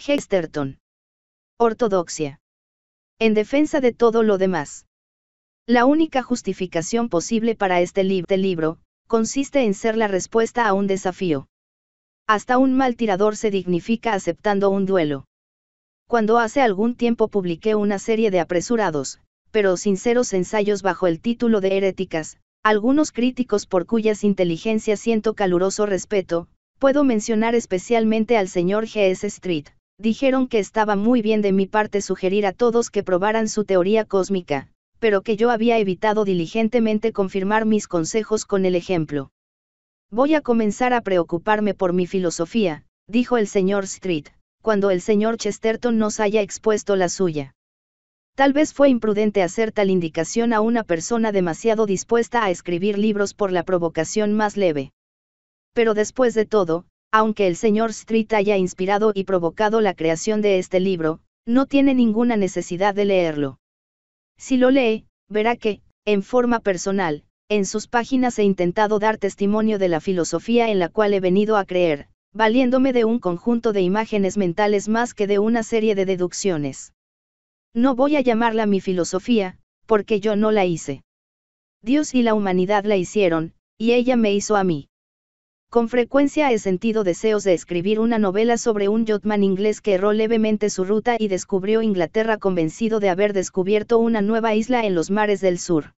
Chesterton. Ortodoxia. En defensa de todo lo demás. La única justificación posible para este, este, libro, consiste en ser la respuesta a un desafío. Hasta un mal tirador se dignifica aceptando un duelo. Cuando hace algún tiempo publiqué una serie de apresurados, pero sinceros ensayos bajo el título de Heréticas, algunos críticos por cuyas inteligencias siento caluroso respeto, puedo mencionar especialmente al señor G.S. Street dijeron que estaba muy bien de mi parte sugerir a todos que probaran su teoría cósmica, pero que yo había evitado diligentemente confirmar mis consejos con el ejemplo. Voy a comenzar a preocuparme por mi filosofía, dijo el señor Street, cuando el señor Chesterton nos haya expuesto la suya. Tal vez fue imprudente hacer tal indicación a una persona demasiado dispuesta a escribir libros por la provocación más leve. Pero después de todo, aunque el señor Street haya inspirado y provocado la creación de este libro, no tiene ninguna necesidad de leerlo. Si lo lee, verá que, en forma personal, en sus páginas he intentado dar testimonio de la filosofía en la cual he venido a creer, valiéndome de un conjunto de imágenes mentales más que de una serie de deducciones. No voy a llamarla mi filosofía, porque yo no la hice. Dios y la humanidad la hicieron, y ella me hizo a mí. Con frecuencia he sentido deseos de escribir una novela sobre un yachtman inglés que erró levemente su ruta y descubrió Inglaterra convencido de haber descubierto una nueva isla en los mares del sur.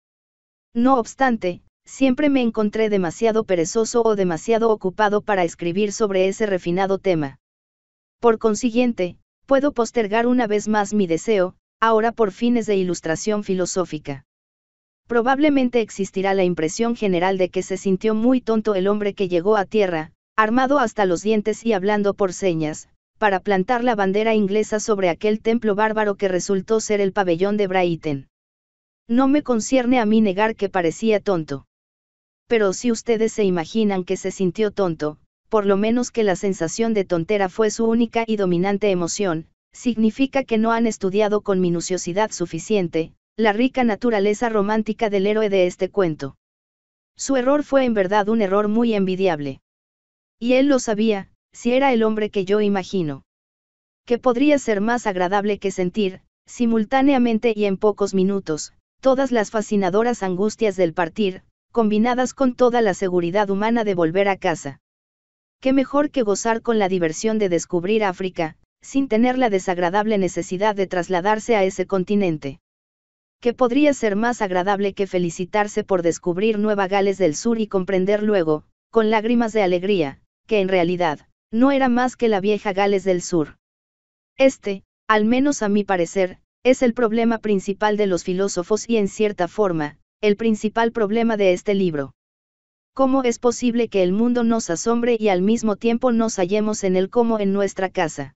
No obstante, siempre me encontré demasiado perezoso o demasiado ocupado para escribir sobre ese refinado tema. Por consiguiente, puedo postergar una vez más mi deseo, ahora por fines de ilustración filosófica probablemente existirá la impresión general de que se sintió muy tonto el hombre que llegó a tierra, armado hasta los dientes y hablando por señas, para plantar la bandera inglesa sobre aquel templo bárbaro que resultó ser el pabellón de Brighton. No me concierne a mí negar que parecía tonto. Pero si ustedes se imaginan que se sintió tonto, por lo menos que la sensación de tontera fue su única y dominante emoción, significa que no han estudiado con minuciosidad suficiente, la rica naturaleza romántica del héroe de este cuento. Su error fue en verdad un error muy envidiable. Y él lo sabía, si era el hombre que yo imagino. ¿Qué podría ser más agradable que sentir, simultáneamente y en pocos minutos, todas las fascinadoras angustias del partir, combinadas con toda la seguridad humana de volver a casa? ¿Qué mejor que gozar con la diversión de descubrir África, sin tener la desagradable necesidad de trasladarse a ese continente? ¿qué podría ser más agradable que felicitarse por descubrir Nueva Gales del Sur y comprender luego, con lágrimas de alegría, que en realidad, no era más que la vieja Gales del Sur? Este, al menos a mi parecer, es el problema principal de los filósofos y en cierta forma, el principal problema de este libro. ¿Cómo es posible que el mundo nos asombre y al mismo tiempo nos hallemos en él como en nuestra casa?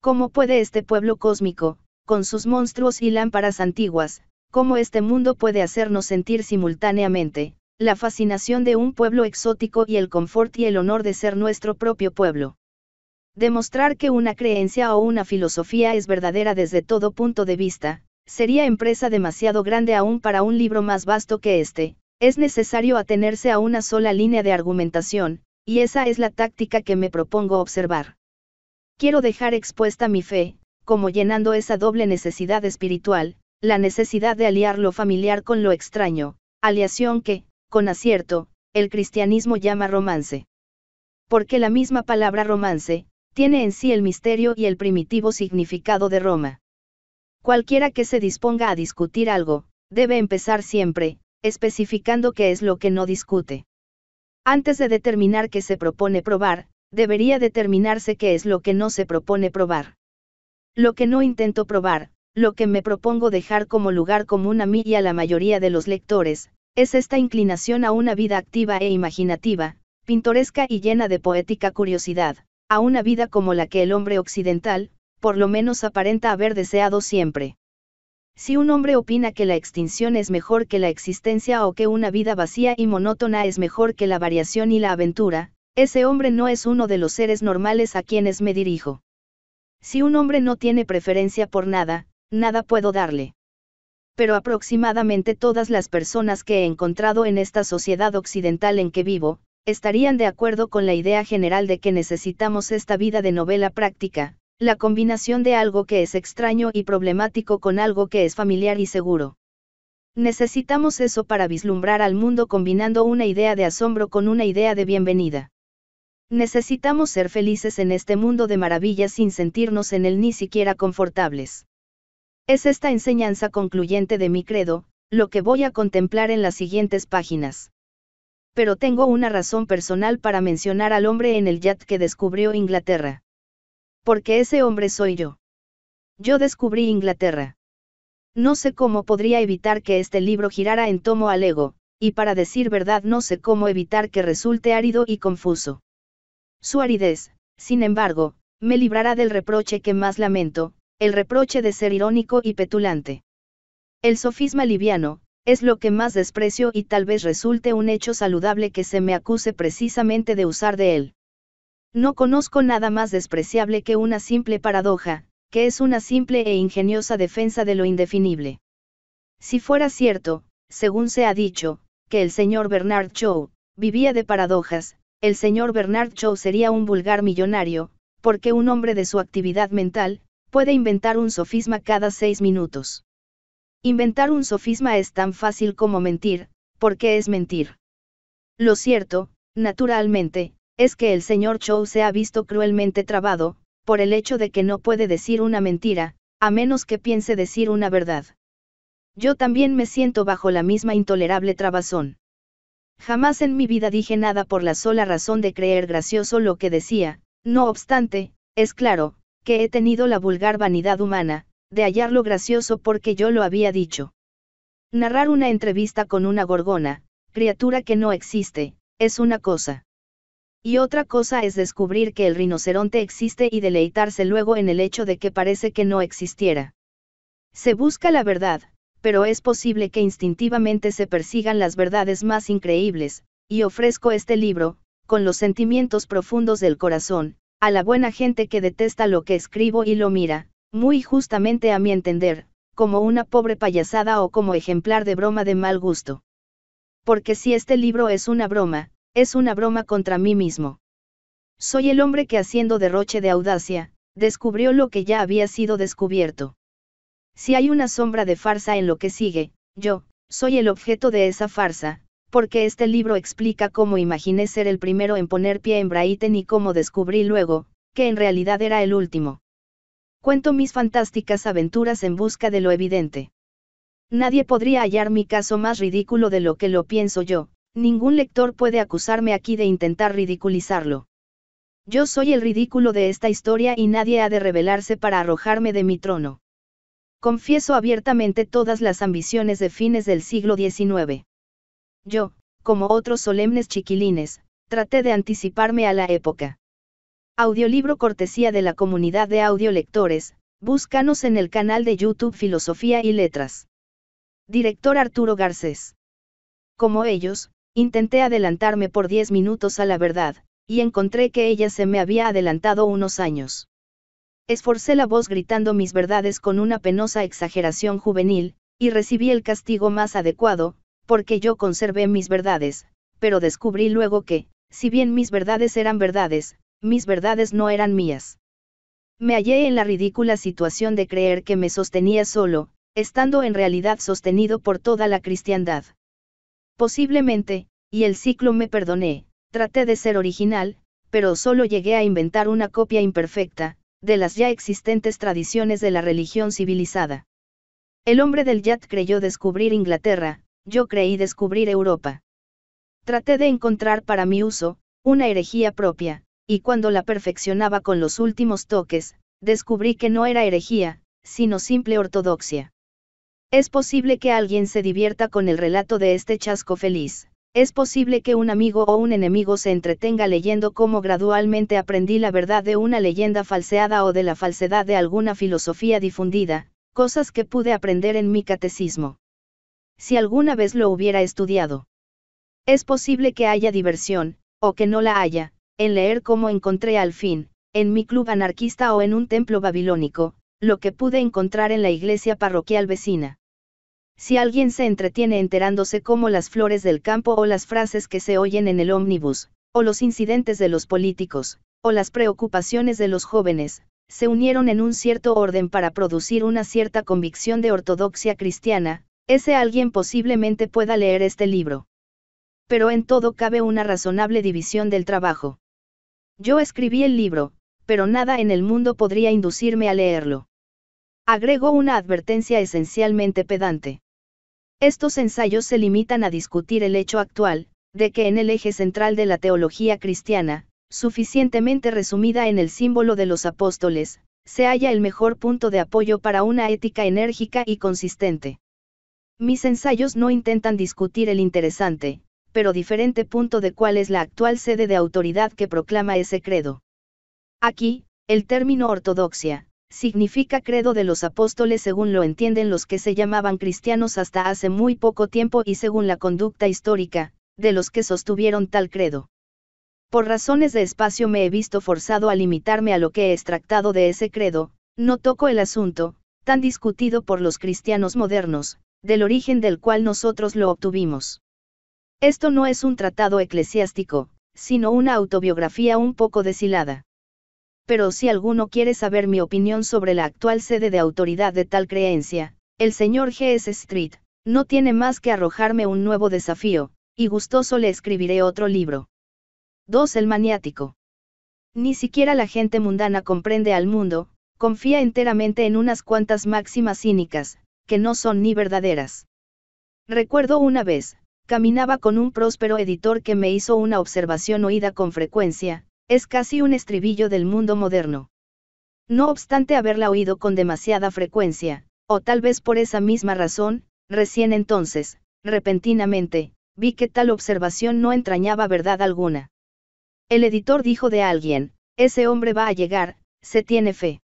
¿Cómo puede este pueblo cósmico, con sus monstruos y lámparas antiguas, cómo este mundo puede hacernos sentir simultáneamente, la fascinación de un pueblo exótico y el confort y el honor de ser nuestro propio pueblo. Demostrar que una creencia o una filosofía es verdadera desde todo punto de vista, sería empresa demasiado grande aún para un libro más vasto que este, es necesario atenerse a una sola línea de argumentación, y esa es la táctica que me propongo observar. Quiero dejar expuesta mi fe, como llenando esa doble necesidad espiritual, la necesidad de aliar lo familiar con lo extraño, aliación que, con acierto, el cristianismo llama romance. Porque la misma palabra romance, tiene en sí el misterio y el primitivo significado de Roma. Cualquiera que se disponga a discutir algo, debe empezar siempre, especificando qué es lo que no discute. Antes de determinar qué se propone probar, debería determinarse qué es lo que no se propone probar. Lo que no intento probar, lo que me propongo dejar como lugar común a mí y a la mayoría de los lectores, es esta inclinación a una vida activa e imaginativa, pintoresca y llena de poética curiosidad, a una vida como la que el hombre occidental, por lo menos aparenta haber deseado siempre. Si un hombre opina que la extinción es mejor que la existencia o que una vida vacía y monótona es mejor que la variación y la aventura, ese hombre no es uno de los seres normales a quienes me dirijo. Si un hombre no tiene preferencia por nada, nada puedo darle. Pero aproximadamente todas las personas que he encontrado en esta sociedad occidental en que vivo, estarían de acuerdo con la idea general de que necesitamos esta vida de novela práctica, la combinación de algo que es extraño y problemático con algo que es familiar y seguro. Necesitamos eso para vislumbrar al mundo combinando una idea de asombro con una idea de bienvenida. Necesitamos ser felices en este mundo de maravillas sin sentirnos en él ni siquiera confortables. Es esta enseñanza concluyente de mi credo, lo que voy a contemplar en las siguientes páginas. Pero tengo una razón personal para mencionar al hombre en el yacht que descubrió Inglaterra. Porque ese hombre soy yo. Yo descubrí Inglaterra. No sé cómo podría evitar que este libro girara en tomo al ego, y para decir verdad no sé cómo evitar que resulte árido y confuso. Su aridez, sin embargo, me librará del reproche que más lamento, el reproche de ser irónico y petulante. El sofisma liviano, es lo que más desprecio y tal vez resulte un hecho saludable que se me acuse precisamente de usar de él. No conozco nada más despreciable que una simple paradoja, que es una simple e ingeniosa defensa de lo indefinible. Si fuera cierto, según se ha dicho, que el señor Bernard Shaw, vivía de paradojas, el señor Bernard Shaw sería un vulgar millonario, porque un hombre de su actividad mental, puede inventar un sofisma cada seis minutos. Inventar un sofisma es tan fácil como mentir, porque es mentir. Lo cierto, naturalmente, es que el señor Chow se ha visto cruelmente trabado, por el hecho de que no puede decir una mentira, a menos que piense decir una verdad. Yo también me siento bajo la misma intolerable trabazón. Jamás en mi vida dije nada por la sola razón de creer gracioso lo que decía, no obstante, es claro, que he tenido la vulgar vanidad humana, de hallarlo gracioso porque yo lo había dicho. Narrar una entrevista con una gorgona, criatura que no existe, es una cosa. Y otra cosa es descubrir que el rinoceronte existe y deleitarse luego en el hecho de que parece que no existiera. Se busca la verdad, pero es posible que instintivamente se persigan las verdades más increíbles, y ofrezco este libro, con los sentimientos profundos del corazón, a la buena gente que detesta lo que escribo y lo mira, muy justamente a mi entender, como una pobre payasada o como ejemplar de broma de mal gusto. Porque si este libro es una broma, es una broma contra mí mismo. Soy el hombre que haciendo derroche de audacia, descubrió lo que ya había sido descubierto. Si hay una sombra de farsa en lo que sigue, yo, soy el objeto de esa farsa, porque este libro explica cómo imaginé ser el primero en poner pie en Braiten y cómo descubrí luego, que en realidad era el último. Cuento mis fantásticas aventuras en busca de lo evidente. Nadie podría hallar mi caso más ridículo de lo que lo pienso yo, ningún lector puede acusarme aquí de intentar ridiculizarlo. Yo soy el ridículo de esta historia y nadie ha de rebelarse para arrojarme de mi trono. Confieso abiertamente todas las ambiciones de fines del siglo XIX. Yo, como otros solemnes chiquilines, traté de anticiparme a la época. Audiolibro cortesía de la comunidad de audiolectores, búscanos en el canal de YouTube Filosofía y Letras. Director Arturo Garcés. Como ellos, intenté adelantarme por diez minutos a la verdad, y encontré que ella se me había adelantado unos años. Esforcé la voz gritando mis verdades con una penosa exageración juvenil, y recibí el castigo más adecuado, porque yo conservé mis verdades, pero descubrí luego que, si bien mis verdades eran verdades, mis verdades no eran mías. Me hallé en la ridícula situación de creer que me sostenía solo, estando en realidad sostenido por toda la cristiandad. Posiblemente, y el ciclo me perdoné, traté de ser original, pero solo llegué a inventar una copia imperfecta, de las ya existentes tradiciones de la religión civilizada. El hombre del yat creyó descubrir Inglaterra, yo creí descubrir Europa. Traté de encontrar para mi uso, una herejía propia, y cuando la perfeccionaba con los últimos toques, descubrí que no era herejía, sino simple ortodoxia. Es posible que alguien se divierta con el relato de este chasco feliz. Es posible que un amigo o un enemigo se entretenga leyendo cómo gradualmente aprendí la verdad de una leyenda falseada o de la falsedad de alguna filosofía difundida, cosas que pude aprender en mi catecismo. Si alguna vez lo hubiera estudiado. Es posible que haya diversión, o que no la haya, en leer cómo encontré al fin, en mi club anarquista o en un templo babilónico, lo que pude encontrar en la iglesia parroquial vecina. Si alguien se entretiene enterándose cómo las flores del campo o las frases que se oyen en el ómnibus, o los incidentes de los políticos, o las preocupaciones de los jóvenes, se unieron en un cierto orden para producir una cierta convicción de ortodoxia cristiana, ese alguien posiblemente pueda leer este libro. Pero en todo cabe una razonable división del trabajo. Yo escribí el libro, pero nada en el mundo podría inducirme a leerlo. Agregó una advertencia esencialmente pedante. Estos ensayos se limitan a discutir el hecho actual, de que en el eje central de la teología cristiana, suficientemente resumida en el símbolo de los apóstoles, se halla el mejor punto de apoyo para una ética enérgica y consistente. Mis ensayos no intentan discutir el interesante, pero diferente punto de cuál es la actual sede de autoridad que proclama ese credo. Aquí, el término ortodoxia, significa credo de los apóstoles según lo entienden los que se llamaban cristianos hasta hace muy poco tiempo y según la conducta histórica, de los que sostuvieron tal credo. Por razones de espacio me he visto forzado a limitarme a lo que he extractado de ese credo, no toco el asunto, tan discutido por los cristianos modernos, del origen del cual nosotros lo obtuvimos. Esto no es un tratado eclesiástico, sino una autobiografía un poco deshilada pero si alguno quiere saber mi opinión sobre la actual sede de autoridad de tal creencia, el señor G.S. Street, no tiene más que arrojarme un nuevo desafío, y gustoso le escribiré otro libro. 2. El maniático. Ni siquiera la gente mundana comprende al mundo, confía enteramente en unas cuantas máximas cínicas, que no son ni verdaderas. Recuerdo una vez, caminaba con un próspero editor que me hizo una observación oída con frecuencia, es casi un estribillo del mundo moderno. No obstante haberla oído con demasiada frecuencia, o tal vez por esa misma razón, recién entonces, repentinamente, vi que tal observación no entrañaba verdad alguna. El editor dijo de alguien, ese hombre va a llegar, se tiene fe.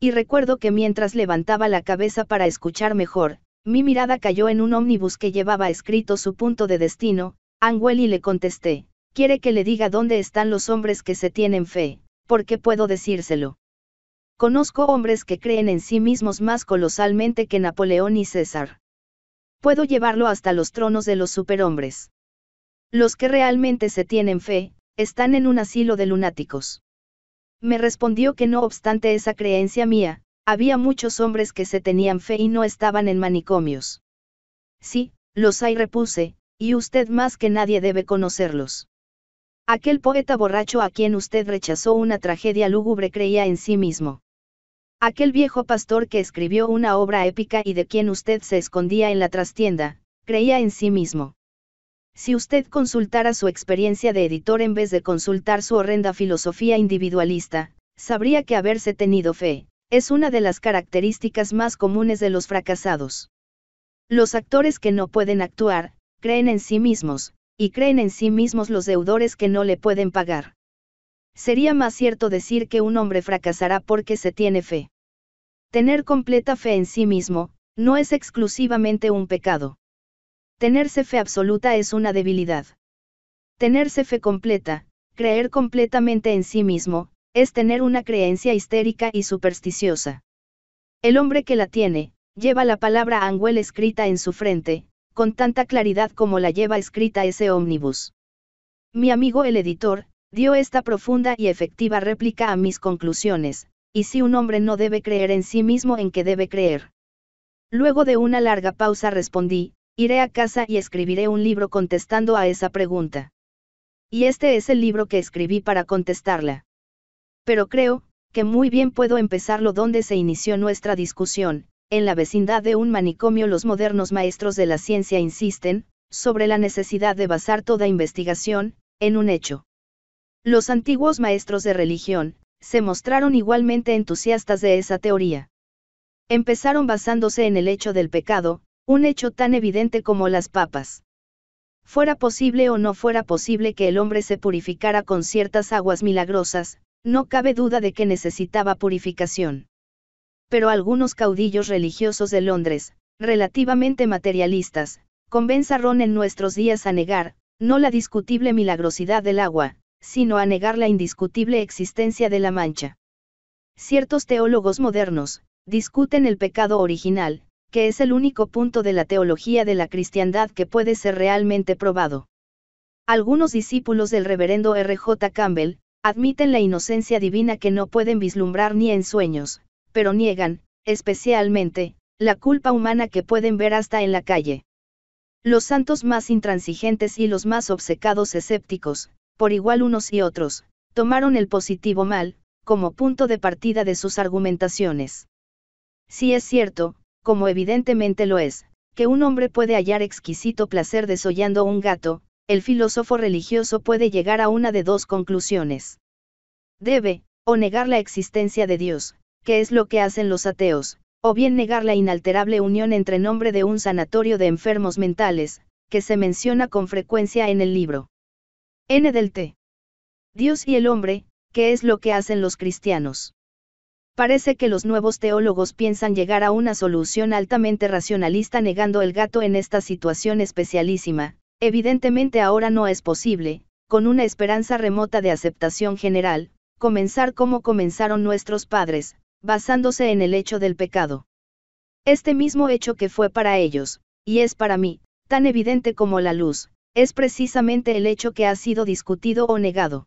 Y recuerdo que mientras levantaba la cabeza para escuchar mejor, mi mirada cayó en un ómnibus que llevaba escrito su punto de destino, Angwell y le contesté, Quiere que le diga dónde están los hombres que se tienen fe, porque puedo decírselo. Conozco hombres que creen en sí mismos más colosalmente que Napoleón y César. Puedo llevarlo hasta los tronos de los superhombres. Los que realmente se tienen fe, están en un asilo de lunáticos. Me respondió que no obstante esa creencia mía, había muchos hombres que se tenían fe y no estaban en manicomios. Sí, los hay repuse, y usted más que nadie debe conocerlos. Aquel poeta borracho a quien usted rechazó una tragedia lúgubre creía en sí mismo. Aquel viejo pastor que escribió una obra épica y de quien usted se escondía en la trastienda, creía en sí mismo. Si usted consultara su experiencia de editor en vez de consultar su horrenda filosofía individualista, sabría que haberse tenido fe, es una de las características más comunes de los fracasados. Los actores que no pueden actuar, creen en sí mismos, y creen en sí mismos los deudores que no le pueden pagar. Sería más cierto decir que un hombre fracasará porque se tiene fe. Tener completa fe en sí mismo, no es exclusivamente un pecado. Tenerse fe absoluta es una debilidad. Tenerse fe completa, creer completamente en sí mismo, es tener una creencia histérica y supersticiosa. El hombre que la tiene, lleva la palabra Anguel escrita en su frente, con tanta claridad como la lleva escrita ese ómnibus. Mi amigo el editor, dio esta profunda y efectiva réplica a mis conclusiones, y si un hombre no debe creer en sí mismo en que debe creer. Luego de una larga pausa respondí, iré a casa y escribiré un libro contestando a esa pregunta. Y este es el libro que escribí para contestarla. Pero creo, que muy bien puedo empezarlo donde se inició nuestra discusión, en la vecindad de un manicomio los modernos maestros de la ciencia insisten, sobre la necesidad de basar toda investigación, en un hecho. Los antiguos maestros de religión, se mostraron igualmente entusiastas de esa teoría. Empezaron basándose en el hecho del pecado, un hecho tan evidente como las papas. Fuera posible o no fuera posible que el hombre se purificara con ciertas aguas milagrosas, no cabe duda de que necesitaba purificación pero algunos caudillos religiosos de Londres, relativamente materialistas, convenzaron en nuestros días a negar, no la discutible milagrosidad del agua, sino a negar la indiscutible existencia de la mancha. Ciertos teólogos modernos, discuten el pecado original, que es el único punto de la teología de la cristiandad que puede ser realmente probado. Algunos discípulos del reverendo R. J. Campbell, admiten la inocencia divina que no pueden vislumbrar ni en sueños, pero niegan, especialmente, la culpa humana que pueden ver hasta en la calle. Los santos más intransigentes y los más obcecados escépticos, por igual unos y otros, tomaron el positivo mal, como punto de partida de sus argumentaciones. Si es cierto, como evidentemente lo es, que un hombre puede hallar exquisito placer desollando un gato, el filósofo religioso puede llegar a una de dos conclusiones. Debe, o negar la existencia de Dios, Qué es lo que hacen los ateos, o bien negar la inalterable unión entre nombre de un sanatorio de enfermos mentales, que se menciona con frecuencia en el libro. N del T. Dios y el hombre, Qué es lo que hacen los cristianos. Parece que los nuevos teólogos piensan llegar a una solución altamente racionalista negando el gato en esta situación especialísima, evidentemente ahora no es posible, con una esperanza remota de aceptación general, comenzar como comenzaron nuestros padres, basándose en el hecho del pecado. Este mismo hecho que fue para ellos, y es para mí, tan evidente como la luz, es precisamente el hecho que ha sido discutido o negado.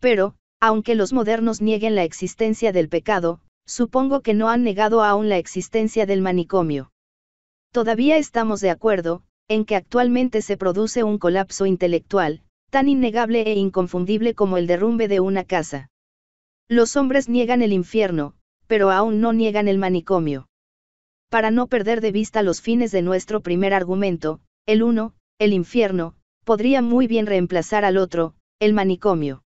Pero, aunque los modernos nieguen la existencia del pecado, supongo que no han negado aún la existencia del manicomio. Todavía estamos de acuerdo, en que actualmente se produce un colapso intelectual, tan innegable e inconfundible como el derrumbe de una casa. Los hombres niegan el infierno, pero aún no niegan el manicomio. Para no perder de vista los fines de nuestro primer argumento, el uno, el infierno, podría muy bien reemplazar al otro, el manicomio.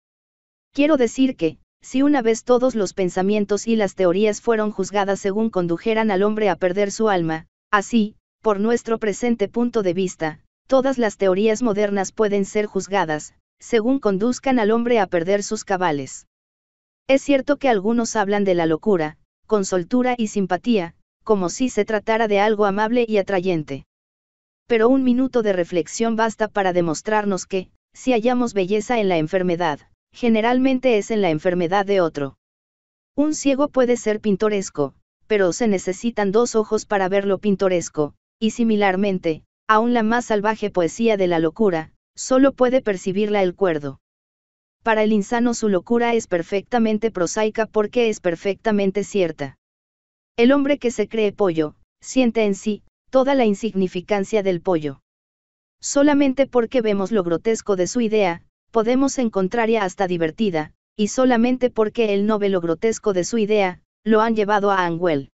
Quiero decir que, si una vez todos los pensamientos y las teorías fueron juzgadas según condujeran al hombre a perder su alma, así, por nuestro presente punto de vista, todas las teorías modernas pueden ser juzgadas, según conduzcan al hombre a perder sus cabales. Es cierto que algunos hablan de la locura, con soltura y simpatía, como si se tratara de algo amable y atrayente. Pero un minuto de reflexión basta para demostrarnos que, si hallamos belleza en la enfermedad, generalmente es en la enfermedad de otro. Un ciego puede ser pintoresco, pero se necesitan dos ojos para verlo pintoresco, y similarmente, aún la más salvaje poesía de la locura, solo puede percibirla el cuerdo para el insano su locura es perfectamente prosaica porque es perfectamente cierta. El hombre que se cree pollo, siente en sí, toda la insignificancia del pollo. Solamente porque vemos lo grotesco de su idea, podemos encontrarla hasta divertida, y solamente porque él no ve lo grotesco de su idea, lo han llevado a Anguel.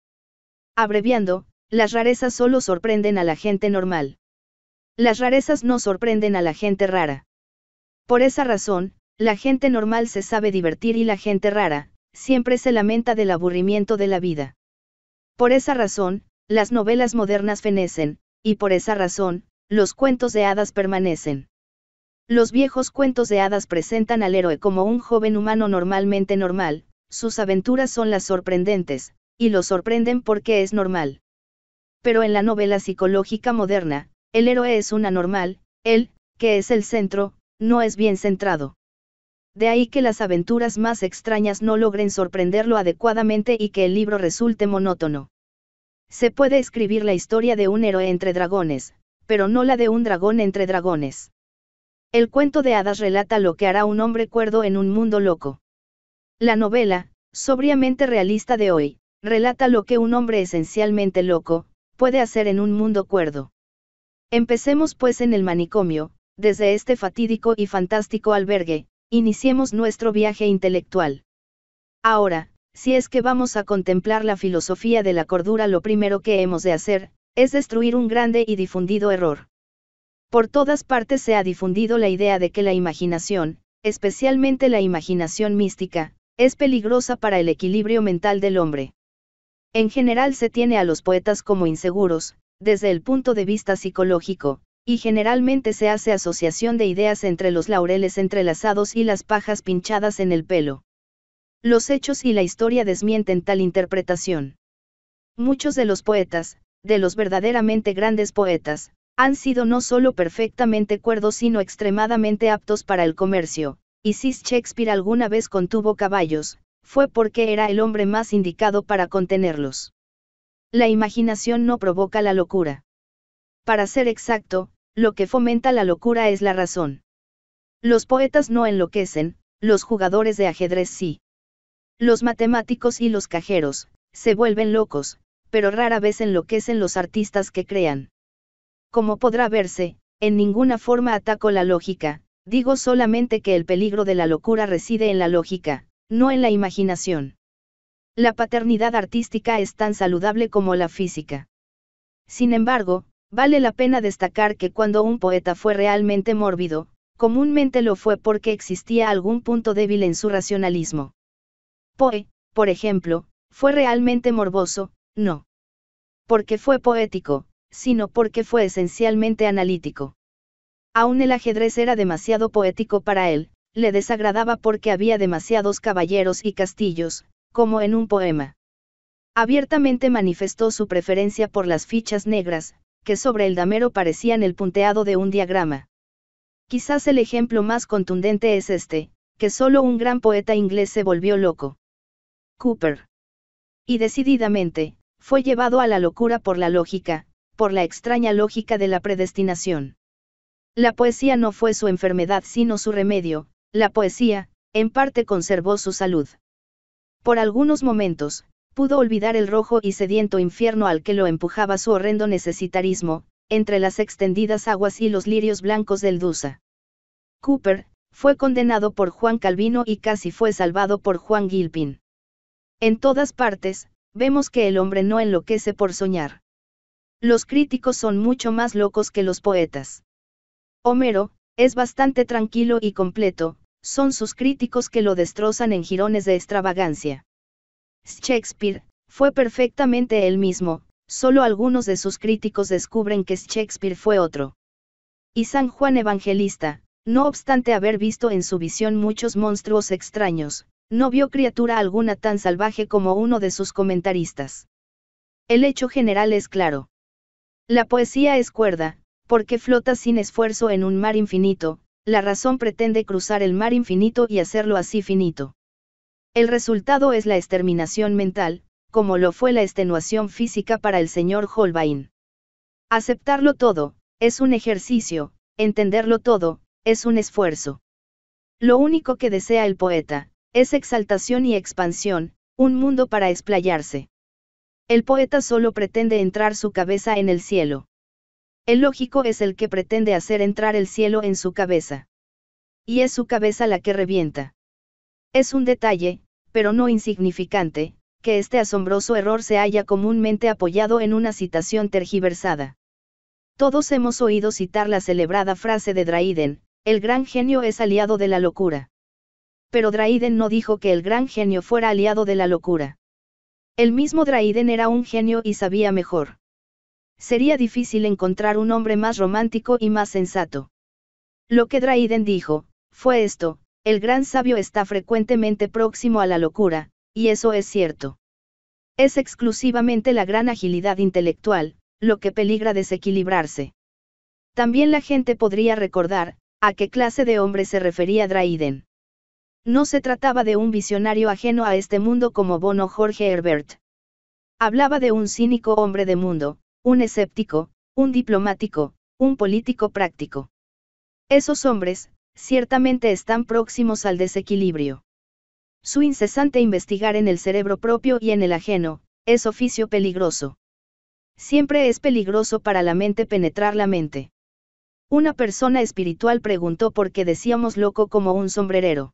Abreviando, las rarezas solo sorprenden a la gente normal. Las rarezas no sorprenden a la gente rara. Por esa razón, la gente normal se sabe divertir y la gente rara, siempre se lamenta del aburrimiento de la vida. Por esa razón, las novelas modernas fenecen, y por esa razón, los cuentos de hadas permanecen. Los viejos cuentos de hadas presentan al héroe como un joven humano normalmente normal, sus aventuras son las sorprendentes, y lo sorprenden porque es normal. Pero en la novela psicológica moderna, el héroe es un anormal, él, que es el centro, no es bien centrado. De ahí que las aventuras más extrañas no logren sorprenderlo adecuadamente y que el libro resulte monótono. Se puede escribir la historia de un héroe entre dragones, pero no la de un dragón entre dragones. El cuento de hadas relata lo que hará un hombre cuerdo en un mundo loco. La novela, sobriamente realista de hoy, relata lo que un hombre esencialmente loco, puede hacer en un mundo cuerdo. Empecemos pues en el manicomio, desde este fatídico y fantástico albergue, Iniciemos nuestro viaje intelectual. Ahora, si es que vamos a contemplar la filosofía de la cordura, lo primero que hemos de hacer, es destruir un grande y difundido error. Por todas partes se ha difundido la idea de que la imaginación, especialmente la imaginación mística, es peligrosa para el equilibrio mental del hombre. En general se tiene a los poetas como inseguros, desde el punto de vista psicológico, y generalmente se hace asociación de ideas entre los laureles entrelazados y las pajas pinchadas en el pelo. Los hechos y la historia desmienten tal interpretación. Muchos de los poetas, de los verdaderamente grandes poetas, han sido no solo perfectamente cuerdos sino extremadamente aptos para el comercio, y si Shakespeare alguna vez contuvo caballos, fue porque era el hombre más indicado para contenerlos. La imaginación no provoca la locura para ser exacto, lo que fomenta la locura es la razón. Los poetas no enloquecen, los jugadores de ajedrez sí. Los matemáticos y los cajeros, se vuelven locos, pero rara vez enloquecen los artistas que crean. Como podrá verse, en ninguna forma ataco la lógica, digo solamente que el peligro de la locura reside en la lógica, no en la imaginación. La paternidad artística es tan saludable como la física. Sin embargo, Vale la pena destacar que cuando un poeta fue realmente mórbido, comúnmente lo fue porque existía algún punto débil en su racionalismo. Poe, por ejemplo, fue realmente morboso, no porque fue poético, sino porque fue esencialmente analítico. Aún el ajedrez era demasiado poético para él, le desagradaba porque había demasiados caballeros y castillos, como en un poema. Abiertamente manifestó su preferencia por las fichas negras, que sobre el damero parecían el punteado de un diagrama. Quizás el ejemplo más contundente es este, que solo un gran poeta inglés se volvió loco. Cooper. Y decididamente, fue llevado a la locura por la lógica, por la extraña lógica de la predestinación. La poesía no fue su enfermedad sino su remedio, la poesía, en parte conservó su salud. Por algunos momentos, pudo olvidar el rojo y sediento infierno al que lo empujaba su horrendo necesitarismo, entre las extendidas aguas y los lirios blancos del Dusa. Cooper, fue condenado por Juan Calvino y casi fue salvado por Juan Gilpin. En todas partes, vemos que el hombre no enloquece por soñar. Los críticos son mucho más locos que los poetas. Homero, es bastante tranquilo y completo, son sus críticos que lo destrozan en jirones de extravagancia. Shakespeare, fue perfectamente él mismo, solo algunos de sus críticos descubren que Shakespeare fue otro. Y San Juan Evangelista, no obstante haber visto en su visión muchos monstruos extraños, no vio criatura alguna tan salvaje como uno de sus comentaristas. El hecho general es claro. La poesía es cuerda, porque flota sin esfuerzo en un mar infinito, la razón pretende cruzar el mar infinito y hacerlo así finito. El resultado es la exterminación mental, como lo fue la extenuación física para el señor Holbein. Aceptarlo todo, es un ejercicio, entenderlo todo, es un esfuerzo. Lo único que desea el poeta, es exaltación y expansión, un mundo para explayarse. El poeta solo pretende entrar su cabeza en el cielo. El lógico es el que pretende hacer entrar el cielo en su cabeza. Y es su cabeza la que revienta. Es un detalle, pero no insignificante, que este asombroso error se haya comúnmente apoyado en una citación tergiversada. Todos hemos oído citar la celebrada frase de Dryden, el gran genio es aliado de la locura. Pero Dryden no dijo que el gran genio fuera aliado de la locura. El mismo Dryden era un genio y sabía mejor. Sería difícil encontrar un hombre más romántico y más sensato. Lo que Dryden dijo, fue esto, el gran sabio está frecuentemente próximo a la locura, y eso es cierto. Es exclusivamente la gran agilidad intelectual, lo que peligra desequilibrarse. También la gente podría recordar, a qué clase de hombre se refería Drayden. No se trataba de un visionario ajeno a este mundo como Bono Jorge Herbert. Hablaba de un cínico hombre de mundo, un escéptico, un diplomático, un político práctico. Esos hombres, ciertamente están próximos al desequilibrio. Su incesante investigar en el cerebro propio y en el ajeno, es oficio peligroso. Siempre es peligroso para la mente penetrar la mente. Una persona espiritual preguntó por qué decíamos loco como un sombrerero.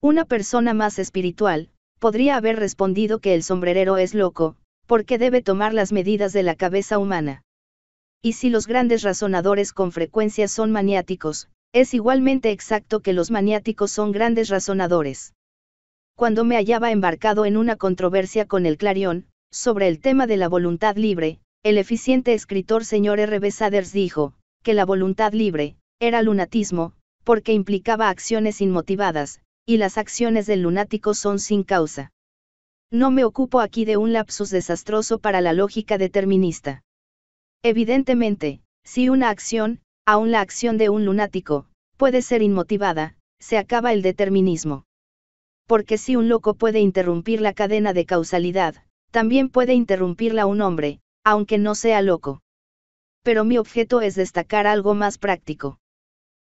Una persona más espiritual, podría haber respondido que el sombrerero es loco, porque debe tomar las medidas de la cabeza humana. Y si los grandes razonadores con frecuencia son maniáticos, es igualmente exacto que los maniáticos son grandes razonadores. Cuando me hallaba embarcado en una controversia con el Clarion sobre el tema de la voluntad libre, el eficiente escritor señor R. B. Saders dijo, que la voluntad libre, era lunatismo, porque implicaba acciones inmotivadas, y las acciones del lunático son sin causa. No me ocupo aquí de un lapsus desastroso para la lógica determinista. Evidentemente, si una acción, aún la acción de un lunático, puede ser inmotivada, se acaba el determinismo. Porque si un loco puede interrumpir la cadena de causalidad, también puede interrumpirla un hombre, aunque no sea loco. Pero mi objeto es destacar algo más práctico.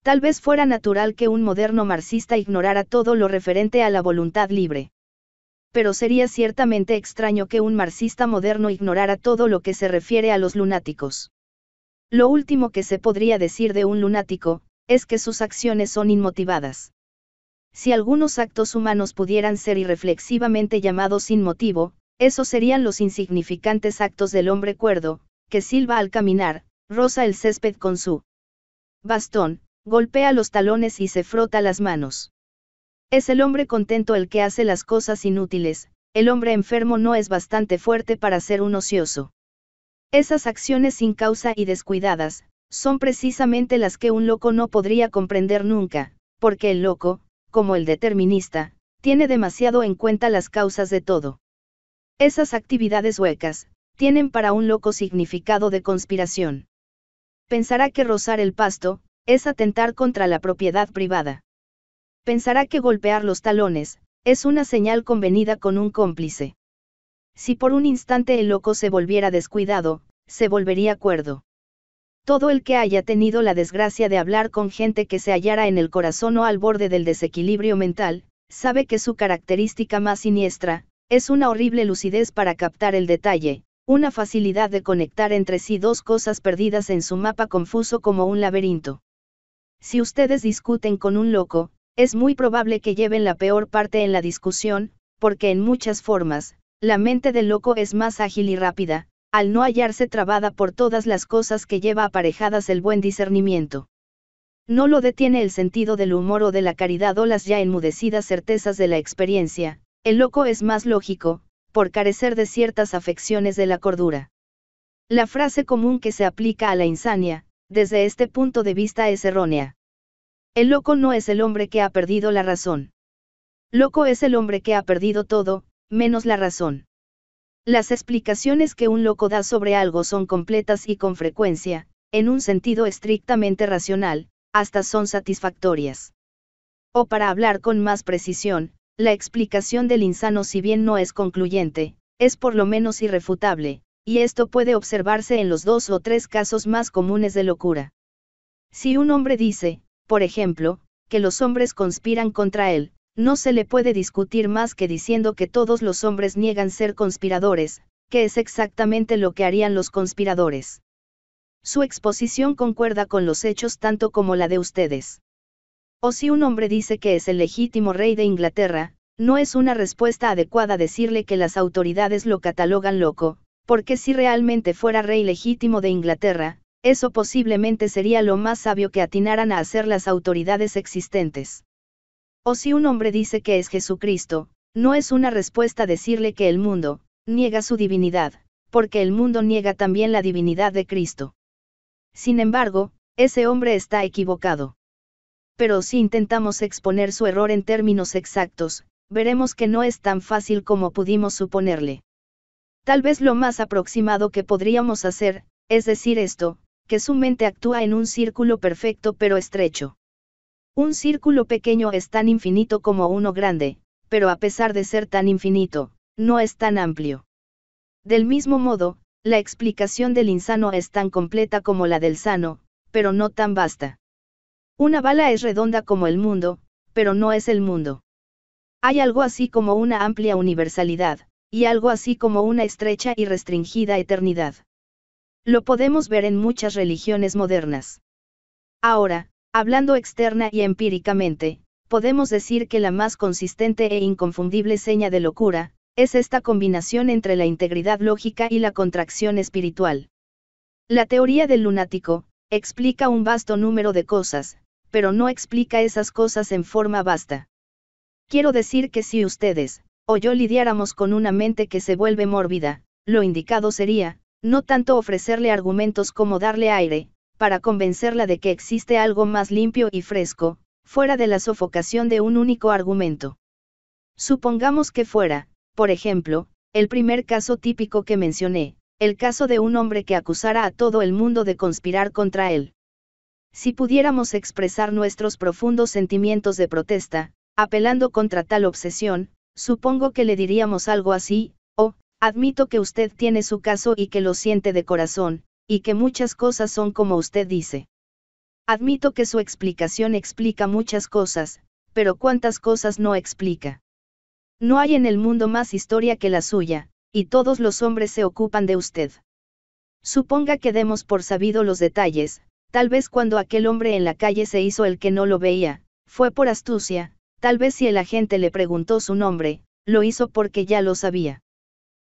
Tal vez fuera natural que un moderno marxista ignorara todo lo referente a la voluntad libre. Pero sería ciertamente extraño que un marxista moderno ignorara todo lo que se refiere a los lunáticos. Lo último que se podría decir de un lunático, es que sus acciones son inmotivadas. Si algunos actos humanos pudieran ser irreflexivamente llamados sin motivo, esos serían los insignificantes actos del hombre cuerdo, que silba al caminar, roza el césped con su bastón, golpea los talones y se frota las manos. Es el hombre contento el que hace las cosas inútiles, el hombre enfermo no es bastante fuerte para ser un ocioso. Esas acciones sin causa y descuidadas, son precisamente las que un loco no podría comprender nunca, porque el loco, como el determinista, tiene demasiado en cuenta las causas de todo. Esas actividades huecas, tienen para un loco significado de conspiración. Pensará que rozar el pasto, es atentar contra la propiedad privada. Pensará que golpear los talones, es una señal convenida con un cómplice. Si por un instante el loco se volviera descuidado, se volvería cuerdo. Todo el que haya tenido la desgracia de hablar con gente que se hallara en el corazón o al borde del desequilibrio mental, sabe que su característica más siniestra, es una horrible lucidez para captar el detalle, una facilidad de conectar entre sí dos cosas perdidas en su mapa confuso como un laberinto. Si ustedes discuten con un loco, es muy probable que lleven la peor parte en la discusión, porque en muchas formas, la mente del loco es más ágil y rápida, al no hallarse trabada por todas las cosas que lleva aparejadas el buen discernimiento. No lo detiene el sentido del humor o de la caridad o las ya enmudecidas certezas de la experiencia, el loco es más lógico, por carecer de ciertas afecciones de la cordura. La frase común que se aplica a la insania, desde este punto de vista es errónea. El loco no es el hombre que ha perdido la razón. Loco es el hombre que ha perdido todo, menos la razón. Las explicaciones que un loco da sobre algo son completas y con frecuencia, en un sentido estrictamente racional, hasta son satisfactorias. O para hablar con más precisión, la explicación del insano si bien no es concluyente, es por lo menos irrefutable, y esto puede observarse en los dos o tres casos más comunes de locura. Si un hombre dice, por ejemplo, que los hombres conspiran contra él, no se le puede discutir más que diciendo que todos los hombres niegan ser conspiradores, que es exactamente lo que harían los conspiradores. Su exposición concuerda con los hechos tanto como la de ustedes. O si un hombre dice que es el legítimo rey de Inglaterra, no es una respuesta adecuada decirle que las autoridades lo catalogan loco, porque si realmente fuera rey legítimo de Inglaterra, eso posiblemente sería lo más sabio que atinaran a hacer las autoridades existentes. O si un hombre dice que es Jesucristo, no es una respuesta decirle que el mundo, niega su divinidad, porque el mundo niega también la divinidad de Cristo. Sin embargo, ese hombre está equivocado. Pero si intentamos exponer su error en términos exactos, veremos que no es tan fácil como pudimos suponerle. Tal vez lo más aproximado que podríamos hacer, es decir esto, que su mente actúa en un círculo perfecto pero estrecho. Un círculo pequeño es tan infinito como uno grande, pero a pesar de ser tan infinito, no es tan amplio. Del mismo modo, la explicación del insano es tan completa como la del sano, pero no tan vasta. Una bala es redonda como el mundo, pero no es el mundo. Hay algo así como una amplia universalidad, y algo así como una estrecha y restringida eternidad. Lo podemos ver en muchas religiones modernas. Ahora, Hablando externa y empíricamente, podemos decir que la más consistente e inconfundible seña de locura, es esta combinación entre la integridad lógica y la contracción espiritual. La teoría del lunático, explica un vasto número de cosas, pero no explica esas cosas en forma vasta. Quiero decir que si ustedes, o yo lidiáramos con una mente que se vuelve mórbida, lo indicado sería, no tanto ofrecerle argumentos como darle aire, para convencerla de que existe algo más limpio y fresco, fuera de la sofocación de un único argumento. Supongamos que fuera, por ejemplo, el primer caso típico que mencioné, el caso de un hombre que acusara a todo el mundo de conspirar contra él. Si pudiéramos expresar nuestros profundos sentimientos de protesta, apelando contra tal obsesión, supongo que le diríamos algo así, o, oh, admito que usted tiene su caso y que lo siente de corazón, y que muchas cosas son como usted dice. Admito que su explicación explica muchas cosas, pero cuántas cosas no explica. No hay en el mundo más historia que la suya, y todos los hombres se ocupan de usted. Suponga que demos por sabido los detalles, tal vez cuando aquel hombre en la calle se hizo el que no lo veía, fue por astucia, tal vez si el agente le preguntó su nombre, lo hizo porque ya lo sabía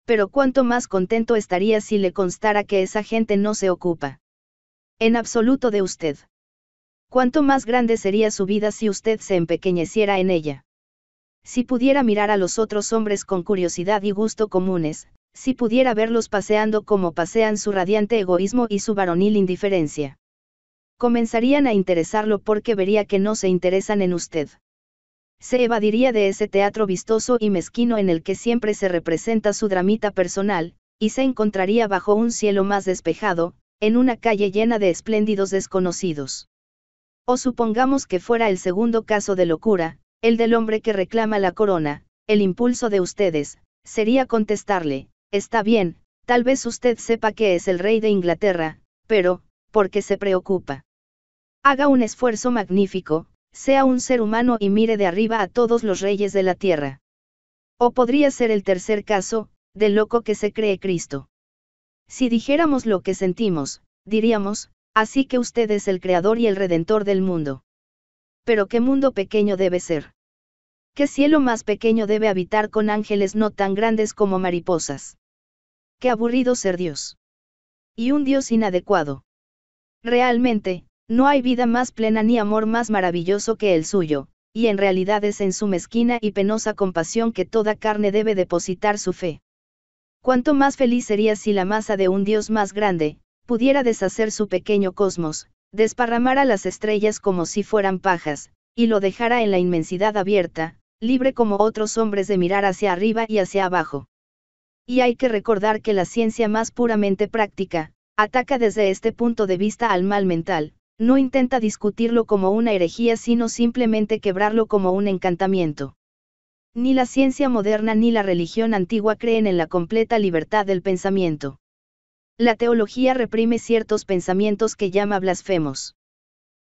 pero cuánto más contento estaría si le constara que esa gente no se ocupa. En absoluto de usted. Cuánto más grande sería su vida si usted se empequeñeciera en ella. Si pudiera mirar a los otros hombres con curiosidad y gusto comunes, si pudiera verlos paseando como pasean su radiante egoísmo y su varonil indiferencia. Comenzarían a interesarlo porque vería que no se interesan en usted se evadiría de ese teatro vistoso y mezquino en el que siempre se representa su dramita personal, y se encontraría bajo un cielo más despejado, en una calle llena de espléndidos desconocidos. O supongamos que fuera el segundo caso de locura, el del hombre que reclama la corona, el impulso de ustedes, sería contestarle, está bien, tal vez usted sepa que es el rey de Inglaterra, pero, ¿por qué se preocupa? Haga un esfuerzo magnífico, sea un ser humano y mire de arriba a todos los reyes de la tierra. O podría ser el tercer caso, del loco que se cree Cristo. Si dijéramos lo que sentimos, diríamos, así que usted es el creador y el redentor del mundo. Pero qué mundo pequeño debe ser. Qué cielo más pequeño debe habitar con ángeles no tan grandes como mariposas. Qué aburrido ser Dios. Y un Dios inadecuado. Realmente, no hay vida más plena ni amor más maravilloso que el suyo, y en realidad es en su mezquina y penosa compasión que toda carne debe depositar su fe. Cuánto más feliz sería si la masa de un Dios más grande, pudiera deshacer su pequeño cosmos, desparramara las estrellas como si fueran pajas, y lo dejara en la inmensidad abierta, libre como otros hombres de mirar hacia arriba y hacia abajo. Y hay que recordar que la ciencia más puramente práctica, ataca desde este punto de vista al mal mental, no intenta discutirlo como una herejía, sino simplemente quebrarlo como un encantamiento. Ni la ciencia moderna ni la religión antigua creen en la completa libertad del pensamiento. La teología reprime ciertos pensamientos que llama blasfemos.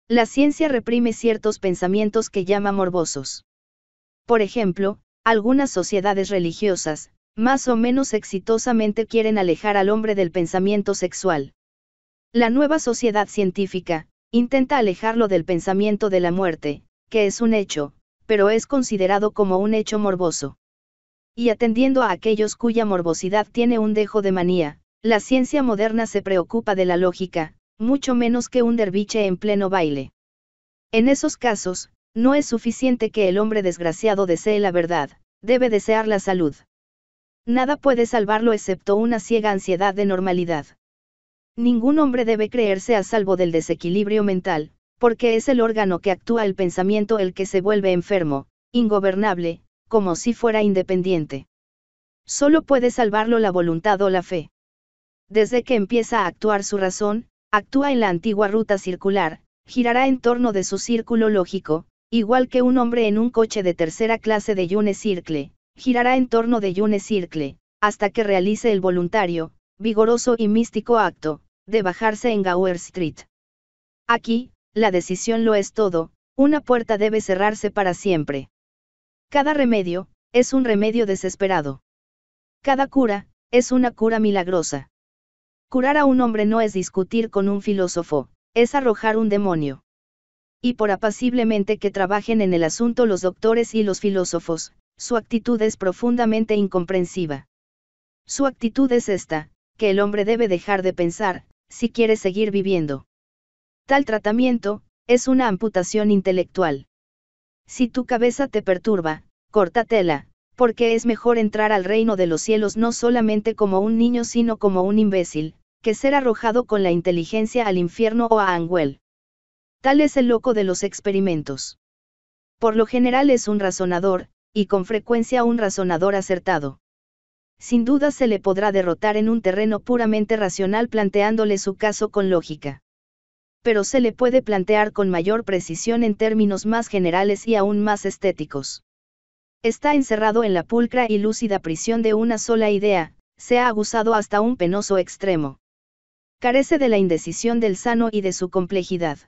La ciencia reprime ciertos pensamientos que llama morbosos. Por ejemplo, algunas sociedades religiosas, más o menos exitosamente quieren alejar al hombre del pensamiento sexual. La nueva sociedad científica, Intenta alejarlo del pensamiento de la muerte, que es un hecho, pero es considerado como un hecho morboso. Y atendiendo a aquellos cuya morbosidad tiene un dejo de manía, la ciencia moderna se preocupa de la lógica, mucho menos que un derviche en pleno baile. En esos casos, no es suficiente que el hombre desgraciado desee la verdad, debe desear la salud. Nada puede salvarlo excepto una ciega ansiedad de normalidad. Ningún hombre debe creerse a salvo del desequilibrio mental, porque es el órgano que actúa el pensamiento el que se vuelve enfermo, ingobernable, como si fuera independiente. Solo puede salvarlo la voluntad o la fe. Desde que empieza a actuar su razón, actúa en la antigua ruta circular, girará en torno de su círculo lógico, igual que un hombre en un coche de tercera clase de Yune Circle, girará en torno de Yune Circle, hasta que realice el voluntario, vigoroso y místico acto, de bajarse en Gower Street. Aquí, la decisión lo es todo, una puerta debe cerrarse para siempre. Cada remedio, es un remedio desesperado. Cada cura, es una cura milagrosa. Curar a un hombre no es discutir con un filósofo, es arrojar un demonio. Y por apaciblemente que trabajen en el asunto los doctores y los filósofos, su actitud es profundamente incomprensiva. Su actitud es esta, que el hombre debe dejar de pensar, si quiere seguir viviendo. Tal tratamiento, es una amputación intelectual. Si tu cabeza te perturba, córtatela, porque es mejor entrar al reino de los cielos no solamente como un niño sino como un imbécil, que ser arrojado con la inteligencia al infierno o a Anguel. Tal es el loco de los experimentos. Por lo general es un razonador, y con frecuencia un razonador acertado sin duda se le podrá derrotar en un terreno puramente racional planteándole su caso con lógica. Pero se le puede plantear con mayor precisión en términos más generales y aún más estéticos. Está encerrado en la pulcra y lúcida prisión de una sola idea, se ha abusado hasta un penoso extremo. Carece de la indecisión del sano y de su complejidad.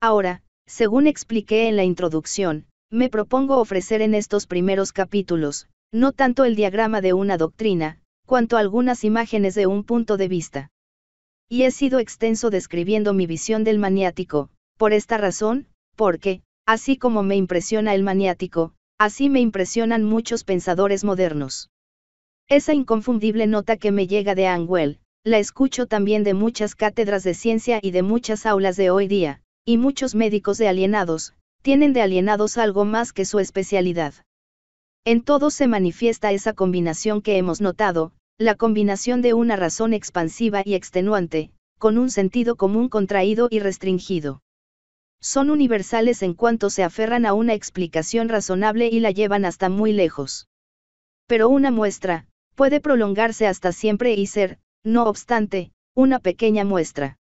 Ahora, según expliqué en la introducción, me propongo ofrecer en estos primeros capítulos, no tanto el diagrama de una doctrina, cuanto algunas imágenes de un punto de vista. Y he sido extenso describiendo mi visión del maniático, por esta razón, porque, así como me impresiona el maniático, así me impresionan muchos pensadores modernos. Esa inconfundible nota que me llega de Angwell, la escucho también de muchas cátedras de ciencia y de muchas aulas de hoy día, y muchos médicos de alienados, tienen de alienados algo más que su especialidad. En todo se manifiesta esa combinación que hemos notado, la combinación de una razón expansiva y extenuante, con un sentido común contraído y restringido. Son universales en cuanto se aferran a una explicación razonable y la llevan hasta muy lejos. Pero una muestra, puede prolongarse hasta siempre y ser, no obstante, una pequeña muestra.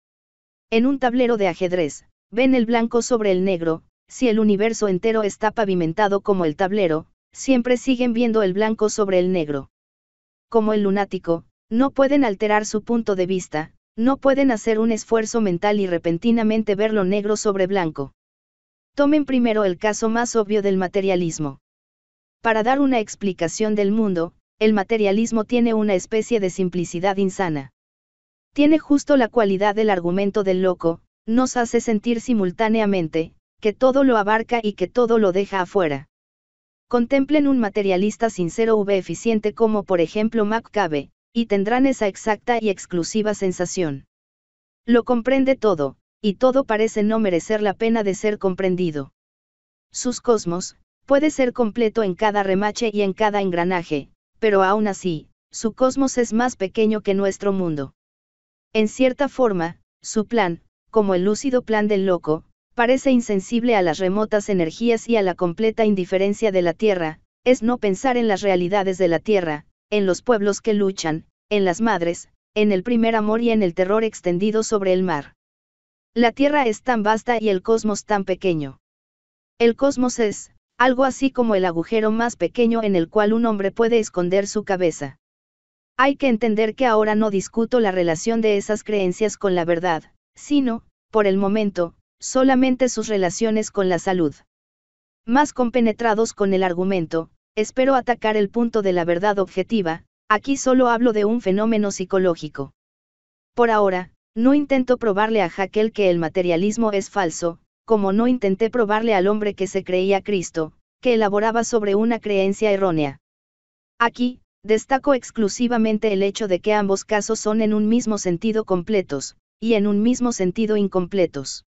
En un tablero de ajedrez, ven el blanco sobre el negro, si el universo entero está pavimentado como el tablero, siempre siguen viendo el blanco sobre el negro. Como el lunático, no pueden alterar su punto de vista, no pueden hacer un esfuerzo mental y repentinamente verlo negro sobre blanco. Tomen primero el caso más obvio del materialismo. Para dar una explicación del mundo, el materialismo tiene una especie de simplicidad insana. Tiene justo la cualidad del argumento del loco, nos hace sentir simultáneamente, que todo lo abarca y que todo lo deja afuera. Contemplen un materialista sincero V eficiente como por ejemplo Maccabe, y tendrán esa exacta y exclusiva sensación. Lo comprende todo, y todo parece no merecer la pena de ser comprendido. Sus cosmos, puede ser completo en cada remache y en cada engranaje, pero aún así, su cosmos es más pequeño que nuestro mundo. En cierta forma, su plan, como el lúcido plan del loco, parece insensible a las remotas energías y a la completa indiferencia de la Tierra, es no pensar en las realidades de la Tierra, en los pueblos que luchan, en las madres, en el primer amor y en el terror extendido sobre el mar. La Tierra es tan vasta y el cosmos tan pequeño. El cosmos es, algo así como el agujero más pequeño en el cual un hombre puede esconder su cabeza. Hay que entender que ahora no discuto la relación de esas creencias con la verdad, sino, por el momento, solamente sus relaciones con la salud. Más compenetrados con el argumento, espero atacar el punto de la verdad objetiva, aquí solo hablo de un fenómeno psicológico. Por ahora, no intento probarle a Jaquel que el materialismo es falso, como no intenté probarle al hombre que se creía Cristo, que elaboraba sobre una creencia errónea. Aquí, destaco exclusivamente el hecho de que ambos casos son en un mismo sentido completos, y en un mismo sentido incompletos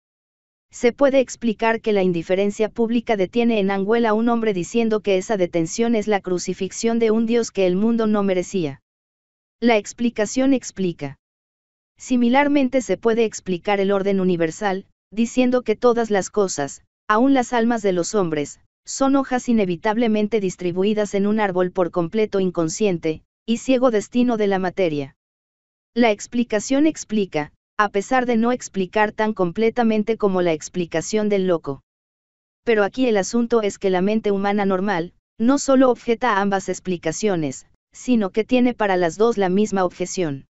se puede explicar que la indiferencia pública detiene en Angüela un hombre diciendo que esa detención es la crucifixión de un Dios que el mundo no merecía. La explicación explica. Similarmente se puede explicar el orden universal, diciendo que todas las cosas, aun las almas de los hombres, son hojas inevitablemente distribuidas en un árbol por completo inconsciente, y ciego destino de la materia. La explicación explica, a pesar de no explicar tan completamente como la explicación del loco. Pero aquí el asunto es que la mente humana normal, no solo objeta ambas explicaciones, sino que tiene para las dos la misma objeción.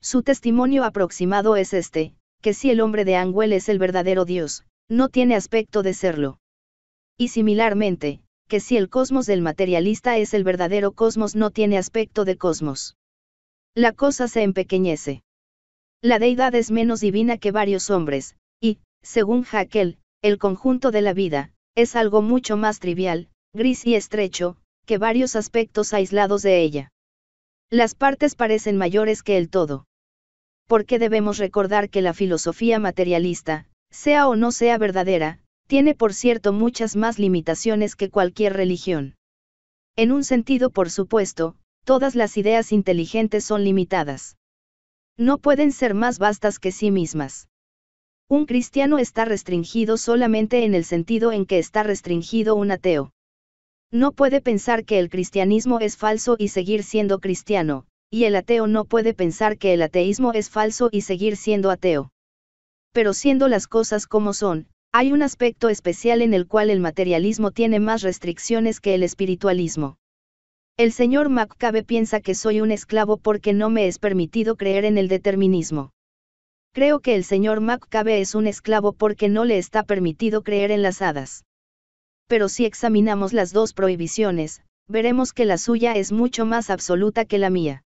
Su testimonio aproximado es este, que si el hombre de Anguel es el verdadero Dios, no tiene aspecto de serlo. Y similarmente, que si el cosmos del materialista es el verdadero cosmos no tiene aspecto de cosmos. La cosa se empequeñece. La deidad es menos divina que varios hombres, y, según Haeckel, el conjunto de la vida, es algo mucho más trivial, gris y estrecho, que varios aspectos aislados de ella. Las partes parecen mayores que el todo. ¿Por qué debemos recordar que la filosofía materialista, sea o no sea verdadera, tiene por cierto muchas más limitaciones que cualquier religión? En un sentido, por supuesto, todas las ideas inteligentes son limitadas. No pueden ser más vastas que sí mismas. Un cristiano está restringido solamente en el sentido en que está restringido un ateo. No puede pensar que el cristianismo es falso y seguir siendo cristiano, y el ateo no puede pensar que el ateísmo es falso y seguir siendo ateo. Pero siendo las cosas como son, hay un aspecto especial en el cual el materialismo tiene más restricciones que el espiritualismo. El señor Maccabe piensa que soy un esclavo porque no me es permitido creer en el determinismo. Creo que el señor Maccabe es un esclavo porque no le está permitido creer en las hadas. Pero si examinamos las dos prohibiciones, veremos que la suya es mucho más absoluta que la mía.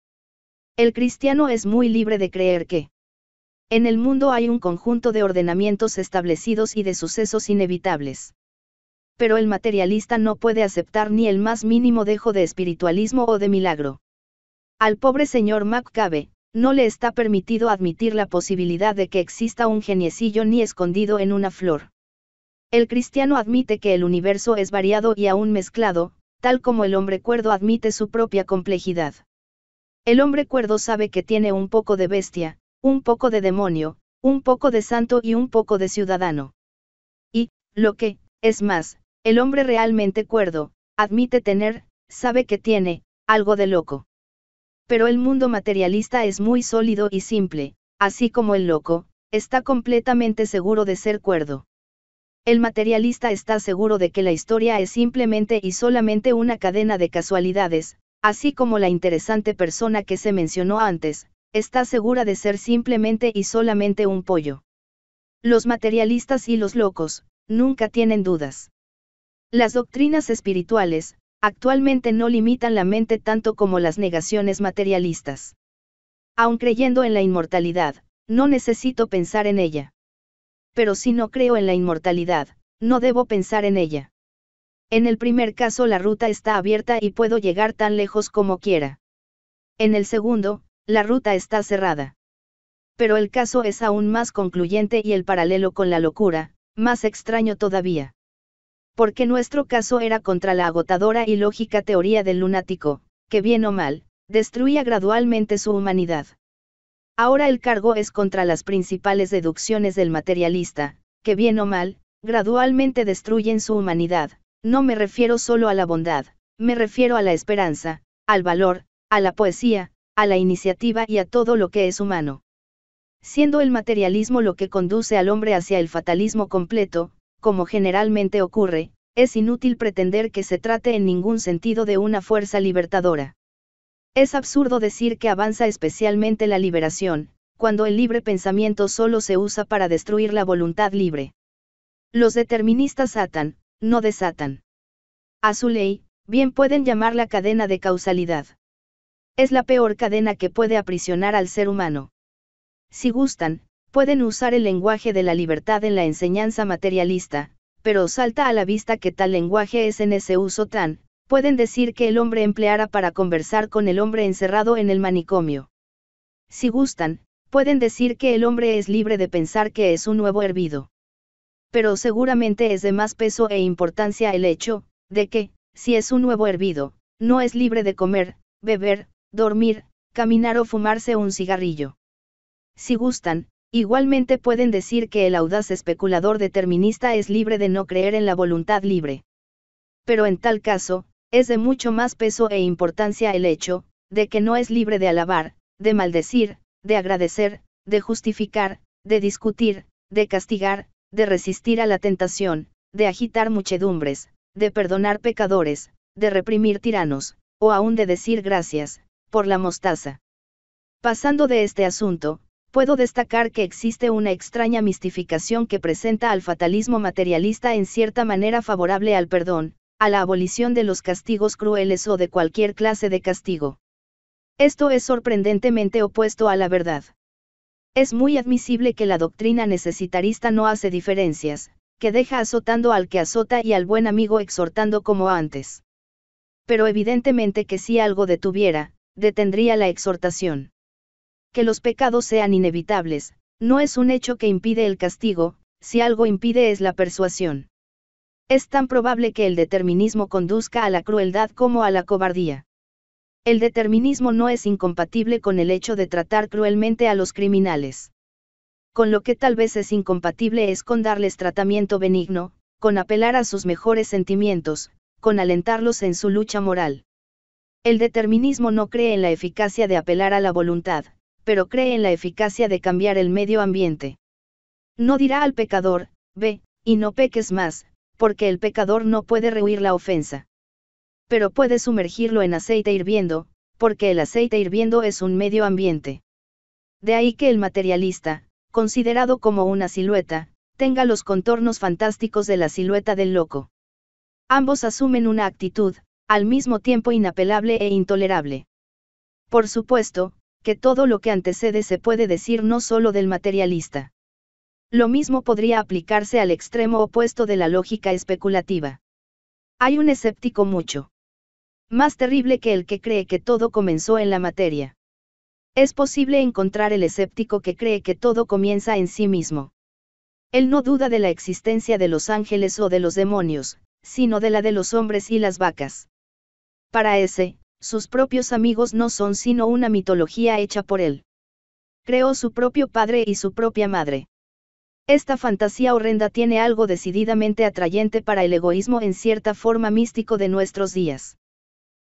El cristiano es muy libre de creer que en el mundo hay un conjunto de ordenamientos establecidos y de sucesos inevitables pero el materialista no puede aceptar ni el más mínimo dejo de espiritualismo o de milagro. Al pobre señor Maccabe, no le está permitido admitir la posibilidad de que exista un geniecillo ni escondido en una flor. El cristiano admite que el universo es variado y aún mezclado, tal como el hombre cuerdo admite su propia complejidad. El hombre cuerdo sabe que tiene un poco de bestia, un poco de demonio, un poco de santo y un poco de ciudadano. Y, lo que, es más, el hombre realmente cuerdo, admite tener, sabe que tiene, algo de loco. Pero el mundo materialista es muy sólido y simple, así como el loco, está completamente seguro de ser cuerdo. El materialista está seguro de que la historia es simplemente y solamente una cadena de casualidades, así como la interesante persona que se mencionó antes, está segura de ser simplemente y solamente un pollo. Los materialistas y los locos, nunca tienen dudas. Las doctrinas espirituales, actualmente no limitan la mente tanto como las negaciones materialistas. Aun creyendo en la inmortalidad, no necesito pensar en ella. Pero si no creo en la inmortalidad, no debo pensar en ella. En el primer caso la ruta está abierta y puedo llegar tan lejos como quiera. En el segundo, la ruta está cerrada. Pero el caso es aún más concluyente y el paralelo con la locura, más extraño todavía porque nuestro caso era contra la agotadora y lógica teoría del lunático, que bien o mal, destruía gradualmente su humanidad. Ahora el cargo es contra las principales deducciones del materialista, que bien o mal, gradualmente destruyen su humanidad, no me refiero solo a la bondad, me refiero a la esperanza, al valor, a la poesía, a la iniciativa y a todo lo que es humano. Siendo el materialismo lo que conduce al hombre hacia el fatalismo completo, como generalmente ocurre, es inútil pretender que se trate en ningún sentido de una fuerza libertadora. Es absurdo decir que avanza especialmente la liberación, cuando el libre pensamiento solo se usa para destruir la voluntad libre. Los deterministas atan, no desatan. A su ley, bien pueden llamar la cadena de causalidad. Es la peor cadena que puede aprisionar al ser humano. Si gustan, pueden usar el lenguaje de la libertad en la enseñanza materialista, pero salta a la vista que tal lenguaje es en ese uso tan, pueden decir que el hombre empleara para conversar con el hombre encerrado en el manicomio. Si gustan, pueden decir que el hombre es libre de pensar que es un nuevo hervido. Pero seguramente es de más peso e importancia el hecho, de que, si es un nuevo hervido, no es libre de comer, beber, dormir, caminar o fumarse un cigarrillo. Si gustan, Igualmente pueden decir que el audaz especulador determinista es libre de no creer en la voluntad libre. Pero en tal caso, es de mucho más peso e importancia el hecho, de que no es libre de alabar, de maldecir, de agradecer, de justificar, de discutir, de castigar, de resistir a la tentación, de agitar muchedumbres, de perdonar pecadores, de reprimir tiranos, o aún de decir gracias, por la mostaza. Pasando de este asunto, puedo destacar que existe una extraña mistificación que presenta al fatalismo materialista en cierta manera favorable al perdón, a la abolición de los castigos crueles o de cualquier clase de castigo. Esto es sorprendentemente opuesto a la verdad. Es muy admisible que la doctrina necesitarista no hace diferencias, que deja azotando al que azota y al buen amigo exhortando como antes. Pero evidentemente que si algo detuviera, detendría la exhortación que los pecados sean inevitables, no es un hecho que impide el castigo, si algo impide es la persuasión. Es tan probable que el determinismo conduzca a la crueldad como a la cobardía. El determinismo no es incompatible con el hecho de tratar cruelmente a los criminales. Con lo que tal vez es incompatible es con darles tratamiento benigno, con apelar a sus mejores sentimientos, con alentarlos en su lucha moral. El determinismo no cree en la eficacia de apelar a la voluntad, pero cree en la eficacia de cambiar el medio ambiente. No dirá al pecador, ve, y no peques más, porque el pecador no puede rehuir la ofensa. Pero puede sumergirlo en aceite hirviendo, porque el aceite hirviendo es un medio ambiente. De ahí que el materialista, considerado como una silueta, tenga los contornos fantásticos de la silueta del loco. Ambos asumen una actitud, al mismo tiempo inapelable e intolerable. Por supuesto, que todo lo que antecede se puede decir no solo del materialista. Lo mismo podría aplicarse al extremo opuesto de la lógica especulativa. Hay un escéptico mucho más terrible que el que cree que todo comenzó en la materia. Es posible encontrar el escéptico que cree que todo comienza en sí mismo. Él no duda de la existencia de los ángeles o de los demonios, sino de la de los hombres y las vacas. Para ese, sus propios amigos no son sino una mitología hecha por él. Creó su propio padre y su propia madre. Esta fantasía horrenda tiene algo decididamente atrayente para el egoísmo en cierta forma místico de nuestros días.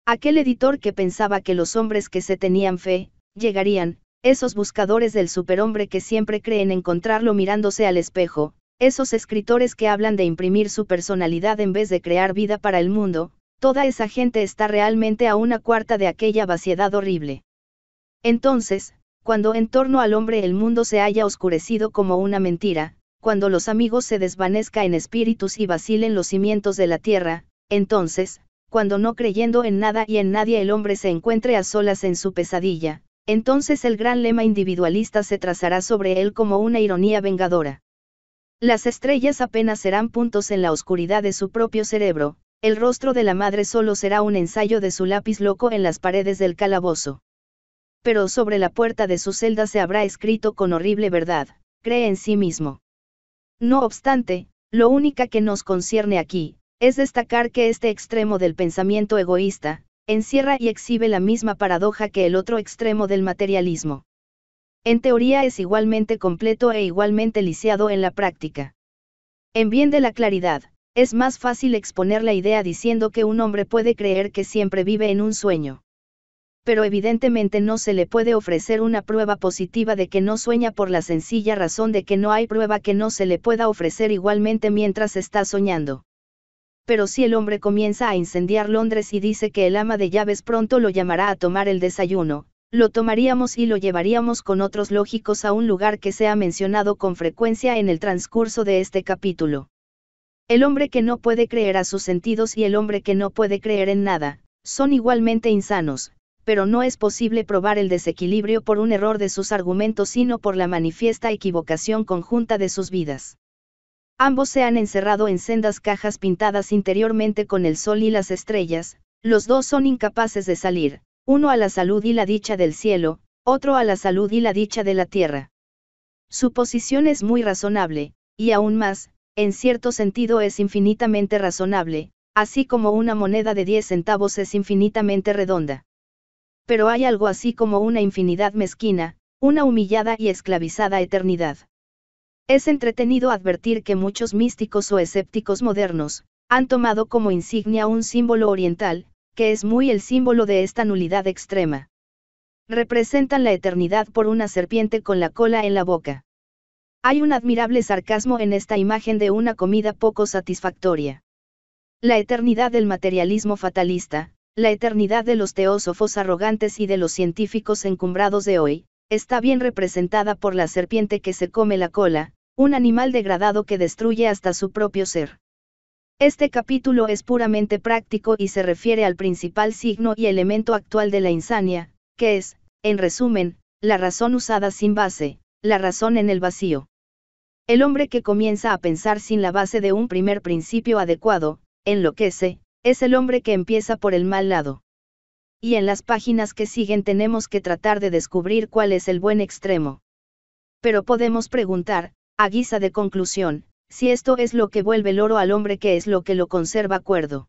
Aquel editor que pensaba que los hombres que se tenían fe, llegarían, esos buscadores del superhombre que siempre creen encontrarlo mirándose al espejo, esos escritores que hablan de imprimir su personalidad en vez de crear vida para el mundo, toda esa gente está realmente a una cuarta de aquella vaciedad horrible. Entonces, cuando en torno al hombre el mundo se haya oscurecido como una mentira, cuando los amigos se desvanezca en espíritus y vacilen los cimientos de la tierra, entonces, cuando no creyendo en nada y en nadie el hombre se encuentre a solas en su pesadilla, entonces el gran lema individualista se trazará sobre él como una ironía vengadora. Las estrellas apenas serán puntos en la oscuridad de su propio cerebro, el rostro de la madre solo será un ensayo de su lápiz loco en las paredes del calabozo. Pero sobre la puerta de su celda se habrá escrito con horrible verdad, cree en sí mismo. No obstante, lo única que nos concierne aquí, es destacar que este extremo del pensamiento egoísta, encierra y exhibe la misma paradoja que el otro extremo del materialismo. En teoría es igualmente completo e igualmente lisiado en la práctica. En bien de la claridad, es más fácil exponer la idea diciendo que un hombre puede creer que siempre vive en un sueño. Pero evidentemente no se le puede ofrecer una prueba positiva de que no sueña por la sencilla razón de que no hay prueba que no se le pueda ofrecer igualmente mientras está soñando. Pero si el hombre comienza a incendiar Londres y dice que el ama de llaves pronto lo llamará a tomar el desayuno, lo tomaríamos y lo llevaríamos con otros lógicos a un lugar que se ha mencionado con frecuencia en el transcurso de este capítulo. El hombre que no puede creer a sus sentidos y el hombre que no puede creer en nada, son igualmente insanos, pero no es posible probar el desequilibrio por un error de sus argumentos sino por la manifiesta equivocación conjunta de sus vidas. Ambos se han encerrado en sendas cajas pintadas interiormente con el sol y las estrellas, los dos son incapaces de salir, uno a la salud y la dicha del cielo, otro a la salud y la dicha de la tierra. Su posición es muy razonable, y aún más, en cierto sentido es infinitamente razonable, así como una moneda de 10 centavos es infinitamente redonda. Pero hay algo así como una infinidad mezquina, una humillada y esclavizada eternidad. Es entretenido advertir que muchos místicos o escépticos modernos, han tomado como insignia un símbolo oriental, que es muy el símbolo de esta nulidad extrema. Representan la eternidad por una serpiente con la cola en la boca. Hay un admirable sarcasmo en esta imagen de una comida poco satisfactoria. La eternidad del materialismo fatalista, la eternidad de los teósofos arrogantes y de los científicos encumbrados de hoy, está bien representada por la serpiente que se come la cola, un animal degradado que destruye hasta su propio ser. Este capítulo es puramente práctico y se refiere al principal signo y elemento actual de la insania, que es, en resumen, la razón usada sin base, la razón en el vacío. El hombre que comienza a pensar sin la base de un primer principio adecuado, enloquece, es el hombre que empieza por el mal lado. Y en las páginas que siguen tenemos que tratar de descubrir cuál es el buen extremo. Pero podemos preguntar, a guisa de conclusión, si esto es lo que vuelve el oro al hombre que es lo que lo conserva cuerdo.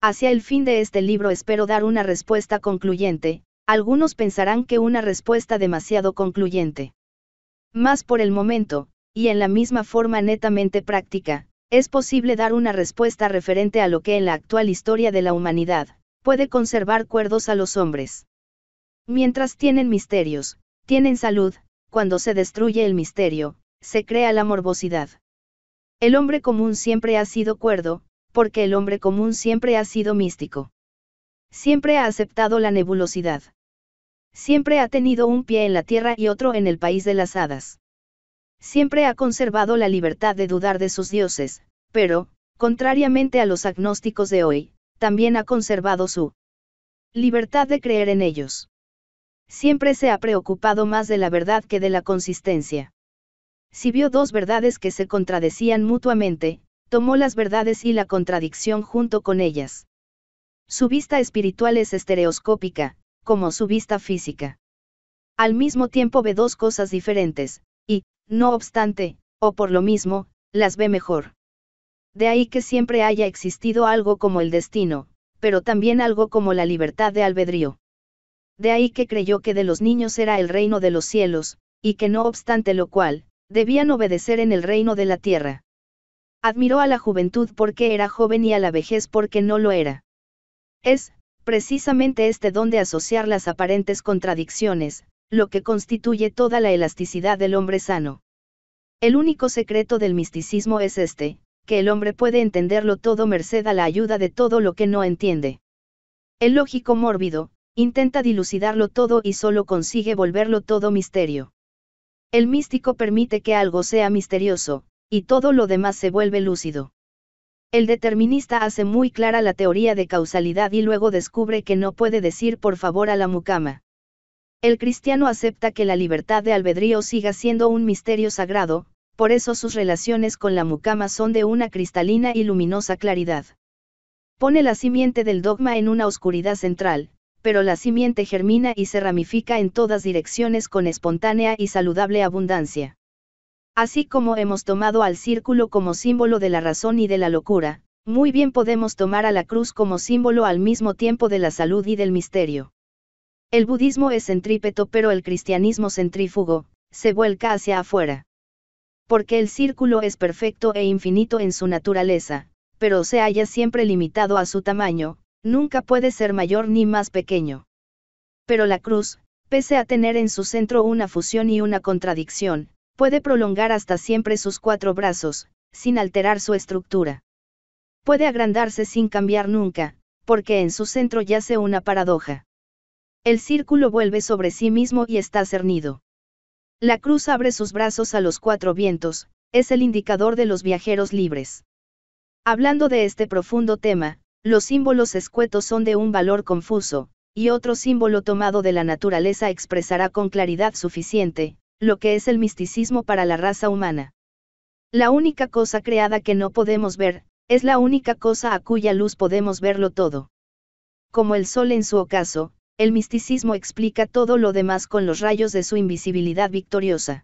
Hacia el fin de este libro espero dar una respuesta concluyente, algunos pensarán que una respuesta demasiado concluyente. Más por el momento, y en la misma forma netamente práctica, es posible dar una respuesta referente a lo que en la actual historia de la humanidad, puede conservar cuerdos a los hombres. Mientras tienen misterios, tienen salud, cuando se destruye el misterio, se crea la morbosidad. El hombre común siempre ha sido cuerdo, porque el hombre común siempre ha sido místico. Siempre ha aceptado la nebulosidad. Siempre ha tenido un pie en la tierra y otro en el país de las hadas siempre ha conservado la libertad de dudar de sus dioses, pero, contrariamente a los agnósticos de hoy, también ha conservado su libertad de creer en ellos. Siempre se ha preocupado más de la verdad que de la consistencia. Si vio dos verdades que se contradecían mutuamente, tomó las verdades y la contradicción junto con ellas. Su vista espiritual es estereoscópica, como su vista física. Al mismo tiempo ve dos cosas diferentes, y, no obstante, o por lo mismo, las ve mejor. De ahí que siempre haya existido algo como el destino, pero también algo como la libertad de albedrío. De ahí que creyó que de los niños era el reino de los cielos, y que no obstante lo cual, debían obedecer en el reino de la tierra. Admiró a la juventud porque era joven y a la vejez porque no lo era. Es, precisamente este don de asociar las aparentes contradicciones, lo que constituye toda la elasticidad del hombre sano. El único secreto del misticismo es este, que el hombre puede entenderlo todo merced a la ayuda de todo lo que no entiende. El lógico mórbido, intenta dilucidarlo todo y solo consigue volverlo todo misterio. El místico permite que algo sea misterioso, y todo lo demás se vuelve lúcido. El determinista hace muy clara la teoría de causalidad y luego descubre que no puede decir por favor a la mucama. El cristiano acepta que la libertad de albedrío siga siendo un misterio sagrado, por eso sus relaciones con la mucama son de una cristalina y luminosa claridad. Pone la simiente del dogma en una oscuridad central, pero la simiente germina y se ramifica en todas direcciones con espontánea y saludable abundancia. Así como hemos tomado al círculo como símbolo de la razón y de la locura, muy bien podemos tomar a la cruz como símbolo al mismo tiempo de la salud y del misterio. El budismo es centrípeto pero el cristianismo centrífugo, se vuelca hacia afuera. Porque el círculo es perfecto e infinito en su naturaleza, pero se halla siempre limitado a su tamaño, nunca puede ser mayor ni más pequeño. Pero la cruz, pese a tener en su centro una fusión y una contradicción, puede prolongar hasta siempre sus cuatro brazos, sin alterar su estructura. Puede agrandarse sin cambiar nunca, porque en su centro yace una paradoja. El círculo vuelve sobre sí mismo y está cernido. La cruz abre sus brazos a los cuatro vientos, es el indicador de los viajeros libres. Hablando de este profundo tema, los símbolos escuetos son de un valor confuso, y otro símbolo tomado de la naturaleza expresará con claridad suficiente, lo que es el misticismo para la raza humana. La única cosa creada que no podemos ver, es la única cosa a cuya luz podemos verlo todo. Como el sol en su ocaso, el misticismo explica todo lo demás con los rayos de su invisibilidad victoriosa.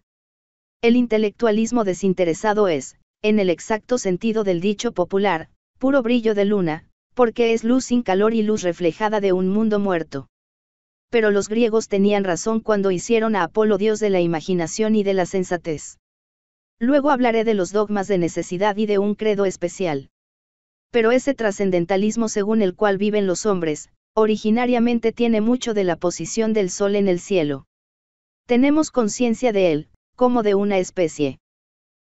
El intelectualismo desinteresado es, en el exacto sentido del dicho popular, puro brillo de luna, porque es luz sin calor y luz reflejada de un mundo muerto. Pero los griegos tenían razón cuando hicieron a Apolo dios de la imaginación y de la sensatez. Luego hablaré de los dogmas de necesidad y de un credo especial. Pero ese trascendentalismo según el cual viven los hombres, Originariamente tiene mucho de la posición del Sol en el cielo. Tenemos conciencia de él, como de una especie.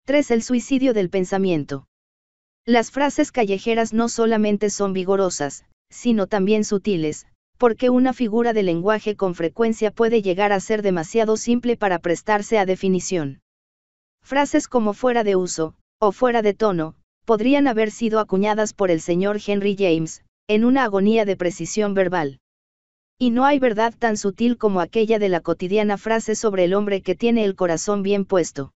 3. El suicidio del pensamiento. Las frases callejeras no solamente son vigorosas, sino también sutiles, porque una figura de lenguaje con frecuencia puede llegar a ser demasiado simple para prestarse a definición. Frases como fuera de uso, o fuera de tono, podrían haber sido acuñadas por el señor Henry James, en una agonía de precisión verbal. Y no hay verdad tan sutil como aquella de la cotidiana frase sobre el hombre que tiene el corazón bien puesto.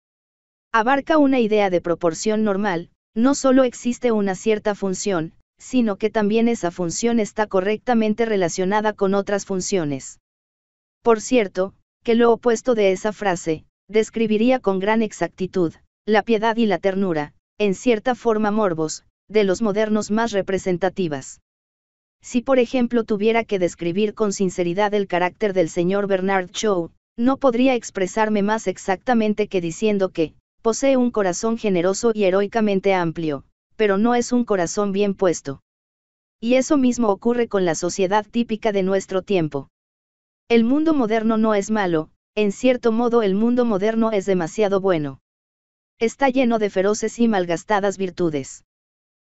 Abarca una idea de proporción normal, no solo existe una cierta función, sino que también esa función está correctamente relacionada con otras funciones. Por cierto, que lo opuesto de esa frase, describiría con gran exactitud, la piedad y la ternura, en cierta forma morbos, de los modernos más representativas. Si por ejemplo tuviera que describir con sinceridad el carácter del señor Bernard Shaw, no podría expresarme más exactamente que diciendo que, posee un corazón generoso y heroicamente amplio, pero no es un corazón bien puesto. Y eso mismo ocurre con la sociedad típica de nuestro tiempo. El mundo moderno no es malo, en cierto modo el mundo moderno es demasiado bueno. Está lleno de feroces y malgastadas virtudes.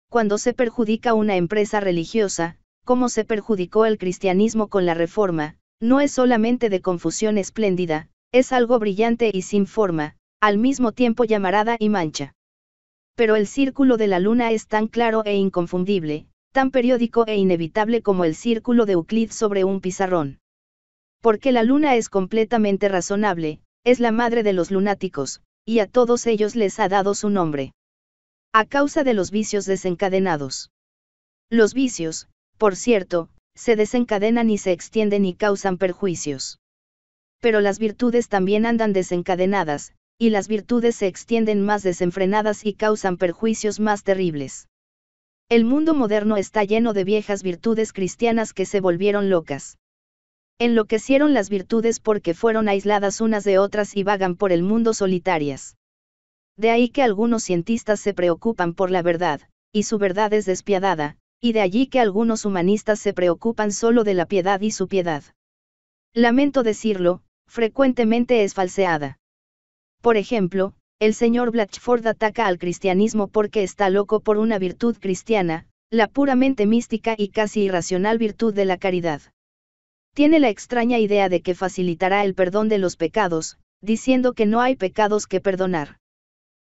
Cuando se perjudica una empresa religiosa, cómo se perjudicó el cristianismo con la reforma, no es solamente de confusión espléndida, es algo brillante y sin forma, al mismo tiempo llamarada y mancha. Pero el círculo de la luna es tan claro e inconfundible, tan periódico e inevitable como el círculo de Euclid sobre un pizarrón. Porque la luna es completamente razonable, es la madre de los lunáticos, y a todos ellos les ha dado su nombre. A causa de los vicios desencadenados. Los vicios, por cierto, se desencadenan y se extienden y causan perjuicios. Pero las virtudes también andan desencadenadas, y las virtudes se extienden más desenfrenadas y causan perjuicios más terribles. El mundo moderno está lleno de viejas virtudes cristianas que se volvieron locas. Enloquecieron las virtudes porque fueron aisladas unas de otras y vagan por el mundo solitarias. De ahí que algunos cientistas se preocupan por la verdad, y su verdad es despiadada, y de allí que algunos humanistas se preocupan solo de la piedad y su piedad. Lamento decirlo, frecuentemente es falseada. Por ejemplo, el señor Blatchford ataca al cristianismo porque está loco por una virtud cristiana, la puramente mística y casi irracional virtud de la caridad. Tiene la extraña idea de que facilitará el perdón de los pecados, diciendo que no hay pecados que perdonar.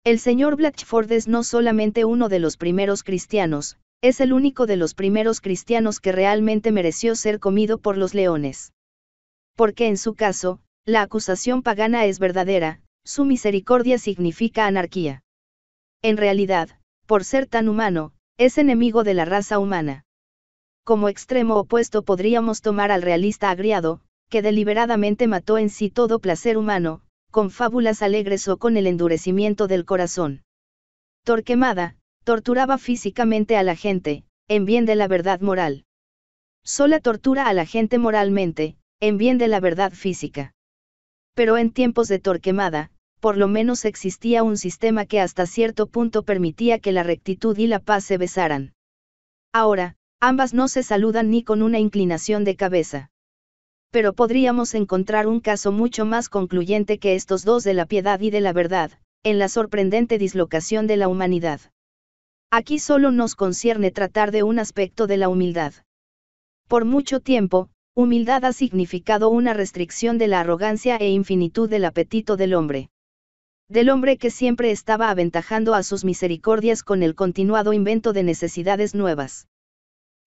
El señor Blatchford es no solamente uno de los primeros cristianos, es el único de los primeros cristianos que realmente mereció ser comido por los leones. Porque en su caso, la acusación pagana es verdadera, su misericordia significa anarquía. En realidad, por ser tan humano, es enemigo de la raza humana. Como extremo opuesto podríamos tomar al realista agriado, que deliberadamente mató en sí todo placer humano, con fábulas alegres o con el endurecimiento del corazón. Torquemada, torturaba físicamente a la gente, en bien de la verdad moral. Sola tortura a la gente moralmente, en bien de la verdad física. Pero en tiempos de Torquemada, por lo menos existía un sistema que hasta cierto punto permitía que la rectitud y la paz se besaran. Ahora, ambas no se saludan ni con una inclinación de cabeza. Pero podríamos encontrar un caso mucho más concluyente que estos dos de la piedad y de la verdad, en la sorprendente dislocación de la humanidad. Aquí solo nos concierne tratar de un aspecto de la humildad. Por mucho tiempo, humildad ha significado una restricción de la arrogancia e infinitud del apetito del hombre. Del hombre que siempre estaba aventajando a sus misericordias con el continuado invento de necesidades nuevas.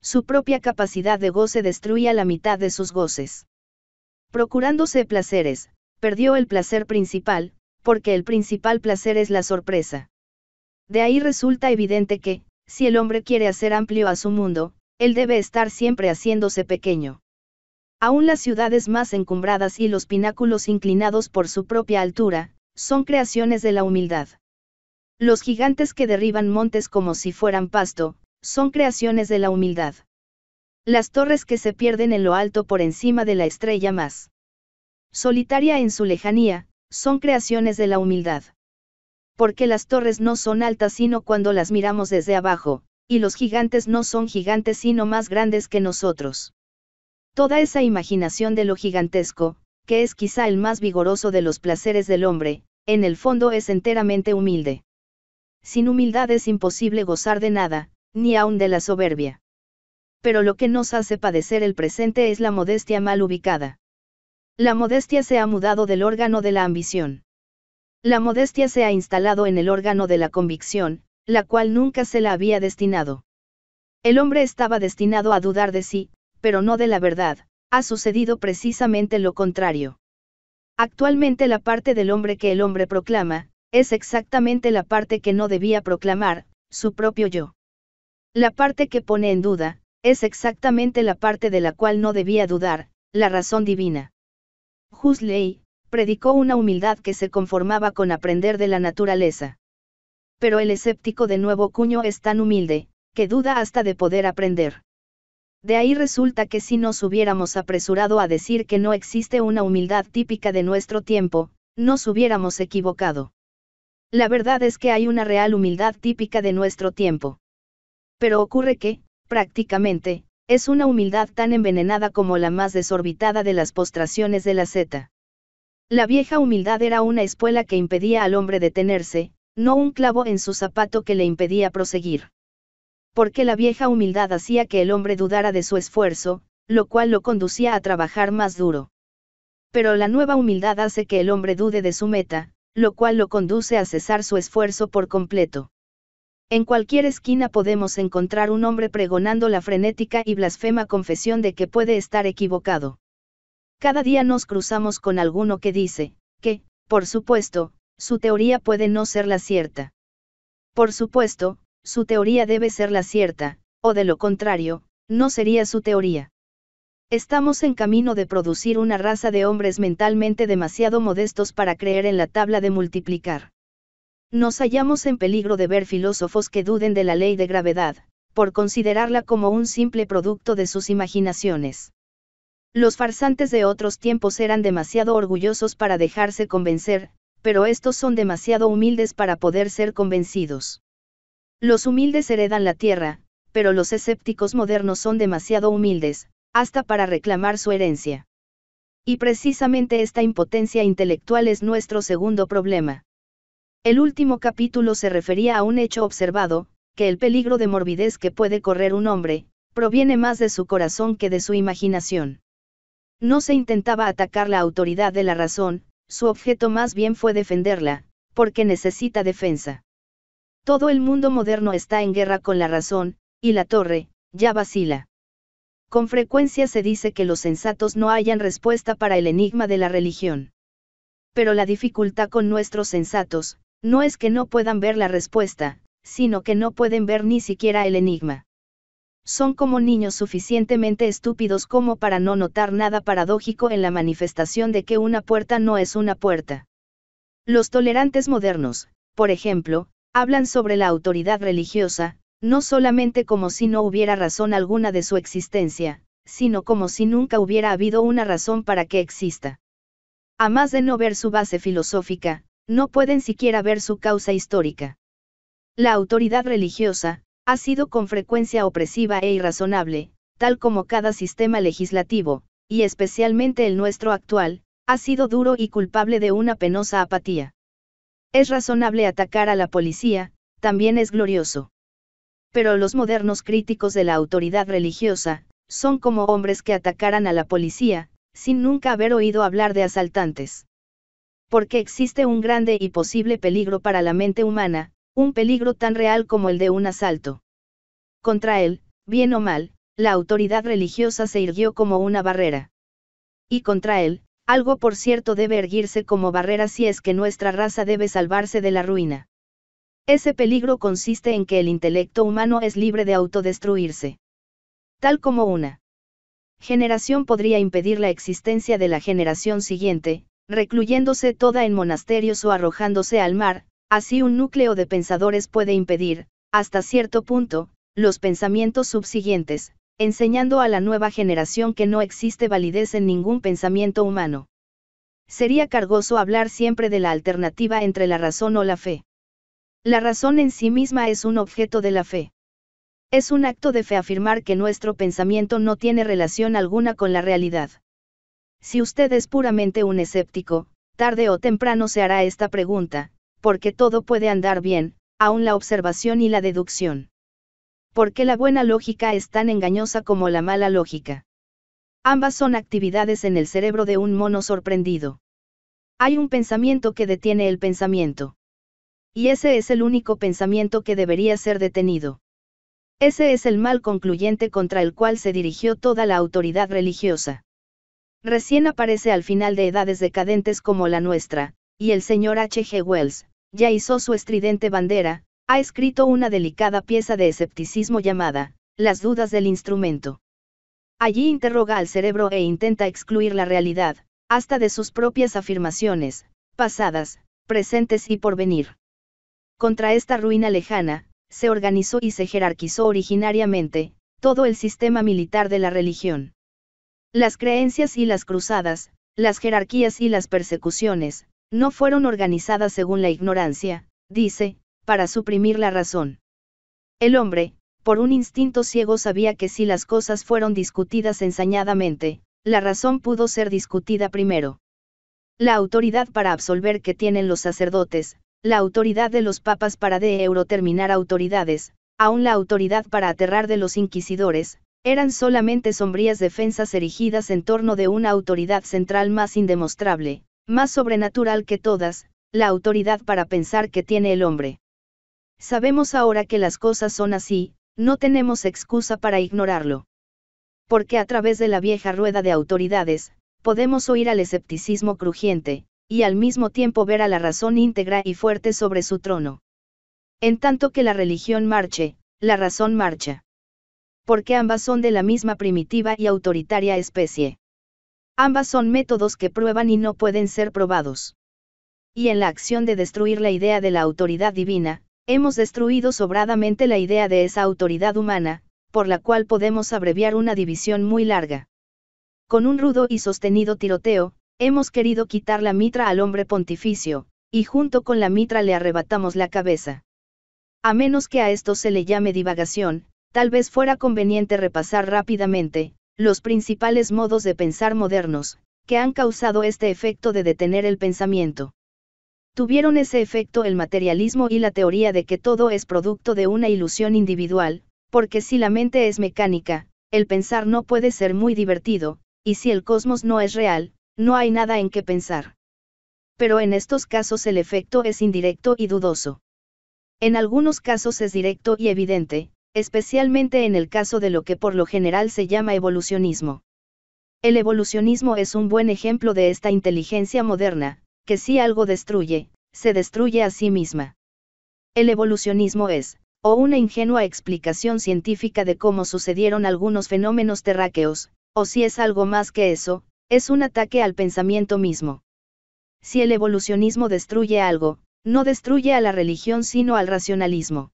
Su propia capacidad de goce destruía la mitad de sus goces. Procurándose placeres, perdió el placer principal, porque el principal placer es la sorpresa. De ahí resulta evidente que, si el hombre quiere hacer amplio a su mundo, él debe estar siempre haciéndose pequeño. Aún las ciudades más encumbradas y los pináculos inclinados por su propia altura, son creaciones de la humildad. Los gigantes que derriban montes como si fueran pasto, son creaciones de la humildad. Las torres que se pierden en lo alto por encima de la estrella más solitaria en su lejanía, son creaciones de la humildad porque las torres no son altas sino cuando las miramos desde abajo, y los gigantes no son gigantes sino más grandes que nosotros. Toda esa imaginación de lo gigantesco, que es quizá el más vigoroso de los placeres del hombre, en el fondo es enteramente humilde. Sin humildad es imposible gozar de nada, ni aun de la soberbia. Pero lo que nos hace padecer el presente es la modestia mal ubicada. La modestia se ha mudado del órgano de la ambición. La modestia se ha instalado en el órgano de la convicción, la cual nunca se la había destinado. El hombre estaba destinado a dudar de sí, pero no de la verdad, ha sucedido precisamente lo contrario. Actualmente la parte del hombre que el hombre proclama, es exactamente la parte que no debía proclamar, su propio yo. La parte que pone en duda, es exactamente la parte de la cual no debía dudar, la razón divina. Jusley, predicó una humildad que se conformaba con aprender de la naturaleza. Pero el escéptico de nuevo cuño es tan humilde, que duda hasta de poder aprender. De ahí resulta que si nos hubiéramos apresurado a decir que no existe una humildad típica de nuestro tiempo, nos hubiéramos equivocado. La verdad es que hay una real humildad típica de nuestro tiempo. Pero ocurre que, prácticamente, es una humildad tan envenenada como la más desorbitada de las postraciones de la Z. La vieja humildad era una espuela que impedía al hombre detenerse, no un clavo en su zapato que le impedía proseguir. Porque la vieja humildad hacía que el hombre dudara de su esfuerzo, lo cual lo conducía a trabajar más duro. Pero la nueva humildad hace que el hombre dude de su meta, lo cual lo conduce a cesar su esfuerzo por completo. En cualquier esquina podemos encontrar un hombre pregonando la frenética y blasfema confesión de que puede estar equivocado. Cada día nos cruzamos con alguno que dice, que, por supuesto, su teoría puede no ser la cierta. Por supuesto, su teoría debe ser la cierta, o de lo contrario, no sería su teoría. Estamos en camino de producir una raza de hombres mentalmente demasiado modestos para creer en la tabla de multiplicar. Nos hallamos en peligro de ver filósofos que duden de la ley de gravedad, por considerarla como un simple producto de sus imaginaciones. Los farsantes de otros tiempos eran demasiado orgullosos para dejarse convencer, pero estos son demasiado humildes para poder ser convencidos. Los humildes heredan la tierra, pero los escépticos modernos son demasiado humildes, hasta para reclamar su herencia. Y precisamente esta impotencia intelectual es nuestro segundo problema. El último capítulo se refería a un hecho observado, que el peligro de morbidez que puede correr un hombre, proviene más de su corazón que de su imaginación. No se intentaba atacar la autoridad de la razón, su objeto más bien fue defenderla, porque necesita defensa. Todo el mundo moderno está en guerra con la razón, y la torre, ya vacila. Con frecuencia se dice que los sensatos no hayan respuesta para el enigma de la religión. Pero la dificultad con nuestros sensatos, no es que no puedan ver la respuesta, sino que no pueden ver ni siquiera el enigma son como niños suficientemente estúpidos como para no notar nada paradójico en la manifestación de que una puerta no es una puerta. Los tolerantes modernos, por ejemplo, hablan sobre la autoridad religiosa, no solamente como si no hubiera razón alguna de su existencia, sino como si nunca hubiera habido una razón para que exista. A más de no ver su base filosófica, no pueden siquiera ver su causa histórica. La autoridad religiosa, ha sido con frecuencia opresiva e irrazonable, tal como cada sistema legislativo, y especialmente el nuestro actual, ha sido duro y culpable de una penosa apatía. Es razonable atacar a la policía, también es glorioso. Pero los modernos críticos de la autoridad religiosa, son como hombres que atacaran a la policía, sin nunca haber oído hablar de asaltantes. Porque existe un grande y posible peligro para la mente humana, un peligro tan real como el de un asalto. Contra él, bien o mal, la autoridad religiosa se irguió como una barrera. Y contra él, algo por cierto debe erguirse como barrera si es que nuestra raza debe salvarse de la ruina. Ese peligro consiste en que el intelecto humano es libre de autodestruirse. Tal como una generación podría impedir la existencia de la generación siguiente, recluyéndose toda en monasterios o arrojándose al mar, Así un núcleo de pensadores puede impedir, hasta cierto punto, los pensamientos subsiguientes, enseñando a la nueva generación que no existe validez en ningún pensamiento humano. Sería cargoso hablar siempre de la alternativa entre la razón o la fe. La razón en sí misma es un objeto de la fe. Es un acto de fe afirmar que nuestro pensamiento no tiene relación alguna con la realidad. Si usted es puramente un escéptico, tarde o temprano se hará esta pregunta, porque todo puede andar bien, aun la observación y la deducción. Porque la buena lógica es tan engañosa como la mala lógica. Ambas son actividades en el cerebro de un mono sorprendido. Hay un pensamiento que detiene el pensamiento. Y ese es el único pensamiento que debería ser detenido. Ese es el mal concluyente contra el cual se dirigió toda la autoridad religiosa. Recién aparece al final de edades decadentes como la nuestra, y el señor H. G. Wells, ya hizo su estridente bandera, ha escrito una delicada pieza de escepticismo llamada, Las dudas del instrumento. Allí interroga al cerebro e intenta excluir la realidad, hasta de sus propias afirmaciones, pasadas, presentes y por venir. Contra esta ruina lejana, se organizó y se jerarquizó originariamente, todo el sistema militar de la religión. Las creencias y las cruzadas, las jerarquías y las persecuciones, no fueron organizadas según la ignorancia, dice, para suprimir la razón. El hombre, por un instinto ciego sabía que si las cosas fueron discutidas ensañadamente, la razón pudo ser discutida primero. La autoridad para absolver que tienen los sacerdotes, la autoridad de los papas para de terminar autoridades, aún la autoridad para aterrar de los inquisidores, eran solamente sombrías defensas erigidas en torno de una autoridad central más indemostrable, más sobrenatural que todas, la autoridad para pensar que tiene el hombre. Sabemos ahora que las cosas son así, no tenemos excusa para ignorarlo. Porque a través de la vieja rueda de autoridades, podemos oír al escepticismo crujiente, y al mismo tiempo ver a la razón íntegra y fuerte sobre su trono. En tanto que la religión marche, la razón marcha. Porque ambas son de la misma primitiva y autoritaria especie. Ambas son métodos que prueban y no pueden ser probados. Y en la acción de destruir la idea de la autoridad divina, hemos destruido sobradamente la idea de esa autoridad humana, por la cual podemos abreviar una división muy larga. Con un rudo y sostenido tiroteo, hemos querido quitar la mitra al hombre pontificio, y junto con la mitra le arrebatamos la cabeza. A menos que a esto se le llame divagación, tal vez fuera conveniente repasar rápidamente, los principales modos de pensar modernos, que han causado este efecto de detener el pensamiento. Tuvieron ese efecto el materialismo y la teoría de que todo es producto de una ilusión individual, porque si la mente es mecánica, el pensar no puede ser muy divertido, y si el cosmos no es real, no hay nada en que pensar. Pero en estos casos el efecto es indirecto y dudoso. En algunos casos es directo y evidente, especialmente en el caso de lo que por lo general se llama evolucionismo. El evolucionismo es un buen ejemplo de esta inteligencia moderna, que si algo destruye, se destruye a sí misma. El evolucionismo es, o una ingenua explicación científica de cómo sucedieron algunos fenómenos terráqueos, o si es algo más que eso, es un ataque al pensamiento mismo. Si el evolucionismo destruye algo, no destruye a la religión sino al racionalismo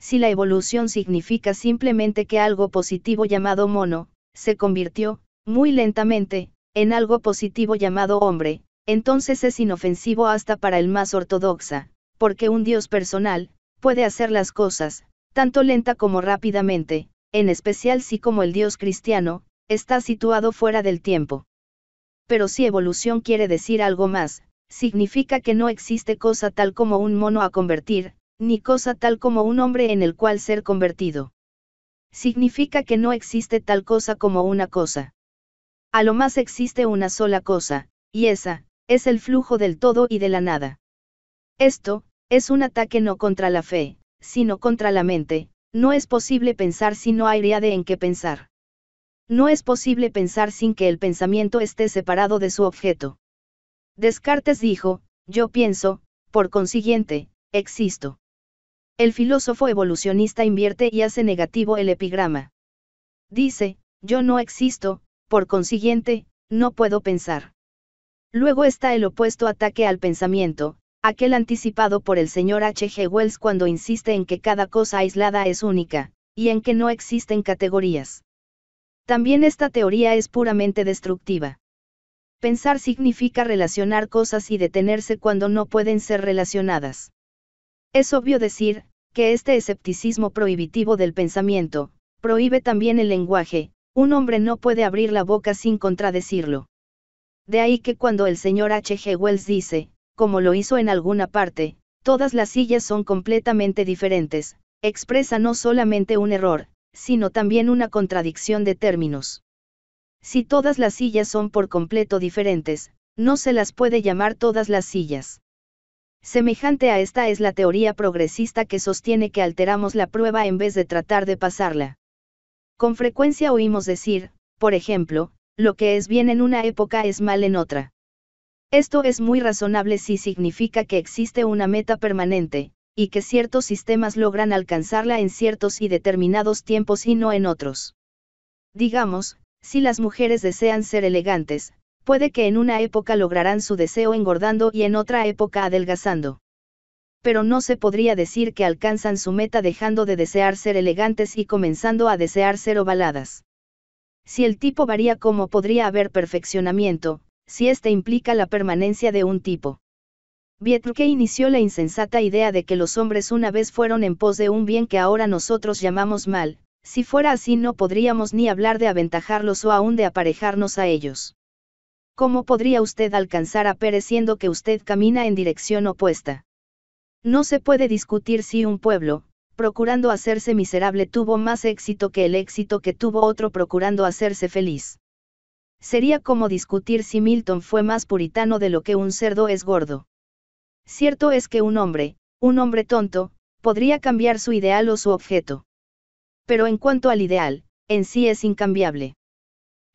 si la evolución significa simplemente que algo positivo llamado mono, se convirtió, muy lentamente, en algo positivo llamado hombre, entonces es inofensivo hasta para el más ortodoxa, porque un Dios personal, puede hacer las cosas, tanto lenta como rápidamente, en especial si como el Dios cristiano, está situado fuera del tiempo. Pero si evolución quiere decir algo más, significa que no existe cosa tal como un mono a convertir, ni cosa tal como un hombre en el cual ser convertido. Significa que no existe tal cosa como una cosa. A lo más existe una sola cosa, y esa, es el flujo del todo y de la nada. Esto, es un ataque no contra la fe, sino contra la mente, no es posible pensar si no hay de en qué pensar. No es posible pensar sin que el pensamiento esté separado de su objeto. Descartes dijo, yo pienso, por consiguiente, existo. El filósofo evolucionista invierte y hace negativo el epigrama. Dice, yo no existo, por consiguiente, no puedo pensar. Luego está el opuesto ataque al pensamiento, aquel anticipado por el señor H. G. Wells cuando insiste en que cada cosa aislada es única, y en que no existen categorías. También esta teoría es puramente destructiva. Pensar significa relacionar cosas y detenerse cuando no pueden ser relacionadas. Es obvio decir, que este escepticismo prohibitivo del pensamiento, prohíbe también el lenguaje, un hombre no puede abrir la boca sin contradecirlo. De ahí que cuando el señor H. G. Wells dice, como lo hizo en alguna parte, todas las sillas son completamente diferentes, expresa no solamente un error, sino también una contradicción de términos. Si todas las sillas son por completo diferentes, no se las puede llamar todas las sillas. Semejante a esta es la teoría progresista que sostiene que alteramos la prueba en vez de tratar de pasarla. Con frecuencia oímos decir, por ejemplo, lo que es bien en una época es mal en otra. Esto es muy razonable si significa que existe una meta permanente, y que ciertos sistemas logran alcanzarla en ciertos y determinados tiempos y no en otros. Digamos, si las mujeres desean ser elegantes, puede que en una época lograrán su deseo engordando y en otra época adelgazando. Pero no se podría decir que alcanzan su meta dejando de desear ser elegantes y comenzando a desear ser ovaladas. Si el tipo varía como podría haber perfeccionamiento, si éste implica la permanencia de un tipo. que inició la insensata idea de que los hombres una vez fueron en pos de un bien que ahora nosotros llamamos mal, si fuera así no podríamos ni hablar de aventajarlos o aún de aparejarnos a ellos. ¿Cómo podría usted alcanzar a pereciendo que usted camina en dirección opuesta? No se puede discutir si un pueblo, procurando hacerse miserable, tuvo más éxito que el éxito que tuvo otro procurando hacerse feliz. Sería como discutir si Milton fue más puritano de lo que un cerdo es gordo. Cierto es que un hombre, un hombre tonto, podría cambiar su ideal o su objeto. Pero en cuanto al ideal, en sí es incambiable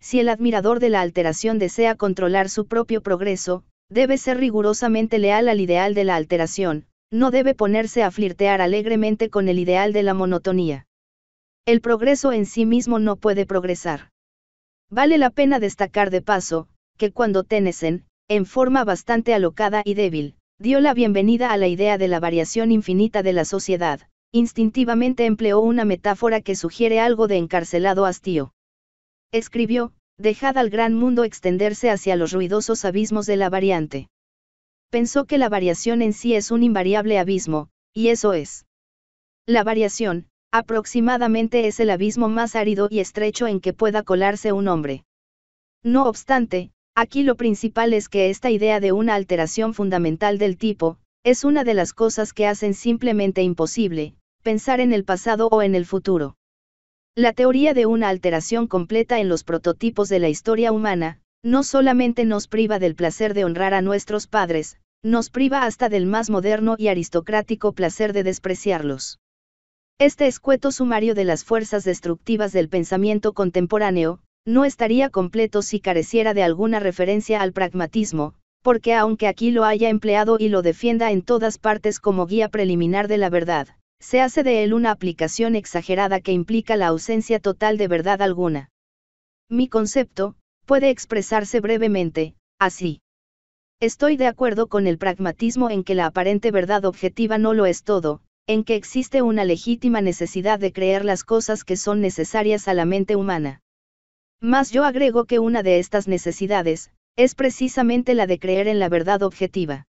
si el admirador de la alteración desea controlar su propio progreso, debe ser rigurosamente leal al ideal de la alteración, no debe ponerse a flirtear alegremente con el ideal de la monotonía. El progreso en sí mismo no puede progresar. Vale la pena destacar de paso, que cuando Tennyson, en forma bastante alocada y débil, dio la bienvenida a la idea de la variación infinita de la sociedad, instintivamente empleó una metáfora que sugiere algo de encarcelado hastío escribió, dejad al gran mundo extenderse hacia los ruidosos abismos de la variante. Pensó que la variación en sí es un invariable abismo, y eso es. La variación, aproximadamente es el abismo más árido y estrecho en que pueda colarse un hombre. No obstante, aquí lo principal es que esta idea de una alteración fundamental del tipo, es una de las cosas que hacen simplemente imposible, pensar en el pasado o en el futuro. La teoría de una alteración completa en los prototipos de la historia humana, no solamente nos priva del placer de honrar a nuestros padres, nos priva hasta del más moderno y aristocrático placer de despreciarlos. Este escueto sumario de las fuerzas destructivas del pensamiento contemporáneo, no estaría completo si careciera de alguna referencia al pragmatismo, porque aunque aquí lo haya empleado y lo defienda en todas partes como guía preliminar de la verdad, se hace de él una aplicación exagerada que implica la ausencia total de verdad alguna. Mi concepto, puede expresarse brevemente, así. Estoy de acuerdo con el pragmatismo en que la aparente verdad objetiva no lo es todo, en que existe una legítima necesidad de creer las cosas que son necesarias a la mente humana. Mas yo agrego que una de estas necesidades, es precisamente la de creer en la verdad objetiva.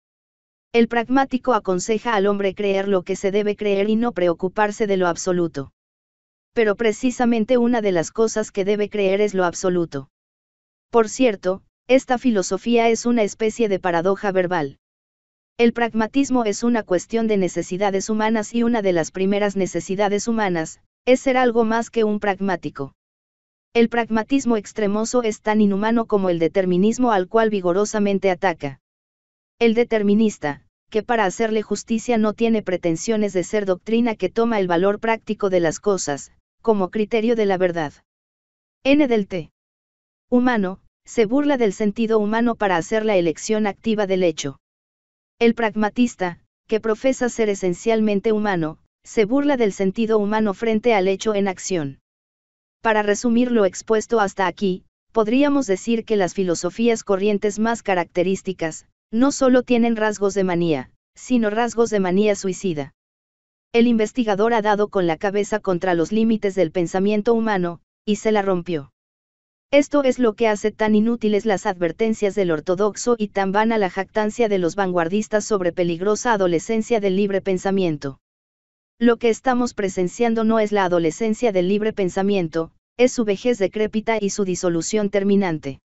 El pragmático aconseja al hombre creer lo que se debe creer y no preocuparse de lo absoluto. Pero precisamente una de las cosas que debe creer es lo absoluto. Por cierto, esta filosofía es una especie de paradoja verbal. El pragmatismo es una cuestión de necesidades humanas y una de las primeras necesidades humanas, es ser algo más que un pragmático. El pragmatismo extremoso es tan inhumano como el determinismo al cual vigorosamente ataca. El determinista, que para hacerle justicia no tiene pretensiones de ser doctrina que toma el valor práctico de las cosas, como criterio de la verdad. N del T. Humano, se burla del sentido humano para hacer la elección activa del hecho. El pragmatista, que profesa ser esencialmente humano, se burla del sentido humano frente al hecho en acción. Para resumir lo expuesto hasta aquí, podríamos decir que las filosofías corrientes más características, no solo tienen rasgos de manía, sino rasgos de manía suicida. El investigador ha dado con la cabeza contra los límites del pensamiento humano, y se la rompió. Esto es lo que hace tan inútiles las advertencias del ortodoxo y tan vana la jactancia de los vanguardistas sobre peligrosa adolescencia del libre pensamiento. Lo que estamos presenciando no es la adolescencia del libre pensamiento, es su vejez decrépita y su disolución terminante.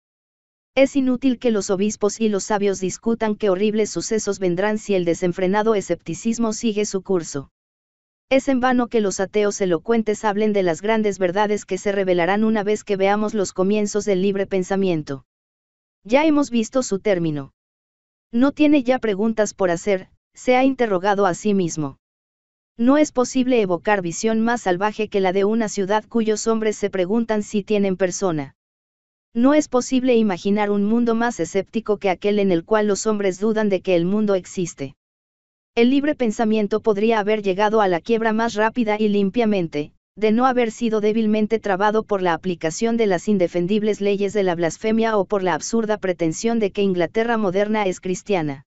Es inútil que los obispos y los sabios discutan qué horribles sucesos vendrán si el desenfrenado escepticismo sigue su curso. Es en vano que los ateos elocuentes hablen de las grandes verdades que se revelarán una vez que veamos los comienzos del libre pensamiento. Ya hemos visto su término. No tiene ya preguntas por hacer, se ha interrogado a sí mismo. No es posible evocar visión más salvaje que la de una ciudad cuyos hombres se preguntan si tienen persona. No es posible imaginar un mundo más escéptico que aquel en el cual los hombres dudan de que el mundo existe. El libre pensamiento podría haber llegado a la quiebra más rápida y limpiamente, de no haber sido débilmente trabado por la aplicación de las indefendibles leyes de la blasfemia o por la absurda pretensión de que Inglaterra moderna es cristiana.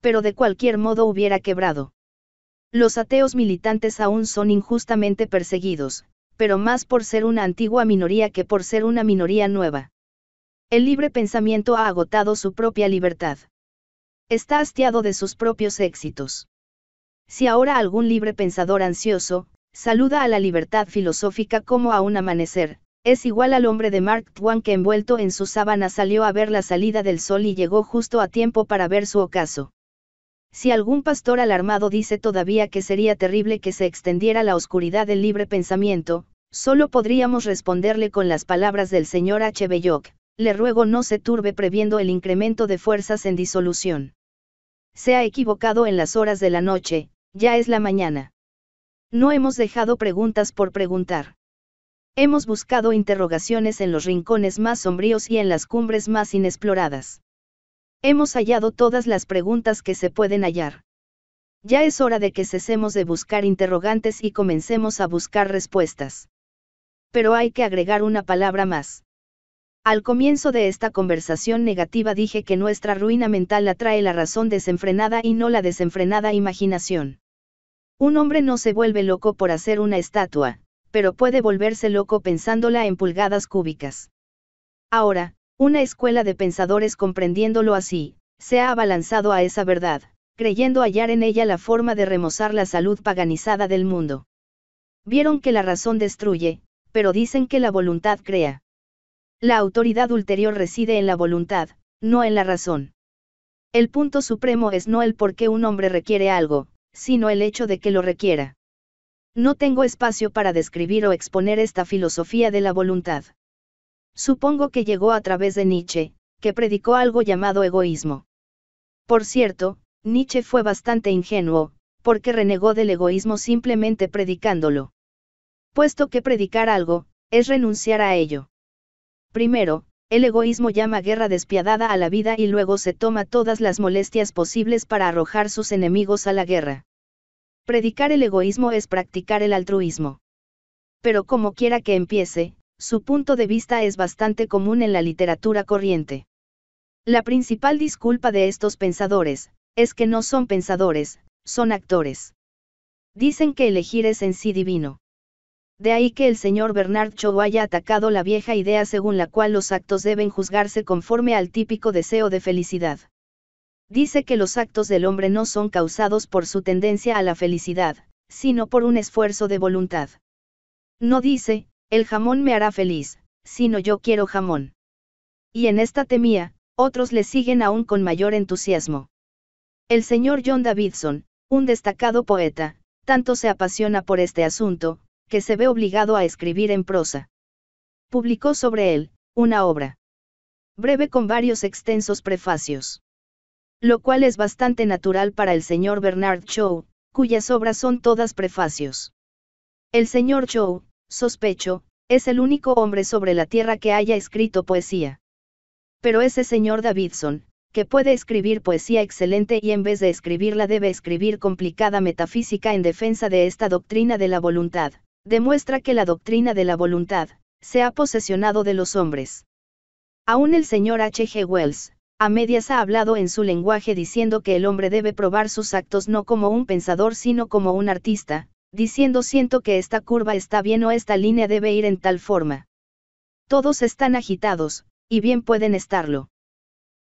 Pero de cualquier modo hubiera quebrado. Los ateos militantes aún son injustamente perseguidos, pero más por ser una antigua minoría que por ser una minoría nueva. El libre pensamiento ha agotado su propia libertad. Está hastiado de sus propios éxitos. Si ahora algún libre pensador ansioso, saluda a la libertad filosófica como a un amanecer, es igual al hombre de Mark Twain que envuelto en su sábana salió a ver la salida del sol y llegó justo a tiempo para ver su ocaso. Si algún pastor alarmado dice todavía que sería terrible que se extendiera la oscuridad del libre pensamiento, solo podríamos responderle con las palabras del señor H. le ruego no se turbe previendo el incremento de fuerzas en disolución. Se ha equivocado en las horas de la noche, ya es la mañana. No hemos dejado preguntas por preguntar. Hemos buscado interrogaciones en los rincones más sombríos y en las cumbres más inexploradas. Hemos hallado todas las preguntas que se pueden hallar. Ya es hora de que cesemos de buscar interrogantes y comencemos a buscar respuestas. Pero hay que agregar una palabra más. Al comienzo de esta conversación negativa dije que nuestra ruina mental atrae la razón desenfrenada y no la desenfrenada imaginación. Un hombre no se vuelve loco por hacer una estatua, pero puede volverse loco pensándola en pulgadas cúbicas. Ahora, una escuela de pensadores comprendiéndolo así, se ha abalanzado a esa verdad, creyendo hallar en ella la forma de remozar la salud paganizada del mundo. Vieron que la razón destruye, pero dicen que la voluntad crea. La autoridad ulterior reside en la voluntad, no en la razón. El punto supremo es no el por qué un hombre requiere algo, sino el hecho de que lo requiera. No tengo espacio para describir o exponer esta filosofía de la voluntad. Supongo que llegó a través de Nietzsche, que predicó algo llamado egoísmo. Por cierto, Nietzsche fue bastante ingenuo, porque renegó del egoísmo simplemente predicándolo. Puesto que predicar algo, es renunciar a ello. Primero, el egoísmo llama guerra despiadada a la vida y luego se toma todas las molestias posibles para arrojar sus enemigos a la guerra. Predicar el egoísmo es practicar el altruismo. Pero como quiera que empiece, su punto de vista es bastante común en la literatura corriente. La principal disculpa de estos pensadores, es que no son pensadores, son actores. Dicen que elegir es en sí divino. De ahí que el señor Bernard Shaw haya atacado la vieja idea según la cual los actos deben juzgarse conforme al típico deseo de felicidad. Dice que los actos del hombre no son causados por su tendencia a la felicidad, sino por un esfuerzo de voluntad. No dice, el jamón me hará feliz, sino yo quiero jamón. Y en esta temía, otros le siguen aún con mayor entusiasmo. El señor John Davidson, un destacado poeta, tanto se apasiona por este asunto, que se ve obligado a escribir en prosa. Publicó sobre él, una obra. Breve con varios extensos prefacios. Lo cual es bastante natural para el señor Bernard Shaw, cuyas obras son todas prefacios. El señor Shaw, sospecho, es el único hombre sobre la tierra que haya escrito poesía. Pero ese señor Davidson, que puede escribir poesía excelente y en vez de escribirla debe escribir complicada metafísica en defensa de esta doctrina de la voluntad, demuestra que la doctrina de la voluntad, se ha posesionado de los hombres. Aún el señor H. G. Wells, a medias ha hablado en su lenguaje diciendo que el hombre debe probar sus actos no como un pensador sino como un artista, diciendo siento que esta curva está bien o esta línea debe ir en tal forma. Todos están agitados, y bien pueden estarlo.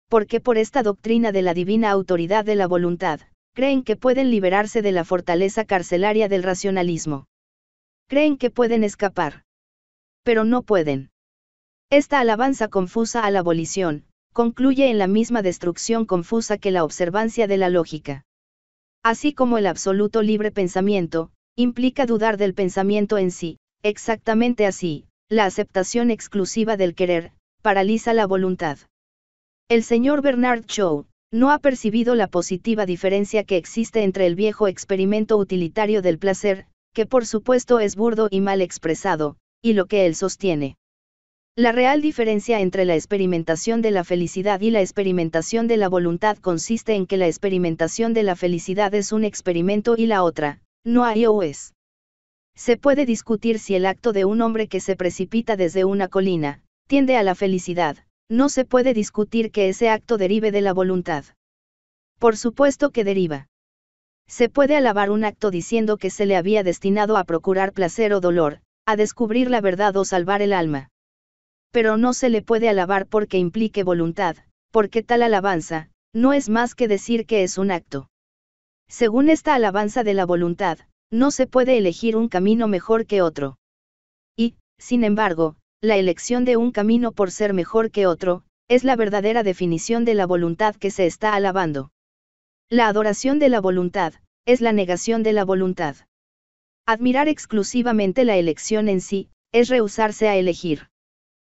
Porque por esta doctrina de la divina autoridad de la voluntad, creen que pueden liberarse de la fortaleza carcelaria del racionalismo. Creen que pueden escapar. Pero no pueden. Esta alabanza confusa a la abolición, concluye en la misma destrucción confusa que la observancia de la lógica. Así como el absoluto libre pensamiento, implica dudar del pensamiento en sí, exactamente así, la aceptación exclusiva del querer, paraliza la voluntad. El señor Bernard Shaw, no ha percibido la positiva diferencia que existe entre el viejo experimento utilitario del placer, que por supuesto es burdo y mal expresado, y lo que él sostiene. La real diferencia entre la experimentación de la felicidad y la experimentación de la voluntad consiste en que la experimentación de la felicidad es un experimento y la otra, no hay es. Se puede discutir si el acto de un hombre que se precipita desde una colina, tiende a la felicidad, no se puede discutir que ese acto derive de la voluntad. Por supuesto que deriva. Se puede alabar un acto diciendo que se le había destinado a procurar placer o dolor, a descubrir la verdad o salvar el alma. Pero no se le puede alabar porque implique voluntad, porque tal alabanza, no es más que decir que es un acto. Según esta alabanza de la voluntad, no se puede elegir un camino mejor que otro. Y, sin embargo, la elección de un camino por ser mejor que otro, es la verdadera definición de la voluntad que se está alabando. La adoración de la voluntad, es la negación de la voluntad. Admirar exclusivamente la elección en sí, es rehusarse a elegir.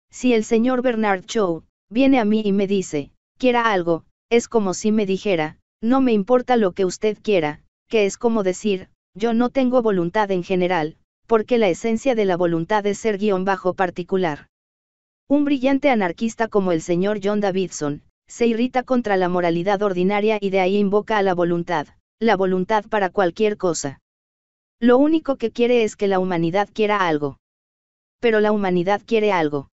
Si el señor Bernard Shaw, viene a mí y me dice, quiera algo, es como si me dijera, no me importa lo que usted quiera, que es como decir, yo no tengo voluntad en general, porque la esencia de la voluntad es ser guión bajo particular. Un brillante anarquista como el señor John Davidson, se irrita contra la moralidad ordinaria y de ahí invoca a la voluntad, la voluntad para cualquier cosa. Lo único que quiere es que la humanidad quiera algo. Pero la humanidad quiere algo.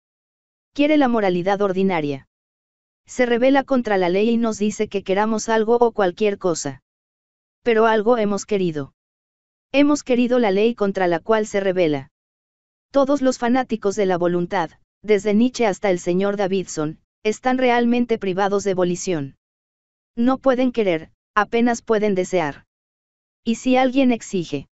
Quiere la moralidad ordinaria se revela contra la ley y nos dice que queramos algo o cualquier cosa. Pero algo hemos querido. Hemos querido la ley contra la cual se revela. Todos los fanáticos de la voluntad, desde Nietzsche hasta el señor Davidson, están realmente privados de volición. No pueden querer, apenas pueden desear. Y si alguien exige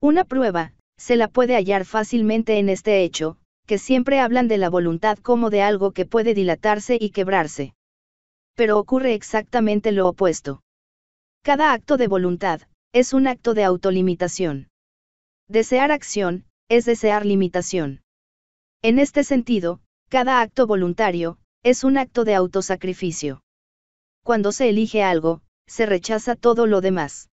una prueba, se la puede hallar fácilmente en este hecho, siempre hablan de la voluntad como de algo que puede dilatarse y quebrarse. Pero ocurre exactamente lo opuesto. Cada acto de voluntad, es un acto de autolimitación. Desear acción, es desear limitación. En este sentido, cada acto voluntario, es un acto de autosacrificio. Cuando se elige algo, se rechaza todo lo demás.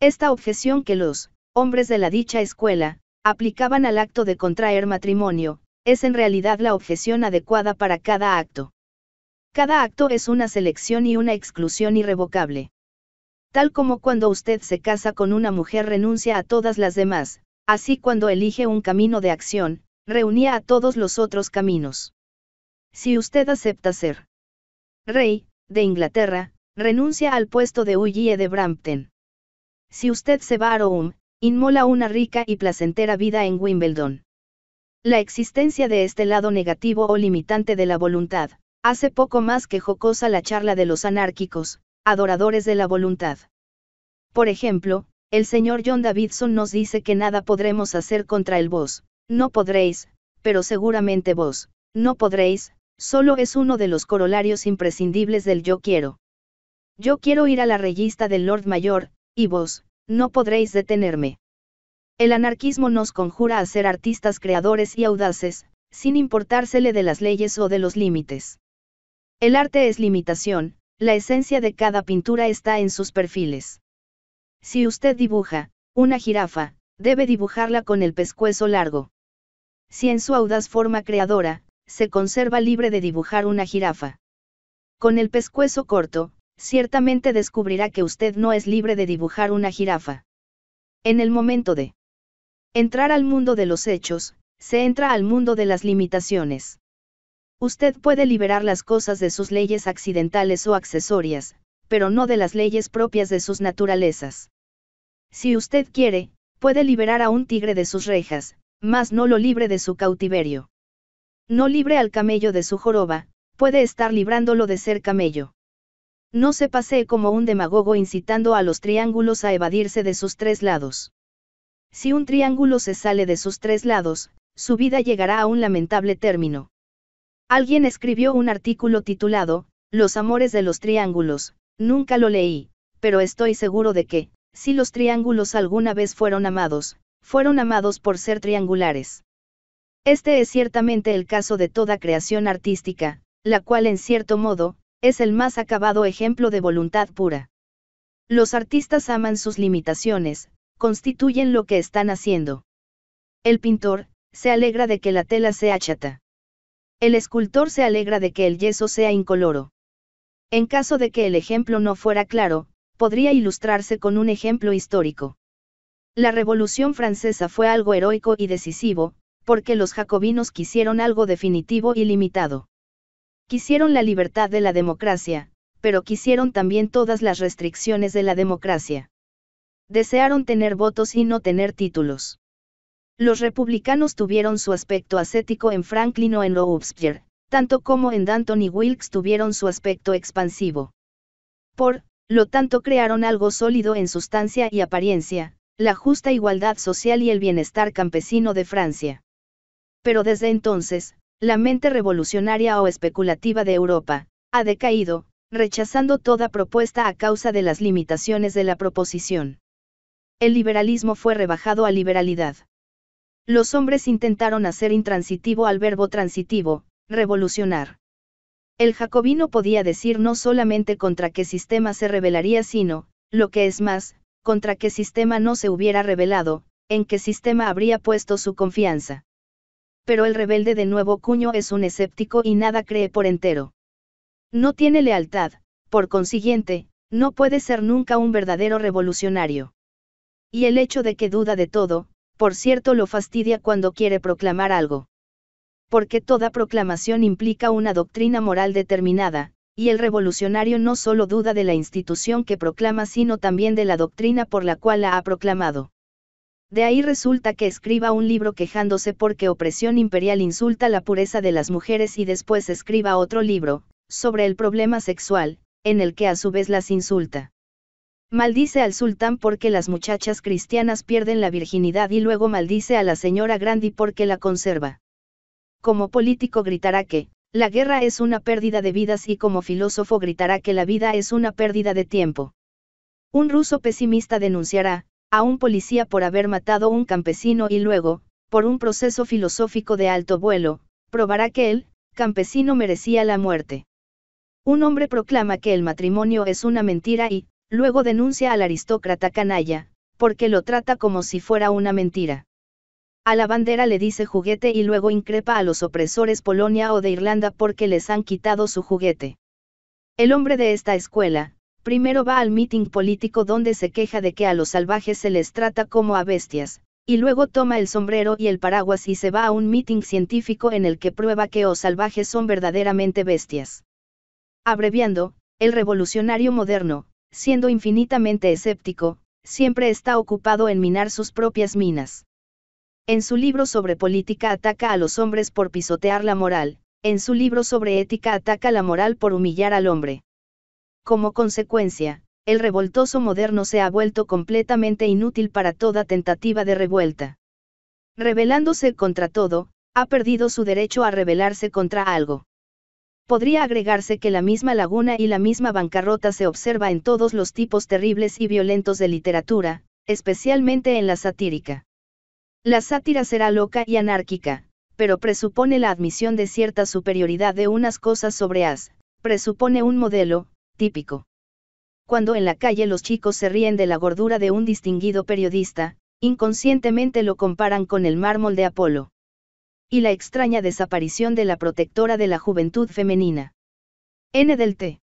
Esta objeción que los hombres de la dicha escuela aplicaban al acto de contraer matrimonio, es en realidad la objeción adecuada para cada acto. Cada acto es una selección y una exclusión irrevocable. Tal como cuando usted se casa con una mujer renuncia a todas las demás, así cuando elige un camino de acción, reunía a todos los otros caminos. Si usted acepta ser rey de Inglaterra, renuncia al puesto de Huye de Brampton. Si usted se va a Rome, inmola una rica y placentera vida en Wimbledon. La existencia de este lado negativo o limitante de la voluntad, hace poco más que jocosa la charla de los anárquicos, adoradores de la voluntad. Por ejemplo, el señor John Davidson nos dice que nada podremos hacer contra el vos, no podréis, pero seguramente vos, no podréis, solo es uno de los corolarios imprescindibles del yo quiero. Yo quiero ir a la revista del Lord Mayor, y vos, no podréis detenerme. El anarquismo nos conjura a ser artistas creadores y audaces, sin importársele de las leyes o de los límites. El arte es limitación, la esencia de cada pintura está en sus perfiles. Si usted dibuja, una jirafa, debe dibujarla con el pescuezo largo. Si en su audaz forma creadora, se conserva libre de dibujar una jirafa. Con el pescuezo corto, ciertamente descubrirá que usted no es libre de dibujar una jirafa. En el momento de entrar al mundo de los hechos, se entra al mundo de las limitaciones. Usted puede liberar las cosas de sus leyes accidentales o accesorias, pero no de las leyes propias de sus naturalezas. Si usted quiere, puede liberar a un tigre de sus rejas, mas no lo libre de su cautiverio. No libre al camello de su joroba, puede estar librándolo de ser camello. No se pasee como un demagogo incitando a los triángulos a evadirse de sus tres lados. Si un triángulo se sale de sus tres lados, su vida llegará a un lamentable término. Alguien escribió un artículo titulado, Los amores de los triángulos, nunca lo leí, pero estoy seguro de que, si los triángulos alguna vez fueron amados, fueron amados por ser triangulares. Este es ciertamente el caso de toda creación artística, la cual en cierto modo, es el más acabado ejemplo de voluntad pura. Los artistas aman sus limitaciones, constituyen lo que están haciendo. El pintor, se alegra de que la tela sea chata. El escultor se alegra de que el yeso sea incoloro. En caso de que el ejemplo no fuera claro, podría ilustrarse con un ejemplo histórico. La Revolución Francesa fue algo heroico y decisivo, porque los jacobinos quisieron algo definitivo y limitado. Quisieron la libertad de la democracia, pero quisieron también todas las restricciones de la democracia. Desearon tener votos y no tener títulos. Los republicanos tuvieron su aspecto ascético en Franklin o en Robespierre, tanto como en Danton y Wilkes tuvieron su aspecto expansivo. Por lo tanto crearon algo sólido en sustancia y apariencia, la justa igualdad social y el bienestar campesino de Francia. Pero desde entonces, la mente revolucionaria o especulativa de Europa, ha decaído, rechazando toda propuesta a causa de las limitaciones de la proposición. El liberalismo fue rebajado a liberalidad. Los hombres intentaron hacer intransitivo al verbo transitivo, revolucionar. El jacobino podía decir no solamente contra qué sistema se revelaría sino, lo que es más, contra qué sistema no se hubiera revelado, en qué sistema habría puesto su confianza pero el rebelde de nuevo cuño es un escéptico y nada cree por entero. No tiene lealtad, por consiguiente, no puede ser nunca un verdadero revolucionario. Y el hecho de que duda de todo, por cierto, lo fastidia cuando quiere proclamar algo. Porque toda proclamación implica una doctrina moral determinada, y el revolucionario no solo duda de la institución que proclama, sino también de la doctrina por la cual la ha proclamado. De ahí resulta que escriba un libro quejándose porque opresión imperial insulta la pureza de las mujeres y después escriba otro libro, sobre el problema sexual, en el que a su vez las insulta. Maldice al sultán porque las muchachas cristianas pierden la virginidad y luego maldice a la señora Grandi porque la conserva. Como político gritará que, la guerra es una pérdida de vidas y como filósofo gritará que la vida es una pérdida de tiempo. Un ruso pesimista denunciará, a un policía por haber matado a un campesino y luego, por un proceso filosófico de alto vuelo, probará que él, campesino merecía la muerte. Un hombre proclama que el matrimonio es una mentira y, luego denuncia al aristócrata canalla, porque lo trata como si fuera una mentira. A la bandera le dice juguete y luego increpa a los opresores Polonia o de Irlanda porque les han quitado su juguete. El hombre de esta escuela, primero va al mitin político donde se queja de que a los salvajes se les trata como a bestias, y luego toma el sombrero y el paraguas y se va a un mitin científico en el que prueba que los salvajes son verdaderamente bestias. Abreviando, el revolucionario moderno, siendo infinitamente escéptico, siempre está ocupado en minar sus propias minas. En su libro sobre política ataca a los hombres por pisotear la moral, en su libro sobre ética ataca la moral por humillar al hombre. Como consecuencia, el revoltoso moderno se ha vuelto completamente inútil para toda tentativa de revuelta. Rebelándose contra todo, ha perdido su derecho a rebelarse contra algo. Podría agregarse que la misma laguna y la misma bancarrota se observa en todos los tipos terribles y violentos de literatura, especialmente en la satírica. La sátira será loca y anárquica, pero presupone la admisión de cierta superioridad de unas cosas sobre as, presupone un modelo, típico. Cuando en la calle los chicos se ríen de la gordura de un distinguido periodista, inconscientemente lo comparan con el mármol de Apolo. Y la extraña desaparición de la protectora de la juventud femenina. N del T.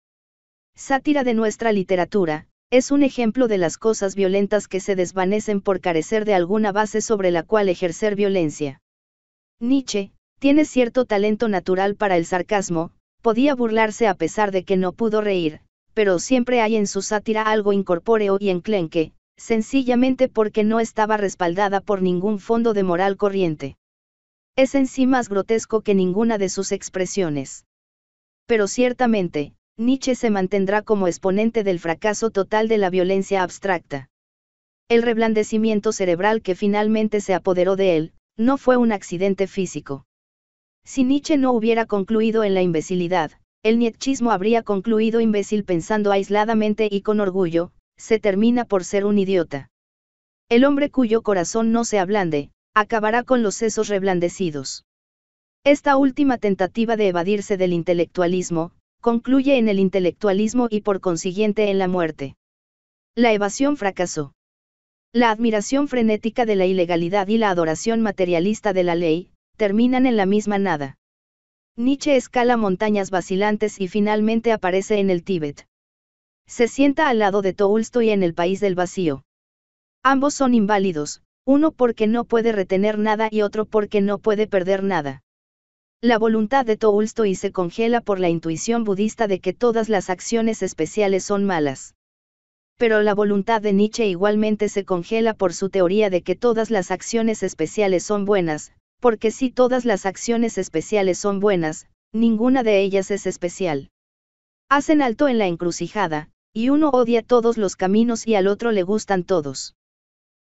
Sátira de nuestra literatura, es un ejemplo de las cosas violentas que se desvanecen por carecer de alguna base sobre la cual ejercer violencia. Nietzsche, tiene cierto talento natural para el sarcasmo, podía burlarse a pesar de que no pudo reír, pero siempre hay en su sátira algo incorpóreo y enclenque, sencillamente porque no estaba respaldada por ningún fondo de moral corriente. Es en sí más grotesco que ninguna de sus expresiones. Pero ciertamente, Nietzsche se mantendrá como exponente del fracaso total de la violencia abstracta. El reblandecimiento cerebral que finalmente se apoderó de él, no fue un accidente físico. Si Nietzsche no hubiera concluido en la imbecilidad, el nietchismo habría concluido imbécil pensando aisladamente y con orgullo, se termina por ser un idiota. El hombre cuyo corazón no se ablande, acabará con los sesos reblandecidos. Esta última tentativa de evadirse del intelectualismo, concluye en el intelectualismo y por consiguiente en la muerte. La evasión fracasó. La admiración frenética de la ilegalidad y la adoración materialista de la ley, terminan en la misma nada. Nietzsche escala montañas vacilantes y finalmente aparece en el Tíbet. Se sienta al lado de Tolstoy en el país del vacío. Ambos son inválidos, uno porque no puede retener nada y otro porque no puede perder nada. La voluntad de Tolstoy se congela por la intuición budista de que todas las acciones especiales son malas. Pero la voluntad de Nietzsche igualmente se congela por su teoría de que todas las acciones especiales son buenas, porque si todas las acciones especiales son buenas, ninguna de ellas es especial. Hacen alto en la encrucijada, y uno odia todos los caminos y al otro le gustan todos.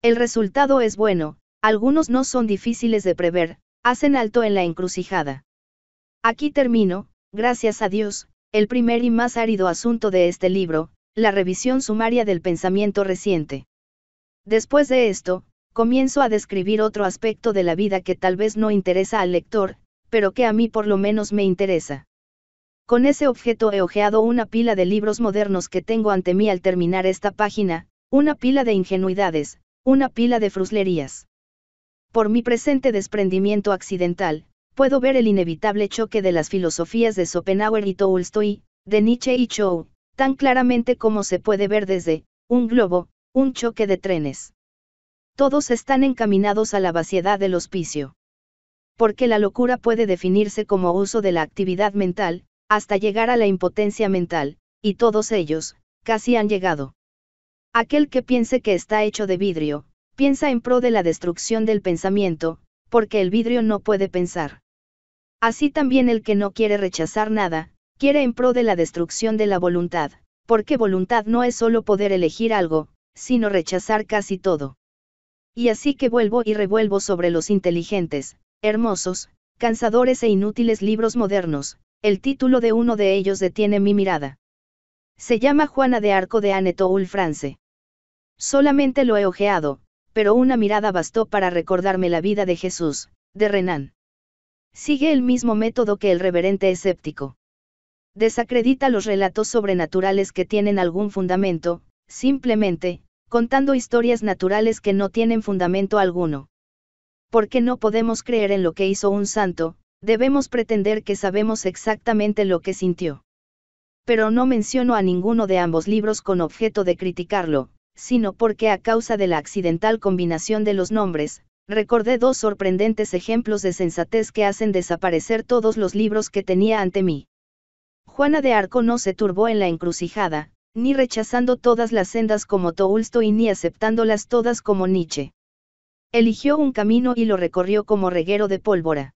El resultado es bueno, algunos no son difíciles de prever, hacen alto en la encrucijada. Aquí termino, gracias a Dios, el primer y más árido asunto de este libro, la revisión sumaria del pensamiento reciente. Después de esto, comienzo a describir otro aspecto de la vida que tal vez no interesa al lector, pero que a mí por lo menos me interesa. Con ese objeto he hojeado una pila de libros modernos que tengo ante mí al terminar esta página, una pila de ingenuidades, una pila de fruslerías. Por mi presente desprendimiento accidental, puedo ver el inevitable choque de las filosofías de Schopenhauer y Tolstoy, de Nietzsche y Chou, tan claramente como se puede ver desde, un globo, un choque de trenes todos están encaminados a la vaciedad del hospicio. Porque la locura puede definirse como uso de la actividad mental, hasta llegar a la impotencia mental, y todos ellos, casi han llegado. Aquel que piense que está hecho de vidrio, piensa en pro de la destrucción del pensamiento, porque el vidrio no puede pensar. Así también el que no quiere rechazar nada, quiere en pro de la destrucción de la voluntad, porque voluntad no es solo poder elegir algo, sino rechazar casi todo. Y así que vuelvo y revuelvo sobre los inteligentes, hermosos, cansadores e inútiles libros modernos, el título de uno de ellos detiene mi mirada. Se llama Juana de Arco de Anetoul France. Solamente lo he ojeado, pero una mirada bastó para recordarme la vida de Jesús, de Renan. Sigue el mismo método que el reverente escéptico. Desacredita los relatos sobrenaturales que tienen algún fundamento, simplemente, contando historias naturales que no tienen fundamento alguno. Porque no podemos creer en lo que hizo un santo, debemos pretender que sabemos exactamente lo que sintió. Pero no menciono a ninguno de ambos libros con objeto de criticarlo, sino porque a causa de la accidental combinación de los nombres, recordé dos sorprendentes ejemplos de sensatez que hacen desaparecer todos los libros que tenía ante mí. Juana de Arco no se turbó en la encrucijada, ni rechazando todas las sendas como Tolstoy ni aceptándolas todas como Nietzsche. Eligió un camino y lo recorrió como reguero de pólvora.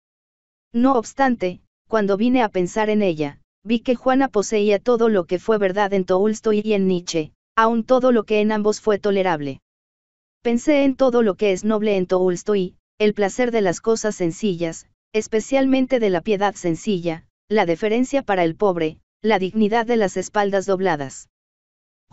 No obstante, cuando vine a pensar en ella, vi que Juana poseía todo lo que fue verdad en Tolstoy y en Nietzsche, aun todo lo que en ambos fue tolerable. Pensé en todo lo que es noble en Tolstoy, el placer de las cosas sencillas, especialmente de la piedad sencilla, la deferencia para el pobre, la dignidad de las espaldas dobladas.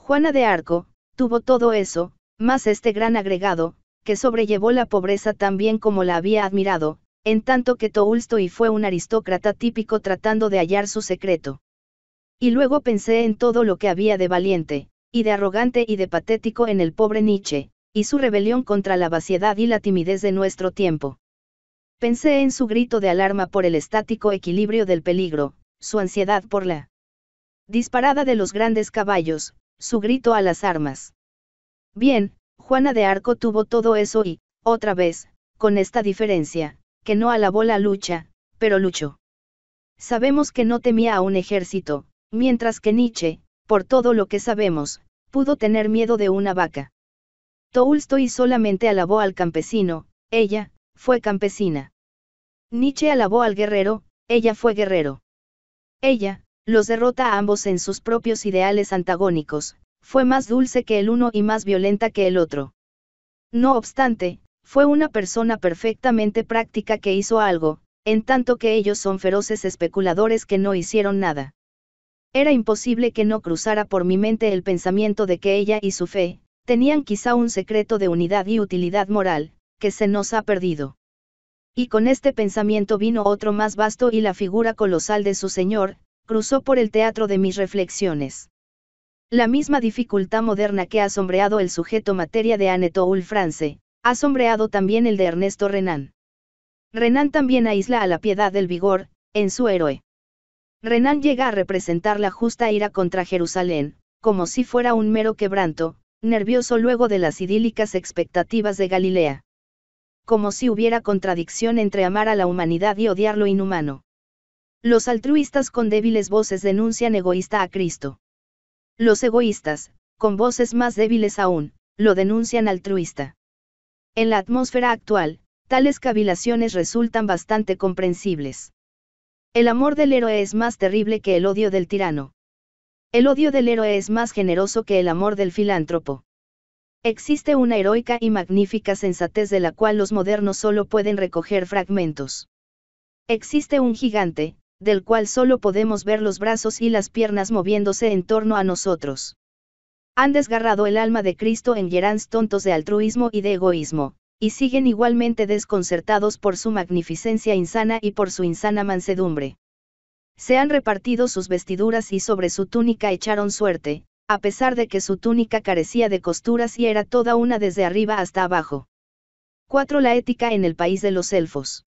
Juana de Arco, tuvo todo eso, más este gran agregado, que sobrellevó la pobreza tan bien como la había admirado, en tanto que Toulstoy fue un aristócrata típico tratando de hallar su secreto. Y luego pensé en todo lo que había de valiente, y de arrogante y de patético en el pobre Nietzsche, y su rebelión contra la vaciedad y la timidez de nuestro tiempo. Pensé en su grito de alarma por el estático equilibrio del peligro, su ansiedad por la disparada de los grandes caballos, su grito a las armas. Bien, Juana de Arco tuvo todo eso y, otra vez, con esta diferencia, que no alabó la lucha, pero luchó. Sabemos que no temía a un ejército, mientras que Nietzsche, por todo lo que sabemos, pudo tener miedo de una vaca. Tolstoy solamente alabó al campesino, ella, fue campesina. Nietzsche alabó al guerrero, ella fue guerrero. Ella, los derrota a ambos en sus propios ideales antagónicos, fue más dulce que el uno y más violenta que el otro. No obstante, fue una persona perfectamente práctica que hizo algo, en tanto que ellos son feroces especuladores que no hicieron nada. Era imposible que no cruzara por mi mente el pensamiento de que ella y su fe, tenían quizá un secreto de unidad y utilidad moral, que se nos ha perdido. Y con este pensamiento vino otro más vasto y la figura colosal de su Señor, cruzó por el teatro de mis reflexiones. La misma dificultad moderna que ha sombreado el sujeto materia de Anne France, ha sombreado también el de Ernesto Renan. Renan también aísla a la piedad del vigor, en su héroe. Renan llega a representar la justa ira contra Jerusalén, como si fuera un mero quebranto, nervioso luego de las idílicas expectativas de Galilea. Como si hubiera contradicción entre amar a la humanidad y odiar lo inhumano. Los altruistas con débiles voces denuncian egoísta a Cristo. Los egoístas, con voces más débiles aún, lo denuncian altruista. En la atmósfera actual, tales cavilaciones resultan bastante comprensibles. El amor del héroe es más terrible que el odio del tirano. El odio del héroe es más generoso que el amor del filántropo. Existe una heroica y magnífica sensatez de la cual los modernos solo pueden recoger fragmentos. Existe un gigante, del cual solo podemos ver los brazos y las piernas moviéndose en torno a nosotros. Han desgarrado el alma de Cristo en Gerans tontos de altruismo y de egoísmo, y siguen igualmente desconcertados por su magnificencia insana y por su insana mansedumbre. Se han repartido sus vestiduras y sobre su túnica echaron suerte, a pesar de que su túnica carecía de costuras y era toda una desde arriba hasta abajo. 4. La ética en el país de los elfos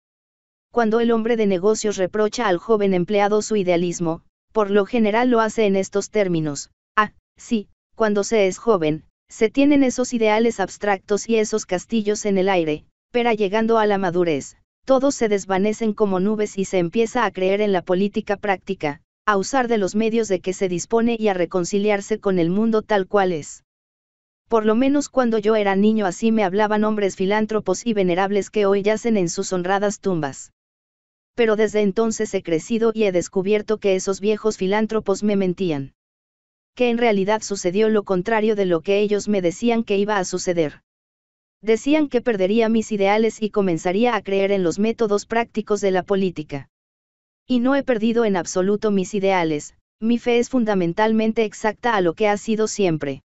cuando el hombre de negocios reprocha al joven empleado su idealismo, por lo general lo hace en estos términos. Ah, sí, cuando se es joven, se tienen esos ideales abstractos y esos castillos en el aire, pero llegando a la madurez, todos se desvanecen como nubes y se empieza a creer en la política práctica, a usar de los medios de que se dispone y a reconciliarse con el mundo tal cual es. Por lo menos cuando yo era niño así me hablaban hombres filántropos y venerables que hoy yacen en sus honradas tumbas pero desde entonces he crecido y he descubierto que esos viejos filántropos me mentían. Que en realidad sucedió lo contrario de lo que ellos me decían que iba a suceder. Decían que perdería mis ideales y comenzaría a creer en los métodos prácticos de la política. Y no he perdido en absoluto mis ideales, mi fe es fundamentalmente exacta a lo que ha sido siempre.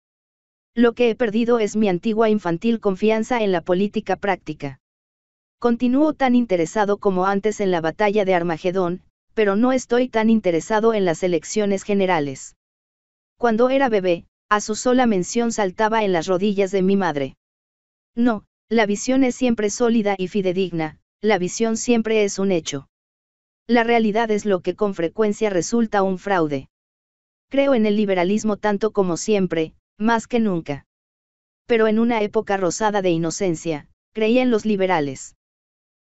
Lo que he perdido es mi antigua infantil confianza en la política práctica. Continúo tan interesado como antes en la batalla de Armagedón, pero no estoy tan interesado en las elecciones generales. Cuando era bebé, a su sola mención saltaba en las rodillas de mi madre. No, la visión es siempre sólida y fidedigna, la visión siempre es un hecho. La realidad es lo que con frecuencia resulta un fraude. Creo en el liberalismo tanto como siempre, más que nunca. Pero en una época rosada de inocencia, creí en los liberales.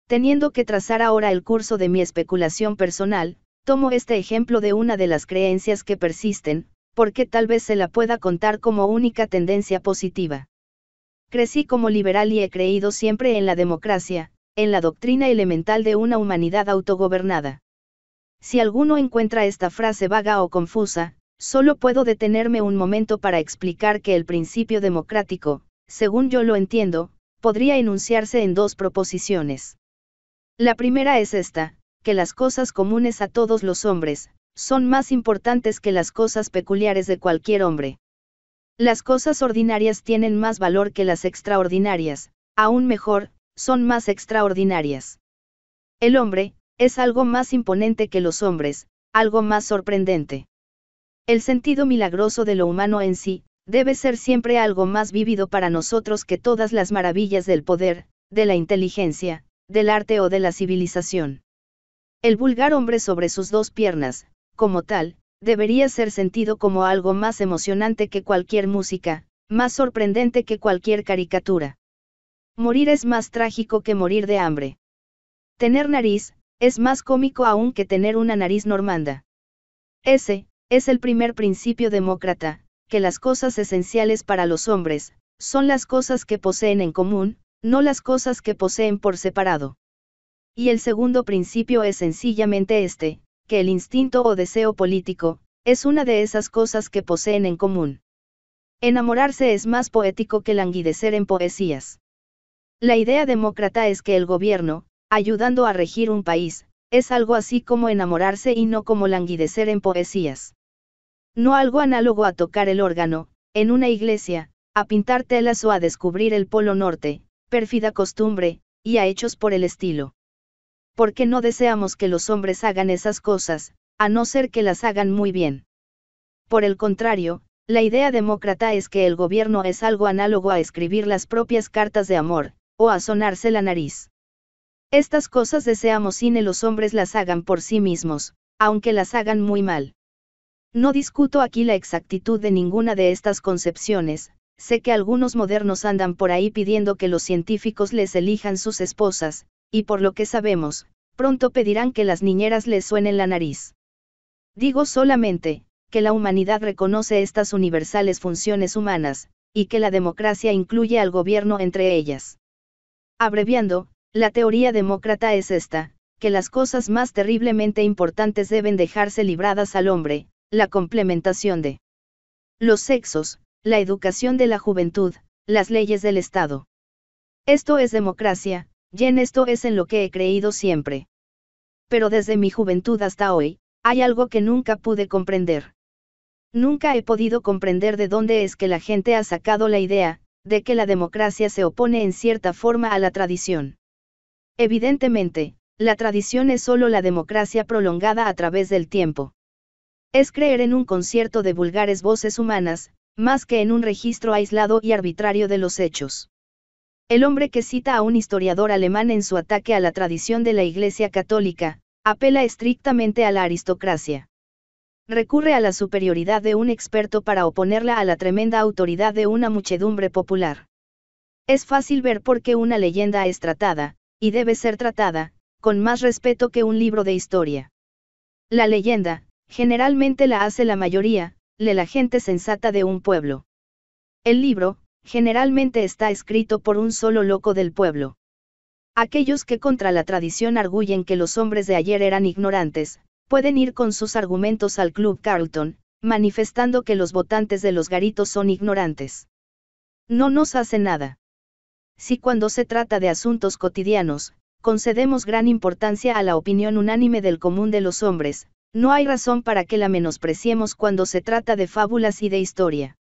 Teniendo que trazar ahora el curso de mi especulación personal, tomo este ejemplo de una de las creencias que persisten, porque tal vez se la pueda contar como única tendencia positiva. Crecí como liberal y he creído siempre en la democracia, en la doctrina elemental de una humanidad autogobernada. Si alguno encuentra esta frase vaga o confusa, solo puedo detenerme un momento para explicar que el principio democrático, según yo lo entiendo, podría enunciarse en dos proposiciones. La primera es esta, que las cosas comunes a todos los hombres, son más importantes que las cosas peculiares de cualquier hombre. Las cosas ordinarias tienen más valor que las extraordinarias, aún mejor, son más extraordinarias. El hombre, es algo más imponente que los hombres, algo más sorprendente. El sentido milagroso de lo humano en sí, debe ser siempre algo más vívido para nosotros que todas las maravillas del poder, de la inteligencia, del arte o de la civilización. El vulgar hombre sobre sus dos piernas, como tal, debería ser sentido como algo más emocionante que cualquier música, más sorprendente que cualquier caricatura. Morir es más trágico que morir de hambre. Tener nariz, es más cómico aún que tener una nariz normanda. Ese, es el primer principio demócrata, que las cosas esenciales para los hombres, son las cosas que poseen en común, no las cosas que poseen por separado. Y el segundo principio es sencillamente este, que el instinto o deseo político, es una de esas cosas que poseen en común. Enamorarse es más poético que languidecer en poesías. La idea demócrata es que el gobierno, ayudando a regir un país, es algo así como enamorarse y no como languidecer en poesías. No algo análogo a tocar el órgano, en una iglesia, a pintar telas o a descubrir el Polo Norte, pérfida costumbre, y a hechos por el estilo. Porque no deseamos que los hombres hagan esas cosas, a no ser que las hagan muy bien. Por el contrario, la idea demócrata es que el gobierno es algo análogo a escribir las propias cartas de amor, o a sonarse la nariz. Estas cosas deseamos sin que los hombres las hagan por sí mismos, aunque las hagan muy mal. No discuto aquí la exactitud de ninguna de estas concepciones, Sé que algunos modernos andan por ahí pidiendo que los científicos les elijan sus esposas, y por lo que sabemos, pronto pedirán que las niñeras les suenen la nariz. Digo solamente, que la humanidad reconoce estas universales funciones humanas, y que la democracia incluye al gobierno entre ellas. Abreviando, la teoría demócrata es esta, que las cosas más terriblemente importantes deben dejarse libradas al hombre, la complementación de los sexos, la educación de la juventud, las leyes del Estado. Esto es democracia, y en esto es en lo que he creído siempre. Pero desde mi juventud hasta hoy, hay algo que nunca pude comprender. Nunca he podido comprender de dónde es que la gente ha sacado la idea, de que la democracia se opone en cierta forma a la tradición. Evidentemente, la tradición es solo la democracia prolongada a través del tiempo. Es creer en un concierto de vulgares voces humanas, más que en un registro aislado y arbitrario de los hechos. El hombre que cita a un historiador alemán en su ataque a la tradición de la Iglesia Católica, apela estrictamente a la aristocracia. Recurre a la superioridad de un experto para oponerla a la tremenda autoridad de una muchedumbre popular. Es fácil ver por qué una leyenda es tratada, y debe ser tratada, con más respeto que un libro de historia. La leyenda, generalmente la hace la mayoría, la gente sensata de un pueblo. El libro, generalmente está escrito por un solo loco del pueblo. Aquellos que contra la tradición arguyen que los hombres de ayer eran ignorantes, pueden ir con sus argumentos al Club Carlton, manifestando que los votantes de los garitos son ignorantes. No nos hace nada. Si cuando se trata de asuntos cotidianos, concedemos gran importancia a la opinión unánime del común de los hombres, no hay razón para que la menospreciemos cuando se trata de fábulas y de historia.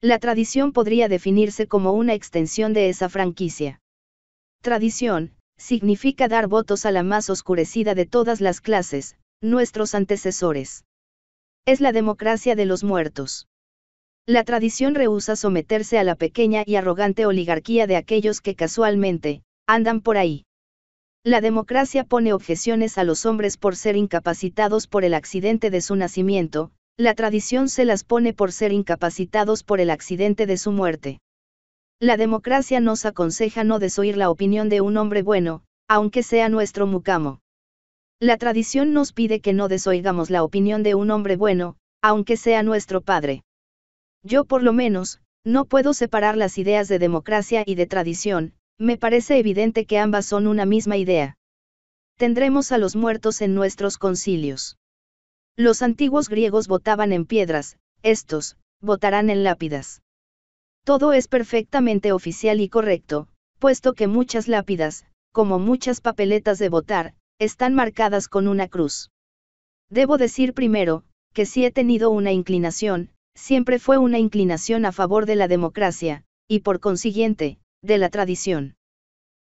La tradición podría definirse como una extensión de esa franquicia. Tradición, significa dar votos a la más oscurecida de todas las clases, nuestros antecesores. Es la democracia de los muertos. La tradición rehúsa someterse a la pequeña y arrogante oligarquía de aquellos que casualmente, andan por ahí. La democracia pone objeciones a los hombres por ser incapacitados por el accidente de su nacimiento, la tradición se las pone por ser incapacitados por el accidente de su muerte. La democracia nos aconseja no desoír la opinión de un hombre bueno, aunque sea nuestro mucamo. La tradición nos pide que no desoigamos la opinión de un hombre bueno, aunque sea nuestro padre. Yo por lo menos, no puedo separar las ideas de democracia y de tradición, me parece evidente que ambas son una misma idea. Tendremos a los muertos en nuestros concilios. Los antiguos griegos votaban en piedras, estos, votarán en lápidas. Todo es perfectamente oficial y correcto, puesto que muchas lápidas, como muchas papeletas de votar, están marcadas con una cruz. Debo decir primero, que si he tenido una inclinación, siempre fue una inclinación a favor de la democracia, y por consiguiente, de la tradición.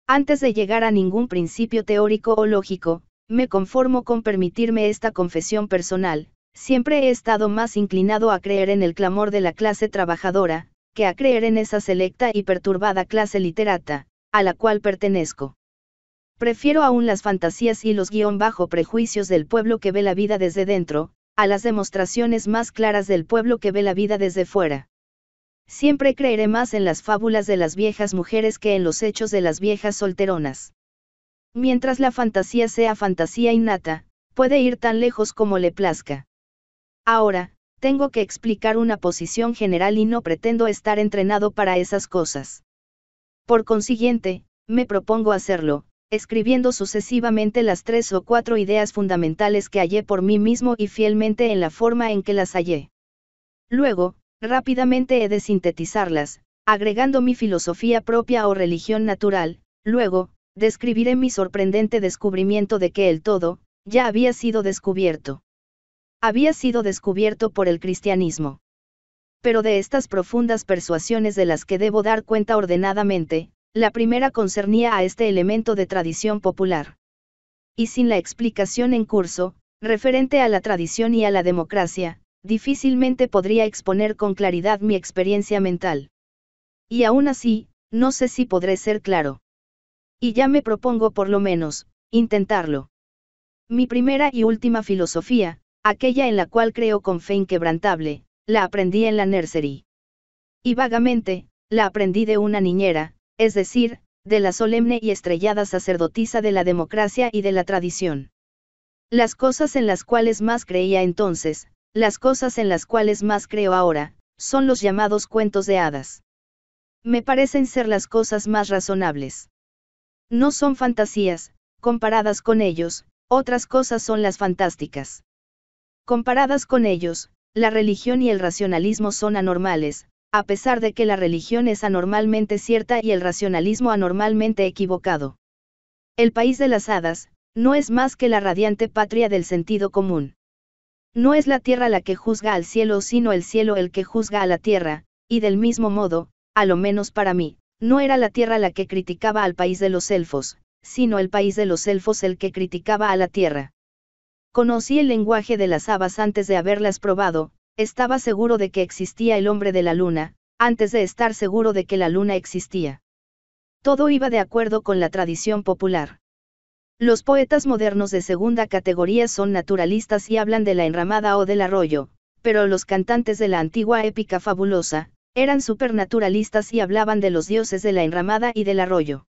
Antes de llegar a ningún principio teórico o lógico, me conformo con permitirme esta confesión personal, siempre he estado más inclinado a creer en el clamor de la clase trabajadora, que a creer en esa selecta y perturbada clase literata, a la cual pertenezco. Prefiero aún las fantasías y los guión bajo prejuicios del pueblo que ve la vida desde dentro, a las demostraciones más claras del pueblo que ve la vida desde fuera. Siempre creeré más en las fábulas de las viejas mujeres que en los hechos de las viejas solteronas. Mientras la fantasía sea fantasía innata, puede ir tan lejos como le plazca. Ahora, tengo que explicar una posición general y no pretendo estar entrenado para esas cosas. Por consiguiente, me propongo hacerlo, escribiendo sucesivamente las tres o cuatro ideas fundamentales que hallé por mí mismo y fielmente en la forma en que las hallé. Luego, rápidamente he de sintetizarlas, agregando mi filosofía propia o religión natural, luego, describiré mi sorprendente descubrimiento de que el todo, ya había sido descubierto. Había sido descubierto por el cristianismo. Pero de estas profundas persuasiones de las que debo dar cuenta ordenadamente, la primera concernía a este elemento de tradición popular. Y sin la explicación en curso, referente a la tradición y a la democracia, Difícilmente podría exponer con claridad mi experiencia mental. Y aún así, no sé si podré ser claro. Y ya me propongo por lo menos, intentarlo. Mi primera y última filosofía, aquella en la cual creo con fe inquebrantable, la aprendí en la nursery. Y vagamente, la aprendí de una niñera, es decir, de la solemne y estrellada sacerdotisa de la democracia y de la tradición. Las cosas en las cuales más creía entonces, las cosas en las cuales más creo ahora, son los llamados cuentos de hadas. Me parecen ser las cosas más razonables. No son fantasías, comparadas con ellos, otras cosas son las fantásticas. Comparadas con ellos, la religión y el racionalismo son anormales, a pesar de que la religión es anormalmente cierta y el racionalismo anormalmente equivocado. El país de las hadas, no es más que la radiante patria del sentido común. No es la tierra la que juzga al cielo, sino el cielo el que juzga a la tierra, y del mismo modo, a lo menos para mí, no era la tierra la que criticaba al país de los elfos, sino el país de los elfos el que criticaba a la tierra. Conocí el lenguaje de las habas antes de haberlas probado, estaba seguro de que existía el hombre de la luna, antes de estar seguro de que la luna existía. Todo iba de acuerdo con la tradición popular. Los poetas modernos de segunda categoría son naturalistas y hablan de la enramada o del arroyo, pero los cantantes de la antigua épica fabulosa, eran supernaturalistas y hablaban de los dioses de la enramada y del arroyo.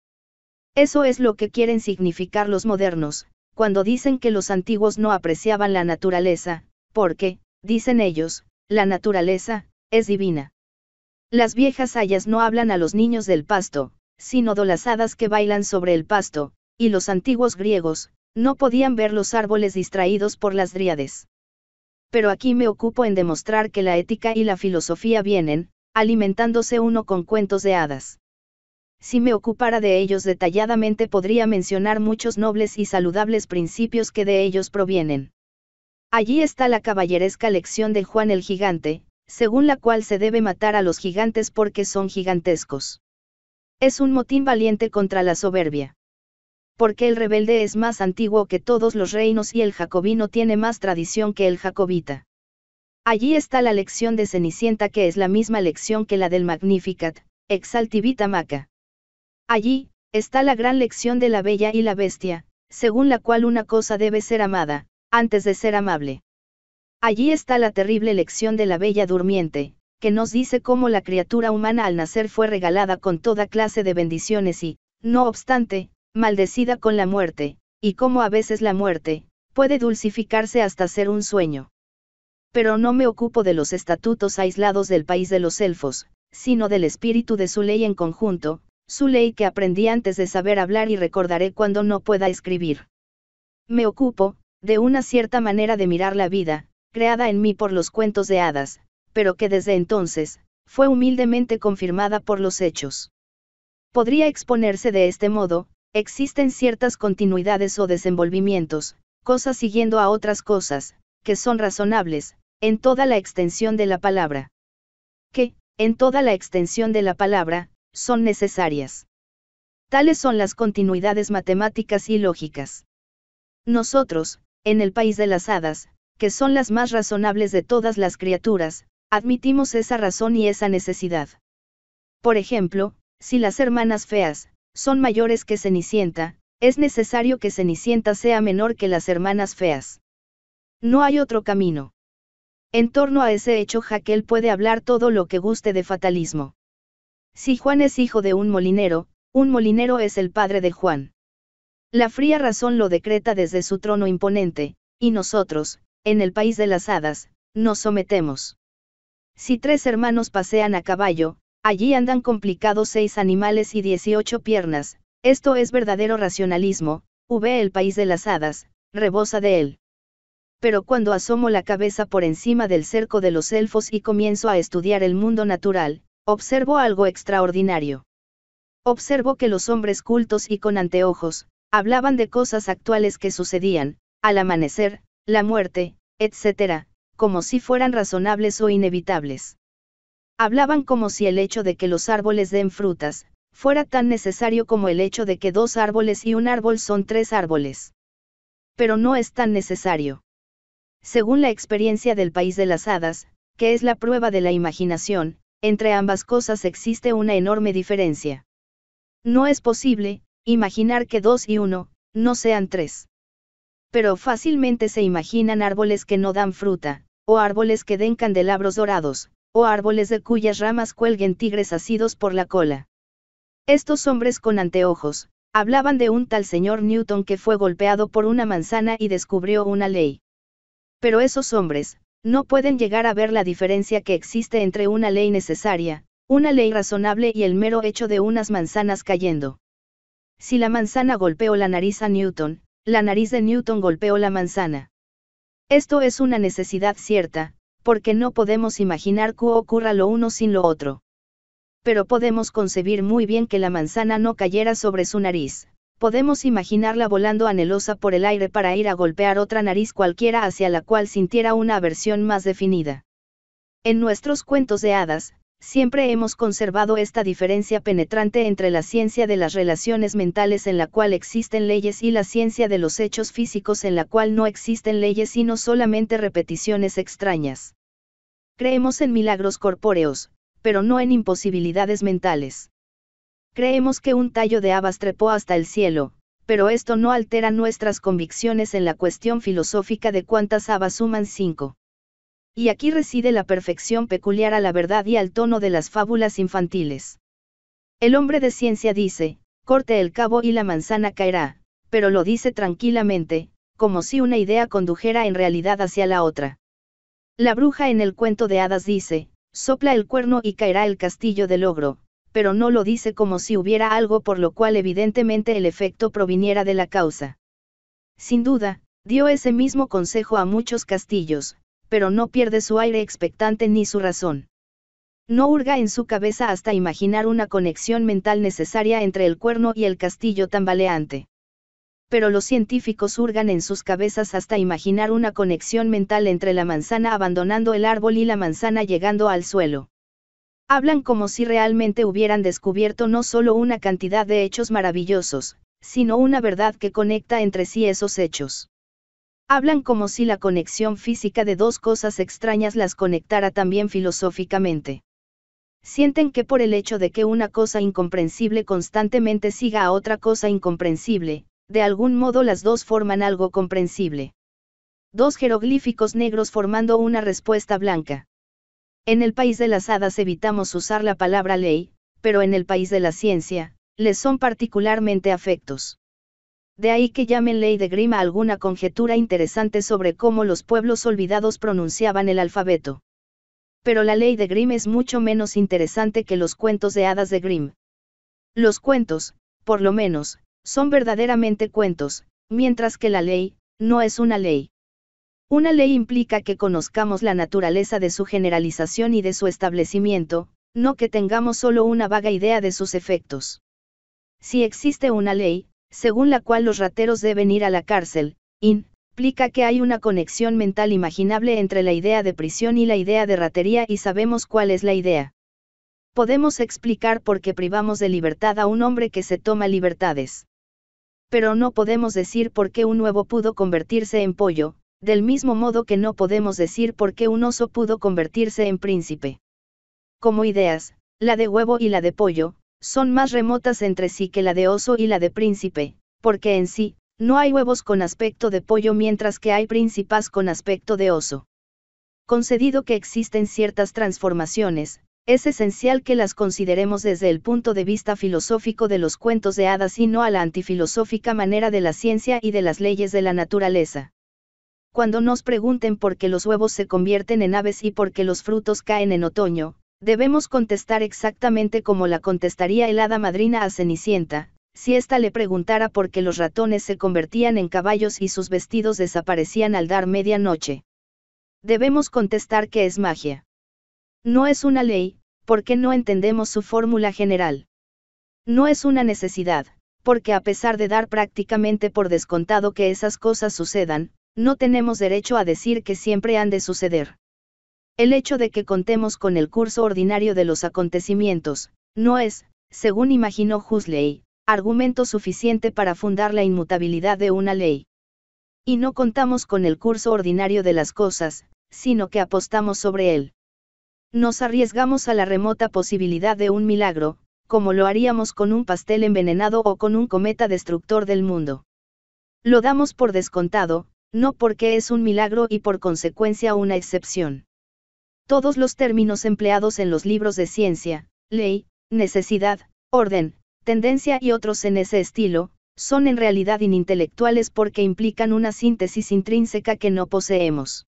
Eso es lo que quieren significar los modernos, cuando dicen que los antiguos no apreciaban la naturaleza, porque, dicen ellos, la naturaleza, es divina. Las viejas hayas no hablan a los niños del pasto, sino dolazadas que bailan sobre el pasto, y los antiguos griegos, no podían ver los árboles distraídos por las dríades. Pero aquí me ocupo en demostrar que la ética y la filosofía vienen, alimentándose uno con cuentos de hadas. Si me ocupara de ellos detalladamente podría mencionar muchos nobles y saludables principios que de ellos provienen. Allí está la caballeresca lección de Juan el Gigante, según la cual se debe matar a los gigantes porque son gigantescos. Es un motín valiente contra la soberbia porque el rebelde es más antiguo que todos los reinos y el jacobino tiene más tradición que el jacobita. Allí está la lección de Cenicienta que es la misma lección que la del Magnificat, Exaltivita Maca. Allí, está la gran lección de la bella y la bestia, según la cual una cosa debe ser amada, antes de ser amable. Allí está la terrible lección de la bella durmiente, que nos dice cómo la criatura humana al nacer fue regalada con toda clase de bendiciones y, no obstante, maldecida con la muerte, y como a veces la muerte, puede dulcificarse hasta ser un sueño. Pero no me ocupo de los estatutos aislados del país de los elfos, sino del espíritu de su ley en conjunto, su ley que aprendí antes de saber hablar y recordaré cuando no pueda escribir. Me ocupo, de una cierta manera de mirar la vida, creada en mí por los cuentos de hadas, pero que desde entonces, fue humildemente confirmada por los hechos. Podría exponerse de este modo, Existen ciertas continuidades o desenvolvimientos, cosas siguiendo a otras cosas, que son razonables, en toda la extensión de la palabra. Que, en toda la extensión de la palabra, son necesarias. Tales son las continuidades matemáticas y lógicas. Nosotros, en el país de las hadas, que son las más razonables de todas las criaturas, admitimos esa razón y esa necesidad. Por ejemplo, si las hermanas feas, son mayores que Cenicienta, es necesario que Cenicienta sea menor que las hermanas feas. No hay otro camino. En torno a ese hecho Jaquel puede hablar todo lo que guste de fatalismo. Si Juan es hijo de un molinero, un molinero es el padre de Juan. La fría razón lo decreta desde su trono imponente, y nosotros, en el país de las hadas, nos sometemos. Si tres hermanos pasean a caballo, Allí andan complicados seis animales y dieciocho piernas, esto es verdadero racionalismo, v el país de las hadas, rebosa de él. Pero cuando asomo la cabeza por encima del cerco de los elfos y comienzo a estudiar el mundo natural, observo algo extraordinario. Observo que los hombres cultos y con anteojos, hablaban de cosas actuales que sucedían, al amanecer, la muerte, etc., como si fueran razonables o inevitables. Hablaban como si el hecho de que los árboles den frutas, fuera tan necesario como el hecho de que dos árboles y un árbol son tres árboles. Pero no es tan necesario. Según la experiencia del país de las hadas, que es la prueba de la imaginación, entre ambas cosas existe una enorme diferencia. No es posible, imaginar que dos y uno, no sean tres. Pero fácilmente se imaginan árboles que no dan fruta, o árboles que den candelabros dorados, o árboles de cuyas ramas cuelguen tigres asidos por la cola. Estos hombres con anteojos, hablaban de un tal señor Newton que fue golpeado por una manzana y descubrió una ley. Pero esos hombres, no pueden llegar a ver la diferencia que existe entre una ley necesaria, una ley razonable y el mero hecho de unas manzanas cayendo. Si la manzana golpeó la nariz a Newton, la nariz de Newton golpeó la manzana. Esto es una necesidad cierta, porque no podemos imaginar que ocurra lo uno sin lo otro. Pero podemos concebir muy bien que la manzana no cayera sobre su nariz, podemos imaginarla volando anhelosa por el aire para ir a golpear otra nariz cualquiera hacia la cual sintiera una aversión más definida. En nuestros cuentos de hadas, siempre hemos conservado esta diferencia penetrante entre la ciencia de las relaciones mentales en la cual existen leyes y la ciencia de los hechos físicos en la cual no existen leyes sino solamente repeticiones extrañas. Creemos en milagros corpóreos, pero no en imposibilidades mentales. Creemos que un tallo de habas trepó hasta el cielo, pero esto no altera nuestras convicciones en la cuestión filosófica de cuántas habas suman cinco y aquí reside la perfección peculiar a la verdad y al tono de las fábulas infantiles. El hombre de ciencia dice, corte el cabo y la manzana caerá, pero lo dice tranquilamente, como si una idea condujera en realidad hacia la otra. La bruja en el cuento de hadas dice, sopla el cuerno y caerá el castillo del ogro, pero no lo dice como si hubiera algo por lo cual evidentemente el efecto proviniera de la causa. Sin duda, dio ese mismo consejo a muchos castillos, pero no pierde su aire expectante ni su razón. No hurga en su cabeza hasta imaginar una conexión mental necesaria entre el cuerno y el castillo tambaleante. Pero los científicos hurgan en sus cabezas hasta imaginar una conexión mental entre la manzana abandonando el árbol y la manzana llegando al suelo. Hablan como si realmente hubieran descubierto no solo una cantidad de hechos maravillosos, sino una verdad que conecta entre sí esos hechos. Hablan como si la conexión física de dos cosas extrañas las conectara también filosóficamente. Sienten que por el hecho de que una cosa incomprensible constantemente siga a otra cosa incomprensible, de algún modo las dos forman algo comprensible. Dos jeroglíficos negros formando una respuesta blanca. En el país de las hadas evitamos usar la palabra ley, pero en el país de la ciencia, les son particularmente afectos de ahí que llamen ley de Grima alguna conjetura interesante sobre cómo los pueblos olvidados pronunciaban el alfabeto. Pero la ley de Grimm es mucho menos interesante que los cuentos de hadas de Grimm. Los cuentos, por lo menos, son verdaderamente cuentos, mientras que la ley, no es una ley. Una ley implica que conozcamos la naturaleza de su generalización y de su establecimiento, no que tengamos solo una vaga idea de sus efectos. Si existe una ley, según la cual los rateros deben ir a la cárcel, implica que hay una conexión mental imaginable entre la idea de prisión y la idea de ratería y sabemos cuál es la idea. Podemos explicar por qué privamos de libertad a un hombre que se toma libertades. Pero no podemos decir por qué un huevo pudo convertirse en pollo, del mismo modo que no podemos decir por qué un oso pudo convertirse en príncipe. Como ideas, la de huevo y la de pollo, son más remotas entre sí que la de oso y la de príncipe, porque en sí, no hay huevos con aspecto de pollo mientras que hay príncipas con aspecto de oso. Concedido que existen ciertas transformaciones, es esencial que las consideremos desde el punto de vista filosófico de los cuentos de hadas y no a la antifilosófica manera de la ciencia y de las leyes de la naturaleza. Cuando nos pregunten por qué los huevos se convierten en aves y por qué los frutos caen en otoño, Debemos contestar exactamente como la contestaría el hada madrina a Cenicienta, si ésta le preguntara por qué los ratones se convertían en caballos y sus vestidos desaparecían al dar medianoche. Debemos contestar que es magia. No es una ley, porque no entendemos su fórmula general. No es una necesidad, porque a pesar de dar prácticamente por descontado que esas cosas sucedan, no tenemos derecho a decir que siempre han de suceder. El hecho de que contemos con el curso ordinario de los acontecimientos, no es, según imaginó Huxley, argumento suficiente para fundar la inmutabilidad de una ley. Y no contamos con el curso ordinario de las cosas, sino que apostamos sobre él. Nos arriesgamos a la remota posibilidad de un milagro, como lo haríamos con un pastel envenenado o con un cometa destructor del mundo. Lo damos por descontado, no porque es un milagro y por consecuencia una excepción. Todos los términos empleados en los libros de ciencia, ley, necesidad, orden, tendencia y otros en ese estilo, son en realidad inintelectuales porque implican una síntesis intrínseca que no poseemos.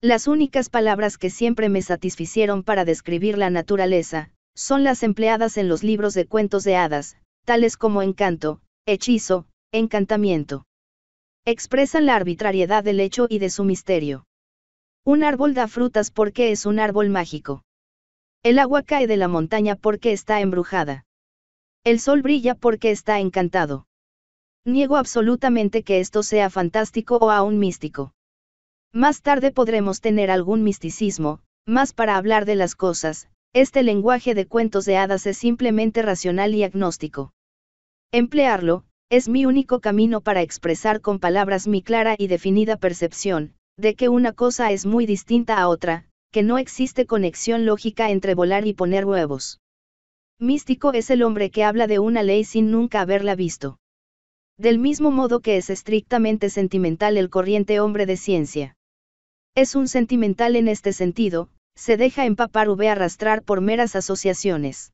Las únicas palabras que siempre me satisficieron para describir la naturaleza, son las empleadas en los libros de cuentos de hadas, tales como encanto, hechizo, encantamiento. Expresan la arbitrariedad del hecho y de su misterio. Un árbol da frutas porque es un árbol mágico. El agua cae de la montaña porque está embrujada. El sol brilla porque está encantado. Niego absolutamente que esto sea fantástico o aún místico. Más tarde podremos tener algún misticismo, más para hablar de las cosas, este lenguaje de cuentos de hadas es simplemente racional y agnóstico. Emplearlo, es mi único camino para expresar con palabras mi clara y definida percepción, de que una cosa es muy distinta a otra, que no existe conexión lógica entre volar y poner huevos. Místico es el hombre que habla de una ley sin nunca haberla visto. Del mismo modo que es estrictamente sentimental el corriente hombre de ciencia. Es un sentimental en este sentido, se deja empapar o ve arrastrar por meras asociaciones.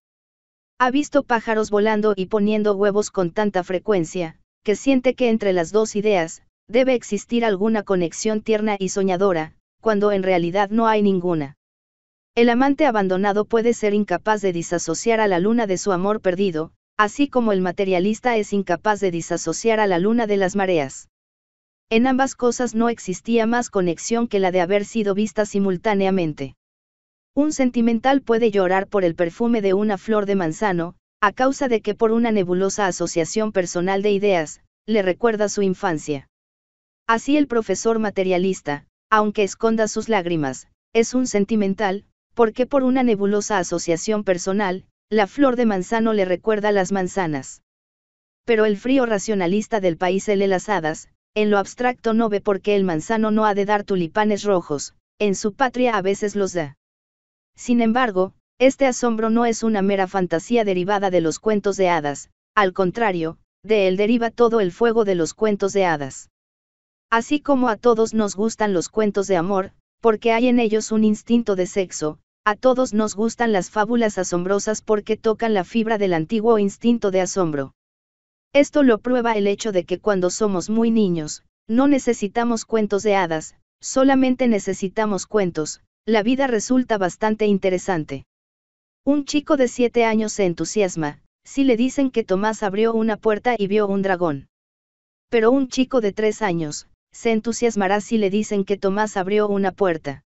Ha visto pájaros volando y poniendo huevos con tanta frecuencia, que siente que entre las dos ideas, Debe existir alguna conexión tierna y soñadora, cuando en realidad no hay ninguna. El amante abandonado puede ser incapaz de disasociar a la luna de su amor perdido, así como el materialista es incapaz de disasociar a la luna de las mareas. En ambas cosas no existía más conexión que la de haber sido vista simultáneamente. Un sentimental puede llorar por el perfume de una flor de manzano, a causa de que por una nebulosa asociación personal de ideas, le recuerda su infancia. Así el profesor materialista, aunque esconda sus lágrimas, es un sentimental, porque por una nebulosa asociación personal, la flor de manzano le recuerda las manzanas. Pero el frío racionalista del país lee las hadas, en lo abstracto no ve por qué el manzano no ha de dar tulipanes rojos, en su patria a veces los da. Sin embargo, este asombro no es una mera fantasía derivada de los cuentos de hadas, al contrario, de él deriva todo el fuego de los cuentos de hadas. Así como a todos nos gustan los cuentos de amor, porque hay en ellos un instinto de sexo, a todos nos gustan las fábulas asombrosas porque tocan la fibra del antiguo instinto de asombro. Esto lo prueba el hecho de que cuando somos muy niños, no necesitamos cuentos de hadas, solamente necesitamos cuentos, la vida resulta bastante interesante. Un chico de 7 años se entusiasma, si le dicen que Tomás abrió una puerta y vio un dragón. Pero un chico de 3 años, se entusiasmará si le dicen que Tomás abrió una puerta.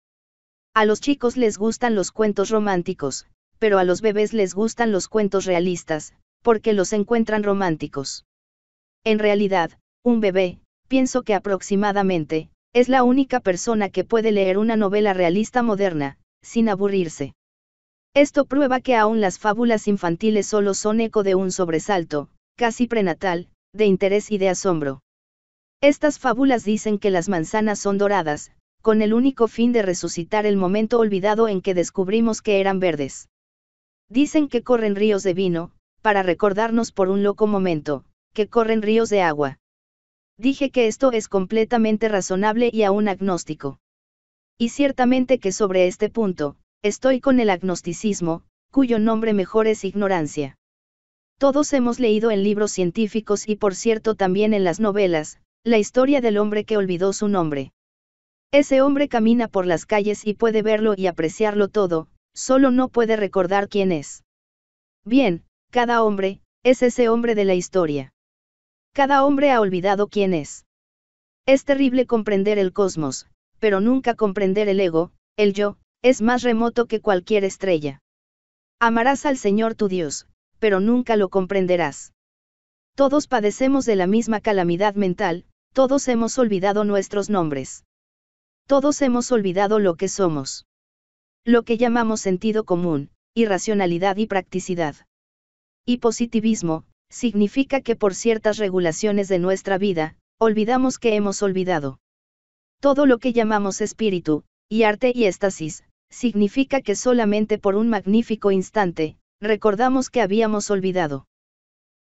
A los chicos les gustan los cuentos románticos, pero a los bebés les gustan los cuentos realistas, porque los encuentran románticos. En realidad, un bebé, pienso que aproximadamente, es la única persona que puede leer una novela realista moderna, sin aburrirse. Esto prueba que aún las fábulas infantiles solo son eco de un sobresalto, casi prenatal, de interés y de asombro. Estas fábulas dicen que las manzanas son doradas, con el único fin de resucitar el momento olvidado en que descubrimos que eran verdes. Dicen que corren ríos de vino, para recordarnos por un loco momento, que corren ríos de agua. Dije que esto es completamente razonable y aún agnóstico. Y ciertamente que sobre este punto, estoy con el agnosticismo, cuyo nombre mejor es ignorancia. Todos hemos leído en libros científicos y por cierto también en las novelas, la historia del hombre que olvidó su nombre. Ese hombre camina por las calles y puede verlo y apreciarlo todo, solo no puede recordar quién es. Bien, cada hombre, es ese hombre de la historia. Cada hombre ha olvidado quién es. Es terrible comprender el cosmos, pero nunca comprender el ego, el yo, es más remoto que cualquier estrella. Amarás al Señor tu Dios, pero nunca lo comprenderás. Todos padecemos de la misma calamidad mental, todos hemos olvidado nuestros nombres. Todos hemos olvidado lo que somos. Lo que llamamos sentido común, irracionalidad y practicidad. Y positivismo, significa que por ciertas regulaciones de nuestra vida, olvidamos que hemos olvidado. Todo lo que llamamos espíritu, y arte y éstasis, significa que solamente por un magnífico instante, recordamos que habíamos olvidado.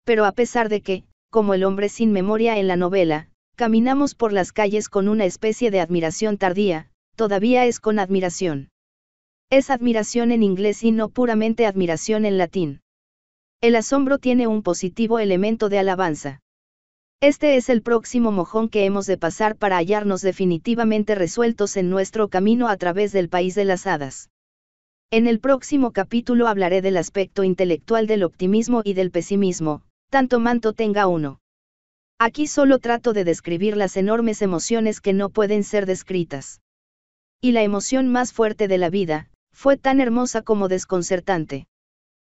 Pero a pesar de que, como el hombre sin memoria en la novela, Caminamos por las calles con una especie de admiración tardía, todavía es con admiración. Es admiración en inglés y no puramente admiración en latín. El asombro tiene un positivo elemento de alabanza. Este es el próximo mojón que hemos de pasar para hallarnos definitivamente resueltos en nuestro camino a través del país de las hadas. En el próximo capítulo hablaré del aspecto intelectual del optimismo y del pesimismo, tanto manto tenga uno. Aquí solo trato de describir las enormes emociones que no pueden ser descritas. Y la emoción más fuerte de la vida, fue tan hermosa como desconcertante.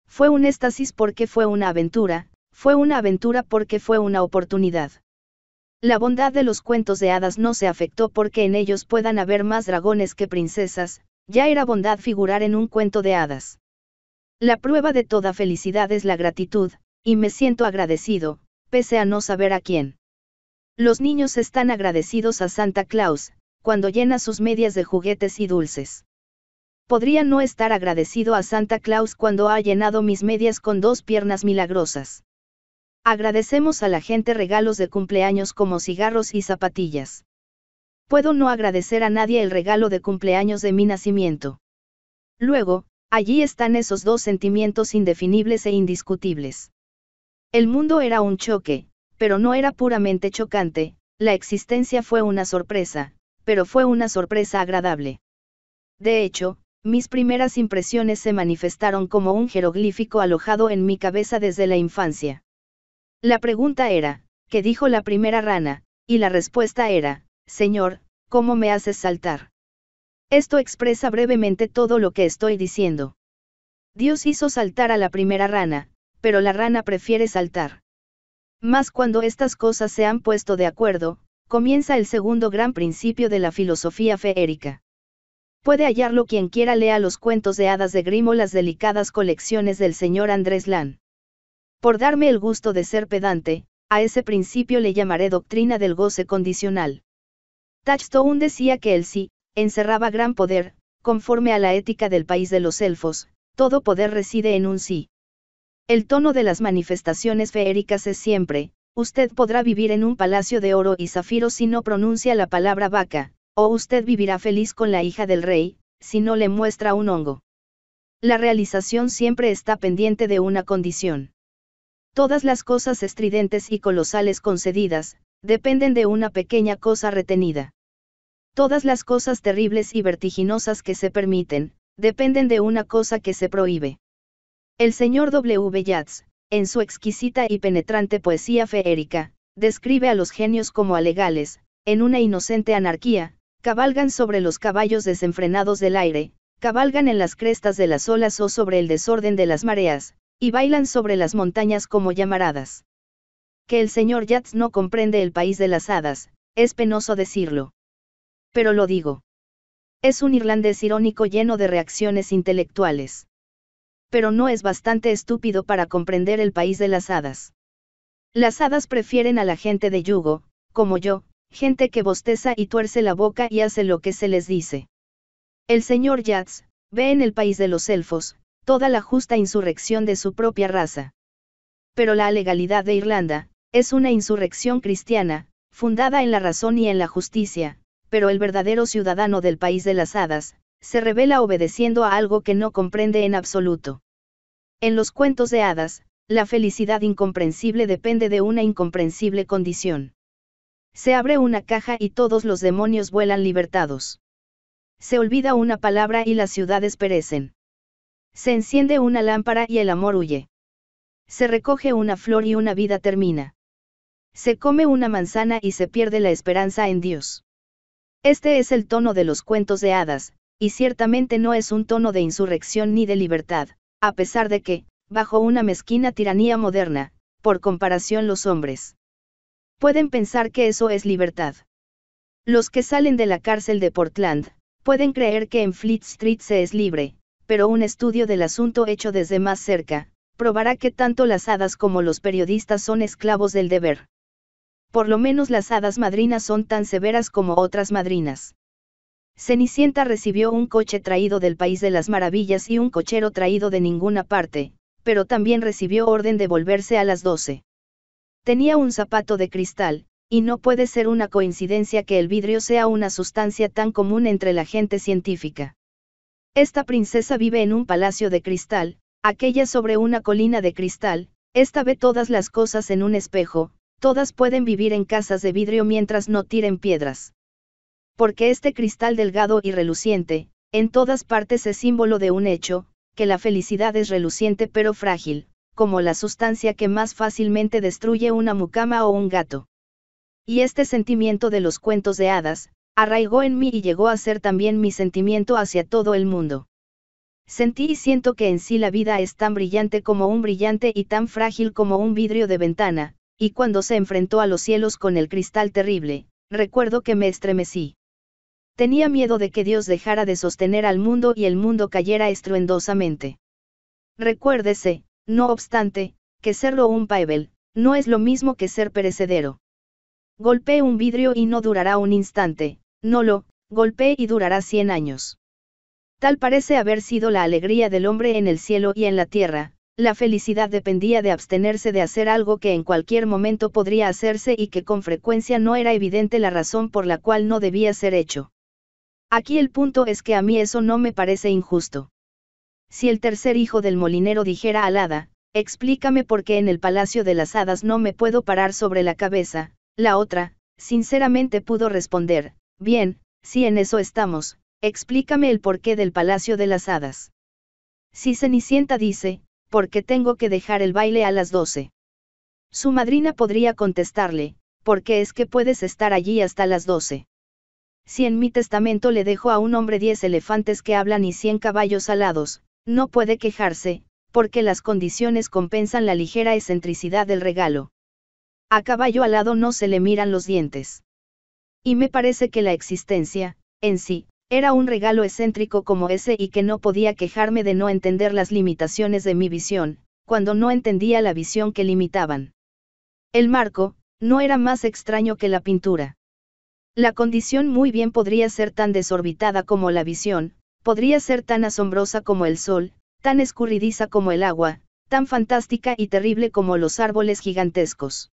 Fue un éxtasis porque fue una aventura, fue una aventura porque fue una oportunidad. La bondad de los cuentos de hadas no se afectó porque en ellos puedan haber más dragones que princesas, ya era bondad figurar en un cuento de hadas. La prueba de toda felicidad es la gratitud, y me siento agradecido, pese a no saber a quién. Los niños están agradecidos a Santa Claus, cuando llena sus medias de juguetes y dulces. Podría no estar agradecido a Santa Claus cuando ha llenado mis medias con dos piernas milagrosas. Agradecemos a la gente regalos de cumpleaños como cigarros y zapatillas. Puedo no agradecer a nadie el regalo de cumpleaños de mi nacimiento. Luego, allí están esos dos sentimientos indefinibles e indiscutibles. El mundo era un choque, pero no era puramente chocante, la existencia fue una sorpresa, pero fue una sorpresa agradable. De hecho, mis primeras impresiones se manifestaron como un jeroglífico alojado en mi cabeza desde la infancia. La pregunta era, ¿qué dijo la primera rana? Y la respuesta era, Señor, ¿cómo me haces saltar? Esto expresa brevemente todo lo que estoy diciendo. Dios hizo saltar a la primera rana, pero la rana prefiere saltar. Más cuando estas cosas se han puesto de acuerdo, comienza el segundo gran principio de la filosofía feérica. Puede hallarlo quien quiera lea los cuentos de hadas de Grimo, las delicadas colecciones del señor Andrés Lan. Por darme el gusto de ser pedante, a ese principio le llamaré doctrina del goce condicional. Touchstone decía que el sí, encerraba gran poder, conforme a la ética del país de los elfos, todo poder reside en un sí. El tono de las manifestaciones feéricas es siempre, usted podrá vivir en un palacio de oro y zafiro si no pronuncia la palabra vaca, o usted vivirá feliz con la hija del rey, si no le muestra un hongo. La realización siempre está pendiente de una condición. Todas las cosas estridentes y colosales concedidas, dependen de una pequeña cosa retenida. Todas las cosas terribles y vertiginosas que se permiten, dependen de una cosa que se prohíbe. El señor W. Yeats, en su exquisita y penetrante poesía feérica, describe a los genios como alegales, en una inocente anarquía, cabalgan sobre los caballos desenfrenados del aire, cabalgan en las crestas de las olas o sobre el desorden de las mareas, y bailan sobre las montañas como llamaradas. Que el señor Yeats no comprende el país de las hadas, es penoso decirlo. Pero lo digo. Es un irlandés irónico lleno de reacciones intelectuales pero no es bastante estúpido para comprender el país de las hadas. Las hadas prefieren a la gente de yugo, como yo, gente que bosteza y tuerce la boca y hace lo que se les dice. El señor Yats, ve en el país de los elfos, toda la justa insurrección de su propia raza. Pero la legalidad de Irlanda, es una insurrección cristiana, fundada en la razón y en la justicia, pero el verdadero ciudadano del país de las hadas, se revela obedeciendo a algo que no comprende en absoluto. En los cuentos de hadas, la felicidad incomprensible depende de una incomprensible condición. Se abre una caja y todos los demonios vuelan libertados. Se olvida una palabra y las ciudades perecen. Se enciende una lámpara y el amor huye. Se recoge una flor y una vida termina. Se come una manzana y se pierde la esperanza en Dios. Este es el tono de los cuentos de hadas, y ciertamente no es un tono de insurrección ni de libertad, a pesar de que, bajo una mezquina tiranía moderna, por comparación los hombres pueden pensar que eso es libertad. Los que salen de la cárcel de Portland, pueden creer que en Fleet Street se es libre, pero un estudio del asunto hecho desde más cerca, probará que tanto las hadas como los periodistas son esclavos del deber. Por lo menos las hadas madrinas son tan severas como otras madrinas. Cenicienta recibió un coche traído del País de las Maravillas y un cochero traído de ninguna parte, pero también recibió orden de volverse a las 12. Tenía un zapato de cristal, y no puede ser una coincidencia que el vidrio sea una sustancia tan común entre la gente científica. Esta princesa vive en un palacio de cristal, aquella sobre una colina de cristal, esta ve todas las cosas en un espejo, todas pueden vivir en casas de vidrio mientras no tiren piedras porque este cristal delgado y reluciente, en todas partes es símbolo de un hecho, que la felicidad es reluciente pero frágil, como la sustancia que más fácilmente destruye una mucama o un gato. Y este sentimiento de los cuentos de hadas, arraigó en mí y llegó a ser también mi sentimiento hacia todo el mundo. Sentí y siento que en sí la vida es tan brillante como un brillante y tan frágil como un vidrio de ventana, y cuando se enfrentó a los cielos con el cristal terrible, recuerdo que me estremecí. Tenía miedo de que Dios dejara de sostener al mundo y el mundo cayera estruendosamente. Recuérdese, no obstante, que serlo un paebel, no es lo mismo que ser perecedero. Golpeé un vidrio y no durará un instante, no lo, golpeé y durará cien años. Tal parece haber sido la alegría del hombre en el cielo y en la tierra, la felicidad dependía de abstenerse de hacer algo que en cualquier momento podría hacerse y que con frecuencia no era evidente la razón por la cual no debía ser hecho. Aquí el punto es que a mí eso no me parece injusto. Si el tercer hijo del molinero dijera al hada, explícame por qué en el Palacio de las Hadas no me puedo parar sobre la cabeza, la otra, sinceramente pudo responder, bien, si en eso estamos, explícame el porqué del Palacio de las Hadas. Si Cenicienta dice, porque tengo que dejar el baile a las doce. Su madrina podría contestarle, porque es que puedes estar allí hasta las doce si en mi testamento le dejo a un hombre diez elefantes que hablan y cien caballos alados, no puede quejarse, porque las condiciones compensan la ligera excentricidad del regalo. A caballo alado no se le miran los dientes. Y me parece que la existencia, en sí, era un regalo excéntrico como ese y que no podía quejarme de no entender las limitaciones de mi visión, cuando no entendía la visión que limitaban. El marco, no era más extraño que la pintura. La condición muy bien podría ser tan desorbitada como la visión, podría ser tan asombrosa como el sol, tan escurridiza como el agua, tan fantástica y terrible como los árboles gigantescos.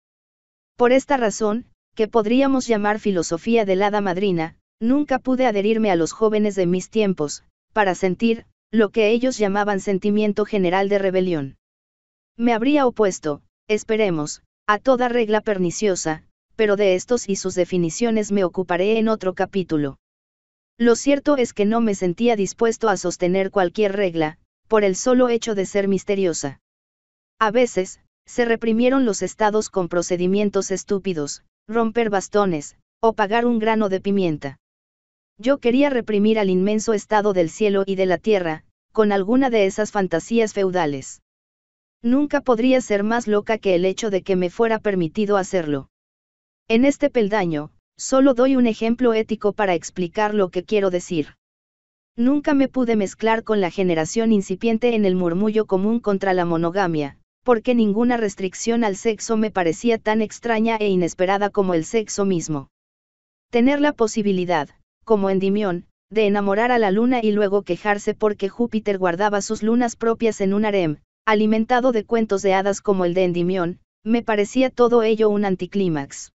Por esta razón, que podríamos llamar filosofía del hada madrina, nunca pude adherirme a los jóvenes de mis tiempos, para sentir, lo que ellos llamaban sentimiento general de rebelión. Me habría opuesto, esperemos, a toda regla perniciosa, pero de estos y sus definiciones me ocuparé en otro capítulo. Lo cierto es que no me sentía dispuesto a sostener cualquier regla, por el solo hecho de ser misteriosa. A veces, se reprimieron los estados con procedimientos estúpidos, romper bastones, o pagar un grano de pimienta. Yo quería reprimir al inmenso estado del cielo y de la tierra, con alguna de esas fantasías feudales. Nunca podría ser más loca que el hecho de que me fuera permitido hacerlo. En este peldaño, solo doy un ejemplo ético para explicar lo que quiero decir. Nunca me pude mezclar con la generación incipiente en el murmullo común contra la monogamia, porque ninguna restricción al sexo me parecía tan extraña e inesperada como el sexo mismo. Tener la posibilidad, como Endimión, de enamorar a la luna y luego quejarse porque Júpiter guardaba sus lunas propias en un harem, alimentado de cuentos de hadas como el de Endimión, me parecía todo ello un anticlímax.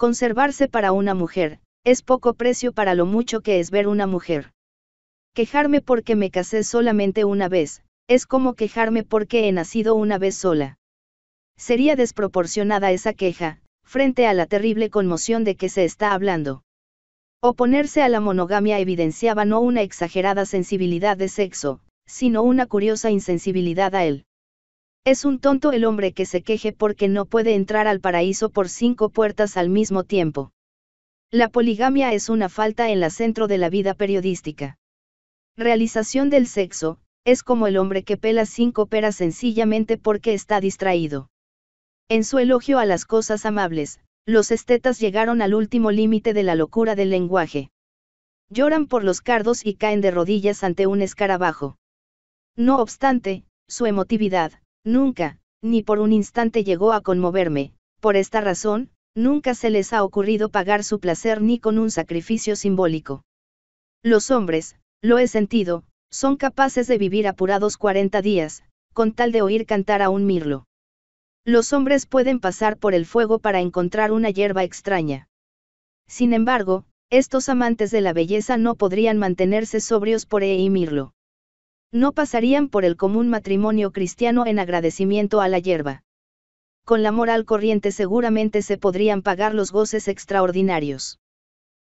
Conservarse para una mujer, es poco precio para lo mucho que es ver una mujer. Quejarme porque me casé solamente una vez, es como quejarme porque he nacido una vez sola. Sería desproporcionada esa queja, frente a la terrible conmoción de que se está hablando. Oponerse a la monogamia evidenciaba no una exagerada sensibilidad de sexo, sino una curiosa insensibilidad a él. Es un tonto el hombre que se queje porque no puede entrar al paraíso por cinco puertas al mismo tiempo. La poligamia es una falta en la centro de la vida periodística. Realización del sexo, es como el hombre que pela cinco peras sencillamente porque está distraído. En su elogio a las cosas amables, los estetas llegaron al último límite de la locura del lenguaje. Lloran por los cardos y caen de rodillas ante un escarabajo. No obstante, su emotividad, Nunca, ni por un instante llegó a conmoverme, por esta razón, nunca se les ha ocurrido pagar su placer ni con un sacrificio simbólico. Los hombres, lo he sentido, son capaces de vivir apurados 40 días, con tal de oír cantar a un mirlo. Los hombres pueden pasar por el fuego para encontrar una hierba extraña. Sin embargo, estos amantes de la belleza no podrían mantenerse sobrios por e y mirlo. No pasarían por el común matrimonio cristiano en agradecimiento a la hierba. Con la moral corriente seguramente se podrían pagar los goces extraordinarios.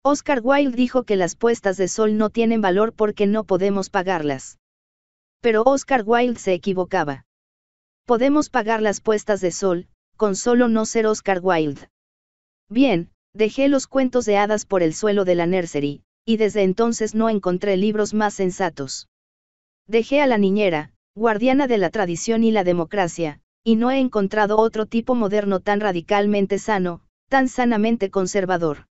Oscar Wilde dijo que las puestas de sol no tienen valor porque no podemos pagarlas. Pero Oscar Wilde se equivocaba. Podemos pagar las puestas de sol, con solo no ser Oscar Wilde. Bien, dejé los cuentos de hadas por el suelo de la nursery, y desde entonces no encontré libros más sensatos. Dejé a la niñera, guardiana de la tradición y la democracia, y no he encontrado otro tipo moderno tan radicalmente sano, tan sanamente conservador.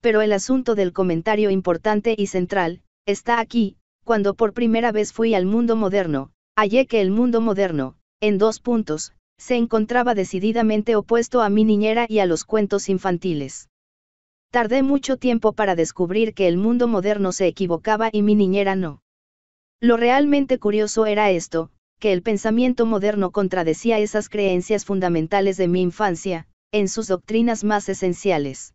Pero el asunto del comentario importante y central, está aquí, cuando por primera vez fui al mundo moderno, hallé que el mundo moderno, en dos puntos, se encontraba decididamente opuesto a mi niñera y a los cuentos infantiles. Tardé mucho tiempo para descubrir que el mundo moderno se equivocaba y mi niñera no. Lo realmente curioso era esto, que el pensamiento moderno contradecía esas creencias fundamentales de mi infancia, en sus doctrinas más esenciales.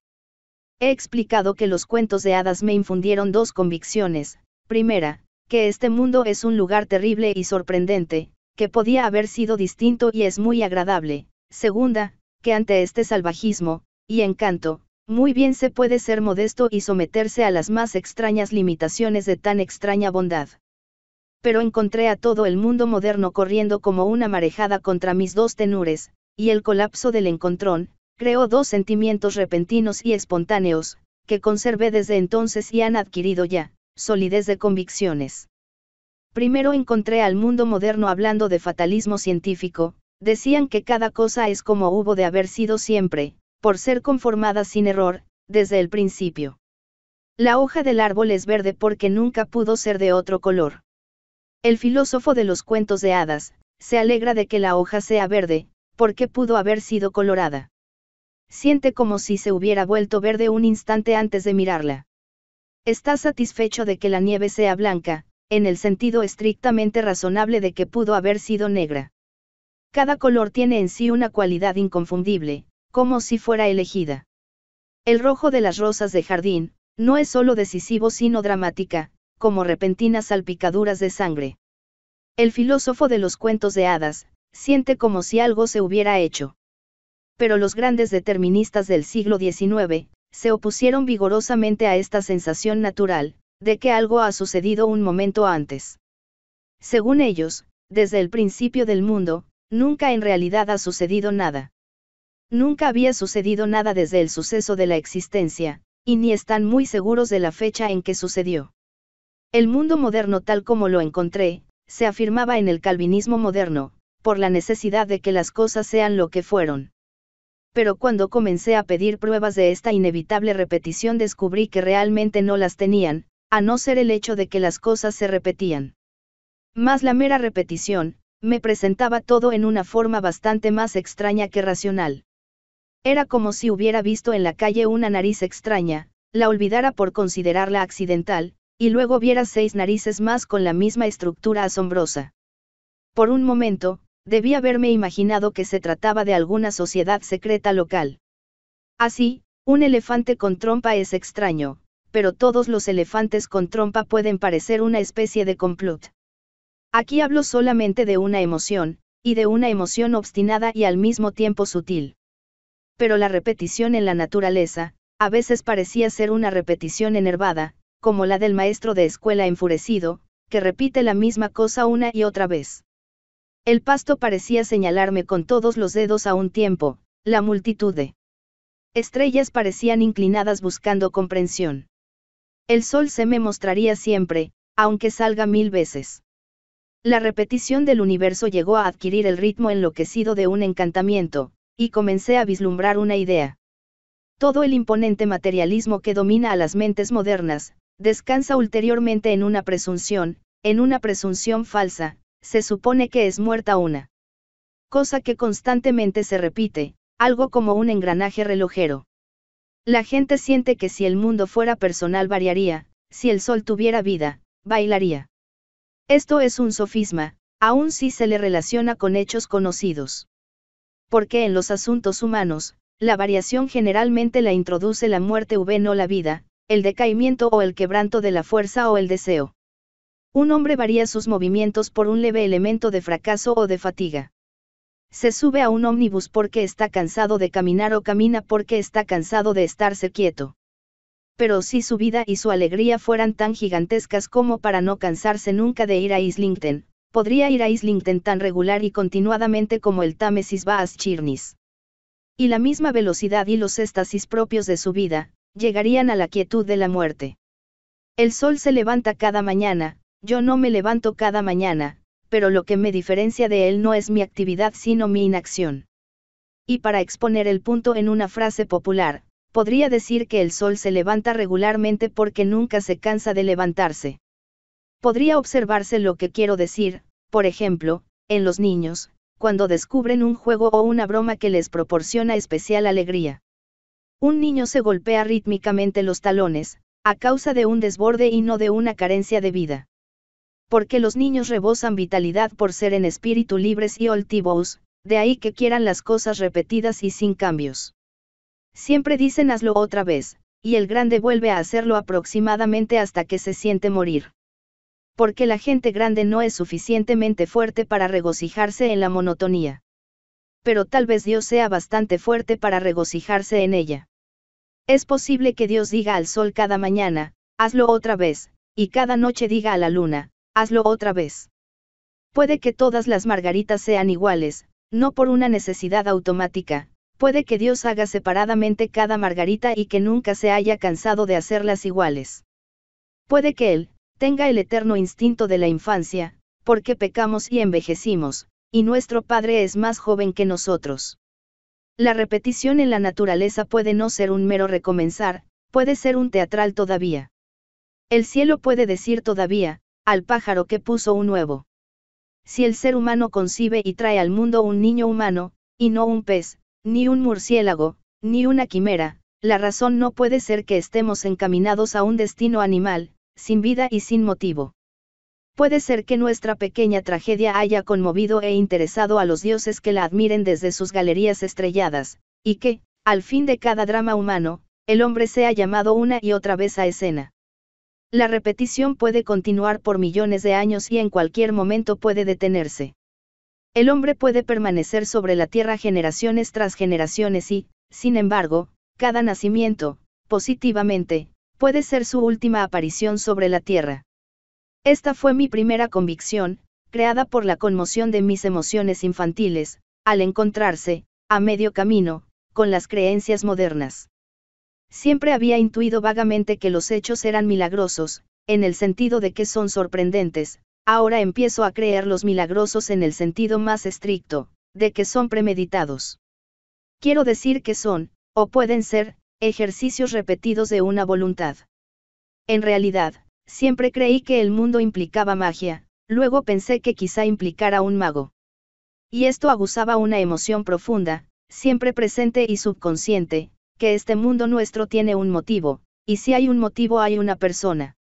He explicado que los cuentos de hadas me infundieron dos convicciones, primera, que este mundo es un lugar terrible y sorprendente, que podía haber sido distinto y es muy agradable, segunda, que ante este salvajismo, y encanto, muy bien se puede ser modesto y someterse a las más extrañas limitaciones de tan extraña bondad pero encontré a todo el mundo moderno corriendo como una marejada contra mis dos tenures, y el colapso del encontrón, creó dos sentimientos repentinos y espontáneos, que conservé desde entonces y han adquirido ya, solidez de convicciones. Primero encontré al mundo moderno hablando de fatalismo científico, decían que cada cosa es como hubo de haber sido siempre, por ser conformada sin error, desde el principio. La hoja del árbol es verde porque nunca pudo ser de otro color. El filósofo de los cuentos de hadas, se alegra de que la hoja sea verde, porque pudo haber sido colorada. Siente como si se hubiera vuelto verde un instante antes de mirarla. Está satisfecho de que la nieve sea blanca, en el sentido estrictamente razonable de que pudo haber sido negra. Cada color tiene en sí una cualidad inconfundible, como si fuera elegida. El rojo de las rosas de jardín, no es solo decisivo sino dramática, como repentinas salpicaduras de sangre. El filósofo de los cuentos de hadas, siente como si algo se hubiera hecho. Pero los grandes deterministas del siglo XIX, se opusieron vigorosamente a esta sensación natural, de que algo ha sucedido un momento antes. Según ellos, desde el principio del mundo, nunca en realidad ha sucedido nada. Nunca había sucedido nada desde el suceso de la existencia, y ni están muy seguros de la fecha en que sucedió. El mundo moderno tal como lo encontré, se afirmaba en el calvinismo moderno, por la necesidad de que las cosas sean lo que fueron. Pero cuando comencé a pedir pruebas de esta inevitable repetición descubrí que realmente no las tenían, a no ser el hecho de que las cosas se repetían. Más la mera repetición, me presentaba todo en una forma bastante más extraña que racional. Era como si hubiera visto en la calle una nariz extraña, la olvidara por considerarla accidental, y luego vieras seis narices más con la misma estructura asombrosa. Por un momento, debí haberme imaginado que se trataba de alguna sociedad secreta local. Así, un elefante con trompa es extraño, pero todos los elefantes con trompa pueden parecer una especie de complot. Aquí hablo solamente de una emoción, y de una emoción obstinada y al mismo tiempo sutil. Pero la repetición en la naturaleza, a veces parecía ser una repetición enervada, como la del maestro de escuela enfurecido, que repite la misma cosa una y otra vez. El pasto parecía señalarme con todos los dedos a un tiempo, la multitud de estrellas parecían inclinadas buscando comprensión. El sol se me mostraría siempre, aunque salga mil veces. La repetición del universo llegó a adquirir el ritmo enloquecido de un encantamiento, y comencé a vislumbrar una idea. Todo el imponente materialismo que domina a las mentes modernas, descansa ulteriormente en una presunción, en una presunción falsa, se supone que es muerta una cosa que constantemente se repite, algo como un engranaje relojero. La gente siente que si el mundo fuera personal variaría, si el sol tuviera vida, bailaría. Esto es un sofisma, aun si se le relaciona con hechos conocidos. Porque en los asuntos humanos, la variación generalmente la introduce la muerte v no la vida, el decaimiento o el quebranto de la fuerza o el deseo. Un hombre varía sus movimientos por un leve elemento de fracaso o de fatiga. Se sube a un ómnibus porque está cansado de caminar o camina porque está cansado de estarse quieto. Pero si su vida y su alegría fueran tan gigantescas como para no cansarse nunca de ir a Islington, podría ir a Islington tan regular y continuadamente como el Támesis va a Y la misma velocidad y los éxtasis propios de su vida, llegarían a la quietud de la muerte. El sol se levanta cada mañana, yo no me levanto cada mañana, pero lo que me diferencia de él no es mi actividad sino mi inacción. Y para exponer el punto en una frase popular, podría decir que el sol se levanta regularmente porque nunca se cansa de levantarse. Podría observarse lo que quiero decir, por ejemplo, en los niños, cuando descubren un juego o una broma que les proporciona especial alegría. Un niño se golpea rítmicamente los talones, a causa de un desborde y no de una carencia de vida. Porque los niños rebosan vitalidad por ser en espíritu libres y altivos, de ahí que quieran las cosas repetidas y sin cambios. Siempre dicen hazlo otra vez, y el grande vuelve a hacerlo aproximadamente hasta que se siente morir. Porque la gente grande no es suficientemente fuerte para regocijarse en la monotonía. Pero tal vez Dios sea bastante fuerte para regocijarse en ella. Es posible que Dios diga al sol cada mañana, hazlo otra vez, y cada noche diga a la luna, hazlo otra vez. Puede que todas las margaritas sean iguales, no por una necesidad automática, puede que Dios haga separadamente cada margarita y que nunca se haya cansado de hacerlas iguales. Puede que Él, tenga el eterno instinto de la infancia, porque pecamos y envejecimos, y nuestro Padre es más joven que nosotros. La repetición en la naturaleza puede no ser un mero recomenzar, puede ser un teatral todavía. El cielo puede decir todavía, al pájaro que puso un huevo. Si el ser humano concibe y trae al mundo un niño humano, y no un pez, ni un murciélago, ni una quimera, la razón no puede ser que estemos encaminados a un destino animal, sin vida y sin motivo. Puede ser que nuestra pequeña tragedia haya conmovido e interesado a los dioses que la admiren desde sus galerías estrelladas, y que, al fin de cada drama humano, el hombre sea llamado una y otra vez a escena. La repetición puede continuar por millones de años y en cualquier momento puede detenerse. El hombre puede permanecer sobre la Tierra generaciones tras generaciones y, sin embargo, cada nacimiento, positivamente, puede ser su última aparición sobre la Tierra. Esta fue mi primera convicción, creada por la conmoción de mis emociones infantiles, al encontrarse, a medio camino, con las creencias modernas. Siempre había intuido vagamente que los hechos eran milagrosos, en el sentido de que son sorprendentes, ahora empiezo a creer los milagrosos en el sentido más estricto, de que son premeditados. Quiero decir que son, o pueden ser, ejercicios repetidos de una voluntad. En realidad, siempre creí que el mundo implicaba magia, luego pensé que quizá implicara un mago. Y esto abusaba una emoción profunda, siempre presente y subconsciente, que este mundo nuestro tiene un motivo, y si hay un motivo hay una persona.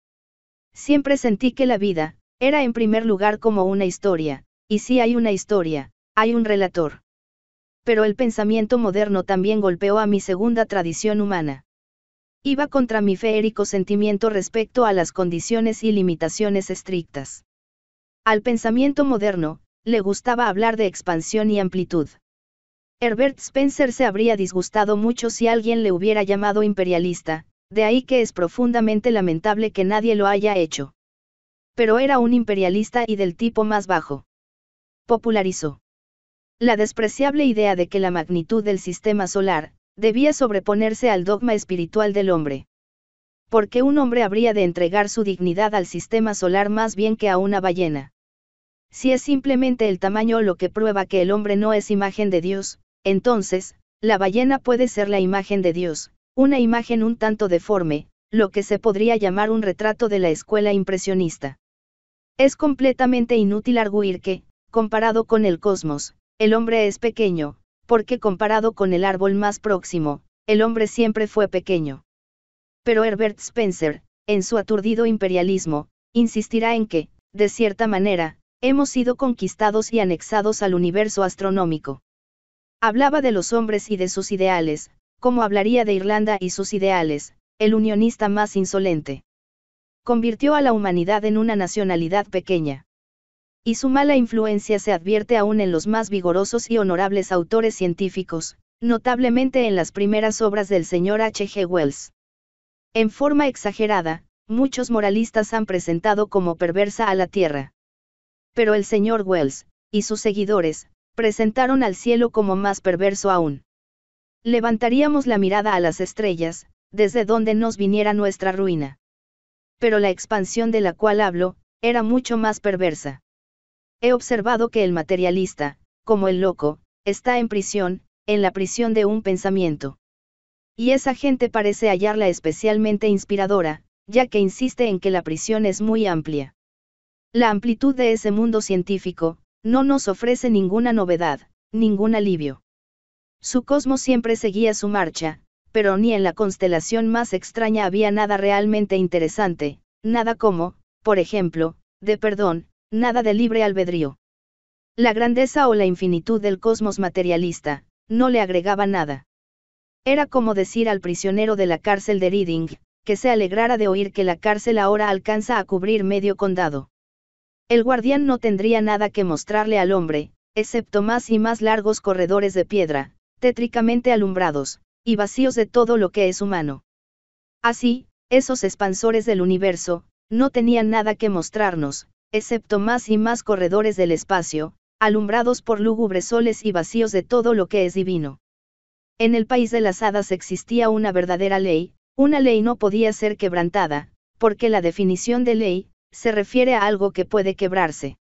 Siempre sentí que la vida, era en primer lugar como una historia, y si hay una historia, hay un relator. Pero el pensamiento moderno también golpeó a mi segunda tradición humana iba contra mi feérico sentimiento respecto a las condiciones y limitaciones estrictas. Al pensamiento moderno, le gustaba hablar de expansión y amplitud. Herbert Spencer se habría disgustado mucho si alguien le hubiera llamado imperialista, de ahí que es profundamente lamentable que nadie lo haya hecho. Pero era un imperialista y del tipo más bajo. Popularizó. La despreciable idea de que la magnitud del sistema solar, Debía sobreponerse al dogma espiritual del hombre. Porque un hombre habría de entregar su dignidad al sistema solar más bien que a una ballena? Si es simplemente el tamaño lo que prueba que el hombre no es imagen de Dios, entonces, la ballena puede ser la imagen de Dios, una imagen un tanto deforme, lo que se podría llamar un retrato de la escuela impresionista. Es completamente inútil arguir que, comparado con el cosmos, el hombre es pequeño, porque comparado con el árbol más próximo, el hombre siempre fue pequeño. Pero Herbert Spencer, en su aturdido imperialismo, insistirá en que, de cierta manera, hemos sido conquistados y anexados al universo astronómico. Hablaba de los hombres y de sus ideales, como hablaría de Irlanda y sus ideales, el unionista más insolente. Convirtió a la humanidad en una nacionalidad pequeña y su mala influencia se advierte aún en los más vigorosos y honorables autores científicos, notablemente en las primeras obras del señor H. G. Wells. En forma exagerada, muchos moralistas han presentado como perversa a la Tierra. Pero el señor Wells, y sus seguidores, presentaron al cielo como más perverso aún. Levantaríamos la mirada a las estrellas, desde donde nos viniera nuestra ruina. Pero la expansión de la cual hablo, era mucho más perversa. He observado que el materialista, como el loco, está en prisión, en la prisión de un pensamiento. Y esa gente parece hallarla especialmente inspiradora, ya que insiste en que la prisión es muy amplia. La amplitud de ese mundo científico, no nos ofrece ninguna novedad, ningún alivio. Su cosmos siempre seguía su marcha, pero ni en la constelación más extraña había nada realmente interesante, nada como, por ejemplo, de perdón, Nada de libre albedrío. La grandeza o la infinitud del cosmos materialista, no le agregaba nada. Era como decir al prisionero de la cárcel de Reading, que se alegrara de oír que la cárcel ahora alcanza a cubrir medio condado. El guardián no tendría nada que mostrarle al hombre, excepto más y más largos corredores de piedra, tétricamente alumbrados, y vacíos de todo lo que es humano. Así, esos expansores del universo, no tenían nada que mostrarnos, excepto más y más corredores del espacio, alumbrados por lúgubres soles y vacíos de todo lo que es divino. En el país de las hadas existía una verdadera ley, una ley no podía ser quebrantada, porque la definición de ley, se refiere a algo que puede quebrarse.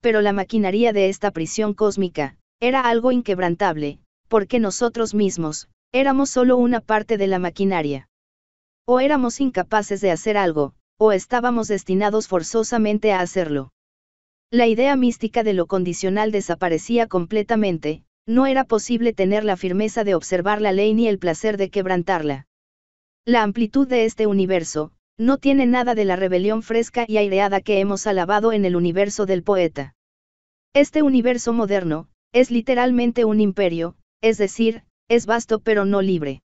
Pero la maquinaria de esta prisión cósmica, era algo inquebrantable, porque nosotros mismos, éramos solo una parte de la maquinaria. O éramos incapaces de hacer algo, o estábamos destinados forzosamente a hacerlo. La idea mística de lo condicional desaparecía completamente, no era posible tener la firmeza de observar la ley ni el placer de quebrantarla. La amplitud de este universo, no tiene nada de la rebelión fresca y aireada que hemos alabado en el universo del poeta. Este universo moderno, es literalmente un imperio, es decir, es vasto pero no libre.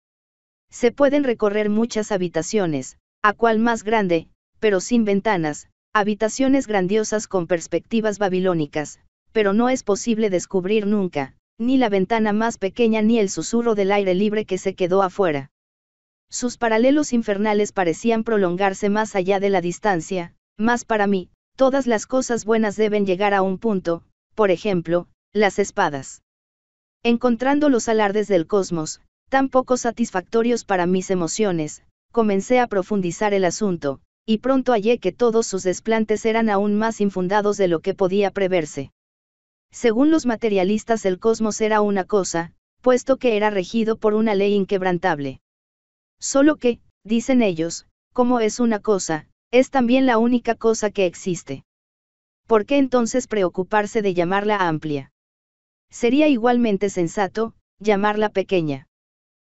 Se pueden recorrer muchas habitaciones, a cual más grande, pero sin ventanas, habitaciones grandiosas con perspectivas babilónicas, pero no es posible descubrir nunca, ni la ventana más pequeña ni el susurro del aire libre que se quedó afuera. Sus paralelos infernales parecían prolongarse más allá de la distancia, más para mí, todas las cosas buenas deben llegar a un punto, por ejemplo, las espadas. Encontrando los alardes del cosmos, tan poco satisfactorios para mis emociones, comencé a profundizar el asunto, y pronto hallé que todos sus desplantes eran aún más infundados de lo que podía preverse. Según los materialistas el cosmos era una cosa, puesto que era regido por una ley inquebrantable. Solo que, dicen ellos, como es una cosa, es también la única cosa que existe. ¿Por qué entonces preocuparse de llamarla amplia? Sería igualmente sensato, llamarla pequeña.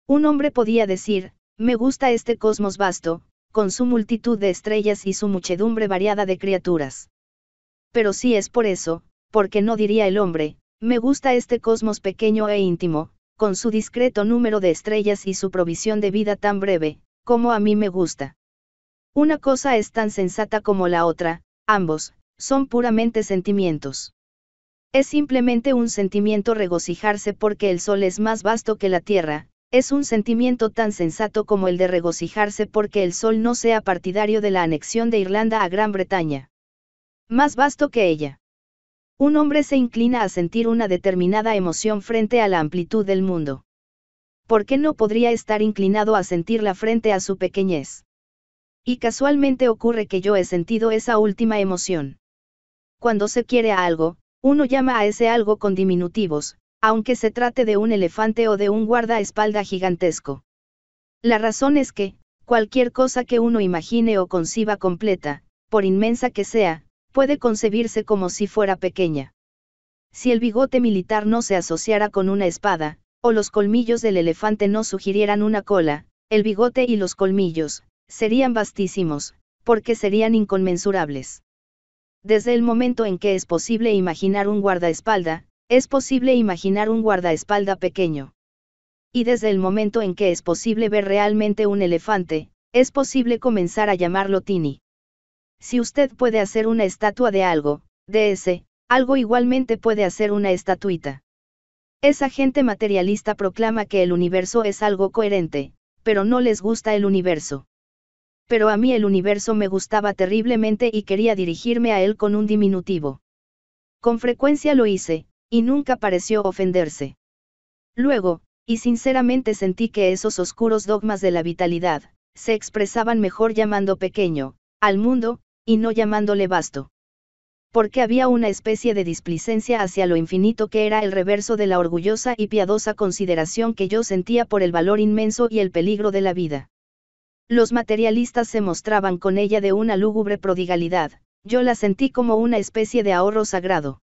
Un hombre podía decir, me gusta este cosmos vasto, con su multitud de estrellas y su muchedumbre variada de criaturas. Pero si es por eso, porque no diría el hombre, me gusta este cosmos pequeño e íntimo, con su discreto número de estrellas y su provisión de vida tan breve, como a mí me gusta. Una cosa es tan sensata como la otra, ambos, son puramente sentimientos. Es simplemente un sentimiento regocijarse porque el sol es más vasto que la tierra, es un sentimiento tan sensato como el de regocijarse porque el Sol no sea partidario de la anexión de Irlanda a Gran Bretaña. Más vasto que ella. Un hombre se inclina a sentir una determinada emoción frente a la amplitud del mundo. ¿Por qué no podría estar inclinado a sentirla frente a su pequeñez? Y casualmente ocurre que yo he sentido esa última emoción. Cuando se quiere a algo, uno llama a ese algo con diminutivos, aunque se trate de un elefante o de un guardaespalda gigantesco. La razón es que, cualquier cosa que uno imagine o conciba completa, por inmensa que sea, puede concebirse como si fuera pequeña. Si el bigote militar no se asociara con una espada, o los colmillos del elefante no sugirieran una cola, el bigote y los colmillos, serían vastísimos, porque serían inconmensurables. Desde el momento en que es posible imaginar un guardaespalda, es posible imaginar un guardaespalda pequeño. Y desde el momento en que es posible ver realmente un elefante, es posible comenzar a llamarlo Tini. Si usted puede hacer una estatua de algo, de ese, algo igualmente puede hacer una estatuita. Esa gente materialista proclama que el universo es algo coherente, pero no les gusta el universo. Pero a mí el universo me gustaba terriblemente y quería dirigirme a él con un diminutivo. Con frecuencia lo hice, y nunca pareció ofenderse. Luego, y sinceramente sentí que esos oscuros dogmas de la vitalidad, se expresaban mejor llamando pequeño, al mundo, y no llamándole vasto. Porque había una especie de displicencia hacia lo infinito que era el reverso de la orgullosa y piadosa consideración que yo sentía por el valor inmenso y el peligro de la vida. Los materialistas se mostraban con ella de una lúgubre prodigalidad, yo la sentí como una especie de ahorro sagrado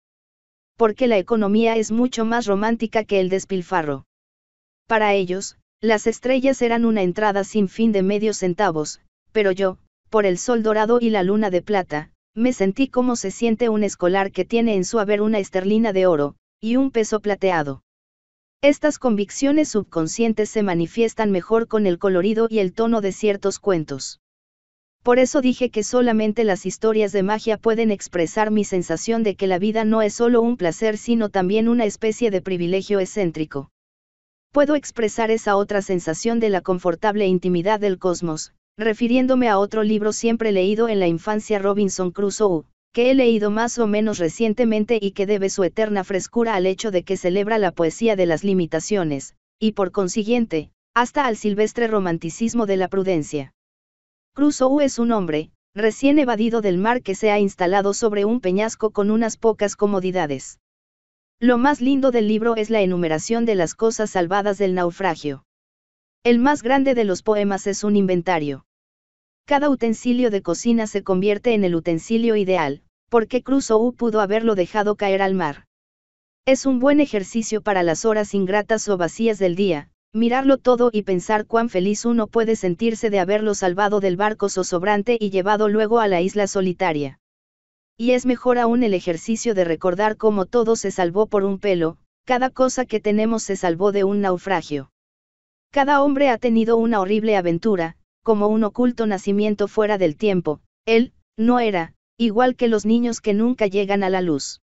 porque la economía es mucho más romántica que el despilfarro. Para ellos, las estrellas eran una entrada sin fin de medios centavos, pero yo, por el sol dorado y la luna de plata, me sentí como se siente un escolar que tiene en su haber una esterlina de oro, y un peso plateado. Estas convicciones subconscientes se manifiestan mejor con el colorido y el tono de ciertos cuentos. Por eso dije que solamente las historias de magia pueden expresar mi sensación de que la vida no es solo un placer sino también una especie de privilegio excéntrico. Puedo expresar esa otra sensación de la confortable intimidad del cosmos, refiriéndome a otro libro siempre leído en la infancia Robinson Crusoe, que he leído más o menos recientemente y que debe su eterna frescura al hecho de que celebra la poesía de las limitaciones, y por consiguiente, hasta al silvestre romanticismo de la prudencia. Crusoe es un hombre, recién evadido del mar que se ha instalado sobre un peñasco con unas pocas comodidades. Lo más lindo del libro es la enumeración de las cosas salvadas del naufragio. El más grande de los poemas es un inventario. Cada utensilio de cocina se convierte en el utensilio ideal, porque Crusoe pudo haberlo dejado caer al mar. Es un buen ejercicio para las horas ingratas o vacías del día, Mirarlo todo y pensar cuán feliz uno puede sentirse de haberlo salvado del barco zozobrante y llevado luego a la isla solitaria. Y es mejor aún el ejercicio de recordar cómo todo se salvó por un pelo, cada cosa que tenemos se salvó de un naufragio. Cada hombre ha tenido una horrible aventura, como un oculto nacimiento fuera del tiempo, él, no era, igual que los niños que nunca llegan a la luz.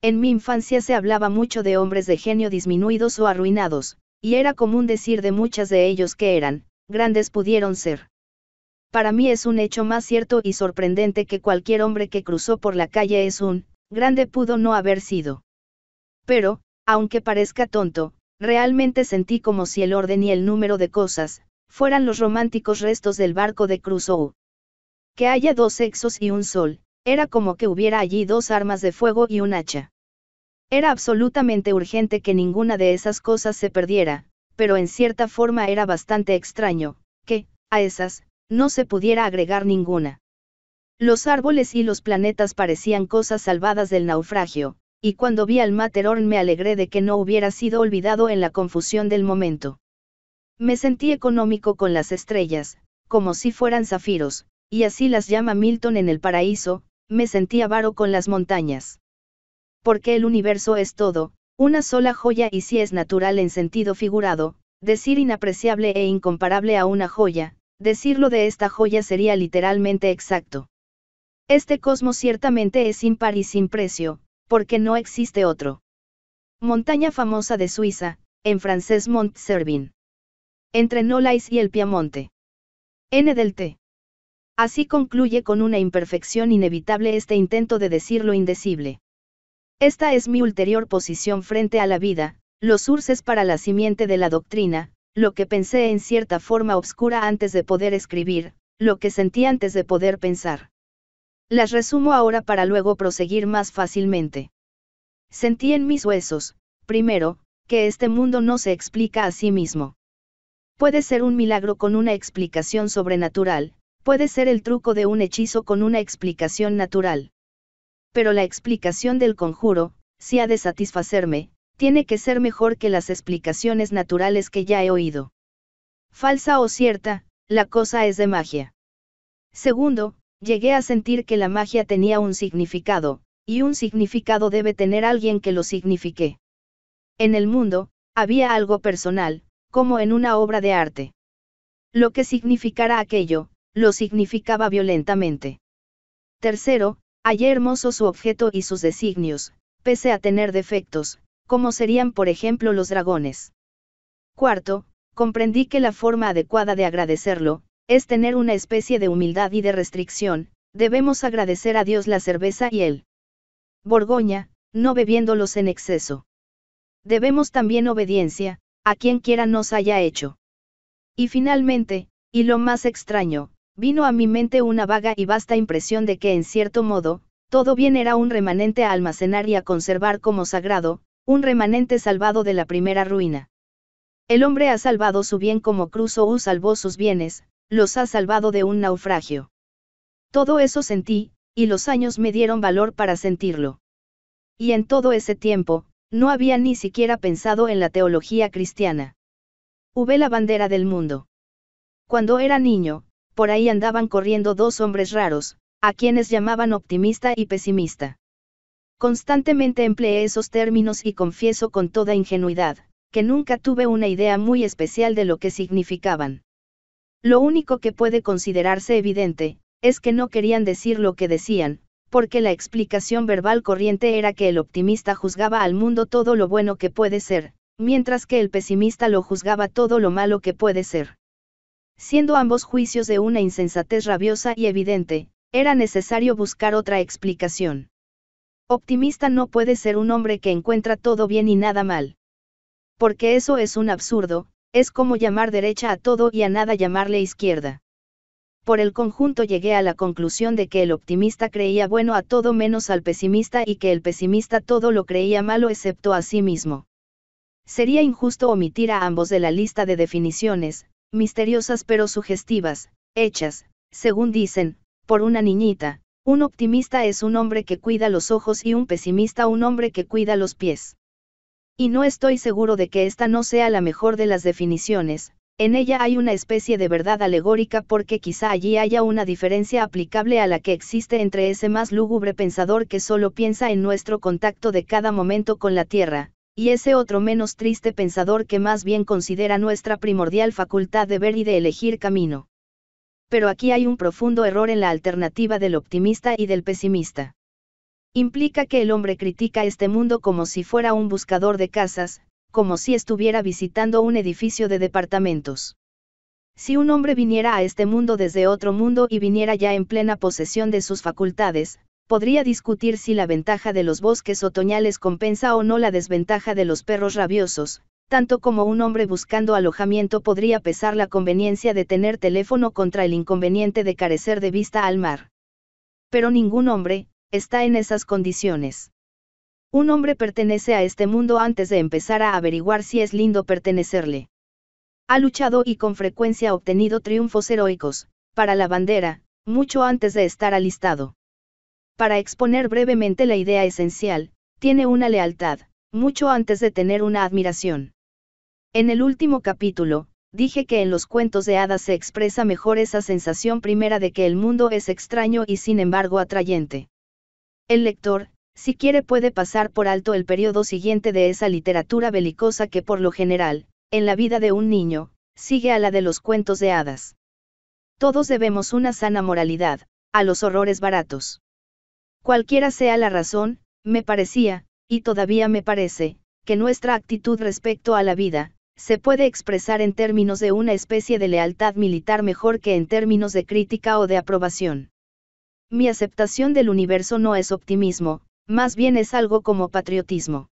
En mi infancia se hablaba mucho de hombres de genio disminuidos o arruinados, y era común decir de muchas de ellos que eran, grandes pudieron ser. Para mí es un hecho más cierto y sorprendente que cualquier hombre que cruzó por la calle es un, grande pudo no haber sido. Pero, aunque parezca tonto, realmente sentí como si el orden y el número de cosas, fueran los románticos restos del barco de Crusoe. Que haya dos sexos y un sol, era como que hubiera allí dos armas de fuego y un hacha. Era absolutamente urgente que ninguna de esas cosas se perdiera, pero en cierta forma era bastante extraño, que, a esas, no se pudiera agregar ninguna. Los árboles y los planetas parecían cosas salvadas del naufragio, y cuando vi al Matterhorn me alegré de que no hubiera sido olvidado en la confusión del momento. Me sentí económico con las estrellas, como si fueran zafiros, y así las llama Milton en el paraíso, me sentí avaro con las montañas porque el universo es todo, una sola joya y si es natural en sentido figurado, decir inapreciable e incomparable a una joya, decirlo de esta joya sería literalmente exacto. Este cosmos ciertamente es impar y sin precio, porque no existe otro. Montaña famosa de Suiza, en francés Mont Servin. Entre Nolais y el Piamonte. N del T. Así concluye con una imperfección inevitable este intento de decir lo indecible. Esta es mi ulterior posición frente a la vida, los urces para la simiente de la doctrina, lo que pensé en cierta forma obscura antes de poder escribir, lo que sentí antes de poder pensar. Las resumo ahora para luego proseguir más fácilmente. Sentí en mis huesos, primero, que este mundo no se explica a sí mismo. Puede ser un milagro con una explicación sobrenatural, puede ser el truco de un hechizo con una explicación natural pero la explicación del conjuro, si ha de satisfacerme, tiene que ser mejor que las explicaciones naturales que ya he oído. Falsa o cierta, la cosa es de magia. Segundo, llegué a sentir que la magia tenía un significado, y un significado debe tener alguien que lo signifique. En el mundo, había algo personal, como en una obra de arte. Lo que significara aquello, lo significaba violentamente. Tercero, Hallé hermoso su objeto y sus designios, pese a tener defectos, como serían por ejemplo los dragones. Cuarto, comprendí que la forma adecuada de agradecerlo, es tener una especie de humildad y de restricción, debemos agradecer a Dios la cerveza y el Borgoña, no bebiéndolos en exceso. Debemos también obediencia, a quien quiera nos haya hecho. Y finalmente, y lo más extraño, vino a mi mente una vaga y vasta impresión de que en cierto modo, todo bien era un remanente a almacenar y a conservar como sagrado, un remanente salvado de la primera ruina. El hombre ha salvado su bien como Crusoe salvó sus bienes, los ha salvado de un naufragio. Todo eso sentí, y los años me dieron valor para sentirlo. Y en todo ese tiempo, no había ni siquiera pensado en la teología cristiana. Hube la bandera del mundo. Cuando era niño, por ahí andaban corriendo dos hombres raros, a quienes llamaban optimista y pesimista. Constantemente empleé esos términos y confieso con toda ingenuidad, que nunca tuve una idea muy especial de lo que significaban. Lo único que puede considerarse evidente, es que no querían decir lo que decían, porque la explicación verbal corriente era que el optimista juzgaba al mundo todo lo bueno que puede ser, mientras que el pesimista lo juzgaba todo lo malo que puede ser. Siendo ambos juicios de una insensatez rabiosa y evidente, era necesario buscar otra explicación. Optimista no puede ser un hombre que encuentra todo bien y nada mal. Porque eso es un absurdo, es como llamar derecha a todo y a nada llamarle izquierda. Por el conjunto llegué a la conclusión de que el optimista creía bueno a todo menos al pesimista y que el pesimista todo lo creía malo excepto a sí mismo. Sería injusto omitir a ambos de la lista de definiciones, misteriosas pero sugestivas, hechas, según dicen, por una niñita, un optimista es un hombre que cuida los ojos y un pesimista un hombre que cuida los pies. Y no estoy seguro de que esta no sea la mejor de las definiciones, en ella hay una especie de verdad alegórica porque quizá allí haya una diferencia aplicable a la que existe entre ese más lúgubre pensador que solo piensa en nuestro contacto de cada momento con la Tierra, y ese otro menos triste pensador que más bien considera nuestra primordial facultad de ver y de elegir camino. Pero aquí hay un profundo error en la alternativa del optimista y del pesimista. Implica que el hombre critica este mundo como si fuera un buscador de casas, como si estuviera visitando un edificio de departamentos. Si un hombre viniera a este mundo desde otro mundo y viniera ya en plena posesión de sus facultades, podría discutir si la ventaja de los bosques otoñales compensa o no la desventaja de los perros rabiosos, tanto como un hombre buscando alojamiento podría pesar la conveniencia de tener teléfono contra el inconveniente de carecer de vista al mar. Pero ningún hombre, está en esas condiciones. Un hombre pertenece a este mundo antes de empezar a averiguar si es lindo pertenecerle. Ha luchado y con frecuencia ha obtenido triunfos heroicos, para la bandera, mucho antes de estar alistado para exponer brevemente la idea esencial, tiene una lealtad, mucho antes de tener una admiración. En el último capítulo, dije que en los cuentos de hadas se expresa mejor esa sensación primera de que el mundo es extraño y sin embargo atrayente. El lector, si quiere puede pasar por alto el periodo siguiente de esa literatura belicosa que por lo general, en la vida de un niño, sigue a la de los cuentos de hadas. Todos debemos una sana moralidad, a los horrores baratos. Cualquiera sea la razón, me parecía, y todavía me parece, que nuestra actitud respecto a la vida, se puede expresar en términos de una especie de lealtad militar mejor que en términos de crítica o de aprobación. Mi aceptación del universo no es optimismo, más bien es algo como patriotismo.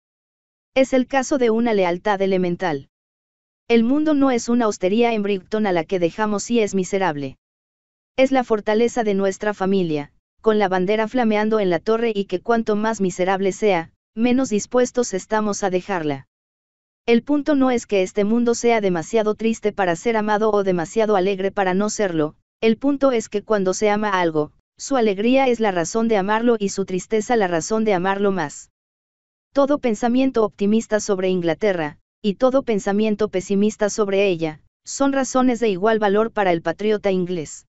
Es el caso de una lealtad elemental. El mundo no es una hostería en Brighton a la que dejamos y es miserable. Es la fortaleza de nuestra familia, con la bandera flameando en la torre y que cuanto más miserable sea, menos dispuestos estamos a dejarla. El punto no es que este mundo sea demasiado triste para ser amado o demasiado alegre para no serlo, el punto es que cuando se ama algo, su alegría es la razón de amarlo y su tristeza la razón de amarlo más. Todo pensamiento optimista sobre Inglaterra, y todo pensamiento pesimista sobre ella, son razones de igual valor para el patriota inglés.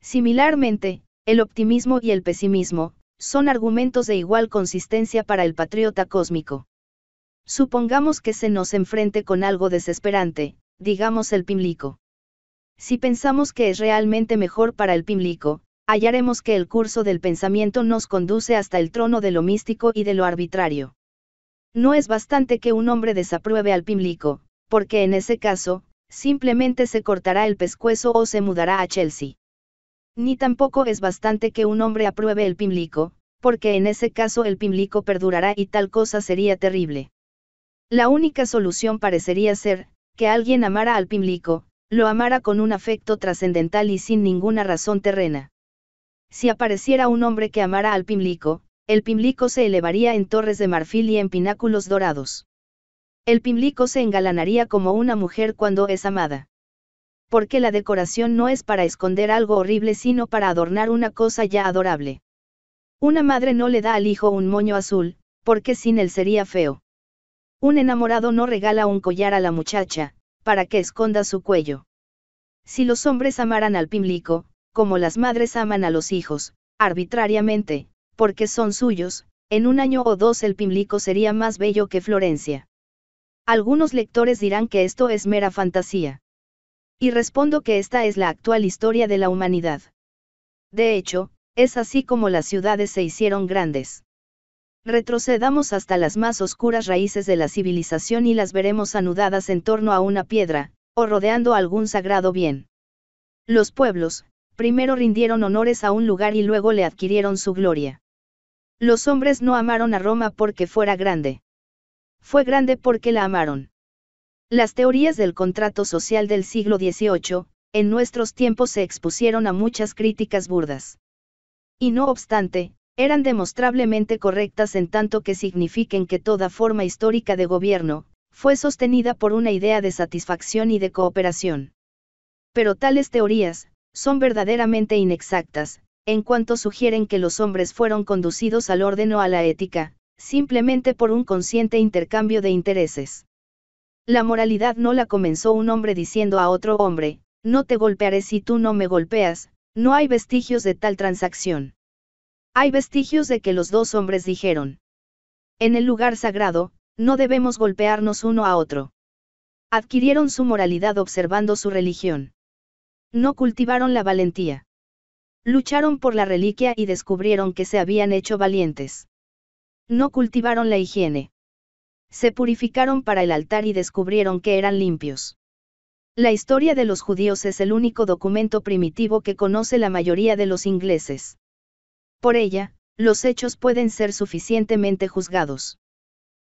Similarmente, el optimismo y el pesimismo, son argumentos de igual consistencia para el patriota cósmico. Supongamos que se nos enfrente con algo desesperante, digamos el pimlico. Si pensamos que es realmente mejor para el pimlico, hallaremos que el curso del pensamiento nos conduce hasta el trono de lo místico y de lo arbitrario. No es bastante que un hombre desapruebe al pimlico, porque en ese caso, simplemente se cortará el pescuezo o se mudará a Chelsea. Ni tampoco es bastante que un hombre apruebe el pimlico, porque en ese caso el pimlico perdurará y tal cosa sería terrible. La única solución parecería ser, que alguien amara al pimlico, lo amara con un afecto trascendental y sin ninguna razón terrena. Si apareciera un hombre que amara al pimlico, el pimlico se elevaría en torres de marfil y en pináculos dorados. El pimlico se engalanaría como una mujer cuando es amada porque la decoración no es para esconder algo horrible sino para adornar una cosa ya adorable. Una madre no le da al hijo un moño azul, porque sin él sería feo. Un enamorado no regala un collar a la muchacha, para que esconda su cuello. Si los hombres amaran al pimlico, como las madres aman a los hijos, arbitrariamente, porque son suyos, en un año o dos el pimlico sería más bello que Florencia. Algunos lectores dirán que esto es mera fantasía. Y respondo que esta es la actual historia de la humanidad. De hecho, es así como las ciudades se hicieron grandes. Retrocedamos hasta las más oscuras raíces de la civilización y las veremos anudadas en torno a una piedra, o rodeando algún sagrado bien. Los pueblos, primero rindieron honores a un lugar y luego le adquirieron su gloria. Los hombres no amaron a Roma porque fuera grande. Fue grande porque la amaron. Las teorías del contrato social del siglo XVIII, en nuestros tiempos se expusieron a muchas críticas burdas. Y no obstante, eran demostrablemente correctas en tanto que signifiquen que toda forma histórica de gobierno, fue sostenida por una idea de satisfacción y de cooperación. Pero tales teorías, son verdaderamente inexactas, en cuanto sugieren que los hombres fueron conducidos al orden o a la ética, simplemente por un consciente intercambio de intereses. La moralidad no la comenzó un hombre diciendo a otro hombre, no te golpearé si tú no me golpeas, no hay vestigios de tal transacción. Hay vestigios de que los dos hombres dijeron. En el lugar sagrado, no debemos golpearnos uno a otro. Adquirieron su moralidad observando su religión. No cultivaron la valentía. Lucharon por la reliquia y descubrieron que se habían hecho valientes. No cultivaron la higiene se purificaron para el altar y descubrieron que eran limpios. La historia de los judíos es el único documento primitivo que conoce la mayoría de los ingleses. Por ella, los hechos pueden ser suficientemente juzgados.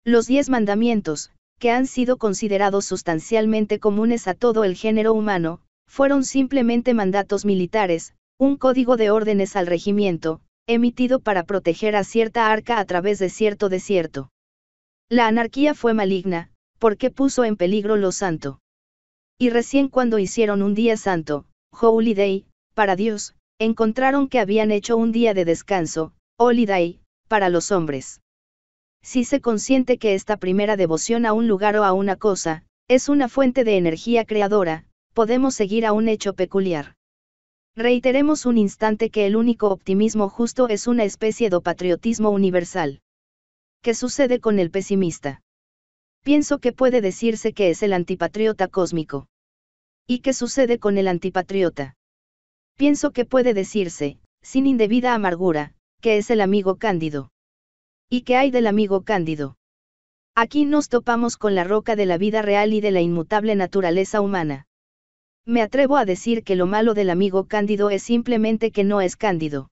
Los diez mandamientos, que han sido considerados sustancialmente comunes a todo el género humano, fueron simplemente mandatos militares, un código de órdenes al regimiento, emitido para proteger a cierta arca a través de cierto desierto. La anarquía fue maligna, porque puso en peligro lo santo. Y recién cuando hicieron un día santo, Holy Day, para Dios, encontraron que habían hecho un día de descanso, Holiday, para los hombres. Si se consiente que esta primera devoción a un lugar o a una cosa, es una fuente de energía creadora, podemos seguir a un hecho peculiar. Reiteremos un instante que el único optimismo justo es una especie de patriotismo universal. ¿qué sucede con el pesimista? Pienso que puede decirse que es el antipatriota cósmico. ¿Y qué sucede con el antipatriota? Pienso que puede decirse, sin indebida amargura, que es el amigo cándido. ¿Y qué hay del amigo cándido? Aquí nos topamos con la roca de la vida real y de la inmutable naturaleza humana. Me atrevo a decir que lo malo del amigo cándido es simplemente que no es cándido.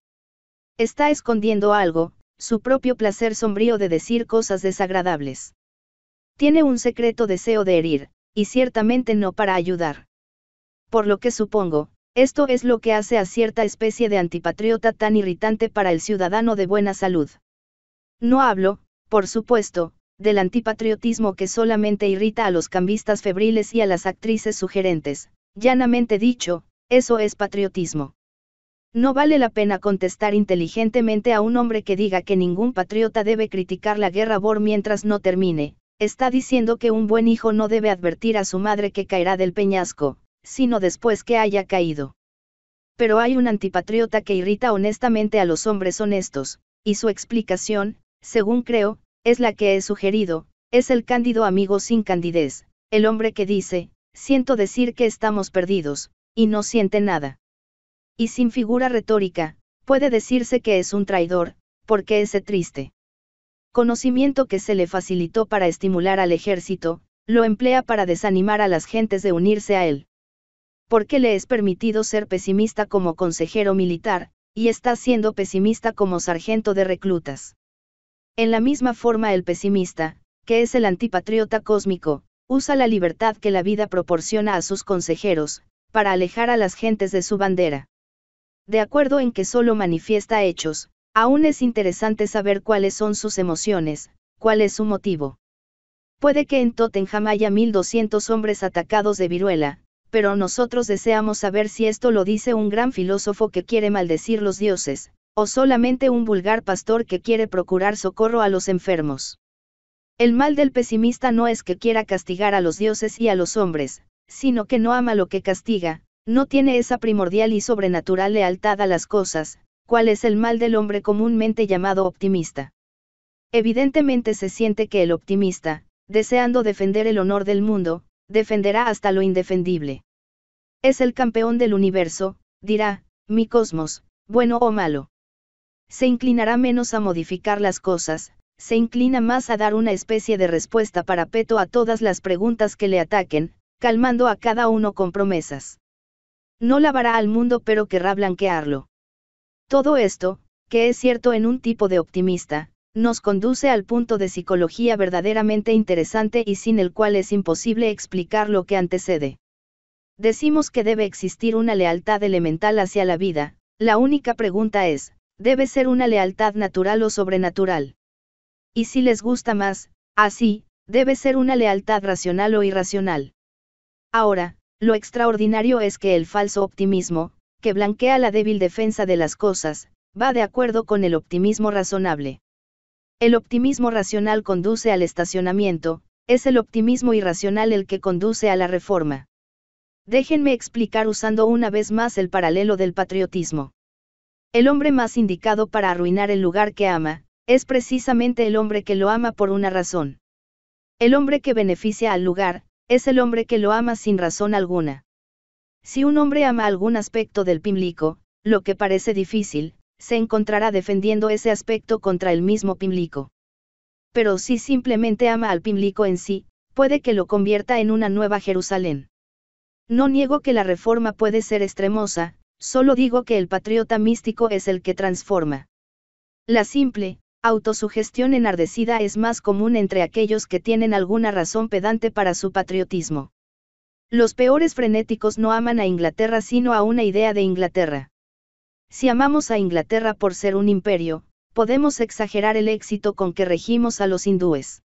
Está escondiendo algo, su propio placer sombrío de decir cosas desagradables. Tiene un secreto deseo de herir, y ciertamente no para ayudar. Por lo que supongo, esto es lo que hace a cierta especie de antipatriota tan irritante para el ciudadano de buena salud. No hablo, por supuesto, del antipatriotismo que solamente irrita a los cambistas febriles y a las actrices sugerentes, llanamente dicho, eso es patriotismo. No vale la pena contestar inteligentemente a un hombre que diga que ningún patriota debe criticar la guerra Bor mientras no termine, está diciendo que un buen hijo no debe advertir a su madre que caerá del peñasco, sino después que haya caído. Pero hay un antipatriota que irrita honestamente a los hombres honestos, y su explicación, según creo, es la que he sugerido, es el cándido amigo sin candidez, el hombre que dice, siento decir que estamos perdidos, y no siente nada. Y sin figura retórica, puede decirse que es un traidor, porque ese triste conocimiento que se le facilitó para estimular al ejército, lo emplea para desanimar a las gentes de unirse a él. Porque le es permitido ser pesimista como consejero militar, y está siendo pesimista como sargento de reclutas. En la misma forma el pesimista, que es el antipatriota cósmico, usa la libertad que la vida proporciona a sus consejeros, para alejar a las gentes de su bandera de acuerdo en que solo manifiesta hechos, aún es interesante saber cuáles son sus emociones, cuál es su motivo. Puede que en Tottenham haya 1200 hombres atacados de viruela, pero nosotros deseamos saber si esto lo dice un gran filósofo que quiere maldecir los dioses, o solamente un vulgar pastor que quiere procurar socorro a los enfermos. El mal del pesimista no es que quiera castigar a los dioses y a los hombres, sino que no ama lo que castiga, no tiene esa primordial y sobrenatural lealtad a las cosas, cual es el mal del hombre comúnmente llamado optimista. Evidentemente se siente que el optimista, deseando defender el honor del mundo, defenderá hasta lo indefendible. Es el campeón del universo, dirá, mi cosmos, bueno o malo. Se inclinará menos a modificar las cosas, se inclina más a dar una especie de respuesta para peto a todas las preguntas que le ataquen, calmando a cada uno con promesas. No lavará al mundo pero querrá blanquearlo. Todo esto, que es cierto en un tipo de optimista, nos conduce al punto de psicología verdaderamente interesante y sin el cual es imposible explicar lo que antecede. Decimos que debe existir una lealtad elemental hacia la vida, la única pregunta es, ¿debe ser una lealtad natural o sobrenatural? Y si les gusta más, así, debe ser una lealtad racional o irracional. Ahora, lo extraordinario es que el falso optimismo, que blanquea la débil defensa de las cosas, va de acuerdo con el optimismo razonable. El optimismo racional conduce al estacionamiento, es el optimismo irracional el que conduce a la reforma. Déjenme explicar usando una vez más el paralelo del patriotismo. El hombre más indicado para arruinar el lugar que ama, es precisamente el hombre que lo ama por una razón. El hombre que beneficia al lugar, es el hombre que lo ama sin razón alguna. Si un hombre ama algún aspecto del pimlico, lo que parece difícil, se encontrará defendiendo ese aspecto contra el mismo pimlico. Pero si simplemente ama al pimlico en sí, puede que lo convierta en una nueva Jerusalén. No niego que la reforma puede ser extremosa, solo digo que el patriota místico es el que transforma. La simple, Autosugestión enardecida es más común entre aquellos que tienen alguna razón pedante para su patriotismo. Los peores frenéticos no aman a Inglaterra sino a una idea de Inglaterra. Si amamos a Inglaterra por ser un imperio, podemos exagerar el éxito con que regimos a los hindúes.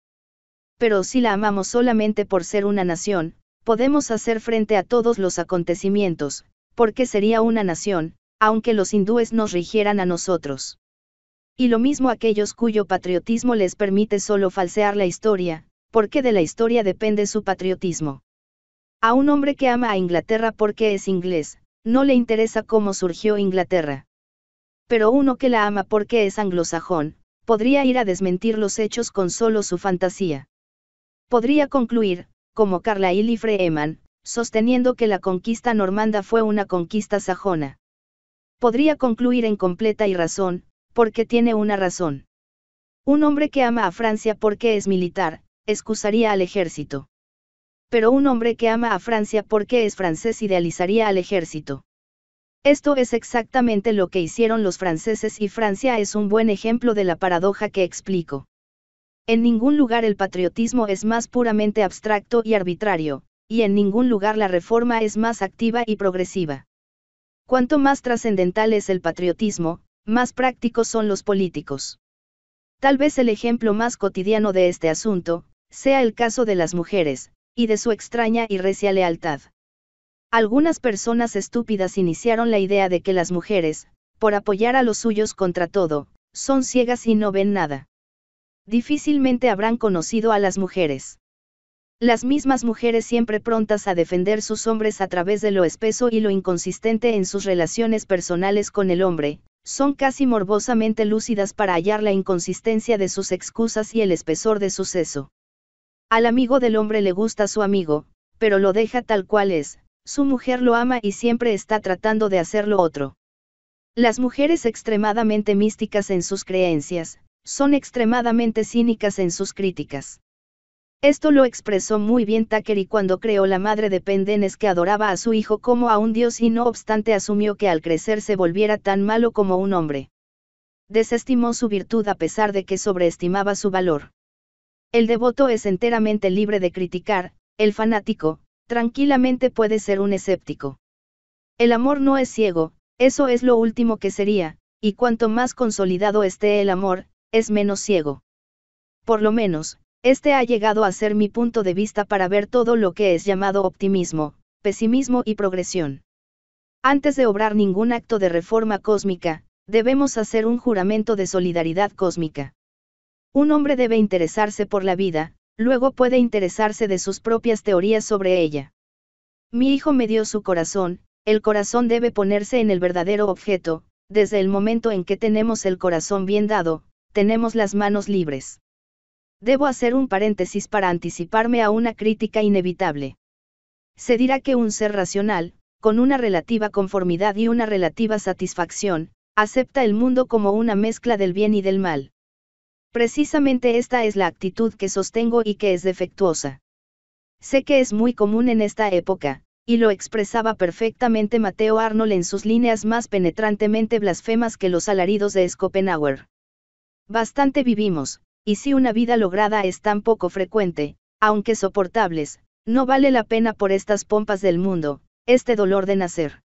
Pero si la amamos solamente por ser una nación, podemos hacer frente a todos los acontecimientos, porque sería una nación, aunque los hindúes nos rigieran a nosotros. Y lo mismo aquellos cuyo patriotismo les permite solo falsear la historia, porque de la historia depende su patriotismo. A un hombre que ama a Inglaterra porque es inglés, no le interesa cómo surgió Inglaterra. Pero uno que la ama porque es anglosajón, podría ir a desmentir los hechos con solo su fantasía. Podría concluir, como Carlyle y Freeman, sosteniendo que la conquista normanda fue una conquista sajona. Podría concluir en completa irrazón, razón, porque tiene una razón. Un hombre que ama a Francia porque es militar, excusaría al ejército. Pero un hombre que ama a Francia porque es francés idealizaría al ejército. Esto es exactamente lo que hicieron los franceses y Francia es un buen ejemplo de la paradoja que explico. En ningún lugar el patriotismo es más puramente abstracto y arbitrario, y en ningún lugar la reforma es más activa y progresiva. Cuanto más trascendental es el patriotismo, más prácticos son los políticos. Tal vez el ejemplo más cotidiano de este asunto, sea el caso de las mujeres, y de su extraña y recia lealtad. Algunas personas estúpidas iniciaron la idea de que las mujeres, por apoyar a los suyos contra todo, son ciegas y no ven nada. Difícilmente habrán conocido a las mujeres. Las mismas mujeres siempre prontas a defender sus hombres a través de lo espeso y lo inconsistente en sus relaciones personales con el hombre, son casi morbosamente lúcidas para hallar la inconsistencia de sus excusas y el espesor de seso. Al amigo del hombre le gusta su amigo, pero lo deja tal cual es, su mujer lo ama y siempre está tratando de hacerlo otro. Las mujeres extremadamente místicas en sus creencias, son extremadamente cínicas en sus críticas. Esto lo expresó muy bien y cuando creó la madre de Pendenes que adoraba a su hijo como a un dios y no obstante asumió que al crecer se volviera tan malo como un hombre. Desestimó su virtud a pesar de que sobreestimaba su valor. El devoto es enteramente libre de criticar, el fanático, tranquilamente puede ser un escéptico. El amor no es ciego, eso es lo último que sería, y cuanto más consolidado esté el amor, es menos ciego. Por lo menos, este ha llegado a ser mi punto de vista para ver todo lo que es llamado optimismo, pesimismo y progresión. Antes de obrar ningún acto de reforma cósmica, debemos hacer un juramento de solidaridad cósmica. Un hombre debe interesarse por la vida, luego puede interesarse de sus propias teorías sobre ella. Mi hijo me dio su corazón, el corazón debe ponerse en el verdadero objeto, desde el momento en que tenemos el corazón bien dado, tenemos las manos libres. Debo hacer un paréntesis para anticiparme a una crítica inevitable. Se dirá que un ser racional, con una relativa conformidad y una relativa satisfacción, acepta el mundo como una mezcla del bien y del mal. Precisamente esta es la actitud que sostengo y que es defectuosa. Sé que es muy común en esta época, y lo expresaba perfectamente Mateo Arnold en sus líneas más penetrantemente blasfemas que los alaridos de Schopenhauer. Bastante vivimos, y si una vida lograda es tan poco frecuente, aunque soportables, no vale la pena por estas pompas del mundo, este dolor de nacer.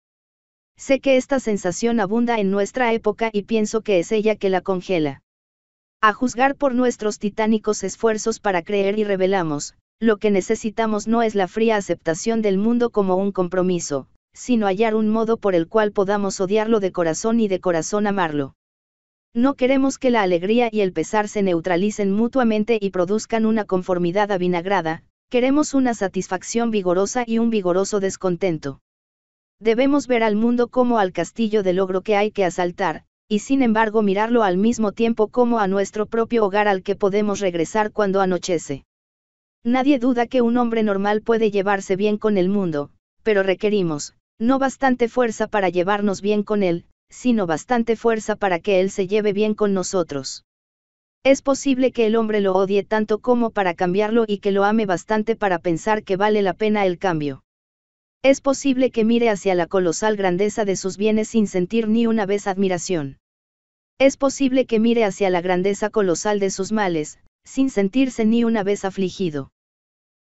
Sé que esta sensación abunda en nuestra época y pienso que es ella que la congela. A juzgar por nuestros titánicos esfuerzos para creer y revelamos, lo que necesitamos no es la fría aceptación del mundo como un compromiso, sino hallar un modo por el cual podamos odiarlo de corazón y de corazón amarlo. No queremos que la alegría y el pesar se neutralicen mutuamente y produzcan una conformidad avinagrada, queremos una satisfacción vigorosa y un vigoroso descontento. Debemos ver al mundo como al castillo de logro que hay que asaltar, y sin embargo mirarlo al mismo tiempo como a nuestro propio hogar al que podemos regresar cuando anochece. Nadie duda que un hombre normal puede llevarse bien con el mundo, pero requerimos, no bastante fuerza para llevarnos bien con él, sino bastante fuerza para que él se lleve bien con nosotros. Es posible que el hombre lo odie tanto como para cambiarlo y que lo ame bastante para pensar que vale la pena el cambio. Es posible que mire hacia la colosal grandeza de sus bienes sin sentir ni una vez admiración. Es posible que mire hacia la grandeza colosal de sus males, sin sentirse ni una vez afligido.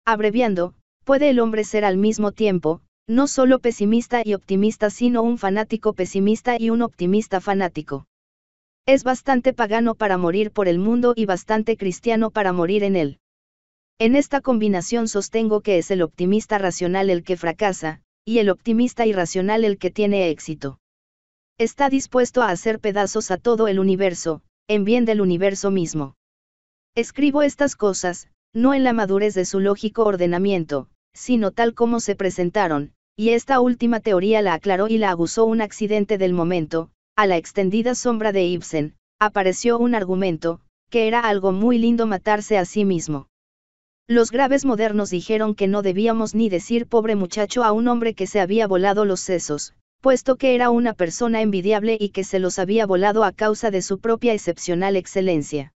Abreviando, puede el hombre ser al mismo tiempo, no solo pesimista y optimista, sino un fanático pesimista y un optimista fanático. Es bastante pagano para morir por el mundo y bastante cristiano para morir en él. En esta combinación sostengo que es el optimista racional el que fracasa, y el optimista irracional el que tiene éxito. Está dispuesto a hacer pedazos a todo el universo, en bien del universo mismo. Escribo estas cosas, no en la madurez de su lógico ordenamiento, sino tal como se presentaron, y esta última teoría la aclaró y la abusó un accidente del momento, a la extendida sombra de Ibsen, apareció un argumento, que era algo muy lindo matarse a sí mismo. Los graves modernos dijeron que no debíamos ni decir pobre muchacho a un hombre que se había volado los sesos, puesto que era una persona envidiable y que se los había volado a causa de su propia excepcional excelencia.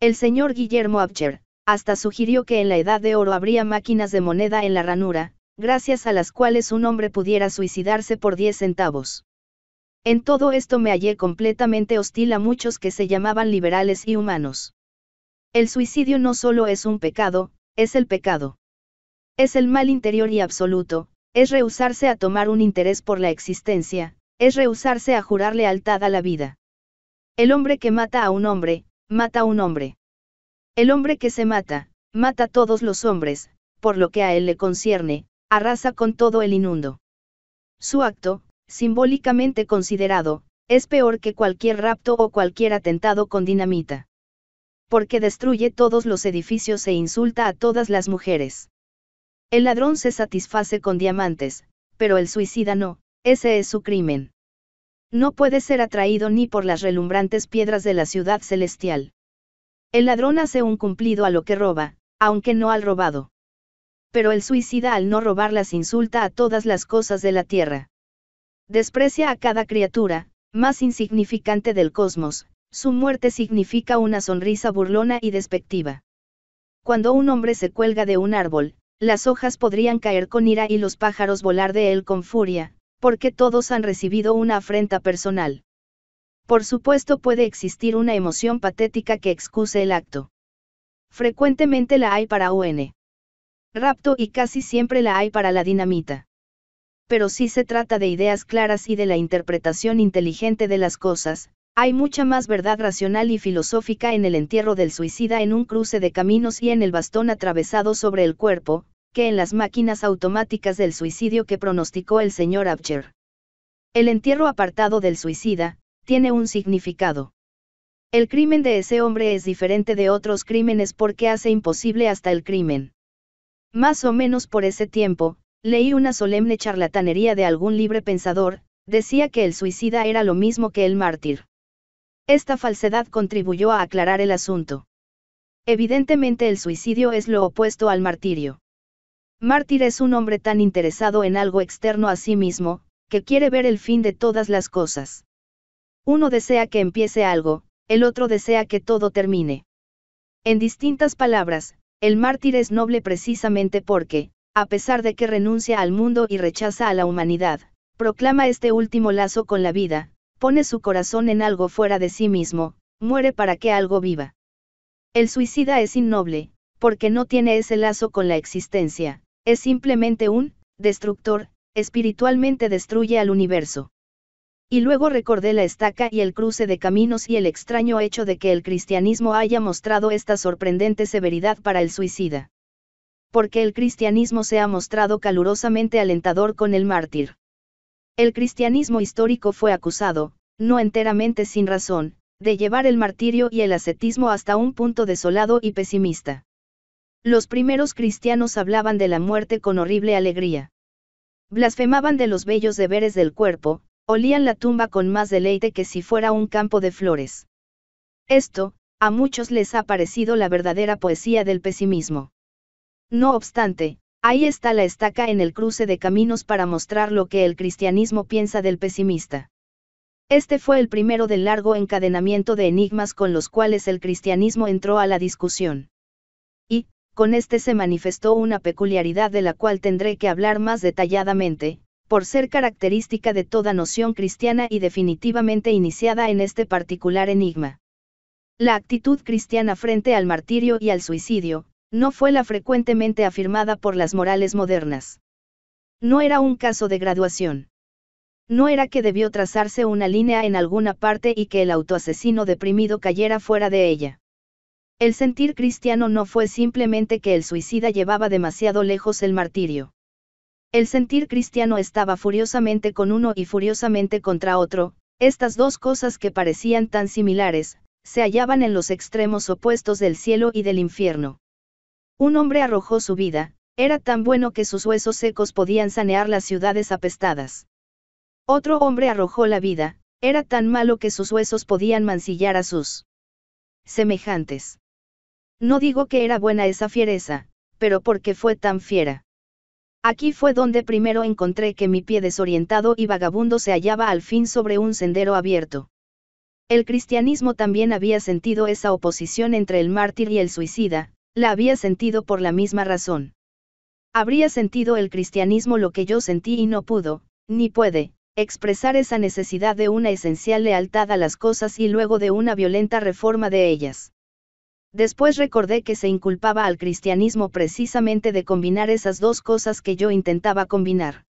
El señor Guillermo Abcher, hasta sugirió que en la Edad de Oro habría máquinas de moneda en la ranura, gracias a las cuales un hombre pudiera suicidarse por 10 centavos. En todo esto me hallé completamente hostil a muchos que se llamaban liberales y humanos. El suicidio no solo es un pecado, es el pecado. Es el mal interior y absoluto, es rehusarse a tomar un interés por la existencia, es rehusarse a jurar lealtad a la vida. El hombre que mata a un hombre, mata a un hombre. El hombre que se mata, mata a todos los hombres, por lo que a él le concierne, arrasa con todo el inundo. Su acto, simbólicamente considerado, es peor que cualquier rapto o cualquier atentado con dinamita. Porque destruye todos los edificios e insulta a todas las mujeres. El ladrón se satisface con diamantes, pero el suicida no, ese es su crimen. No puede ser atraído ni por las relumbrantes piedras de la ciudad celestial. El ladrón hace un cumplido a lo que roba, aunque no al robado pero el suicida al no robarlas insulta a todas las cosas de la tierra. Desprecia a cada criatura, más insignificante del cosmos, su muerte significa una sonrisa burlona y despectiva. Cuando un hombre se cuelga de un árbol, las hojas podrían caer con ira y los pájaros volar de él con furia, porque todos han recibido una afrenta personal. Por supuesto puede existir una emoción patética que excuse el acto. Frecuentemente la hay para UN rapto y casi siempre la hay para la dinamita. Pero si se trata de ideas claras y de la interpretación inteligente de las cosas, hay mucha más verdad racional y filosófica en el entierro del suicida en un cruce de caminos y en el bastón atravesado sobre el cuerpo, que en las máquinas automáticas del suicidio que pronosticó el señor Abcher. El entierro apartado del suicida, tiene un significado. El crimen de ese hombre es diferente de otros crímenes porque hace imposible hasta el crimen. Más o menos por ese tiempo, leí una solemne charlatanería de algún libre pensador, decía que el suicida era lo mismo que el mártir. Esta falsedad contribuyó a aclarar el asunto. Evidentemente el suicidio es lo opuesto al martirio. Mártir es un hombre tan interesado en algo externo a sí mismo, que quiere ver el fin de todas las cosas. Uno desea que empiece algo, el otro desea que todo termine. En distintas palabras, el mártir es noble precisamente porque, a pesar de que renuncia al mundo y rechaza a la humanidad, proclama este último lazo con la vida, pone su corazón en algo fuera de sí mismo, muere para que algo viva. El suicida es innoble, porque no tiene ese lazo con la existencia, es simplemente un, destructor, espiritualmente destruye al universo. Y luego recordé la estaca y el cruce de caminos y el extraño hecho de que el cristianismo haya mostrado esta sorprendente severidad para el suicida. Porque el cristianismo se ha mostrado calurosamente alentador con el mártir. El cristianismo histórico fue acusado, no enteramente sin razón, de llevar el martirio y el ascetismo hasta un punto desolado y pesimista. Los primeros cristianos hablaban de la muerte con horrible alegría. Blasfemaban de los bellos deberes del cuerpo, olían la tumba con más deleite que si fuera un campo de flores. Esto, a muchos les ha parecido la verdadera poesía del pesimismo. No obstante, ahí está la estaca en el cruce de caminos para mostrar lo que el cristianismo piensa del pesimista. Este fue el primero del largo encadenamiento de enigmas con los cuales el cristianismo entró a la discusión. Y, con este se manifestó una peculiaridad de la cual tendré que hablar más detalladamente, por ser característica de toda noción cristiana y definitivamente iniciada en este particular enigma. La actitud cristiana frente al martirio y al suicidio, no fue la frecuentemente afirmada por las morales modernas. No era un caso de graduación. No era que debió trazarse una línea en alguna parte y que el autoasesino deprimido cayera fuera de ella. El sentir cristiano no fue simplemente que el suicida llevaba demasiado lejos el martirio. El sentir cristiano estaba furiosamente con uno y furiosamente contra otro, estas dos cosas que parecían tan similares, se hallaban en los extremos opuestos del cielo y del infierno. Un hombre arrojó su vida, era tan bueno que sus huesos secos podían sanear las ciudades apestadas. Otro hombre arrojó la vida, era tan malo que sus huesos podían mancillar a sus semejantes. No digo que era buena esa fiereza, pero porque fue tan fiera. Aquí fue donde primero encontré que mi pie desorientado y vagabundo se hallaba al fin sobre un sendero abierto. El cristianismo también había sentido esa oposición entre el mártir y el suicida, la había sentido por la misma razón. Habría sentido el cristianismo lo que yo sentí y no pudo, ni puede, expresar esa necesidad de una esencial lealtad a las cosas y luego de una violenta reforma de ellas. Después recordé que se inculpaba al cristianismo precisamente de combinar esas dos cosas que yo intentaba combinar.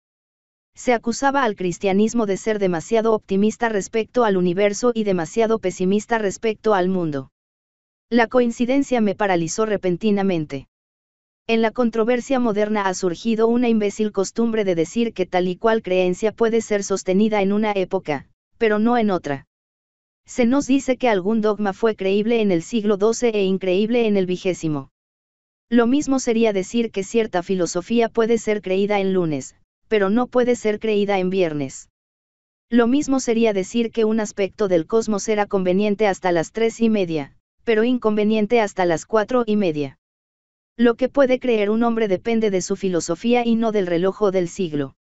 Se acusaba al cristianismo de ser demasiado optimista respecto al universo y demasiado pesimista respecto al mundo. La coincidencia me paralizó repentinamente. En la controversia moderna ha surgido una imbécil costumbre de decir que tal y cual creencia puede ser sostenida en una época, pero no en otra. Se nos dice que algún dogma fue creíble en el siglo XII e increíble en el vigésimo. Lo mismo sería decir que cierta filosofía puede ser creída en lunes, pero no puede ser creída en viernes. Lo mismo sería decir que un aspecto del cosmos era conveniente hasta las tres y media, pero inconveniente hasta las cuatro y media. Lo que puede creer un hombre depende de su filosofía y no del reloj del siglo.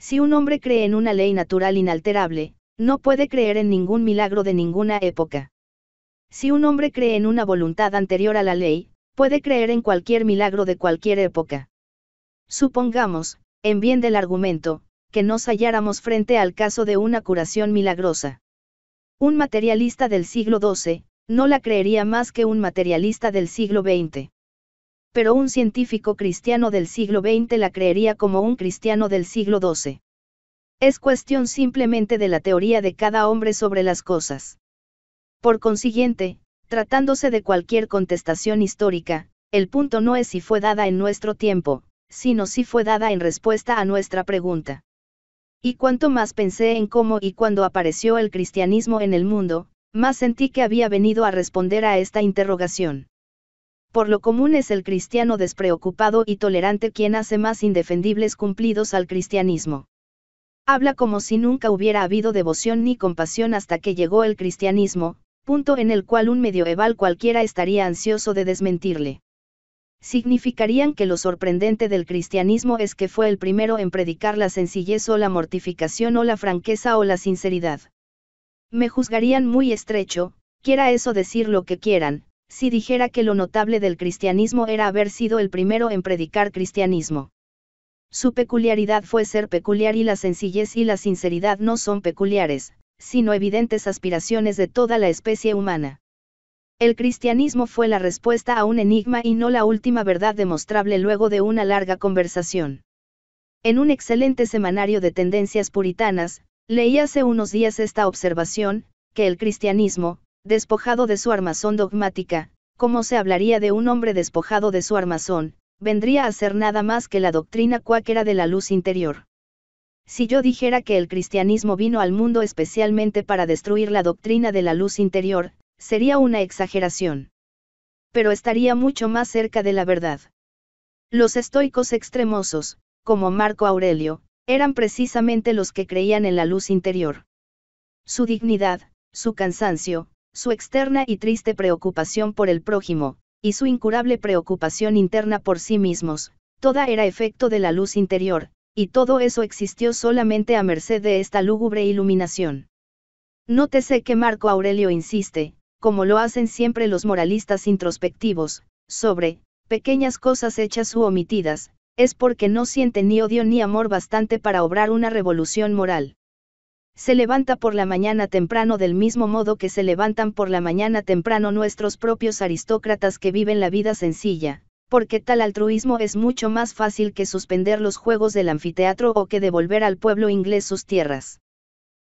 Si un hombre cree en una ley natural inalterable, no puede creer en ningún milagro de ninguna época. Si un hombre cree en una voluntad anterior a la ley, puede creer en cualquier milagro de cualquier época. Supongamos, en bien del argumento, que nos halláramos frente al caso de una curación milagrosa. Un materialista del siglo XII, no la creería más que un materialista del siglo XX. Pero un científico cristiano del siglo XX la creería como un cristiano del siglo XII. Es cuestión simplemente de la teoría de cada hombre sobre las cosas. Por consiguiente, tratándose de cualquier contestación histórica, el punto no es si fue dada en nuestro tiempo, sino si fue dada en respuesta a nuestra pregunta. Y cuanto más pensé en cómo y cuándo apareció el cristianismo en el mundo, más sentí que había venido a responder a esta interrogación. Por lo común es el cristiano despreocupado y tolerante quien hace más indefendibles cumplidos al cristianismo. Habla como si nunca hubiera habido devoción ni compasión hasta que llegó el cristianismo, punto en el cual un medioeval cualquiera estaría ansioso de desmentirle. Significarían que lo sorprendente del cristianismo es que fue el primero en predicar la sencillez o la mortificación o la franqueza o la sinceridad. Me juzgarían muy estrecho, quiera eso decir lo que quieran, si dijera que lo notable del cristianismo era haber sido el primero en predicar cristianismo. Su peculiaridad fue ser peculiar y la sencillez y la sinceridad no son peculiares, sino evidentes aspiraciones de toda la especie humana. El cristianismo fue la respuesta a un enigma y no la última verdad demostrable luego de una larga conversación. En un excelente semanario de tendencias puritanas, leí hace unos días esta observación, que el cristianismo, despojado de su armazón dogmática, como se hablaría de un hombre despojado de su armazón, vendría a ser nada más que la doctrina cuáquera de la luz interior. Si yo dijera que el cristianismo vino al mundo especialmente para destruir la doctrina de la luz interior, sería una exageración. Pero estaría mucho más cerca de la verdad. Los estoicos extremosos, como Marco Aurelio, eran precisamente los que creían en la luz interior. Su dignidad, su cansancio, su externa y triste preocupación por el prójimo, y su incurable preocupación interna por sí mismos, toda era efecto de la luz interior, y todo eso existió solamente a merced de esta lúgubre iluminación. Nótese que Marco Aurelio insiste, como lo hacen siempre los moralistas introspectivos, sobre, pequeñas cosas hechas u omitidas, es porque no siente ni odio ni amor bastante para obrar una revolución moral se levanta por la mañana temprano del mismo modo que se levantan por la mañana temprano nuestros propios aristócratas que viven la vida sencilla, porque tal altruismo es mucho más fácil que suspender los juegos del anfiteatro o que devolver al pueblo inglés sus tierras.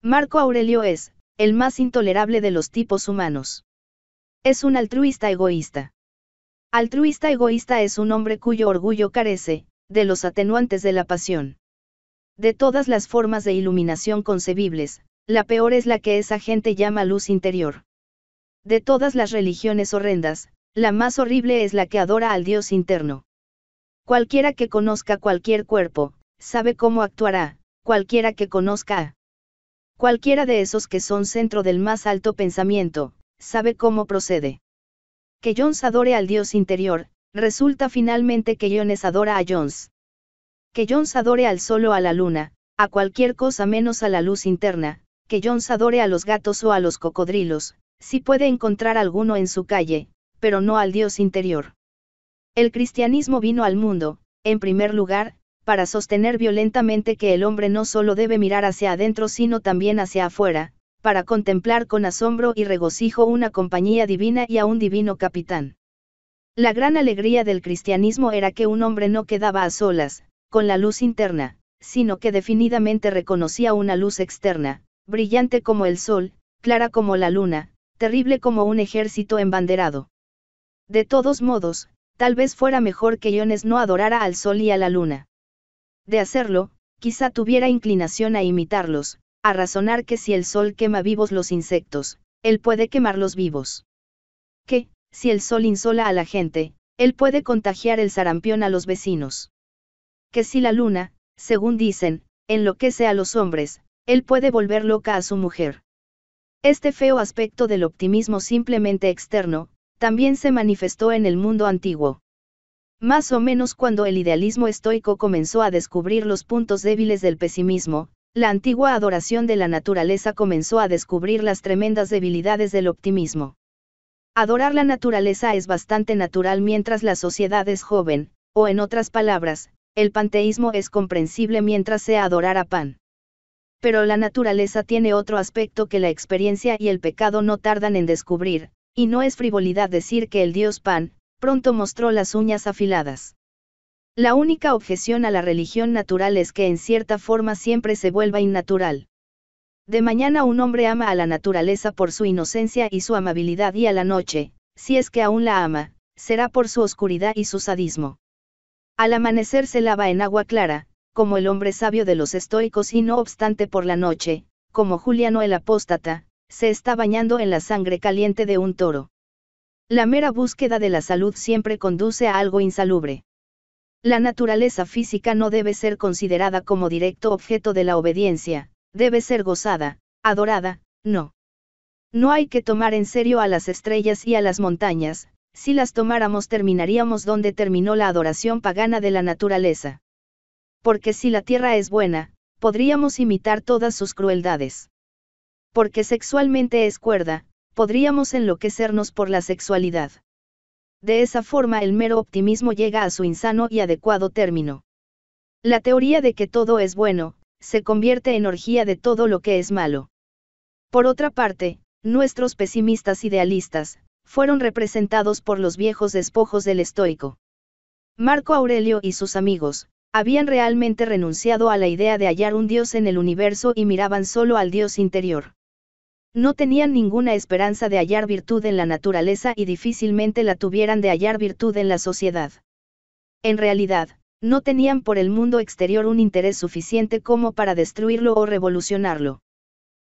Marco Aurelio es, el más intolerable de los tipos humanos. Es un altruista egoísta. Altruista egoísta es un hombre cuyo orgullo carece, de los atenuantes de la pasión. De todas las formas de iluminación concebibles, la peor es la que esa gente llama luz interior. De todas las religiones horrendas, la más horrible es la que adora al Dios interno. Cualquiera que conozca cualquier cuerpo, sabe cómo actuará, cualquiera que conozca a cualquiera de esos que son centro del más alto pensamiento, sabe cómo procede. Que Jones adore al Dios interior, resulta finalmente que Jones adora a Jones que Jones adore al sol o a la luna, a cualquier cosa menos a la luz interna, que Jones adore a los gatos o a los cocodrilos, si puede encontrar alguno en su calle, pero no al Dios interior. El cristianismo vino al mundo, en primer lugar, para sostener violentamente que el hombre no solo debe mirar hacia adentro sino también hacia afuera, para contemplar con asombro y regocijo una compañía divina y a un divino capitán. La gran alegría del cristianismo era que un hombre no quedaba a solas, con la luz interna, sino que definidamente reconocía una luz externa, brillante como el sol, clara como la luna, terrible como un ejército embanderado. De todos modos, tal vez fuera mejor que Iones no adorara al sol y a la luna. De hacerlo, quizá tuviera inclinación a imitarlos, a razonar que si el sol quema vivos los insectos, él puede quemarlos vivos. Que, si el sol insola a la gente, él puede contagiar el sarampión a los vecinos que si la luna, según dicen, enloquece a los hombres, él puede volver loca a su mujer. Este feo aspecto del optimismo simplemente externo, también se manifestó en el mundo antiguo. Más o menos cuando el idealismo estoico comenzó a descubrir los puntos débiles del pesimismo, la antigua adoración de la naturaleza comenzó a descubrir las tremendas debilidades del optimismo. Adorar la naturaleza es bastante natural mientras la sociedad es joven, o en otras palabras, el panteísmo es comprensible mientras sea adorar a Pan. Pero la naturaleza tiene otro aspecto que la experiencia y el pecado no tardan en descubrir, y no es frivolidad decir que el dios Pan, pronto mostró las uñas afiladas. La única objeción a la religión natural es que en cierta forma siempre se vuelva innatural. De mañana un hombre ama a la naturaleza por su inocencia y su amabilidad y a la noche, si es que aún la ama, será por su oscuridad y su sadismo. Al amanecer se lava en agua clara, como el hombre sabio de los estoicos y no obstante por la noche, como Juliano el apóstata, se está bañando en la sangre caliente de un toro. La mera búsqueda de la salud siempre conduce a algo insalubre. La naturaleza física no debe ser considerada como directo objeto de la obediencia, debe ser gozada, adorada, no. No hay que tomar en serio a las estrellas y a las montañas, si las tomáramos terminaríamos donde terminó la adoración pagana de la naturaleza. Porque si la tierra es buena, podríamos imitar todas sus crueldades. Porque sexualmente es cuerda, podríamos enloquecernos por la sexualidad. De esa forma el mero optimismo llega a su insano y adecuado término. La teoría de que todo es bueno, se convierte en orgía de todo lo que es malo. Por otra parte, nuestros pesimistas idealistas, fueron representados por los viejos despojos del estoico. Marco Aurelio y sus amigos, habían realmente renunciado a la idea de hallar un dios en el universo y miraban solo al dios interior. No tenían ninguna esperanza de hallar virtud en la naturaleza y difícilmente la tuvieran de hallar virtud en la sociedad. En realidad, no tenían por el mundo exterior un interés suficiente como para destruirlo o revolucionarlo.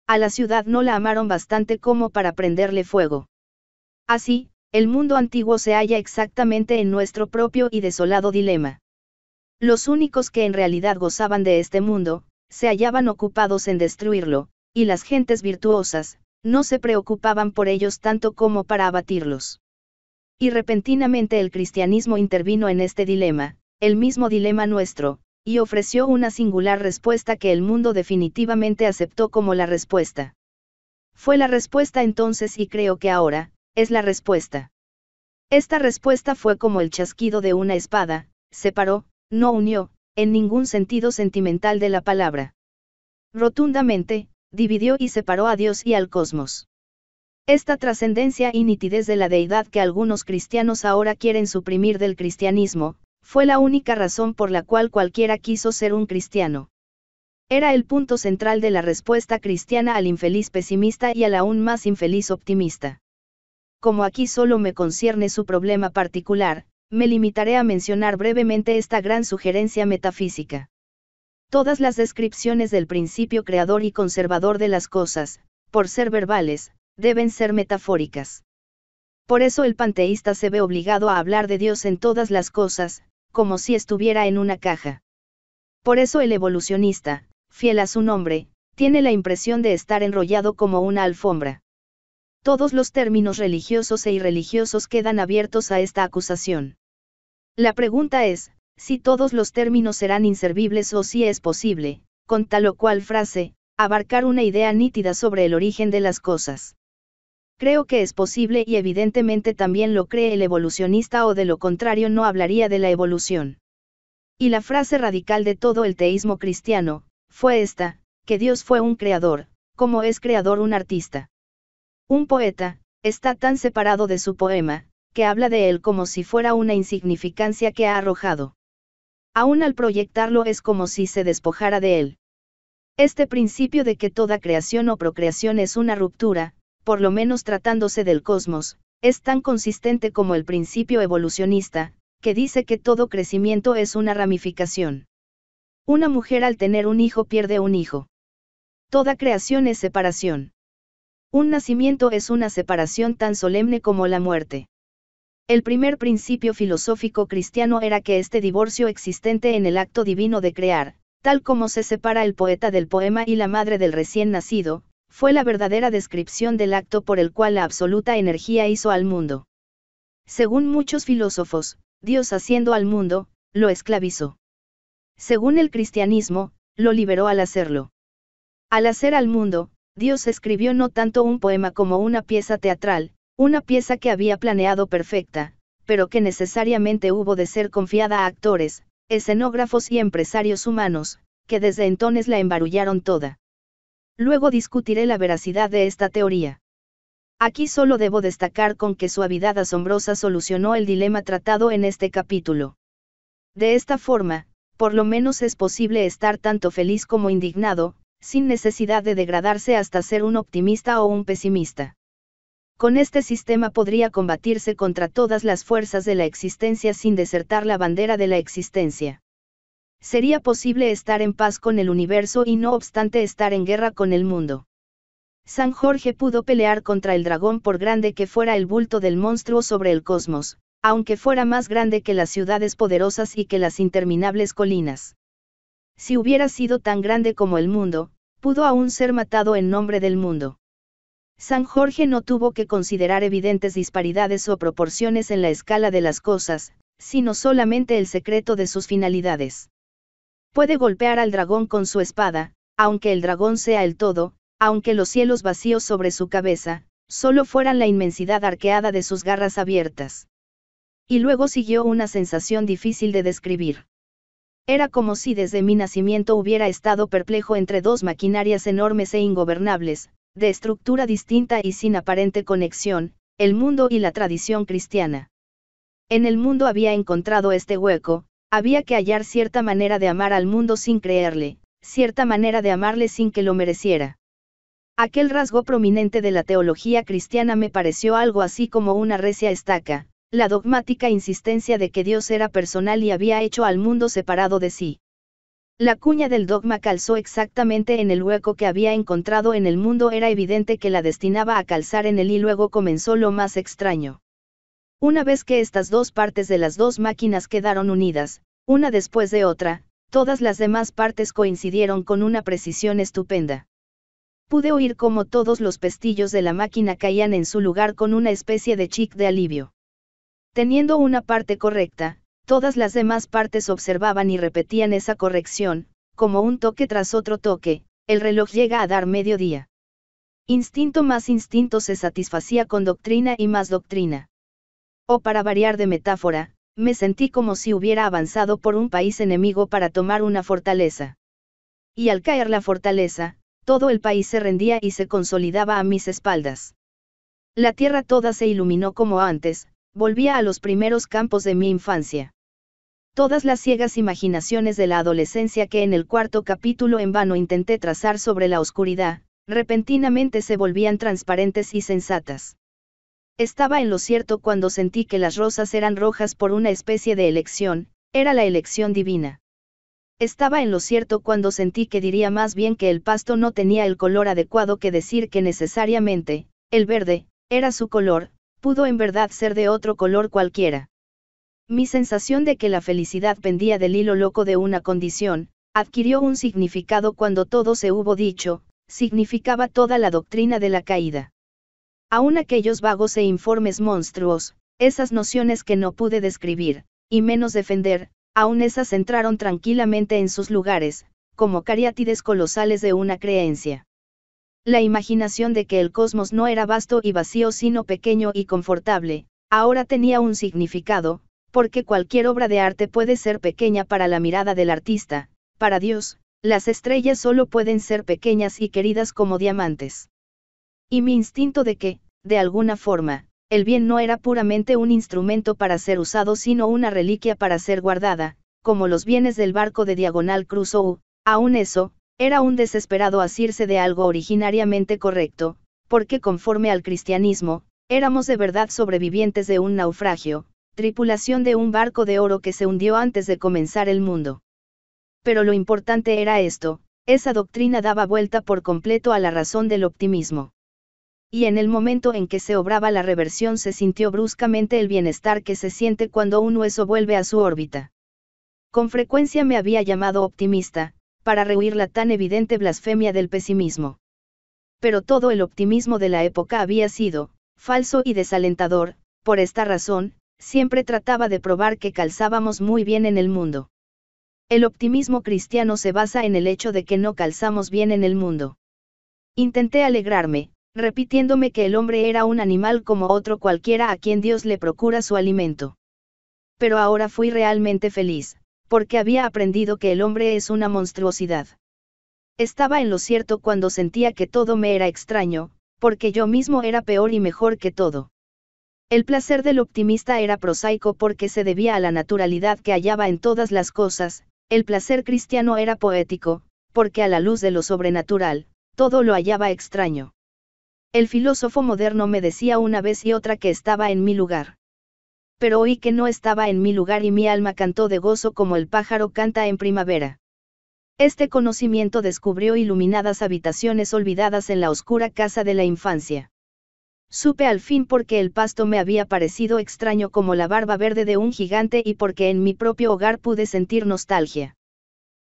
A la ciudad no la amaron bastante como para prenderle fuego. Así, el mundo antiguo se halla exactamente en nuestro propio y desolado dilema. Los únicos que en realidad gozaban de este mundo, se hallaban ocupados en destruirlo, y las gentes virtuosas, no se preocupaban por ellos tanto como para abatirlos. Y repentinamente el cristianismo intervino en este dilema, el mismo dilema nuestro, y ofreció una singular respuesta que el mundo definitivamente aceptó como la respuesta. Fue la respuesta entonces y creo que ahora, es la respuesta. Esta respuesta fue como el chasquido de una espada, separó, no unió, en ningún sentido sentimental de la palabra. Rotundamente, dividió y separó a Dios y al cosmos. Esta trascendencia y nitidez de la deidad que algunos cristianos ahora quieren suprimir del cristianismo, fue la única razón por la cual cualquiera quiso ser un cristiano. Era el punto central de la respuesta cristiana al infeliz pesimista y al aún más infeliz optimista como aquí solo me concierne su problema particular, me limitaré a mencionar brevemente esta gran sugerencia metafísica. Todas las descripciones del principio creador y conservador de las cosas, por ser verbales, deben ser metafóricas. Por eso el panteísta se ve obligado a hablar de Dios en todas las cosas, como si estuviera en una caja. Por eso el evolucionista, fiel a su nombre, tiene la impresión de estar enrollado como una alfombra. Todos los términos religiosos e irreligiosos quedan abiertos a esta acusación. La pregunta es, si todos los términos serán inservibles o si es posible, con tal o cual frase, abarcar una idea nítida sobre el origen de las cosas. Creo que es posible y evidentemente también lo cree el evolucionista o de lo contrario no hablaría de la evolución. Y la frase radical de todo el teísmo cristiano, fue esta, que Dios fue un creador, como es creador un artista. Un poeta, está tan separado de su poema, que habla de él como si fuera una insignificancia que ha arrojado. Aún al proyectarlo es como si se despojara de él. Este principio de que toda creación o procreación es una ruptura, por lo menos tratándose del cosmos, es tan consistente como el principio evolucionista, que dice que todo crecimiento es una ramificación. Una mujer al tener un hijo pierde un hijo. Toda creación es separación. Un nacimiento es una separación tan solemne como la muerte. El primer principio filosófico cristiano era que este divorcio existente en el acto divino de crear, tal como se separa el poeta del poema y la madre del recién nacido, fue la verdadera descripción del acto por el cual la absoluta energía hizo al mundo. Según muchos filósofos, Dios haciendo al mundo, lo esclavizó. Según el cristianismo, lo liberó al hacerlo. Al hacer al mundo, Dios escribió no tanto un poema como una pieza teatral, una pieza que había planeado perfecta, pero que necesariamente hubo de ser confiada a actores, escenógrafos y empresarios humanos, que desde entonces la embarullaron toda. Luego discutiré la veracidad de esta teoría. Aquí solo debo destacar con qué suavidad asombrosa solucionó el dilema tratado en este capítulo. De esta forma, por lo menos es posible estar tanto feliz como indignado, sin necesidad de degradarse hasta ser un optimista o un pesimista. Con este sistema podría combatirse contra todas las fuerzas de la existencia sin desertar la bandera de la existencia. Sería posible estar en paz con el universo y no obstante estar en guerra con el mundo. San Jorge pudo pelear contra el dragón por grande que fuera el bulto del monstruo sobre el cosmos, aunque fuera más grande que las ciudades poderosas y que las interminables colinas. Si hubiera sido tan grande como el mundo, pudo aún ser matado en nombre del mundo. San Jorge no tuvo que considerar evidentes disparidades o proporciones en la escala de las cosas, sino solamente el secreto de sus finalidades. Puede golpear al dragón con su espada, aunque el dragón sea el todo, aunque los cielos vacíos sobre su cabeza, solo fueran la inmensidad arqueada de sus garras abiertas. Y luego siguió una sensación difícil de describir. Era como si desde mi nacimiento hubiera estado perplejo entre dos maquinarias enormes e ingobernables, de estructura distinta y sin aparente conexión, el mundo y la tradición cristiana. En el mundo había encontrado este hueco, había que hallar cierta manera de amar al mundo sin creerle, cierta manera de amarle sin que lo mereciera. Aquel rasgo prominente de la teología cristiana me pareció algo así como una recia estaca, la dogmática insistencia de que Dios era personal y había hecho al mundo separado de sí. La cuña del dogma calzó exactamente en el hueco que había encontrado en el mundo, era evidente que la destinaba a calzar en él y luego comenzó lo más extraño. Una vez que estas dos partes de las dos máquinas quedaron unidas, una después de otra, todas las demás partes coincidieron con una precisión estupenda. Pude oír cómo todos los pestillos de la máquina caían en su lugar con una especie de chic de alivio. Teniendo una parte correcta, todas las demás partes observaban y repetían esa corrección, como un toque tras otro toque, el reloj llega a dar mediodía. Instinto más instinto se satisfacía con doctrina y más doctrina. O para variar de metáfora, me sentí como si hubiera avanzado por un país enemigo para tomar una fortaleza. Y al caer la fortaleza, todo el país se rendía y se consolidaba a mis espaldas. La tierra toda se iluminó como antes, Volvía a los primeros campos de mi infancia. Todas las ciegas imaginaciones de la adolescencia que en el cuarto capítulo en vano intenté trazar sobre la oscuridad, repentinamente se volvían transparentes y sensatas. Estaba en lo cierto cuando sentí que las rosas eran rojas por una especie de elección, era la elección divina. Estaba en lo cierto cuando sentí que diría más bien que el pasto no tenía el color adecuado que decir que necesariamente, el verde, era su color, pudo en verdad ser de otro color cualquiera. Mi sensación de que la felicidad pendía del hilo loco de una condición, adquirió un significado cuando todo se hubo dicho, significaba toda la doctrina de la caída. Aún aquellos vagos e informes monstruos, esas nociones que no pude describir, y menos defender, aún esas entraron tranquilamente en sus lugares, como cariátides colosales de una creencia. La imaginación de que el cosmos no era vasto y vacío sino pequeño y confortable, ahora tenía un significado, porque cualquier obra de arte puede ser pequeña para la mirada del artista, para Dios, las estrellas solo pueden ser pequeñas y queridas como diamantes. Y mi instinto de que, de alguna forma, el bien no era puramente un instrumento para ser usado sino una reliquia para ser guardada, como los bienes del barco de Diagonal Cruz aún eso, era un desesperado asirse de algo originariamente correcto, porque conforme al cristianismo, éramos de verdad sobrevivientes de un naufragio, tripulación de un barco de oro que se hundió antes de comenzar el mundo. Pero lo importante era esto, esa doctrina daba vuelta por completo a la razón del optimismo. Y en el momento en que se obraba la reversión se sintió bruscamente el bienestar que se siente cuando un hueso vuelve a su órbita. Con frecuencia me había llamado optimista, para rehuir la tan evidente blasfemia del pesimismo. Pero todo el optimismo de la época había sido, falso y desalentador, por esta razón, siempre trataba de probar que calzábamos muy bien en el mundo. El optimismo cristiano se basa en el hecho de que no calzamos bien en el mundo. Intenté alegrarme, repitiéndome que el hombre era un animal como otro cualquiera a quien Dios le procura su alimento. Pero ahora fui realmente feliz, porque había aprendido que el hombre es una monstruosidad. Estaba en lo cierto cuando sentía que todo me era extraño, porque yo mismo era peor y mejor que todo. El placer del optimista era prosaico porque se debía a la naturalidad que hallaba en todas las cosas, el placer cristiano era poético, porque a la luz de lo sobrenatural, todo lo hallaba extraño. El filósofo moderno me decía una vez y otra que estaba en mi lugar pero oí que no estaba en mi lugar y mi alma cantó de gozo como el pájaro canta en primavera. Este conocimiento descubrió iluminadas habitaciones olvidadas en la oscura casa de la infancia. Supe al fin por qué el pasto me había parecido extraño como la barba verde de un gigante y porque en mi propio hogar pude sentir nostalgia.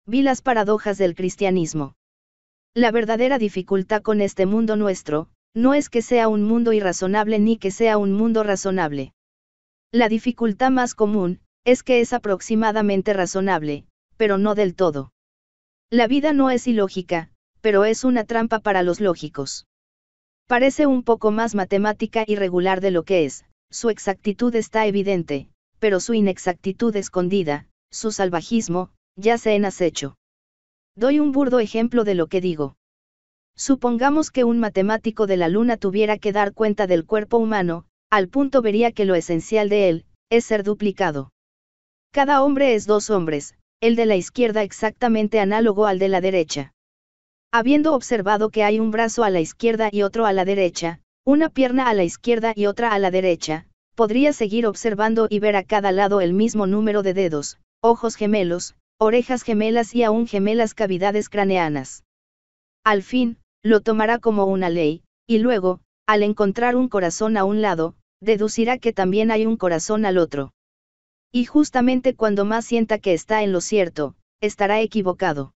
Vi las paradojas del cristianismo. La verdadera dificultad con este mundo nuestro, no es que sea un mundo irrazonable ni que sea un mundo razonable. La dificultad más común, es que es aproximadamente razonable, pero no del todo. La vida no es ilógica, pero es una trampa para los lógicos. Parece un poco más matemática y regular de lo que es, su exactitud está evidente, pero su inexactitud escondida, su salvajismo, ya se en acecho. Doy un burdo ejemplo de lo que digo. Supongamos que un matemático de la Luna tuviera que dar cuenta del cuerpo humano, al punto vería que lo esencial de él, es ser duplicado. Cada hombre es dos hombres, el de la izquierda exactamente análogo al de la derecha. Habiendo observado que hay un brazo a la izquierda y otro a la derecha, una pierna a la izquierda y otra a la derecha, podría seguir observando y ver a cada lado el mismo número de dedos, ojos gemelos, orejas gemelas y aún gemelas cavidades craneanas. Al fin, lo tomará como una ley, y luego, al encontrar un corazón a un lado, deducirá que también hay un corazón al otro. Y justamente cuando más sienta que está en lo cierto, estará equivocado.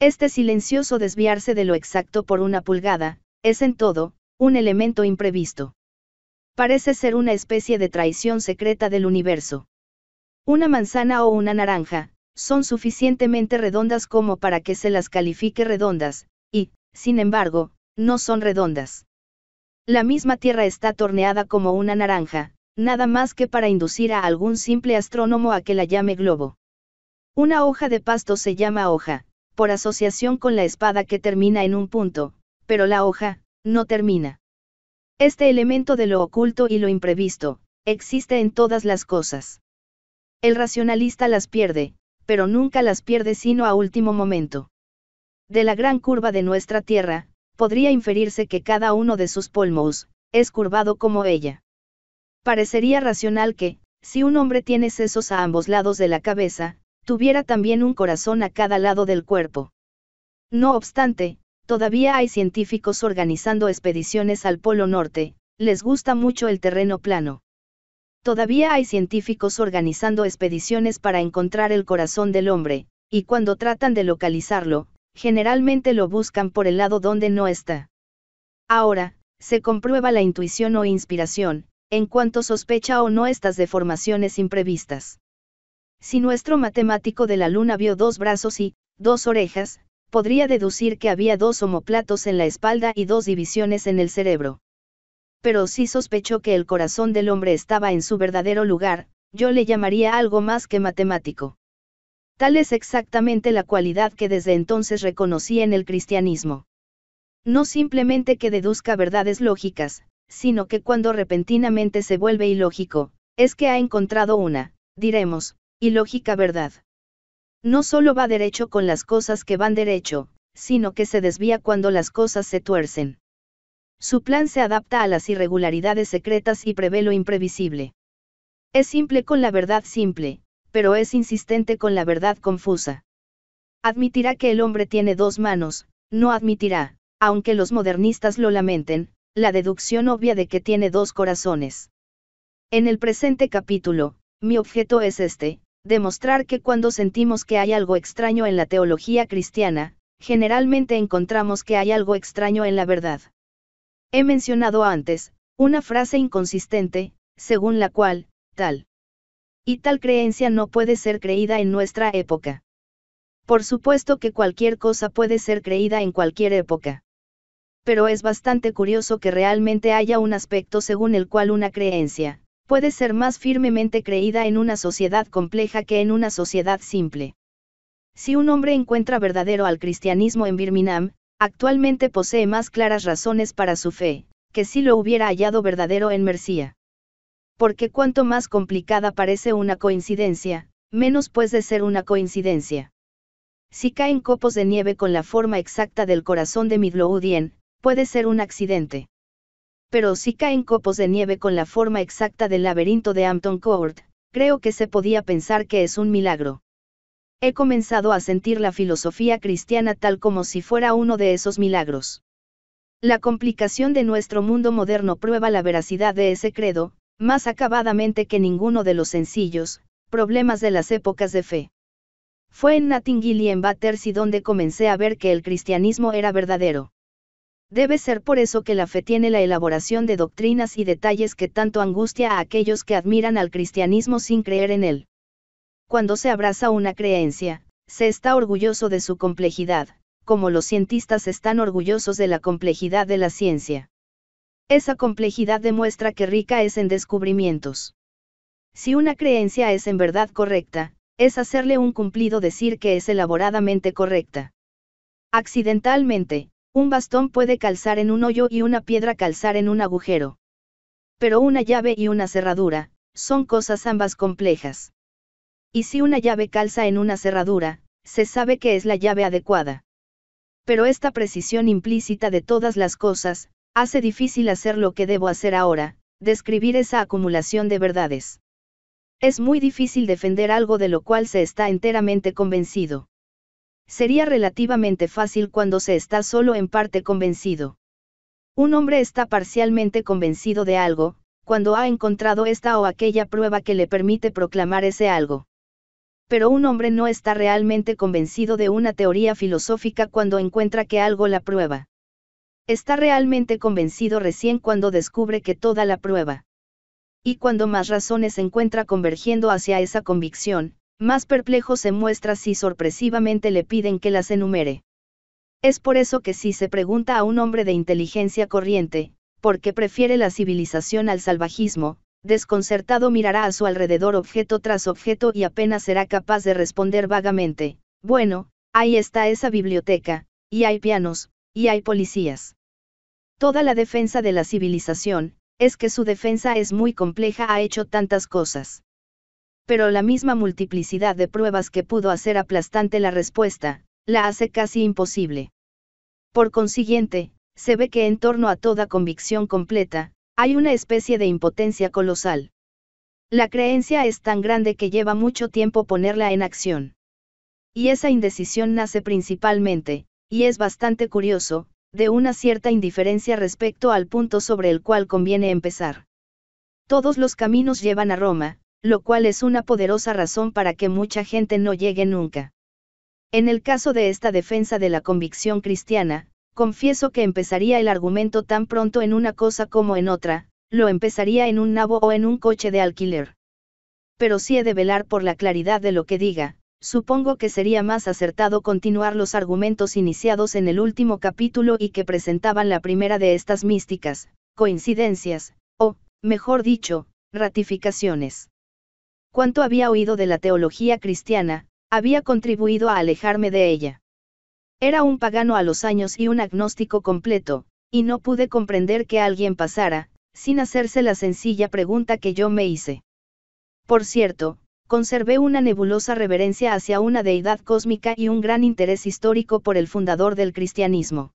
Este silencioso desviarse de lo exacto por una pulgada, es en todo, un elemento imprevisto. Parece ser una especie de traición secreta del universo. Una manzana o una naranja, son suficientemente redondas como para que se las califique redondas, y, sin embargo, no son redondas. La misma Tierra está torneada como una naranja, nada más que para inducir a algún simple astrónomo a que la llame globo. Una hoja de pasto se llama hoja, por asociación con la espada que termina en un punto, pero la hoja, no termina. Este elemento de lo oculto y lo imprevisto, existe en todas las cosas. El racionalista las pierde, pero nunca las pierde sino a último momento. De la gran curva de nuestra Tierra, podría inferirse que cada uno de sus polmos, es curvado como ella. Parecería racional que, si un hombre tiene sesos a ambos lados de la cabeza, tuviera también un corazón a cada lado del cuerpo. No obstante, todavía hay científicos organizando expediciones al Polo Norte, les gusta mucho el terreno plano. Todavía hay científicos organizando expediciones para encontrar el corazón del hombre, y cuando tratan de localizarlo, generalmente lo buscan por el lado donde no está. Ahora, se comprueba la intuición o inspiración, en cuanto sospecha o no estas deformaciones imprevistas. Si nuestro matemático de la luna vio dos brazos y, dos orejas, podría deducir que había dos homoplatos en la espalda y dos divisiones en el cerebro. Pero si sospechó que el corazón del hombre estaba en su verdadero lugar, yo le llamaría algo más que matemático. Tal es exactamente la cualidad que desde entonces reconocí en el cristianismo. No simplemente que deduzca verdades lógicas, sino que cuando repentinamente se vuelve ilógico, es que ha encontrado una, diremos, ilógica verdad. No solo va derecho con las cosas que van derecho, sino que se desvía cuando las cosas se tuercen. Su plan se adapta a las irregularidades secretas y prevé lo imprevisible. Es simple con la verdad simple, pero es insistente con la verdad confusa. Admitirá que el hombre tiene dos manos, no admitirá, aunque los modernistas lo lamenten, la deducción obvia de que tiene dos corazones. En el presente capítulo, mi objeto es este, demostrar que cuando sentimos que hay algo extraño en la teología cristiana, generalmente encontramos que hay algo extraño en la verdad. He mencionado antes, una frase inconsistente, según la cual, tal y tal creencia no puede ser creída en nuestra época. Por supuesto que cualquier cosa puede ser creída en cualquier época. Pero es bastante curioso que realmente haya un aspecto según el cual una creencia, puede ser más firmemente creída en una sociedad compleja que en una sociedad simple. Si un hombre encuentra verdadero al cristianismo en Birmingham, actualmente posee más claras razones para su fe, que si lo hubiera hallado verdadero en Mercia porque cuanto más complicada parece una coincidencia, menos puede ser una coincidencia. Si caen copos de nieve con la forma exacta del corazón de Midlothian, puede ser un accidente. Pero si caen copos de nieve con la forma exacta del laberinto de Hampton Court, creo que se podía pensar que es un milagro. He comenzado a sentir la filosofía cristiana tal como si fuera uno de esos milagros. La complicación de nuestro mundo moderno prueba la veracidad de ese credo, más acabadamente que ninguno de los sencillos, problemas de las épocas de fe. Fue en Natinguil y en Battersea donde comencé a ver que el cristianismo era verdadero. Debe ser por eso que la fe tiene la elaboración de doctrinas y detalles que tanto angustia a aquellos que admiran al cristianismo sin creer en él. Cuando se abraza una creencia, se está orgulloso de su complejidad, como los cientistas están orgullosos de la complejidad de la ciencia. Esa complejidad demuestra que rica es en descubrimientos. Si una creencia es en verdad correcta, es hacerle un cumplido decir que es elaboradamente correcta. Accidentalmente, un bastón puede calzar en un hoyo y una piedra calzar en un agujero. Pero una llave y una cerradura, son cosas ambas complejas. Y si una llave calza en una cerradura, se sabe que es la llave adecuada. Pero esta precisión implícita de todas las cosas, Hace difícil hacer lo que debo hacer ahora, describir esa acumulación de verdades. Es muy difícil defender algo de lo cual se está enteramente convencido. Sería relativamente fácil cuando se está solo en parte convencido. Un hombre está parcialmente convencido de algo, cuando ha encontrado esta o aquella prueba que le permite proclamar ese algo. Pero un hombre no está realmente convencido de una teoría filosófica cuando encuentra que algo la prueba. Está realmente convencido recién cuando descubre que toda la prueba. Y cuando más razones encuentra convergiendo hacia esa convicción, más perplejo se muestra si sorpresivamente le piden que las enumere. Es por eso que si se pregunta a un hombre de inteligencia corriente, ¿por qué prefiere la civilización al salvajismo? Desconcertado mirará a su alrededor objeto tras objeto y apenas será capaz de responder vagamente, bueno, ahí está esa biblioteca, y hay pianos, y hay policías. Toda la defensa de la civilización, es que su defensa es muy compleja, ha hecho tantas cosas. Pero la misma multiplicidad de pruebas que pudo hacer aplastante la respuesta, la hace casi imposible. Por consiguiente, se ve que en torno a toda convicción completa, hay una especie de impotencia colosal. La creencia es tan grande que lleva mucho tiempo ponerla en acción. Y esa indecisión nace principalmente, y es bastante curioso, de una cierta indiferencia respecto al punto sobre el cual conviene empezar. Todos los caminos llevan a Roma, lo cual es una poderosa razón para que mucha gente no llegue nunca. En el caso de esta defensa de la convicción cristiana, confieso que empezaría el argumento tan pronto en una cosa como en otra, lo empezaría en un nabo o en un coche de alquiler. Pero sí he de velar por la claridad de lo que diga, supongo que sería más acertado continuar los argumentos iniciados en el último capítulo y que presentaban la primera de estas místicas, coincidencias, o, mejor dicho, ratificaciones. Cuanto había oído de la teología cristiana, había contribuido a alejarme de ella. Era un pagano a los años y un agnóstico completo, y no pude comprender que alguien pasara, sin hacerse la sencilla pregunta que yo me hice. Por cierto, conservé una nebulosa reverencia hacia una deidad cósmica y un gran interés histórico por el fundador del cristianismo.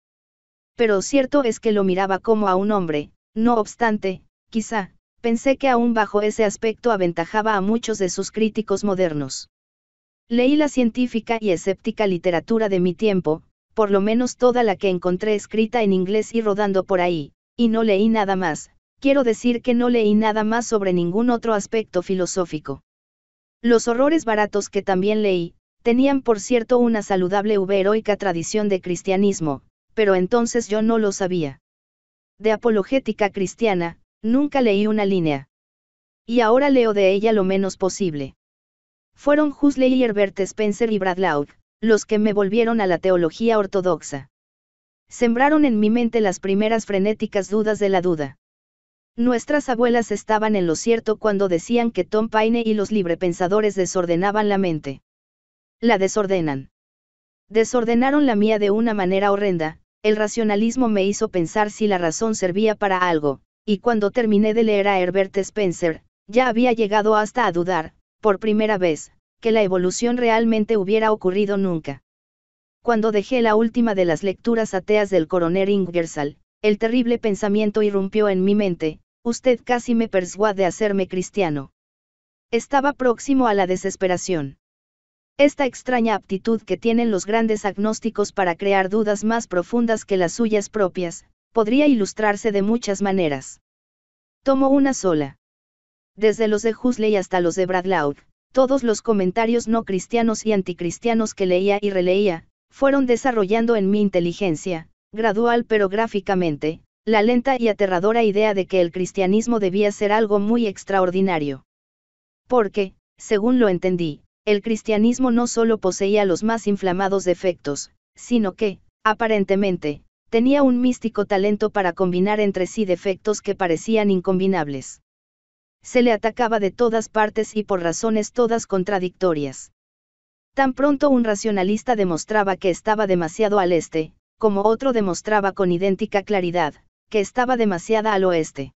Pero cierto es que lo miraba como a un hombre, no obstante, quizá, pensé que aún bajo ese aspecto aventajaba a muchos de sus críticos modernos. Leí la científica y escéptica literatura de mi tiempo, por lo menos toda la que encontré escrita en inglés y rodando por ahí, y no leí nada más, quiero decir que no leí nada más sobre ningún otro aspecto filosófico. Los horrores baratos que también leí, tenían por cierto una saludable v heroica tradición de cristianismo, pero entonces yo no lo sabía. De apologética cristiana, nunca leí una línea. Y ahora leo de ella lo menos posible. Fueron Huxley y Herbert Spencer y Bradlaugh, los que me volvieron a la teología ortodoxa. Sembraron en mi mente las primeras frenéticas dudas de la duda. Nuestras abuelas estaban en lo cierto cuando decían que Tom Paine y los librepensadores desordenaban la mente. La desordenan. Desordenaron la mía de una manera horrenda, el racionalismo me hizo pensar si la razón servía para algo, y cuando terminé de leer a Herbert Spencer, ya había llegado hasta a dudar, por primera vez, que la evolución realmente hubiera ocurrido nunca. Cuando dejé la última de las lecturas ateas del coroner Ingersoll, el terrible pensamiento irrumpió en mi mente, usted casi me persuade de hacerme cristiano. Estaba próximo a la desesperación. Esta extraña aptitud que tienen los grandes agnósticos para crear dudas más profundas que las suyas propias, podría ilustrarse de muchas maneras. Tomo una sola. Desde los de Husley hasta los de Bradlaugh, todos los comentarios no cristianos y anticristianos que leía y releía, fueron desarrollando en mi inteligencia, gradual pero gráficamente, la lenta y aterradora idea de que el cristianismo debía ser algo muy extraordinario. Porque, según lo entendí, el cristianismo no solo poseía los más inflamados defectos, sino que, aparentemente, tenía un místico talento para combinar entre sí defectos que parecían incombinables. Se le atacaba de todas partes y por razones todas contradictorias. Tan pronto un racionalista demostraba que estaba demasiado al este, como otro demostraba con idéntica claridad, que estaba demasiada al oeste.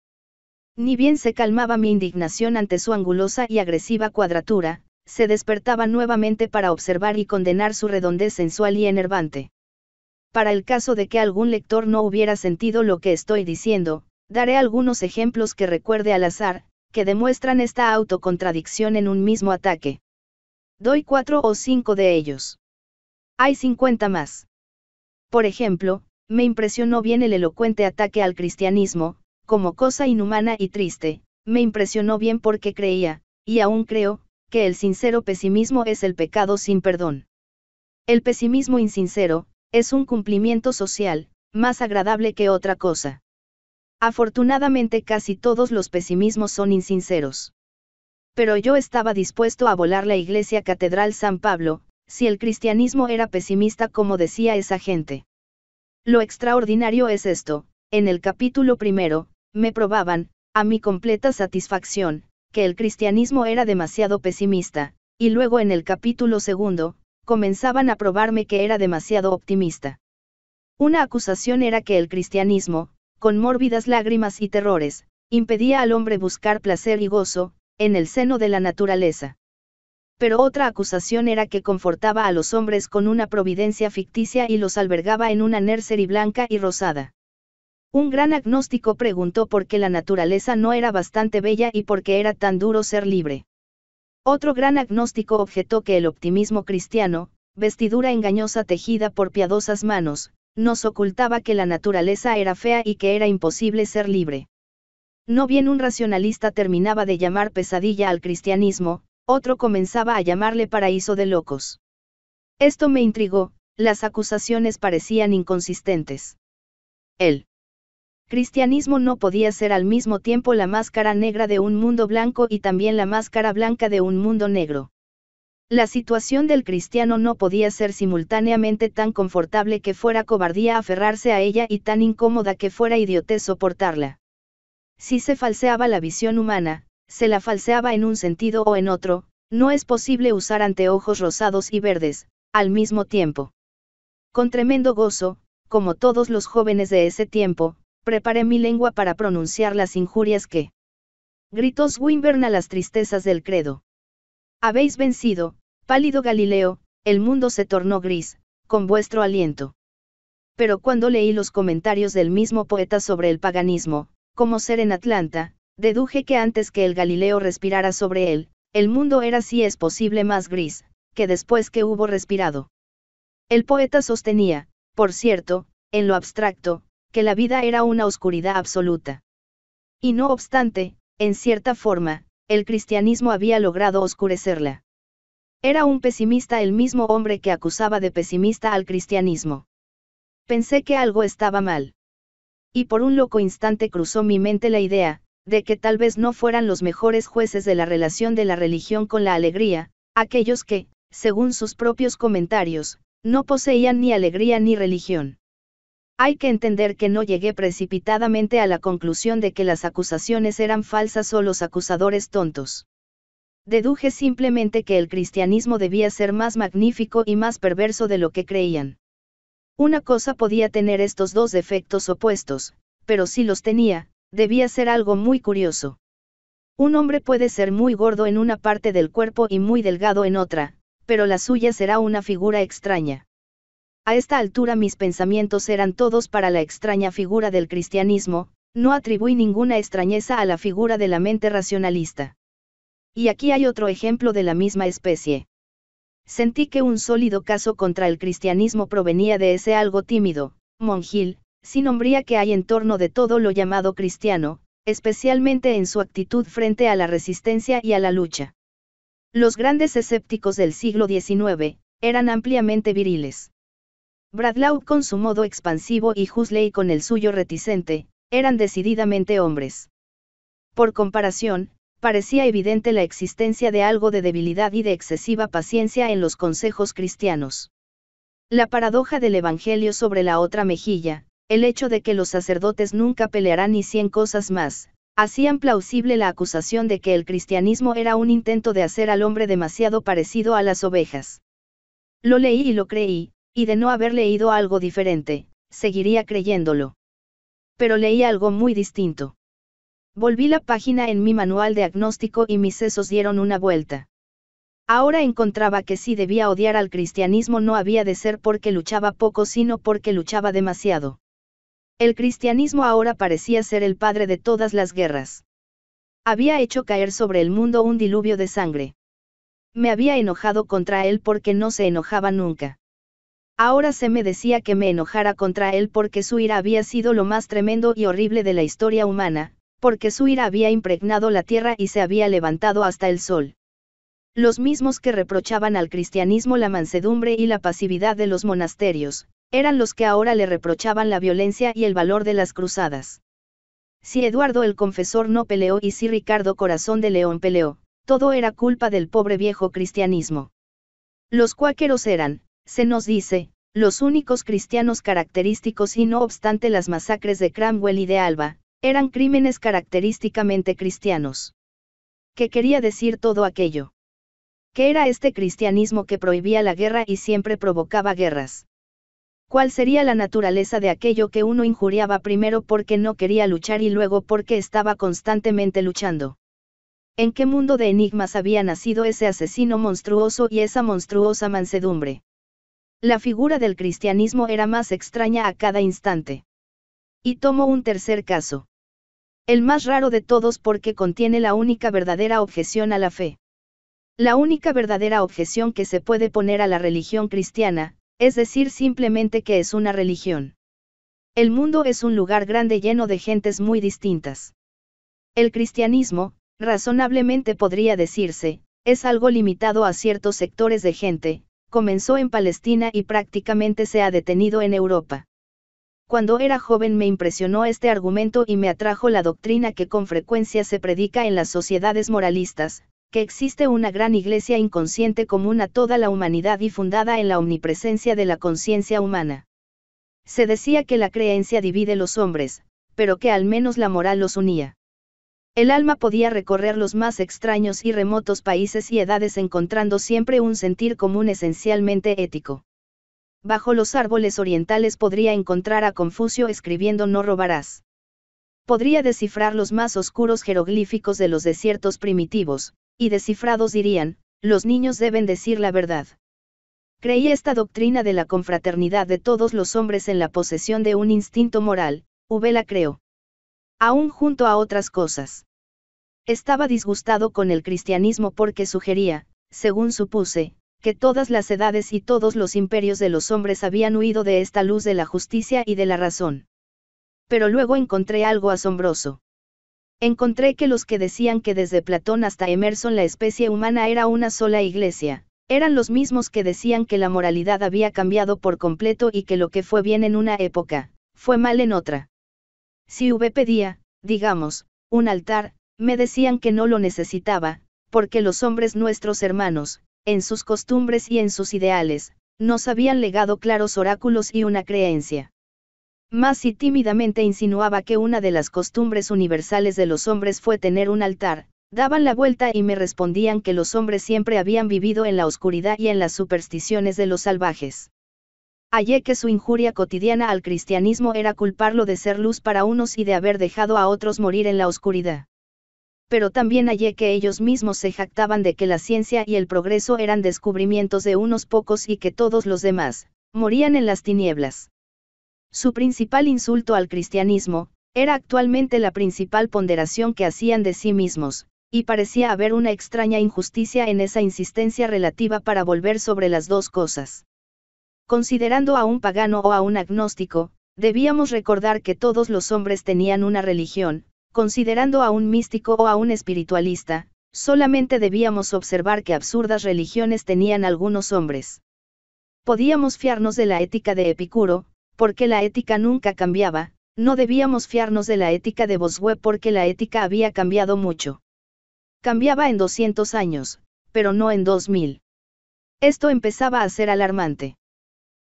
Ni bien se calmaba mi indignación ante su angulosa y agresiva cuadratura, se despertaba nuevamente para observar y condenar su redondez sensual y enervante. Para el caso de que algún lector no hubiera sentido lo que estoy diciendo, daré algunos ejemplos que recuerde al azar, que demuestran esta autocontradicción en un mismo ataque. Doy cuatro o cinco de ellos. Hay cincuenta más. Por ejemplo, me impresionó bien el elocuente ataque al cristianismo, como cosa inhumana y triste, me impresionó bien porque creía, y aún creo, que el sincero pesimismo es el pecado sin perdón. El pesimismo insincero, es un cumplimiento social, más agradable que otra cosa. Afortunadamente casi todos los pesimismos son insinceros. Pero yo estaba dispuesto a volar la iglesia catedral San Pablo, si el cristianismo era pesimista como decía esa gente. Lo extraordinario es esto, en el capítulo primero, me probaban, a mi completa satisfacción, que el cristianismo era demasiado pesimista, y luego en el capítulo segundo, comenzaban a probarme que era demasiado optimista. Una acusación era que el cristianismo, con mórbidas lágrimas y terrores, impedía al hombre buscar placer y gozo, en el seno de la naturaleza pero otra acusación era que confortaba a los hombres con una providencia ficticia y los albergaba en una nursery blanca y rosada. Un gran agnóstico preguntó por qué la naturaleza no era bastante bella y por qué era tan duro ser libre. Otro gran agnóstico objetó que el optimismo cristiano, vestidura engañosa tejida por piadosas manos, nos ocultaba que la naturaleza era fea y que era imposible ser libre. No bien un racionalista terminaba de llamar pesadilla al cristianismo, otro comenzaba a llamarle paraíso de locos. Esto me intrigó, las acusaciones parecían inconsistentes. El cristianismo no podía ser al mismo tiempo la máscara negra de un mundo blanco y también la máscara blanca de un mundo negro. La situación del cristiano no podía ser simultáneamente tan confortable que fuera cobardía aferrarse a ella y tan incómoda que fuera idiotez soportarla. Si se falseaba la visión humana, se la falseaba en un sentido o en otro, no es posible usar anteojos rosados y verdes, al mismo tiempo. Con tremendo gozo, como todos los jóvenes de ese tiempo, preparé mi lengua para pronunciar las injurias que... Gritó Swinburne a las tristezas del credo. Habéis vencido, pálido Galileo, el mundo se tornó gris, con vuestro aliento. Pero cuando leí los comentarios del mismo poeta sobre el paganismo, como ser en Atlanta, Deduje que antes que el Galileo respirara sobre él, el mundo era si es posible más gris, que después que hubo respirado. El poeta sostenía, por cierto, en lo abstracto, que la vida era una oscuridad absoluta. Y no obstante, en cierta forma, el cristianismo había logrado oscurecerla. Era un pesimista el mismo hombre que acusaba de pesimista al cristianismo. Pensé que algo estaba mal. Y por un loco instante cruzó mi mente la idea, de que tal vez no fueran los mejores jueces de la relación de la religión con la alegría, aquellos que, según sus propios comentarios, no poseían ni alegría ni religión. Hay que entender que no llegué precipitadamente a la conclusión de que las acusaciones eran falsas o los acusadores tontos. Deduje simplemente que el cristianismo debía ser más magnífico y más perverso de lo que creían. Una cosa podía tener estos dos defectos opuestos, pero si los tenía, Debía ser algo muy curioso. Un hombre puede ser muy gordo en una parte del cuerpo y muy delgado en otra, pero la suya será una figura extraña. A esta altura mis pensamientos eran todos para la extraña figura del cristianismo, no atribuí ninguna extrañeza a la figura de la mente racionalista. Y aquí hay otro ejemplo de la misma especie. Sentí que un sólido caso contra el cristianismo provenía de ese algo tímido, monjil, sin hombría que hay en torno de todo lo llamado cristiano, especialmente en su actitud frente a la resistencia y a la lucha. Los grandes escépticos del siglo XIX, eran ampliamente viriles. Bradlaugh con su modo expansivo y Huxley con el suyo reticente, eran decididamente hombres. Por comparación, parecía evidente la existencia de algo de debilidad y de excesiva paciencia en los consejos cristianos. La paradoja del Evangelio sobre la otra mejilla, el hecho de que los sacerdotes nunca pelearán y cien cosas más, hacían plausible la acusación de que el cristianismo era un intento de hacer al hombre demasiado parecido a las ovejas. Lo leí y lo creí, y de no haber leído algo diferente, seguiría creyéndolo. Pero leí algo muy distinto. Volví la página en mi manual de agnóstico y mis sesos dieron una vuelta. Ahora encontraba que si debía odiar al cristianismo no había de ser porque luchaba poco sino porque luchaba demasiado. El cristianismo ahora parecía ser el padre de todas las guerras. Había hecho caer sobre el mundo un diluvio de sangre. Me había enojado contra él porque no se enojaba nunca. Ahora se me decía que me enojara contra él porque su ira había sido lo más tremendo y horrible de la historia humana, porque su ira había impregnado la tierra y se había levantado hasta el sol. Los mismos que reprochaban al cristianismo la mansedumbre y la pasividad de los monasterios, eran los que ahora le reprochaban la violencia y el valor de las cruzadas. Si Eduardo el Confesor no peleó y si Ricardo Corazón de León peleó, todo era culpa del pobre viejo cristianismo. Los cuáqueros eran, se nos dice, los únicos cristianos característicos y no obstante las masacres de Cramwell y de Alba, eran crímenes característicamente cristianos. ¿Qué quería decir todo aquello? ¿Qué era este cristianismo que prohibía la guerra y siempre provocaba guerras? cuál sería la naturaleza de aquello que uno injuriaba primero porque no quería luchar y luego porque estaba constantemente luchando. ¿En qué mundo de enigmas había nacido ese asesino monstruoso y esa monstruosa mansedumbre? La figura del cristianismo era más extraña a cada instante. Y tomo un tercer caso. El más raro de todos porque contiene la única verdadera objeción a la fe. La única verdadera objeción que se puede poner a la religión cristiana, es decir simplemente que es una religión. El mundo es un lugar grande lleno de gentes muy distintas. El cristianismo, razonablemente podría decirse, es algo limitado a ciertos sectores de gente, comenzó en Palestina y prácticamente se ha detenido en Europa. Cuando era joven me impresionó este argumento y me atrajo la doctrina que con frecuencia se predica en las sociedades moralistas, que existe una gran iglesia inconsciente común a toda la humanidad y fundada en la omnipresencia de la conciencia humana. Se decía que la creencia divide los hombres, pero que al menos la moral los unía. El alma podía recorrer los más extraños y remotos países y edades encontrando siempre un sentir común esencialmente ético. Bajo los árboles orientales podría encontrar a Confucio escribiendo No robarás. Podría descifrar los más oscuros jeroglíficos de los desiertos primitivos, y descifrados dirían, los niños deben decir la verdad. Creí esta doctrina de la confraternidad de todos los hombres en la posesión de un instinto moral, V la creo. Aún junto a otras cosas. Estaba disgustado con el cristianismo porque sugería, según supuse, que todas las edades y todos los imperios de los hombres habían huido de esta luz de la justicia y de la razón. Pero luego encontré algo asombroso. Encontré que los que decían que desde Platón hasta Emerson la especie humana era una sola iglesia, eran los mismos que decían que la moralidad había cambiado por completo y que lo que fue bien en una época, fue mal en otra. Si V pedía, digamos, un altar, me decían que no lo necesitaba, porque los hombres nuestros hermanos, en sus costumbres y en sus ideales, nos habían legado claros oráculos y una creencia. Más si tímidamente insinuaba que una de las costumbres universales de los hombres fue tener un altar, daban la vuelta y me respondían que los hombres siempre habían vivido en la oscuridad y en las supersticiones de los salvajes. Hallé que su injuria cotidiana al cristianismo era culparlo de ser luz para unos y de haber dejado a otros morir en la oscuridad. Pero también hallé que ellos mismos se jactaban de que la ciencia y el progreso eran descubrimientos de unos pocos y que todos los demás, morían en las tinieblas. Su principal insulto al cristianismo, era actualmente la principal ponderación que hacían de sí mismos, y parecía haber una extraña injusticia en esa insistencia relativa para volver sobre las dos cosas. Considerando a un pagano o a un agnóstico, debíamos recordar que todos los hombres tenían una religión, considerando a un místico o a un espiritualista, solamente debíamos observar que absurdas religiones tenían algunos hombres. Podíamos fiarnos de la ética de Epicuro, porque la ética nunca cambiaba, no debíamos fiarnos de la ética de Boswell porque la ética había cambiado mucho. Cambiaba en 200 años, pero no en 2000. Esto empezaba a ser alarmante.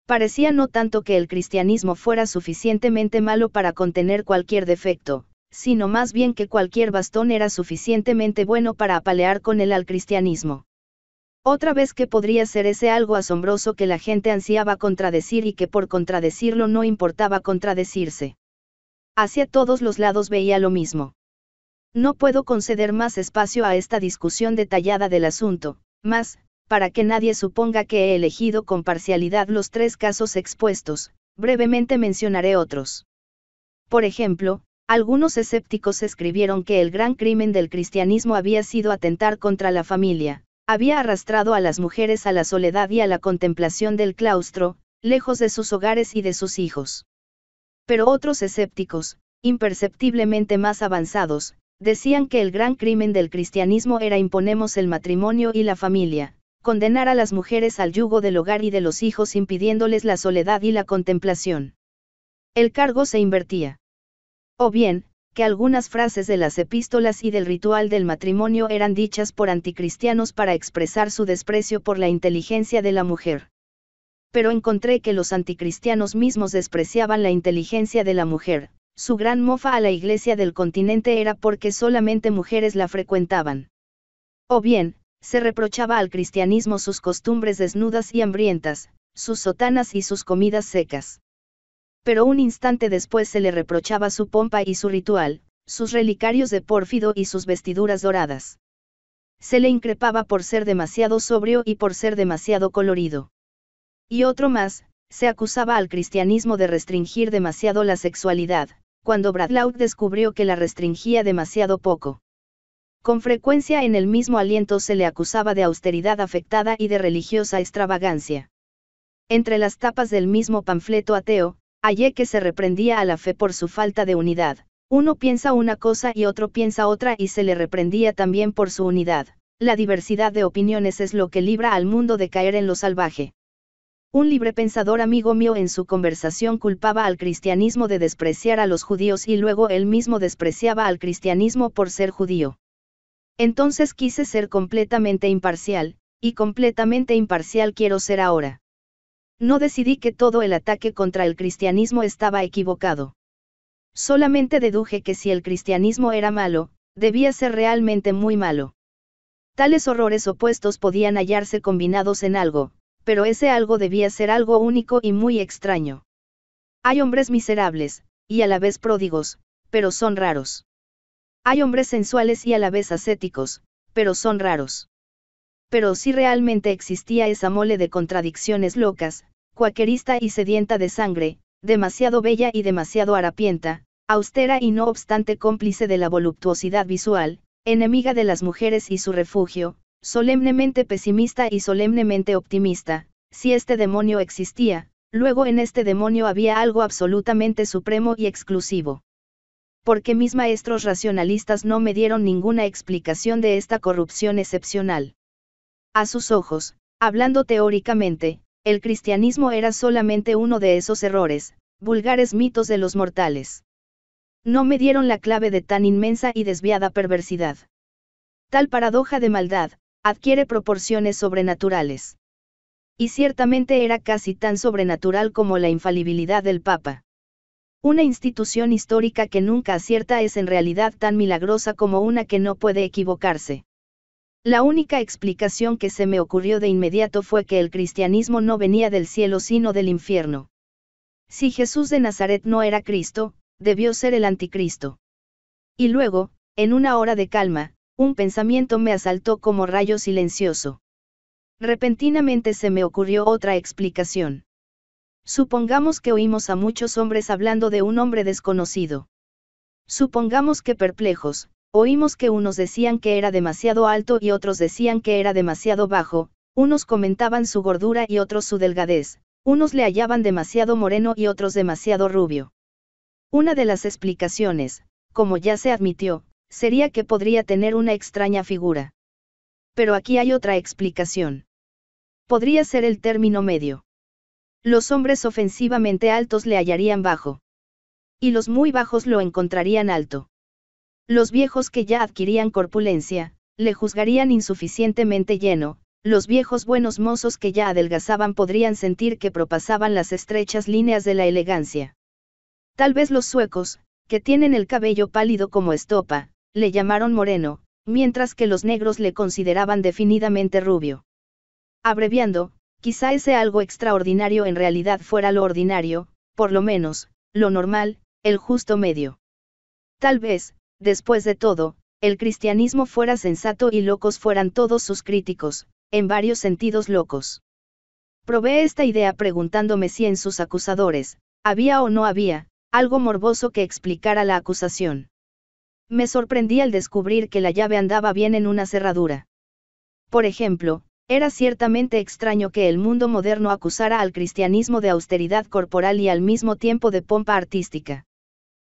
Parecía no tanto que el cristianismo fuera suficientemente malo para contener cualquier defecto, sino más bien que cualquier bastón era suficientemente bueno para apalear con él al cristianismo. Otra vez que podría ser ese algo asombroso que la gente ansiaba contradecir y que por contradecirlo no importaba contradecirse. Hacia todos los lados veía lo mismo. No puedo conceder más espacio a esta discusión detallada del asunto, más, para que nadie suponga que he elegido con parcialidad los tres casos expuestos, brevemente mencionaré otros. Por ejemplo, algunos escépticos escribieron que el gran crimen del cristianismo había sido atentar contra la familia, había arrastrado a las mujeres a la soledad y a la contemplación del claustro, lejos de sus hogares y de sus hijos. Pero otros escépticos, imperceptiblemente más avanzados, decían que el gran crimen del cristianismo era imponemos el matrimonio y la familia, condenar a las mujeres al yugo del hogar y de los hijos impidiéndoles la soledad y la contemplación. El cargo se invertía. O bien, que algunas frases de las epístolas y del ritual del matrimonio eran dichas por anticristianos para expresar su desprecio por la inteligencia de la mujer. Pero encontré que los anticristianos mismos despreciaban la inteligencia de la mujer, su gran mofa a la iglesia del continente era porque solamente mujeres la frecuentaban. O bien, se reprochaba al cristianismo sus costumbres desnudas y hambrientas, sus sotanas y sus comidas secas pero un instante después se le reprochaba su pompa y su ritual, sus relicarios de pórfido y sus vestiduras doradas. Se le increpaba por ser demasiado sobrio y por ser demasiado colorido. Y otro más, se acusaba al cristianismo de restringir demasiado la sexualidad, cuando Bradlaugh descubrió que la restringía demasiado poco. Con frecuencia en el mismo aliento se le acusaba de austeridad afectada y de religiosa extravagancia. Entre las tapas del mismo panfleto ateo, hallé que se reprendía a la fe por su falta de unidad. Uno piensa una cosa y otro piensa otra y se le reprendía también por su unidad. La diversidad de opiniones es lo que libra al mundo de caer en lo salvaje. Un libre pensador amigo mío en su conversación culpaba al cristianismo de despreciar a los judíos y luego él mismo despreciaba al cristianismo por ser judío. Entonces quise ser completamente imparcial, y completamente imparcial quiero ser ahora. No decidí que todo el ataque contra el cristianismo estaba equivocado. Solamente deduje que si el cristianismo era malo, debía ser realmente muy malo. Tales horrores opuestos podían hallarse combinados en algo, pero ese algo debía ser algo único y muy extraño. Hay hombres miserables, y a la vez pródigos, pero son raros. Hay hombres sensuales y a la vez ascéticos, pero son raros pero si realmente existía esa mole de contradicciones locas, cuaquerista y sedienta de sangre, demasiado bella y demasiado harapienta, austera y no obstante cómplice de la voluptuosidad visual, enemiga de las mujeres y su refugio, solemnemente pesimista y solemnemente optimista, si este demonio existía, luego en este demonio había algo absolutamente supremo y exclusivo. Porque mis maestros racionalistas no me dieron ninguna explicación de esta corrupción excepcional. A sus ojos, hablando teóricamente, el cristianismo era solamente uno de esos errores, vulgares mitos de los mortales. No me dieron la clave de tan inmensa y desviada perversidad. Tal paradoja de maldad, adquiere proporciones sobrenaturales. Y ciertamente era casi tan sobrenatural como la infalibilidad del Papa. Una institución histórica que nunca acierta es en realidad tan milagrosa como una que no puede equivocarse. La única explicación que se me ocurrió de inmediato fue que el cristianismo no venía del cielo sino del infierno. Si Jesús de Nazaret no era Cristo, debió ser el anticristo. Y luego, en una hora de calma, un pensamiento me asaltó como rayo silencioso. Repentinamente se me ocurrió otra explicación. Supongamos que oímos a muchos hombres hablando de un hombre desconocido. Supongamos que perplejos, oímos que unos decían que era demasiado alto y otros decían que era demasiado bajo, unos comentaban su gordura y otros su delgadez, unos le hallaban demasiado moreno y otros demasiado rubio. Una de las explicaciones, como ya se admitió, sería que podría tener una extraña figura. Pero aquí hay otra explicación. Podría ser el término medio. Los hombres ofensivamente altos le hallarían bajo. Y los muy bajos lo encontrarían alto. Los viejos que ya adquirían corpulencia, le juzgarían insuficientemente lleno, los viejos buenos mozos que ya adelgazaban podrían sentir que propasaban las estrechas líneas de la elegancia. Tal vez los suecos, que tienen el cabello pálido como estopa, le llamaron moreno, mientras que los negros le consideraban definidamente rubio. Abreviando, quizá ese algo extraordinario en realidad fuera lo ordinario, por lo menos, lo normal, el justo medio. Tal vez, después de todo, el cristianismo fuera sensato y locos fueran todos sus críticos, en varios sentidos locos. Probé esta idea preguntándome si en sus acusadores, había o no había, algo morboso que explicara la acusación. Me sorprendí al descubrir que la llave andaba bien en una cerradura. Por ejemplo, era ciertamente extraño que el mundo moderno acusara al cristianismo de austeridad corporal y al mismo tiempo de pompa artística.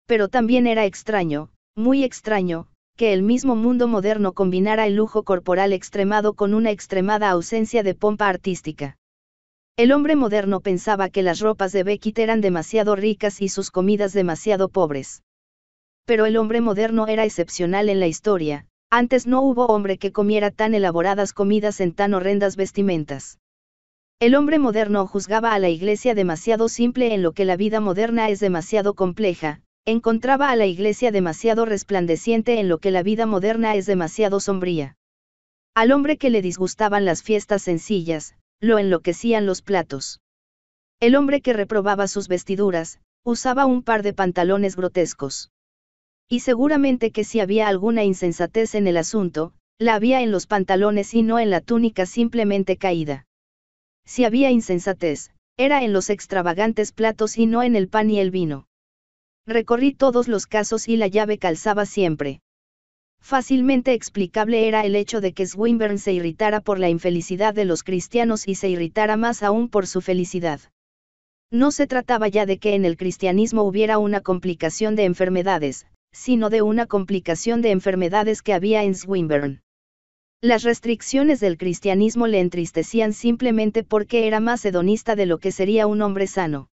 Pero también era extraño, muy extraño, que el mismo mundo moderno combinara el lujo corporal extremado con una extremada ausencia de pompa artística. El hombre moderno pensaba que las ropas de Beckett eran demasiado ricas y sus comidas demasiado pobres. Pero el hombre moderno era excepcional en la historia, antes no hubo hombre que comiera tan elaboradas comidas en tan horrendas vestimentas. El hombre moderno juzgaba a la iglesia demasiado simple en lo que la vida moderna es demasiado compleja, encontraba a la iglesia demasiado resplandeciente en lo que la vida moderna es demasiado sombría. Al hombre que le disgustaban las fiestas sencillas, lo enloquecían los platos. El hombre que reprobaba sus vestiduras, usaba un par de pantalones grotescos. Y seguramente que si había alguna insensatez en el asunto, la había en los pantalones y no en la túnica simplemente caída. Si había insensatez, era en los extravagantes platos y no en el pan y el vino. Recorrí todos los casos y la llave calzaba siempre. Fácilmente explicable era el hecho de que Swinburne se irritara por la infelicidad de los cristianos y se irritara más aún por su felicidad. No se trataba ya de que en el cristianismo hubiera una complicación de enfermedades, sino de una complicación de enfermedades que había en Swinburne. Las restricciones del cristianismo le entristecían simplemente porque era más hedonista de lo que sería un hombre sano.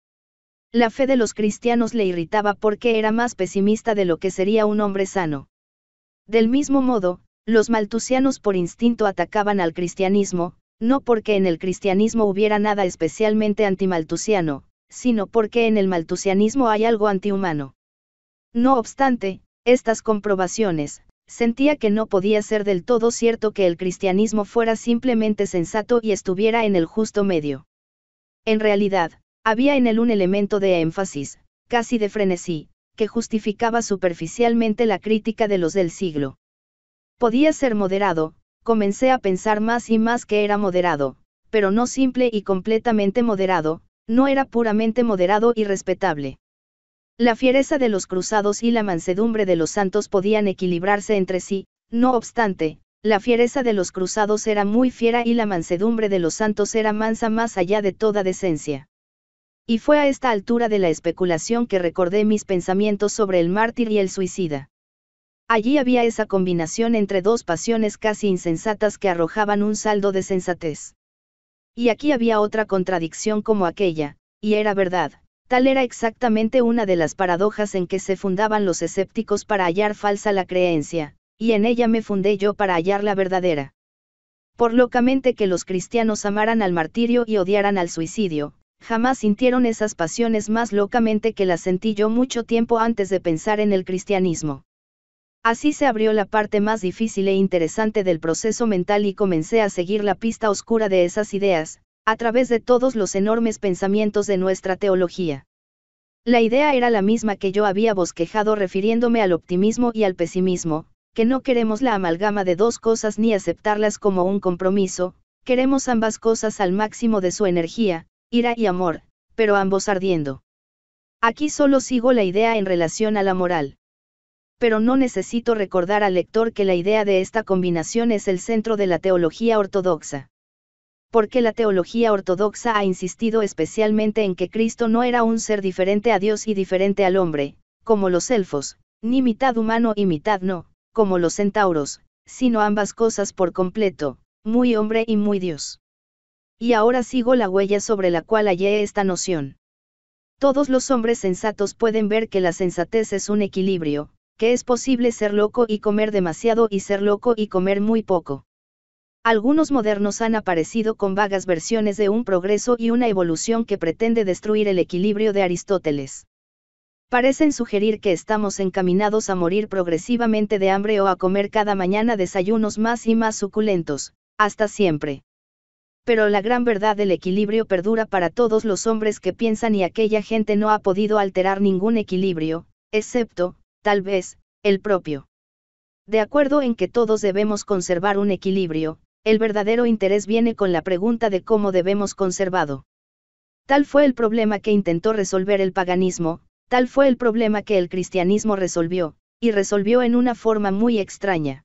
La fe de los cristianos le irritaba porque era más pesimista de lo que sería un hombre sano. Del mismo modo, los maltusianos por instinto atacaban al cristianismo, no porque en el cristianismo hubiera nada especialmente antimaltusiano, sino porque en el maltusianismo hay algo antihumano. No obstante, estas comprobaciones, sentía que no podía ser del todo cierto que el cristianismo fuera simplemente sensato y estuviera en el justo medio. En realidad, había en él un elemento de énfasis, casi de frenesí, que justificaba superficialmente la crítica de los del siglo. Podía ser moderado, comencé a pensar más y más que era moderado, pero no simple y completamente moderado, no era puramente moderado y respetable. La fiereza de los cruzados y la mansedumbre de los santos podían equilibrarse entre sí, no obstante, la fiereza de los cruzados era muy fiera y la mansedumbre de los santos era mansa más allá de toda decencia. Y fue a esta altura de la especulación que recordé mis pensamientos sobre el mártir y el suicida. Allí había esa combinación entre dos pasiones casi insensatas que arrojaban un saldo de sensatez. Y aquí había otra contradicción como aquella, y era verdad, tal era exactamente una de las paradojas en que se fundaban los escépticos para hallar falsa la creencia, y en ella me fundé yo para hallar la verdadera. Por locamente que los cristianos amaran al martirio y odiaran al suicidio, jamás sintieron esas pasiones más locamente que las sentí yo mucho tiempo antes de pensar en el cristianismo. Así se abrió la parte más difícil e interesante del proceso mental y comencé a seguir la pista oscura de esas ideas, a través de todos los enormes pensamientos de nuestra teología. La idea era la misma que yo había bosquejado refiriéndome al optimismo y al pesimismo, que no queremos la amalgama de dos cosas ni aceptarlas como un compromiso, queremos ambas cosas al máximo de su energía, Ira y amor, pero ambos ardiendo. Aquí solo sigo la idea en relación a la moral. Pero no necesito recordar al lector que la idea de esta combinación es el centro de la teología ortodoxa. Porque la teología ortodoxa ha insistido especialmente en que Cristo no era un ser diferente a Dios y diferente al hombre, como los elfos, ni mitad humano y mitad no, como los centauros, sino ambas cosas por completo, muy hombre y muy Dios y ahora sigo la huella sobre la cual hallé esta noción. Todos los hombres sensatos pueden ver que la sensatez es un equilibrio, que es posible ser loco y comer demasiado y ser loco y comer muy poco. Algunos modernos han aparecido con vagas versiones de un progreso y una evolución que pretende destruir el equilibrio de Aristóteles. Parecen sugerir que estamos encaminados a morir progresivamente de hambre o a comer cada mañana desayunos más y más suculentos, hasta siempre pero la gran verdad del equilibrio perdura para todos los hombres que piensan y aquella gente no ha podido alterar ningún equilibrio, excepto, tal vez, el propio. De acuerdo en que todos debemos conservar un equilibrio, el verdadero interés viene con la pregunta de cómo debemos conservado. Tal fue el problema que intentó resolver el paganismo, tal fue el problema que el cristianismo resolvió, y resolvió en una forma muy extraña.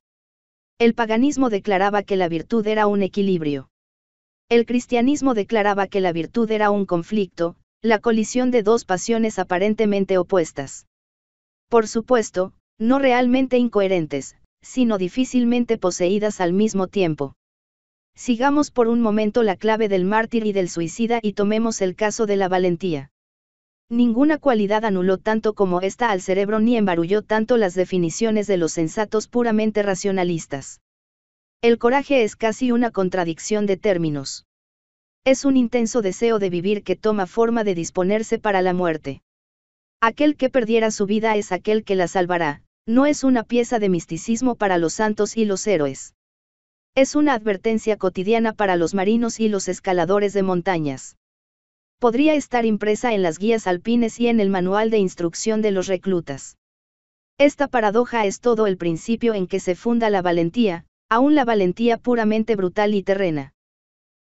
El paganismo declaraba que la virtud era un equilibrio. El cristianismo declaraba que la virtud era un conflicto, la colisión de dos pasiones aparentemente opuestas. Por supuesto, no realmente incoherentes, sino difícilmente poseídas al mismo tiempo. Sigamos por un momento la clave del mártir y del suicida y tomemos el caso de la valentía. Ninguna cualidad anuló tanto como esta al cerebro ni embarulló tanto las definiciones de los sensatos puramente racionalistas. El coraje es casi una contradicción de términos. Es un intenso deseo de vivir que toma forma de disponerse para la muerte. Aquel que perdiera su vida es aquel que la salvará, no es una pieza de misticismo para los santos y los héroes. Es una advertencia cotidiana para los marinos y los escaladores de montañas. Podría estar impresa en las guías alpines y en el manual de instrucción de los reclutas. Esta paradoja es todo el principio en que se funda la valentía, aún la valentía puramente brutal y terrena.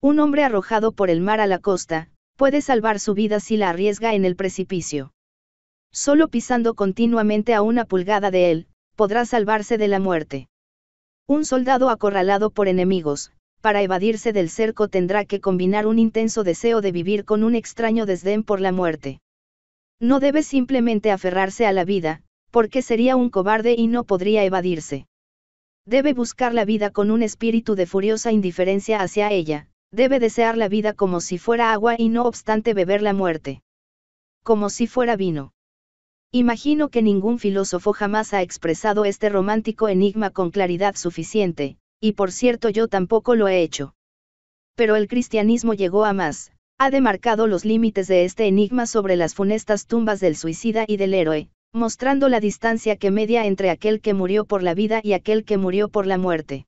Un hombre arrojado por el mar a la costa, puede salvar su vida si la arriesga en el precipicio. Solo pisando continuamente a una pulgada de él, podrá salvarse de la muerte. Un soldado acorralado por enemigos, para evadirse del cerco tendrá que combinar un intenso deseo de vivir con un extraño desdén por la muerte. No debe simplemente aferrarse a la vida, porque sería un cobarde y no podría evadirse. Debe buscar la vida con un espíritu de furiosa indiferencia hacia ella, debe desear la vida como si fuera agua y no obstante beber la muerte. Como si fuera vino. Imagino que ningún filósofo jamás ha expresado este romántico enigma con claridad suficiente, y por cierto yo tampoco lo he hecho. Pero el cristianismo llegó a más, ha demarcado los límites de este enigma sobre las funestas tumbas del suicida y del héroe, mostrando la distancia que media entre aquel que murió por la vida y aquel que murió por la muerte.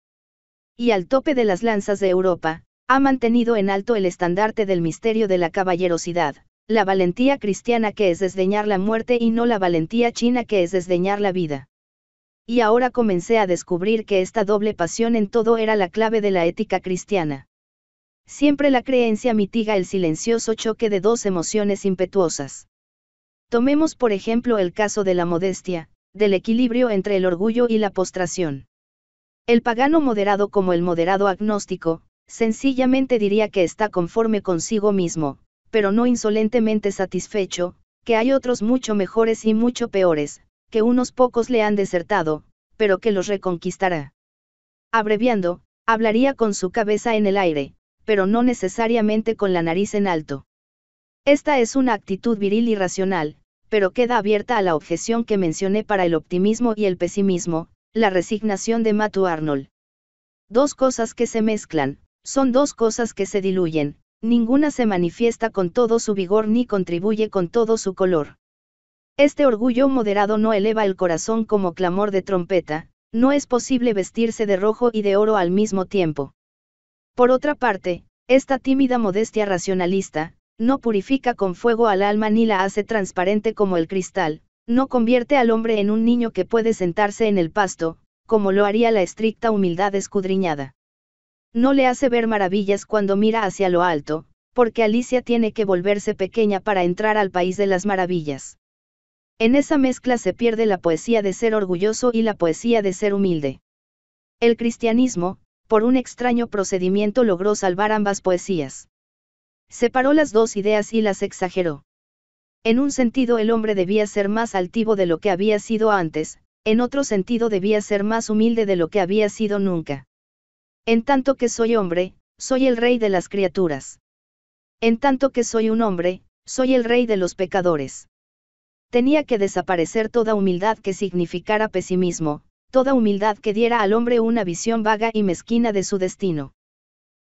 Y al tope de las lanzas de Europa, ha mantenido en alto el estandarte del misterio de la caballerosidad, la valentía cristiana que es desdeñar la muerte y no la valentía china que es desdeñar la vida. Y ahora comencé a descubrir que esta doble pasión en todo era la clave de la ética cristiana. Siempre la creencia mitiga el silencioso choque de dos emociones impetuosas. Tomemos por ejemplo el caso de la modestia, del equilibrio entre el orgullo y la postración. El pagano moderado como el moderado agnóstico, sencillamente diría que está conforme consigo mismo, pero no insolentemente satisfecho, que hay otros mucho mejores y mucho peores, que unos pocos le han desertado, pero que los reconquistará. Abreviando, hablaría con su cabeza en el aire, pero no necesariamente con la nariz en alto. Esta es una actitud viril y racional, pero queda abierta a la objeción que mencioné para el optimismo y el pesimismo, la resignación de Matthew Arnold. Dos cosas que se mezclan, son dos cosas que se diluyen, ninguna se manifiesta con todo su vigor ni contribuye con todo su color. Este orgullo moderado no eleva el corazón como clamor de trompeta, no es posible vestirse de rojo y de oro al mismo tiempo. Por otra parte, esta tímida modestia racionalista, no purifica con fuego al alma ni la hace transparente como el cristal, no convierte al hombre en un niño que puede sentarse en el pasto, como lo haría la estricta humildad escudriñada. No le hace ver maravillas cuando mira hacia lo alto, porque Alicia tiene que volverse pequeña para entrar al país de las maravillas. En esa mezcla se pierde la poesía de ser orgulloso y la poesía de ser humilde. El cristianismo, por un extraño procedimiento logró salvar ambas poesías. Separó las dos ideas y las exageró. En un sentido el hombre debía ser más altivo de lo que había sido antes, en otro sentido debía ser más humilde de lo que había sido nunca. En tanto que soy hombre, soy el rey de las criaturas. En tanto que soy un hombre, soy el rey de los pecadores. Tenía que desaparecer toda humildad que significara pesimismo, toda humildad que diera al hombre una visión vaga y mezquina de su destino.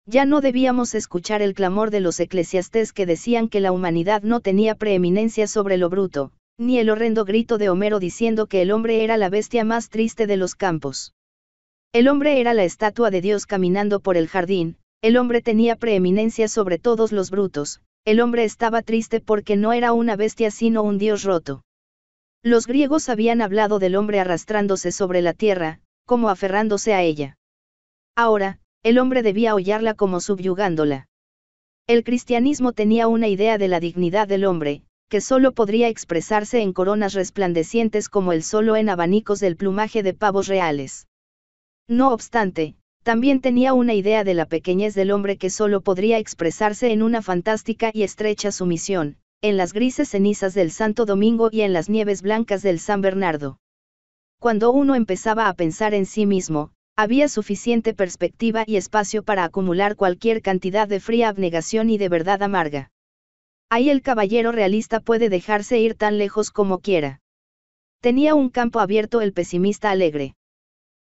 Ya no debíamos escuchar el clamor de los eclesiastés que decían que la humanidad no tenía preeminencia sobre lo bruto, ni el horrendo grito de Homero diciendo que el hombre era la bestia más triste de los campos. El hombre era la estatua de Dios caminando por el jardín, el hombre tenía preeminencia sobre todos los brutos, el hombre estaba triste porque no era una bestia sino un Dios roto. Los griegos habían hablado del hombre arrastrándose sobre la tierra, como aferrándose a ella. Ahora, el hombre debía hollarla como subyugándola. El cristianismo tenía una idea de la dignidad del hombre, que solo podría expresarse en coronas resplandecientes como el sol o en abanicos del plumaje de pavos reales. No obstante, también tenía una idea de la pequeñez del hombre que solo podría expresarse en una fantástica y estrecha sumisión, en las grises cenizas del Santo Domingo y en las nieves blancas del San Bernardo. Cuando uno empezaba a pensar en sí mismo, había suficiente perspectiva y espacio para acumular cualquier cantidad de fría abnegación y de verdad amarga. Ahí el caballero realista puede dejarse ir tan lejos como quiera. Tenía un campo abierto el pesimista alegre.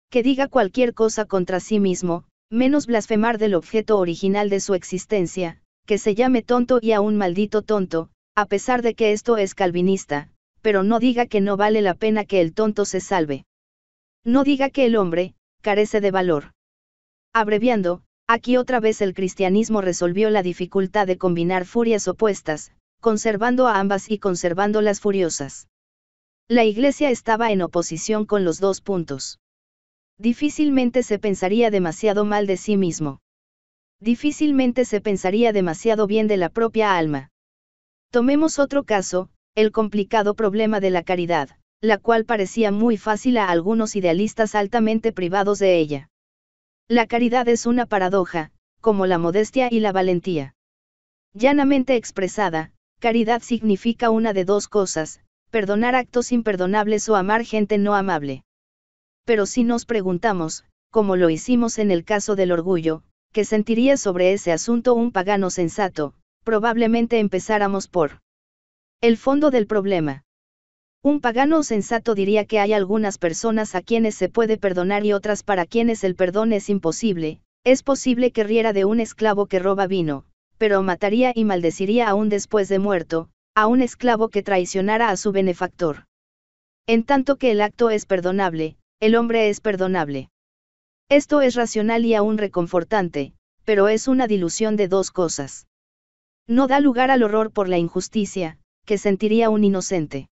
Que diga cualquier cosa contra sí mismo, menos blasfemar del objeto original de su existencia, que se llame tonto y aún maldito tonto, a pesar de que esto es calvinista, pero no diga que no vale la pena que el tonto se salve. No diga que el hombre, carece de valor. Abreviando, aquí otra vez el cristianismo resolvió la dificultad de combinar furias opuestas, conservando a ambas y conservando las furiosas. La Iglesia estaba en oposición con los dos puntos. Difícilmente se pensaría demasiado mal de sí mismo. Difícilmente se pensaría demasiado bien de la propia alma. Tomemos otro caso, el complicado problema de la caridad la cual parecía muy fácil a algunos idealistas altamente privados de ella. La caridad es una paradoja, como la modestia y la valentía. Llanamente expresada, caridad significa una de dos cosas, perdonar actos imperdonables o amar gente no amable. Pero si nos preguntamos, como lo hicimos en el caso del orgullo, que sentiría sobre ese asunto un pagano sensato, probablemente empezáramos por el fondo del problema. Un pagano sensato diría que hay algunas personas a quienes se puede perdonar y otras para quienes el perdón es imposible, es posible que riera de un esclavo que roba vino, pero mataría y maldeciría aún después de muerto, a un esclavo que traicionara a su benefactor. En tanto que el acto es perdonable, el hombre es perdonable. Esto es racional y aún reconfortante, pero es una dilución de dos cosas. No da lugar al horror por la injusticia, que sentiría un inocente.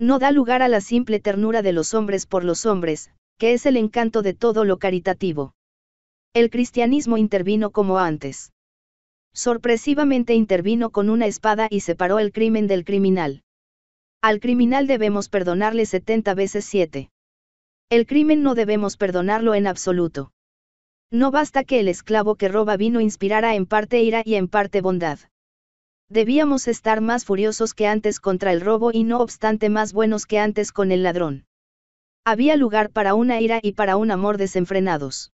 No da lugar a la simple ternura de los hombres por los hombres, que es el encanto de todo lo caritativo. El cristianismo intervino como antes. Sorpresivamente intervino con una espada y separó el crimen del criminal. Al criminal debemos perdonarle 70 veces 7. El crimen no debemos perdonarlo en absoluto. No basta que el esclavo que roba vino inspirara en parte ira y en parte bondad. Debíamos estar más furiosos que antes contra el robo y no obstante más buenos que antes con el ladrón. Había lugar para una ira y para un amor desenfrenados.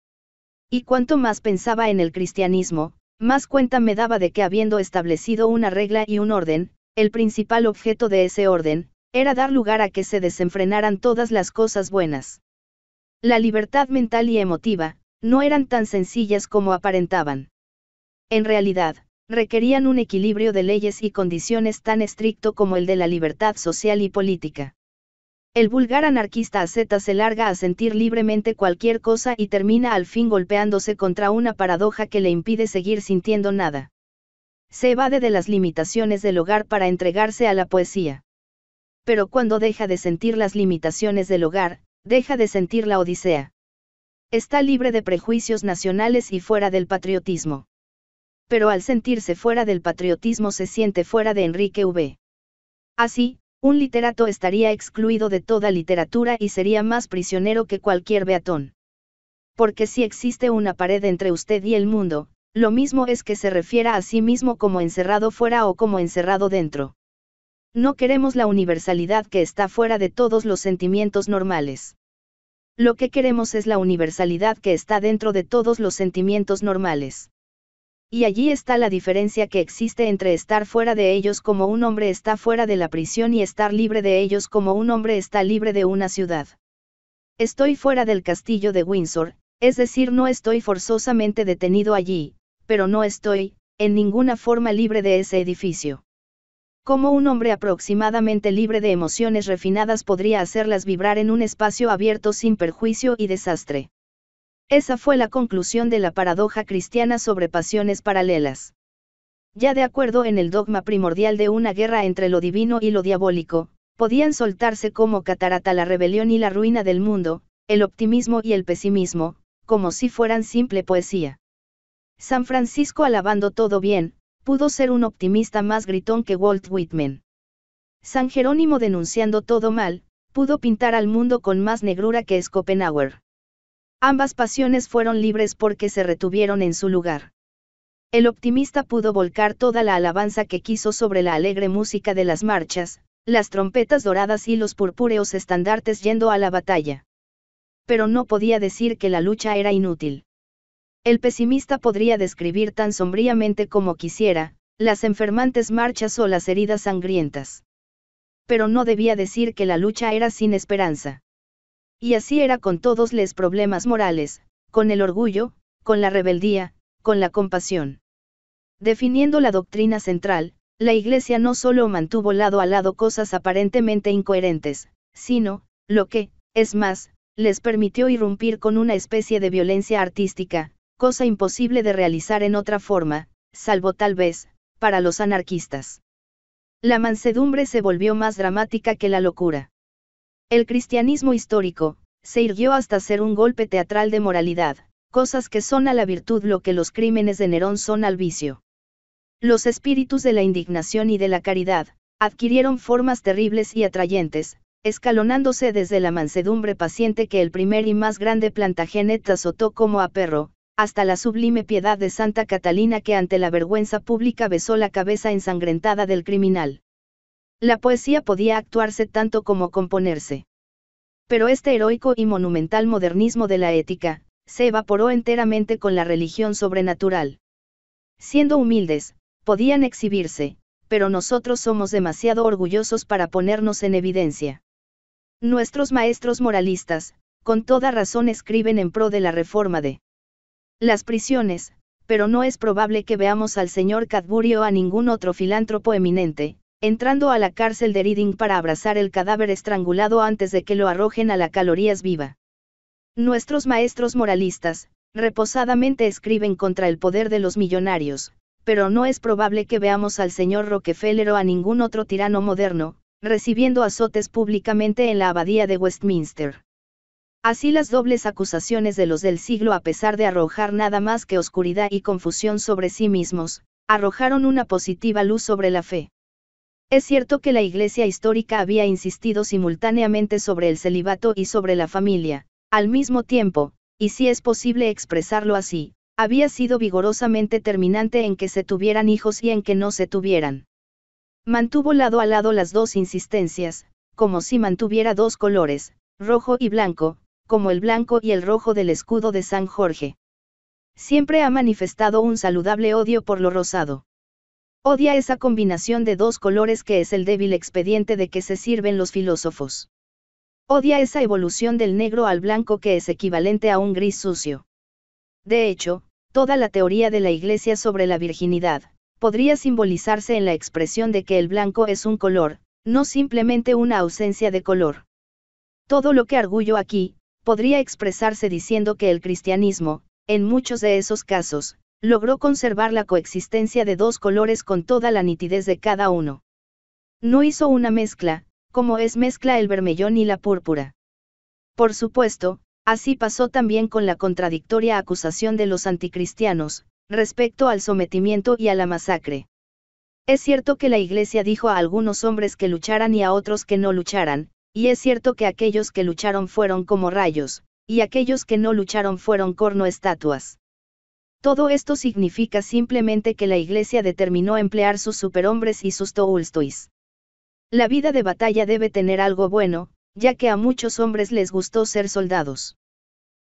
Y cuanto más pensaba en el cristianismo, más cuenta me daba de que habiendo establecido una regla y un orden, el principal objeto de ese orden, era dar lugar a que se desenfrenaran todas las cosas buenas. La libertad mental y emotiva, no eran tan sencillas como aparentaban. En realidad, requerían un equilibrio de leyes y condiciones tan estricto como el de la libertad social y política. El vulgar anarquista Z se larga a sentir libremente cualquier cosa y termina al fin golpeándose contra una paradoja que le impide seguir sintiendo nada. Se evade de las limitaciones del hogar para entregarse a la poesía. Pero cuando deja de sentir las limitaciones del hogar, deja de sentir la odisea. Está libre de prejuicios nacionales y fuera del patriotismo pero al sentirse fuera del patriotismo se siente fuera de Enrique V. Así, un literato estaría excluido de toda literatura y sería más prisionero que cualquier beatón. Porque si existe una pared entre usted y el mundo, lo mismo es que se refiera a sí mismo como encerrado fuera o como encerrado dentro. No queremos la universalidad que está fuera de todos los sentimientos normales. Lo que queremos es la universalidad que está dentro de todos los sentimientos normales. Y allí está la diferencia que existe entre estar fuera de ellos como un hombre está fuera de la prisión y estar libre de ellos como un hombre está libre de una ciudad. Estoy fuera del castillo de Windsor, es decir, no estoy forzosamente detenido allí, pero no estoy, en ninguna forma libre de ese edificio. ¿Cómo un hombre aproximadamente libre de emociones refinadas podría hacerlas vibrar en un espacio abierto sin perjuicio y desastre? Esa fue la conclusión de la paradoja cristiana sobre pasiones paralelas. Ya de acuerdo en el dogma primordial de una guerra entre lo divino y lo diabólico, podían soltarse como catarata la rebelión y la ruina del mundo, el optimismo y el pesimismo, como si fueran simple poesía. San Francisco alabando todo bien, pudo ser un optimista más gritón que Walt Whitman. San Jerónimo denunciando todo mal, pudo pintar al mundo con más negrura que Schopenhauer. Ambas pasiones fueron libres porque se retuvieron en su lugar. El optimista pudo volcar toda la alabanza que quiso sobre la alegre música de las marchas, las trompetas doradas y los purpúreos estandartes yendo a la batalla. Pero no podía decir que la lucha era inútil. El pesimista podría describir tan sombríamente como quisiera, las enfermantes marchas o las heridas sangrientas. Pero no debía decir que la lucha era sin esperanza. Y así era con todos los problemas morales, con el orgullo, con la rebeldía, con la compasión. Definiendo la doctrina central, la Iglesia no solo mantuvo lado a lado cosas aparentemente incoherentes, sino, lo que, es más, les permitió irrumpir con una especie de violencia artística, cosa imposible de realizar en otra forma, salvo tal vez, para los anarquistas. La mansedumbre se volvió más dramática que la locura. El cristianismo histórico, se irguió hasta ser un golpe teatral de moralidad, cosas que son a la virtud lo que los crímenes de Nerón son al vicio. Los espíritus de la indignación y de la caridad, adquirieron formas terribles y atrayentes, escalonándose desde la mansedumbre paciente que el primer y más grande Plantagenet azotó como a perro, hasta la sublime piedad de Santa Catalina que ante la vergüenza pública besó la cabeza ensangrentada del criminal la poesía podía actuarse tanto como componerse. Pero este heroico y monumental modernismo de la ética, se evaporó enteramente con la religión sobrenatural. Siendo humildes, podían exhibirse, pero nosotros somos demasiado orgullosos para ponernos en evidencia. Nuestros maestros moralistas, con toda razón escriben en pro de la reforma de las prisiones, pero no es probable que veamos al señor Cadbury o a ningún otro filántropo eminente, entrando a la cárcel de Reading para abrazar el cadáver estrangulado antes de que lo arrojen a la calorías viva. Nuestros maestros moralistas, reposadamente escriben contra el poder de los millonarios, pero no es probable que veamos al señor Rockefeller o a ningún otro tirano moderno, recibiendo azotes públicamente en la abadía de Westminster. Así las dobles acusaciones de los del siglo a pesar de arrojar nada más que oscuridad y confusión sobre sí mismos, arrojaron una positiva luz sobre la fe. Es cierto que la Iglesia histórica había insistido simultáneamente sobre el celibato y sobre la familia, al mismo tiempo, y si es posible expresarlo así, había sido vigorosamente terminante en que se tuvieran hijos y en que no se tuvieran. Mantuvo lado a lado las dos insistencias, como si mantuviera dos colores, rojo y blanco, como el blanco y el rojo del escudo de San Jorge. Siempre ha manifestado un saludable odio por lo rosado. Odia esa combinación de dos colores que es el débil expediente de que se sirven los filósofos. Odia esa evolución del negro al blanco que es equivalente a un gris sucio. De hecho, toda la teoría de la Iglesia sobre la virginidad, podría simbolizarse en la expresión de que el blanco es un color, no simplemente una ausencia de color. Todo lo que arguyo aquí, podría expresarse diciendo que el cristianismo, en muchos de esos casos, Logró conservar la coexistencia de dos colores con toda la nitidez de cada uno. No hizo una mezcla, como es mezcla el vermellón y la púrpura. Por supuesto, así pasó también con la contradictoria acusación de los anticristianos, respecto al sometimiento y a la masacre. Es cierto que la Iglesia dijo a algunos hombres que lucharan y a otros que no lucharan, y es cierto que aquellos que lucharon fueron como rayos, y aquellos que no lucharon fueron corno estatuas. Todo esto significa simplemente que la Iglesia determinó emplear sus superhombres y sus tolstois. La vida de batalla debe tener algo bueno, ya que a muchos hombres les gustó ser soldados.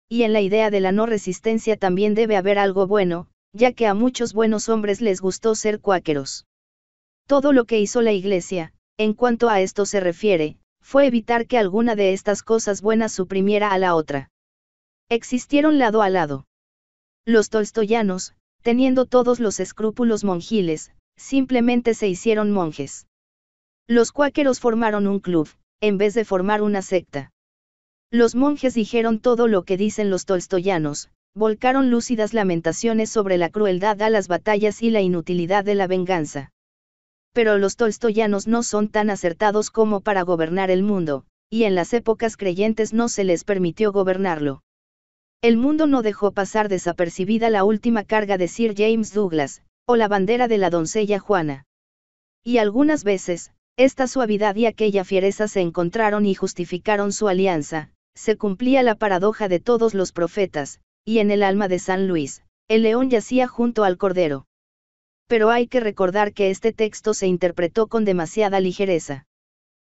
Y en la idea de la no resistencia también debe haber algo bueno, ya que a muchos buenos hombres les gustó ser cuáqueros. Todo lo que hizo la Iglesia, en cuanto a esto se refiere, fue evitar que alguna de estas cosas buenas suprimiera a la otra. Existieron lado a lado. Los tolstoyanos, teniendo todos los escrúpulos monjiles, simplemente se hicieron monjes. Los cuáqueros formaron un club, en vez de formar una secta. Los monjes dijeron todo lo que dicen los tolstoyanos, volcaron lúcidas lamentaciones sobre la crueldad a las batallas y la inutilidad de la venganza. Pero los tolstoyanos no son tan acertados como para gobernar el mundo, y en las épocas creyentes no se les permitió gobernarlo. El mundo no dejó pasar desapercibida la última carga de Sir James Douglas, o la bandera de la doncella Juana. Y algunas veces, esta suavidad y aquella fiereza se encontraron y justificaron su alianza, se cumplía la paradoja de todos los profetas, y en el alma de San Luis, el león yacía junto al cordero. Pero hay que recordar que este texto se interpretó con demasiada ligereza.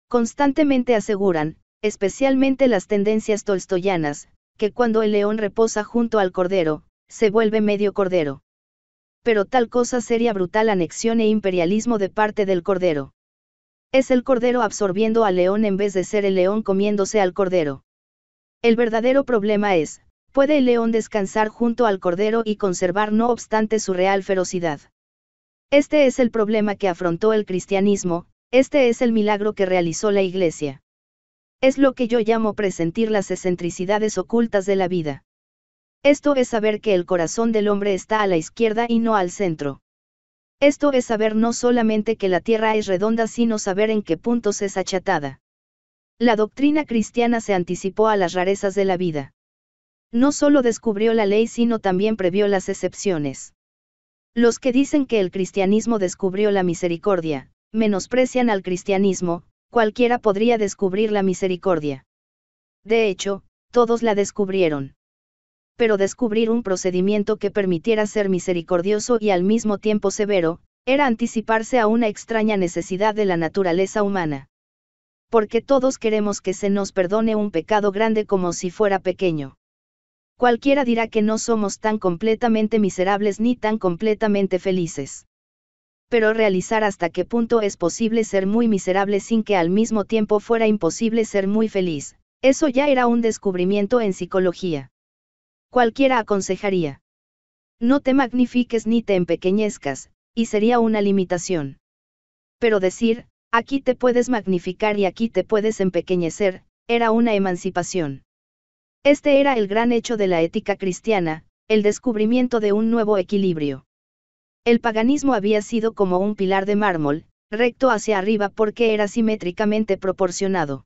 Constantemente aseguran, especialmente las tendencias tolstoyanas, que cuando el león reposa junto al cordero, se vuelve medio cordero. Pero tal cosa sería brutal anexión e imperialismo de parte del cordero. Es el cordero absorbiendo al león en vez de ser el león comiéndose al cordero. El verdadero problema es, ¿puede el león descansar junto al cordero y conservar no obstante su real ferocidad? Este es el problema que afrontó el cristianismo, este es el milagro que realizó la Iglesia. Es lo que yo llamo presentir las excentricidades ocultas de la vida. Esto es saber que el corazón del hombre está a la izquierda y no al centro. Esto es saber no solamente que la Tierra es redonda, sino saber en qué puntos es achatada. La doctrina cristiana se anticipó a las rarezas de la vida. No solo descubrió la ley, sino también previó las excepciones. Los que dicen que el cristianismo descubrió la misericordia, menosprecian al cristianismo, cualquiera podría descubrir la misericordia. De hecho, todos la descubrieron. Pero descubrir un procedimiento que permitiera ser misericordioso y al mismo tiempo severo, era anticiparse a una extraña necesidad de la naturaleza humana. Porque todos queremos que se nos perdone un pecado grande como si fuera pequeño. Cualquiera dirá que no somos tan completamente miserables ni tan completamente felices pero realizar hasta qué punto es posible ser muy miserable sin que al mismo tiempo fuera imposible ser muy feliz, eso ya era un descubrimiento en psicología. Cualquiera aconsejaría. No te magnifiques ni te empequeñezcas, y sería una limitación. Pero decir, aquí te puedes magnificar y aquí te puedes empequeñecer, era una emancipación. Este era el gran hecho de la ética cristiana, el descubrimiento de un nuevo equilibrio. El paganismo había sido como un pilar de mármol, recto hacia arriba porque era simétricamente proporcionado.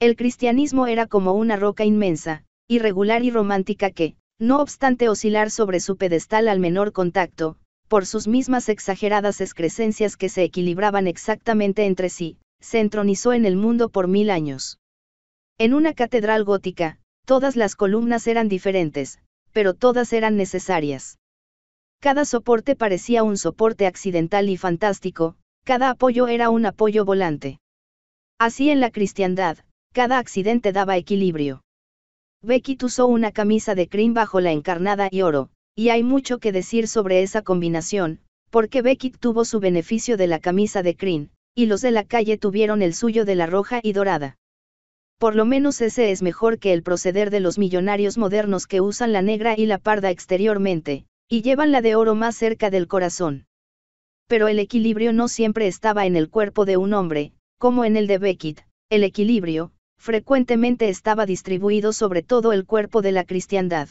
El cristianismo era como una roca inmensa, irregular y romántica que, no obstante oscilar sobre su pedestal al menor contacto, por sus mismas exageradas excrescencias que se equilibraban exactamente entre sí, se entronizó en el mundo por mil años. En una catedral gótica, todas las columnas eran diferentes, pero todas eran necesarias. Cada soporte parecía un soporte accidental y fantástico, cada apoyo era un apoyo volante. Así en la cristiandad, cada accidente daba equilibrio. Beckett usó una camisa de crin bajo la encarnada y oro, y hay mucho que decir sobre esa combinación, porque Beckett tuvo su beneficio de la camisa de crin, y los de la calle tuvieron el suyo de la roja y dorada. Por lo menos ese es mejor que el proceder de los millonarios modernos que usan la negra y la parda exteriormente, y llevan la de oro más cerca del corazón. Pero el equilibrio no siempre estaba en el cuerpo de un hombre, como en el de Beckett, el equilibrio, frecuentemente estaba distribuido sobre todo el cuerpo de la cristiandad.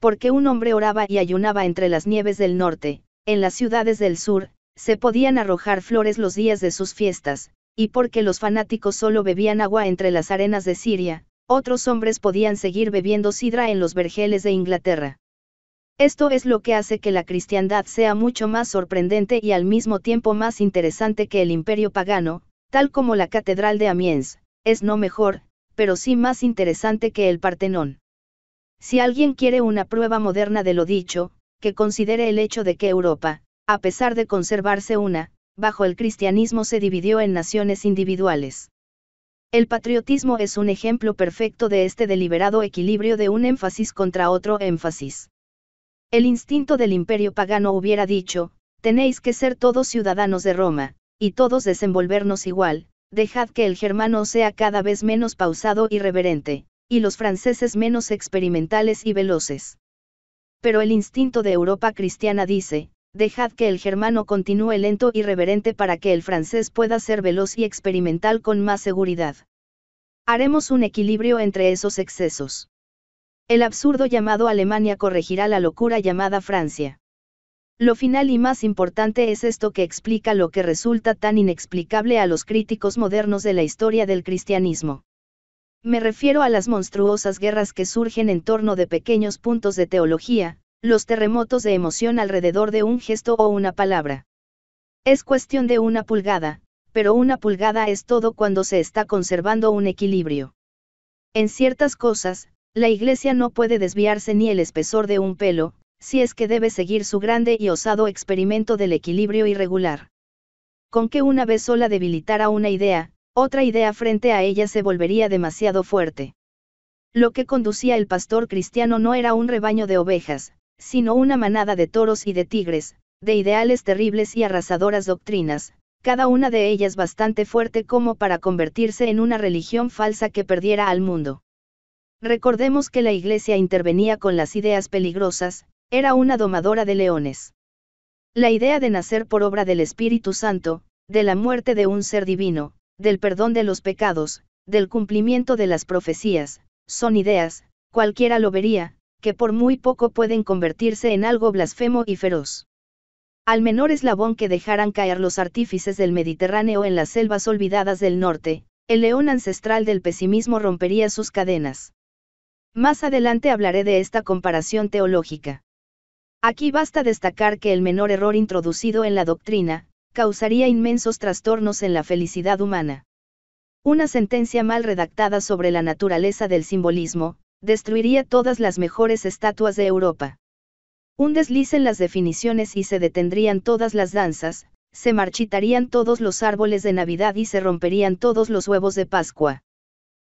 Porque un hombre oraba y ayunaba entre las nieves del norte, en las ciudades del sur, se podían arrojar flores los días de sus fiestas, y porque los fanáticos solo bebían agua entre las arenas de Siria, otros hombres podían seguir bebiendo sidra en los vergeles de Inglaterra. Esto es lo que hace que la cristiandad sea mucho más sorprendente y al mismo tiempo más interesante que el imperio pagano, tal como la Catedral de Amiens, es no mejor, pero sí más interesante que el Partenón. Si alguien quiere una prueba moderna de lo dicho, que considere el hecho de que Europa, a pesar de conservarse una, bajo el cristianismo se dividió en naciones individuales. El patriotismo es un ejemplo perfecto de este deliberado equilibrio de un énfasis contra otro énfasis. El instinto del imperio pagano hubiera dicho, tenéis que ser todos ciudadanos de Roma, y todos desenvolvernos igual, dejad que el germano sea cada vez menos pausado y reverente, y los franceses menos experimentales y veloces. Pero el instinto de Europa cristiana dice, dejad que el germano continúe lento y reverente para que el francés pueda ser veloz y experimental con más seguridad. Haremos un equilibrio entre esos excesos. El absurdo llamado Alemania corregirá la locura llamada Francia. Lo final y más importante es esto que explica lo que resulta tan inexplicable a los críticos modernos de la historia del cristianismo. Me refiero a las monstruosas guerras que surgen en torno de pequeños puntos de teología, los terremotos de emoción alrededor de un gesto o una palabra. Es cuestión de una pulgada, pero una pulgada es todo cuando se está conservando un equilibrio. En ciertas cosas, la iglesia no puede desviarse ni el espesor de un pelo, si es que debe seguir su grande y osado experimento del equilibrio irregular. Con que una vez sola debilitara una idea, otra idea frente a ella se volvería demasiado fuerte. Lo que conducía el pastor cristiano no era un rebaño de ovejas, sino una manada de toros y de tigres, de ideales terribles y arrasadoras doctrinas, cada una de ellas bastante fuerte como para convertirse en una religión falsa que perdiera al mundo. Recordemos que la Iglesia intervenía con las ideas peligrosas, era una domadora de leones. La idea de nacer por obra del Espíritu Santo, de la muerte de un ser divino, del perdón de los pecados, del cumplimiento de las profecías, son ideas, cualquiera lo vería, que por muy poco pueden convertirse en algo blasfemo y feroz. Al menor eslabón que dejaran caer los artífices del Mediterráneo en las selvas olvidadas del norte, el león ancestral del pesimismo rompería sus cadenas. Más adelante hablaré de esta comparación teológica. Aquí basta destacar que el menor error introducido en la doctrina, causaría inmensos trastornos en la felicidad humana. Una sentencia mal redactada sobre la naturaleza del simbolismo, destruiría todas las mejores estatuas de Europa. Un desliz en las definiciones y se detendrían todas las danzas, se marchitarían todos los árboles de Navidad y se romperían todos los huevos de Pascua.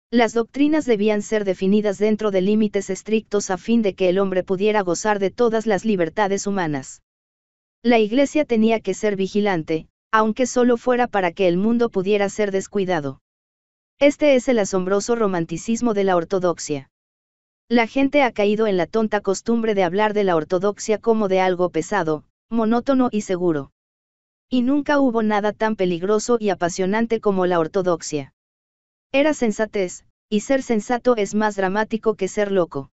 Las doctrinas debían ser definidas dentro de límites estrictos a fin de que el hombre pudiera gozar de todas las libertades humanas. La Iglesia tenía que ser vigilante, aunque solo fuera para que el mundo pudiera ser descuidado. Este es el asombroso romanticismo de la ortodoxia. La gente ha caído en la tonta costumbre de hablar de la ortodoxia como de algo pesado, monótono y seguro. Y nunca hubo nada tan peligroso y apasionante como la ortodoxia. Era sensatez, y ser sensato es más dramático que ser loco.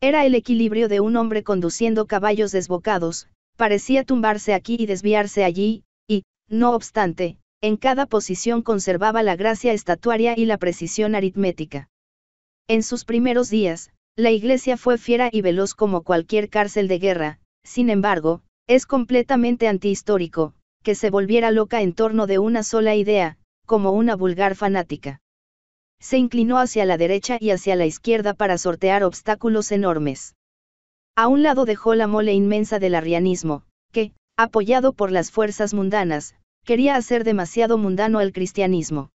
Era el equilibrio de un hombre conduciendo caballos desbocados, parecía tumbarse aquí y desviarse allí, y, no obstante, en cada posición conservaba la gracia estatuaria y la precisión aritmética. En sus primeros días, la iglesia fue fiera y veloz como cualquier cárcel de guerra, sin embargo, es completamente antihistórico, que se volviera loca en torno de una sola idea, como una vulgar fanática se inclinó hacia la derecha y hacia la izquierda para sortear obstáculos enormes. A un lado dejó la mole inmensa del arrianismo, que, apoyado por las fuerzas mundanas, quería hacer demasiado mundano al cristianismo.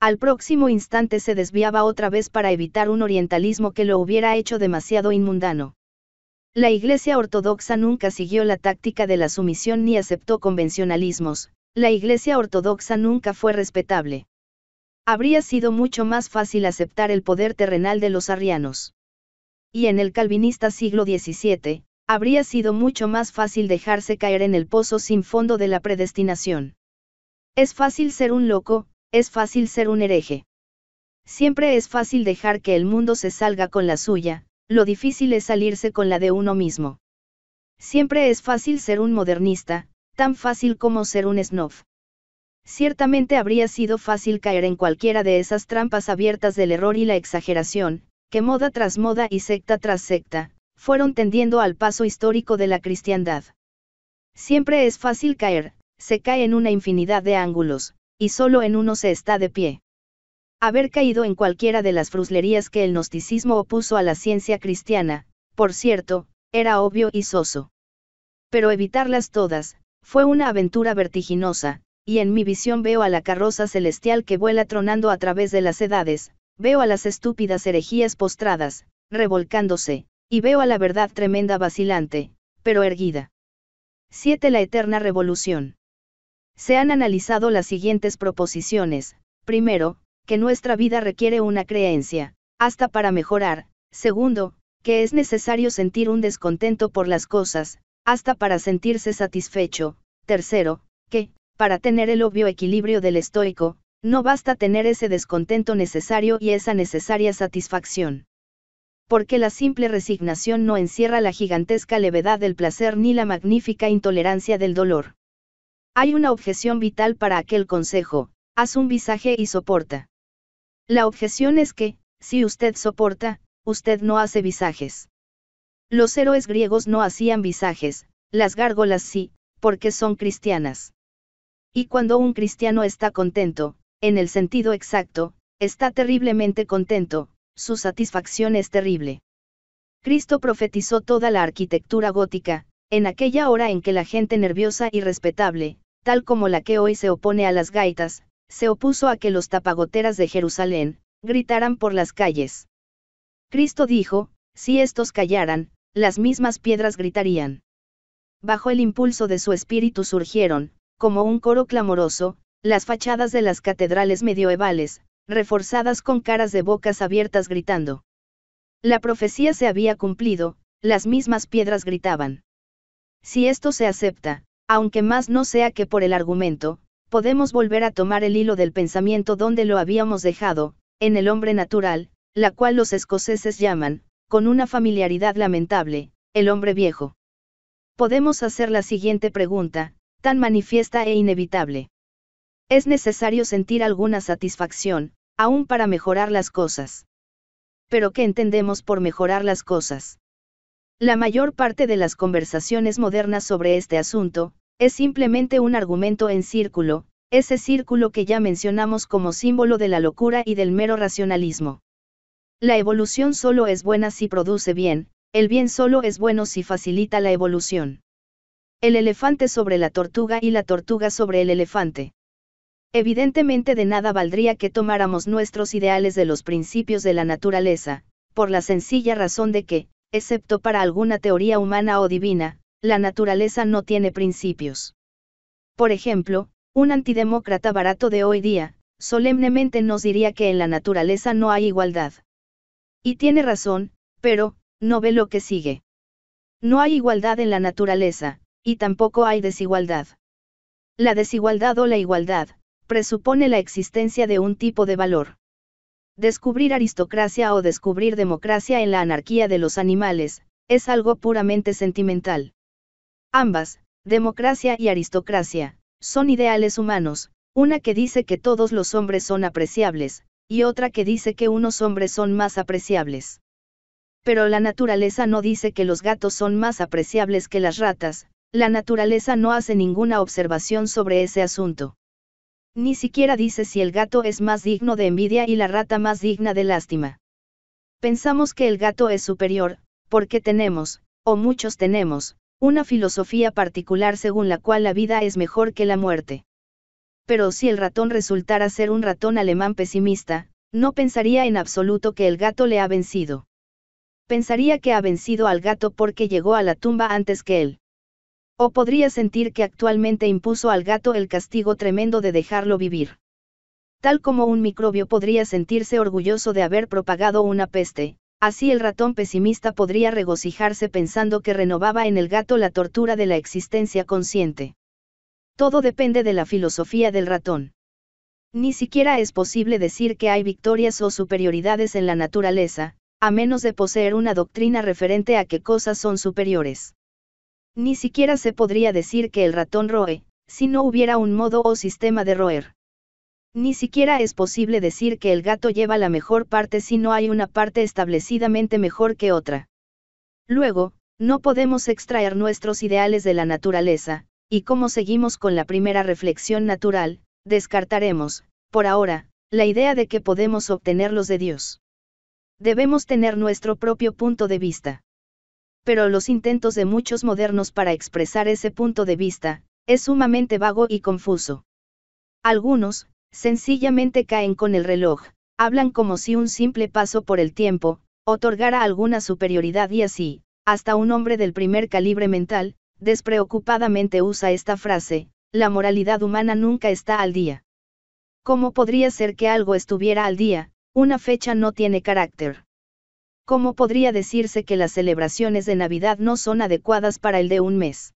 Al próximo instante se desviaba otra vez para evitar un orientalismo que lo hubiera hecho demasiado inmundano. La Iglesia Ortodoxa nunca siguió la táctica de la sumisión ni aceptó convencionalismos, la Iglesia Ortodoxa nunca fue respetable habría sido mucho más fácil aceptar el poder terrenal de los arrianos. Y en el calvinista siglo XVII, habría sido mucho más fácil dejarse caer en el pozo sin fondo de la predestinación. Es fácil ser un loco, es fácil ser un hereje. Siempre es fácil dejar que el mundo se salga con la suya, lo difícil es salirse con la de uno mismo. Siempre es fácil ser un modernista, tan fácil como ser un snob. Ciertamente habría sido fácil caer en cualquiera de esas trampas abiertas del error y la exageración, que moda tras moda y secta tras secta, fueron tendiendo al paso histórico de la cristiandad. Siempre es fácil caer, se cae en una infinidad de ángulos, y solo en uno se está de pie. Haber caído en cualquiera de las fruslerías que el gnosticismo opuso a la ciencia cristiana, por cierto, era obvio y soso. Pero evitarlas todas, fue una aventura vertiginosa, y en mi visión veo a la carroza celestial que vuela tronando a través de las edades, veo a las estúpidas herejías postradas, revolcándose, y veo a la verdad tremenda vacilante, pero erguida. 7. La eterna revolución. Se han analizado las siguientes proposiciones. Primero, que nuestra vida requiere una creencia, hasta para mejorar. Segundo, que es necesario sentir un descontento por las cosas, hasta para sentirse satisfecho. Tercero, que, para tener el obvio equilibrio del estoico, no basta tener ese descontento necesario y esa necesaria satisfacción. Porque la simple resignación no encierra la gigantesca levedad del placer ni la magnífica intolerancia del dolor. Hay una objeción vital para aquel consejo, haz un visaje y soporta. La objeción es que, si usted soporta, usted no hace visajes. Los héroes griegos no hacían visajes, las gárgolas sí, porque son cristianas. Y cuando un cristiano está contento, en el sentido exacto, está terriblemente contento, su satisfacción es terrible. Cristo profetizó toda la arquitectura gótica, en aquella hora en que la gente nerviosa y respetable, tal como la que hoy se opone a las gaitas, se opuso a que los tapagoteras de Jerusalén, gritaran por las calles. Cristo dijo, si estos callaran, las mismas piedras gritarían. Bajo el impulso de su espíritu surgieron, como un coro clamoroso, las fachadas de las catedrales medievales, reforzadas con caras de bocas abiertas gritando. La profecía se había cumplido, las mismas piedras gritaban. Si esto se acepta, aunque más no sea que por el argumento, podemos volver a tomar el hilo del pensamiento donde lo habíamos dejado, en el hombre natural, la cual los escoceses llaman, con una familiaridad lamentable, el hombre viejo. Podemos hacer la siguiente pregunta, tan manifiesta e inevitable. Es necesario sentir alguna satisfacción, aún para mejorar las cosas. Pero ¿qué entendemos por mejorar las cosas? La mayor parte de las conversaciones modernas sobre este asunto, es simplemente un argumento en círculo, ese círculo que ya mencionamos como símbolo de la locura y del mero racionalismo. La evolución solo es buena si produce bien, el bien solo es bueno si facilita la evolución. El elefante sobre la tortuga y la tortuga sobre el elefante. Evidentemente de nada valdría que tomáramos nuestros ideales de los principios de la naturaleza, por la sencilla razón de que, excepto para alguna teoría humana o divina, la naturaleza no tiene principios. Por ejemplo, un antidemócrata barato de hoy día, solemnemente nos diría que en la naturaleza no hay igualdad. Y tiene razón, pero, no ve lo que sigue. No hay igualdad en la naturaleza, y tampoco hay desigualdad. La desigualdad o la igualdad, presupone la existencia de un tipo de valor. Descubrir aristocracia o descubrir democracia en la anarquía de los animales, es algo puramente sentimental. Ambas, democracia y aristocracia, son ideales humanos, una que dice que todos los hombres son apreciables, y otra que dice que unos hombres son más apreciables. Pero la naturaleza no dice que los gatos son más apreciables que las ratas, la naturaleza no hace ninguna observación sobre ese asunto. Ni siquiera dice si el gato es más digno de envidia y la rata más digna de lástima. Pensamos que el gato es superior, porque tenemos, o muchos tenemos, una filosofía particular según la cual la vida es mejor que la muerte. Pero si el ratón resultara ser un ratón alemán pesimista, no pensaría en absoluto que el gato le ha vencido. Pensaría que ha vencido al gato porque llegó a la tumba antes que él. O podría sentir que actualmente impuso al gato el castigo tremendo de dejarlo vivir. Tal como un microbio podría sentirse orgulloso de haber propagado una peste, así el ratón pesimista podría regocijarse pensando que renovaba en el gato la tortura de la existencia consciente. Todo depende de la filosofía del ratón. Ni siquiera es posible decir que hay victorias o superioridades en la naturaleza, a menos de poseer una doctrina referente a qué cosas son superiores. Ni siquiera se podría decir que el ratón roe, si no hubiera un modo o sistema de roer. Ni siquiera es posible decir que el gato lleva la mejor parte si no hay una parte establecidamente mejor que otra. Luego, no podemos extraer nuestros ideales de la naturaleza, y como seguimos con la primera reflexión natural, descartaremos, por ahora, la idea de que podemos obtenerlos de Dios. Debemos tener nuestro propio punto de vista pero los intentos de muchos modernos para expresar ese punto de vista, es sumamente vago y confuso. Algunos, sencillamente caen con el reloj, hablan como si un simple paso por el tiempo, otorgara alguna superioridad y así, hasta un hombre del primer calibre mental, despreocupadamente usa esta frase, la moralidad humana nunca está al día. ¿Cómo podría ser que algo estuviera al día? Una fecha no tiene carácter. ¿cómo podría decirse que las celebraciones de Navidad no son adecuadas para el de un mes?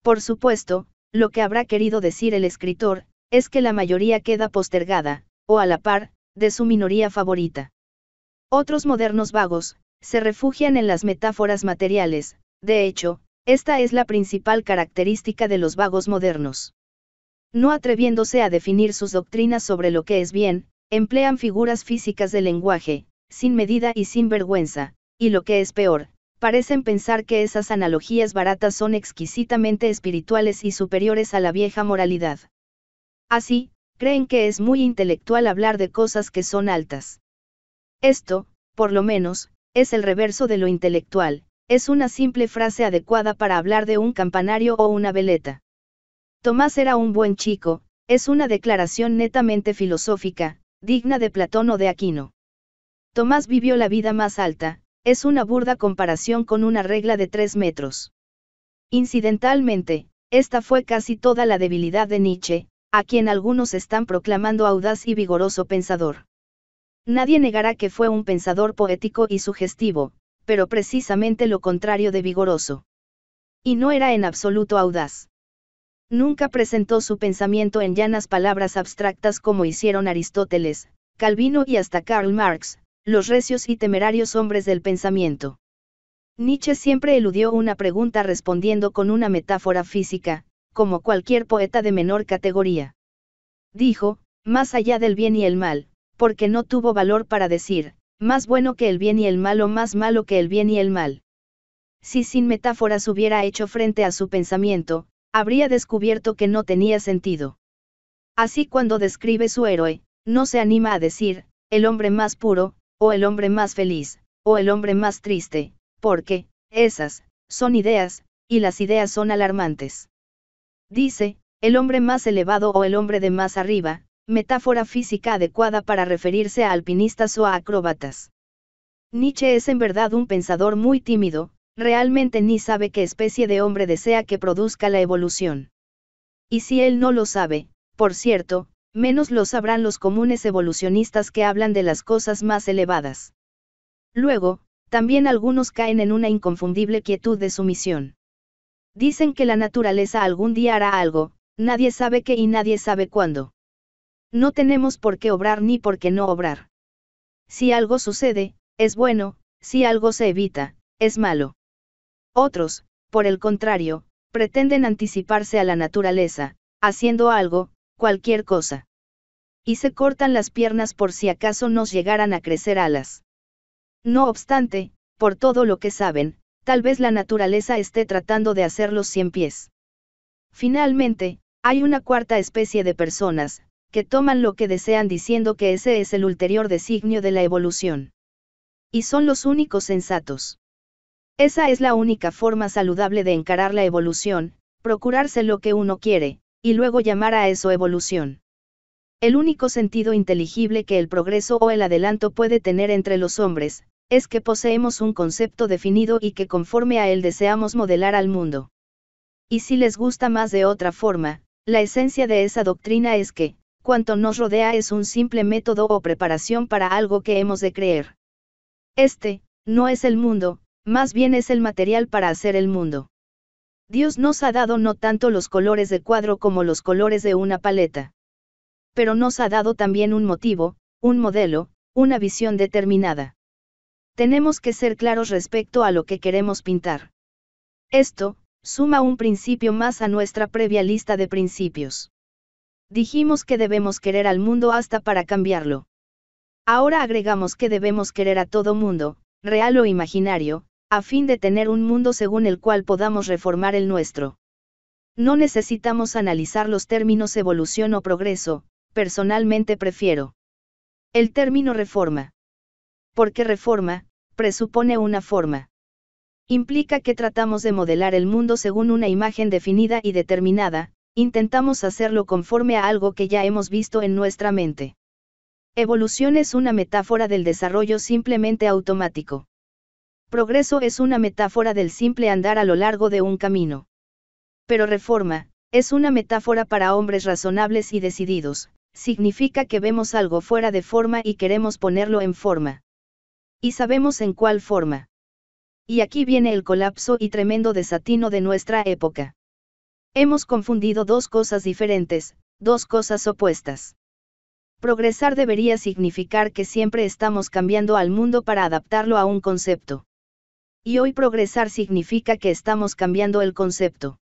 Por supuesto, lo que habrá querido decir el escritor, es que la mayoría queda postergada, o a la par, de su minoría favorita. Otros modernos vagos, se refugian en las metáforas materiales, de hecho, esta es la principal característica de los vagos modernos. No atreviéndose a definir sus doctrinas sobre lo que es bien, emplean figuras físicas del lenguaje, sin medida y sin vergüenza, y lo que es peor, parecen pensar que esas analogías baratas son exquisitamente espirituales y superiores a la vieja moralidad. Así, creen que es muy intelectual hablar de cosas que son altas. Esto, por lo menos, es el reverso de lo intelectual, es una simple frase adecuada para hablar de un campanario o una veleta. Tomás era un buen chico, es una declaración netamente filosófica, digna de Platón o de Aquino. Tomás vivió la vida más alta, es una burda comparación con una regla de tres metros. Incidentalmente, esta fue casi toda la debilidad de Nietzsche, a quien algunos están proclamando audaz y vigoroso pensador. Nadie negará que fue un pensador poético y sugestivo, pero precisamente lo contrario de vigoroso. Y no era en absoluto audaz. Nunca presentó su pensamiento en llanas palabras abstractas como hicieron Aristóteles, Calvino y hasta Karl Marx, los recios y temerarios hombres del pensamiento. Nietzsche siempre eludió una pregunta respondiendo con una metáfora física, como cualquier poeta de menor categoría. Dijo, más allá del bien y el mal, porque no tuvo valor para decir, más bueno que el bien y el mal o más malo que el bien y el mal. Si sin metáforas hubiera hecho frente a su pensamiento, habría descubierto que no tenía sentido. Así cuando describe su héroe, no se anima a decir, el hombre más puro, o oh, el hombre más feliz, o oh, el hombre más triste, porque, esas, son ideas, y las ideas son alarmantes. Dice, el hombre más elevado o el hombre de más arriba, metáfora física adecuada para referirse a alpinistas o a acróbatas. Nietzsche es en verdad un pensador muy tímido, realmente ni sabe qué especie de hombre desea que produzca la evolución. Y si él no lo sabe, por cierto, menos lo sabrán los comunes evolucionistas que hablan de las cosas más elevadas. Luego, también algunos caen en una inconfundible quietud de sumisión. Dicen que la naturaleza algún día hará algo, nadie sabe qué y nadie sabe cuándo. No tenemos por qué obrar ni por qué no obrar. Si algo sucede, es bueno, si algo se evita, es malo. Otros, por el contrario, pretenden anticiparse a la naturaleza, haciendo algo, cualquier cosa. Y se cortan las piernas por si acaso nos llegaran a crecer alas. No obstante, por todo lo que saben, tal vez la naturaleza esté tratando de hacerlos cien pies. Finalmente, hay una cuarta especie de personas, que toman lo que desean diciendo que ese es el ulterior designio de la evolución. Y son los únicos sensatos. Esa es la única forma saludable de encarar la evolución, procurarse lo que uno quiere, y luego llamar a eso evolución. El único sentido inteligible que el progreso o el adelanto puede tener entre los hombres, es que poseemos un concepto definido y que conforme a él deseamos modelar al mundo. Y si les gusta más de otra forma, la esencia de esa doctrina es que, cuanto nos rodea es un simple método o preparación para algo que hemos de creer. Este, no es el mundo, más bien es el material para hacer el mundo. Dios nos ha dado no tanto los colores de cuadro como los colores de una paleta. Pero nos ha dado también un motivo, un modelo, una visión determinada. Tenemos que ser claros respecto a lo que queremos pintar. Esto, suma un principio más a nuestra previa lista de principios. Dijimos que debemos querer al mundo hasta para cambiarlo. Ahora agregamos que debemos querer a todo mundo, real o imaginario, a fin de tener un mundo según el cual podamos reformar el nuestro. No necesitamos analizar los términos evolución o progreso, personalmente prefiero el término reforma. Porque reforma, presupone una forma. Implica que tratamos de modelar el mundo según una imagen definida y determinada, intentamos hacerlo conforme a algo que ya hemos visto en nuestra mente. Evolución es una metáfora del desarrollo simplemente automático. Progreso es una metáfora del simple andar a lo largo de un camino. Pero reforma, es una metáfora para hombres razonables y decididos, significa que vemos algo fuera de forma y queremos ponerlo en forma. Y sabemos en cuál forma. Y aquí viene el colapso y tremendo desatino de nuestra época. Hemos confundido dos cosas diferentes, dos cosas opuestas. Progresar debería significar que siempre estamos cambiando al mundo para adaptarlo a un concepto y hoy progresar significa que estamos cambiando el concepto.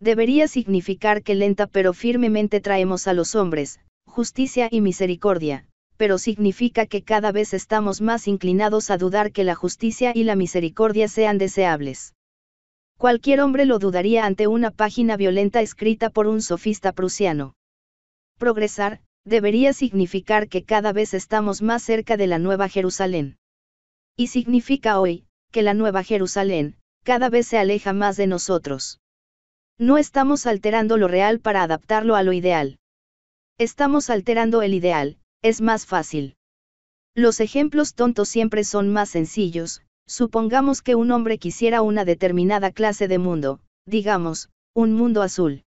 Debería significar que lenta pero firmemente traemos a los hombres, justicia y misericordia, pero significa que cada vez estamos más inclinados a dudar que la justicia y la misericordia sean deseables. Cualquier hombre lo dudaría ante una página violenta escrita por un sofista prusiano. Progresar, debería significar que cada vez estamos más cerca de la Nueva Jerusalén. Y significa hoy, que la Nueva Jerusalén, cada vez se aleja más de nosotros. No estamos alterando lo real para adaptarlo a lo ideal. Estamos alterando el ideal, es más fácil. Los ejemplos tontos siempre son más sencillos, supongamos que un hombre quisiera una determinada clase de mundo, digamos, un mundo azul.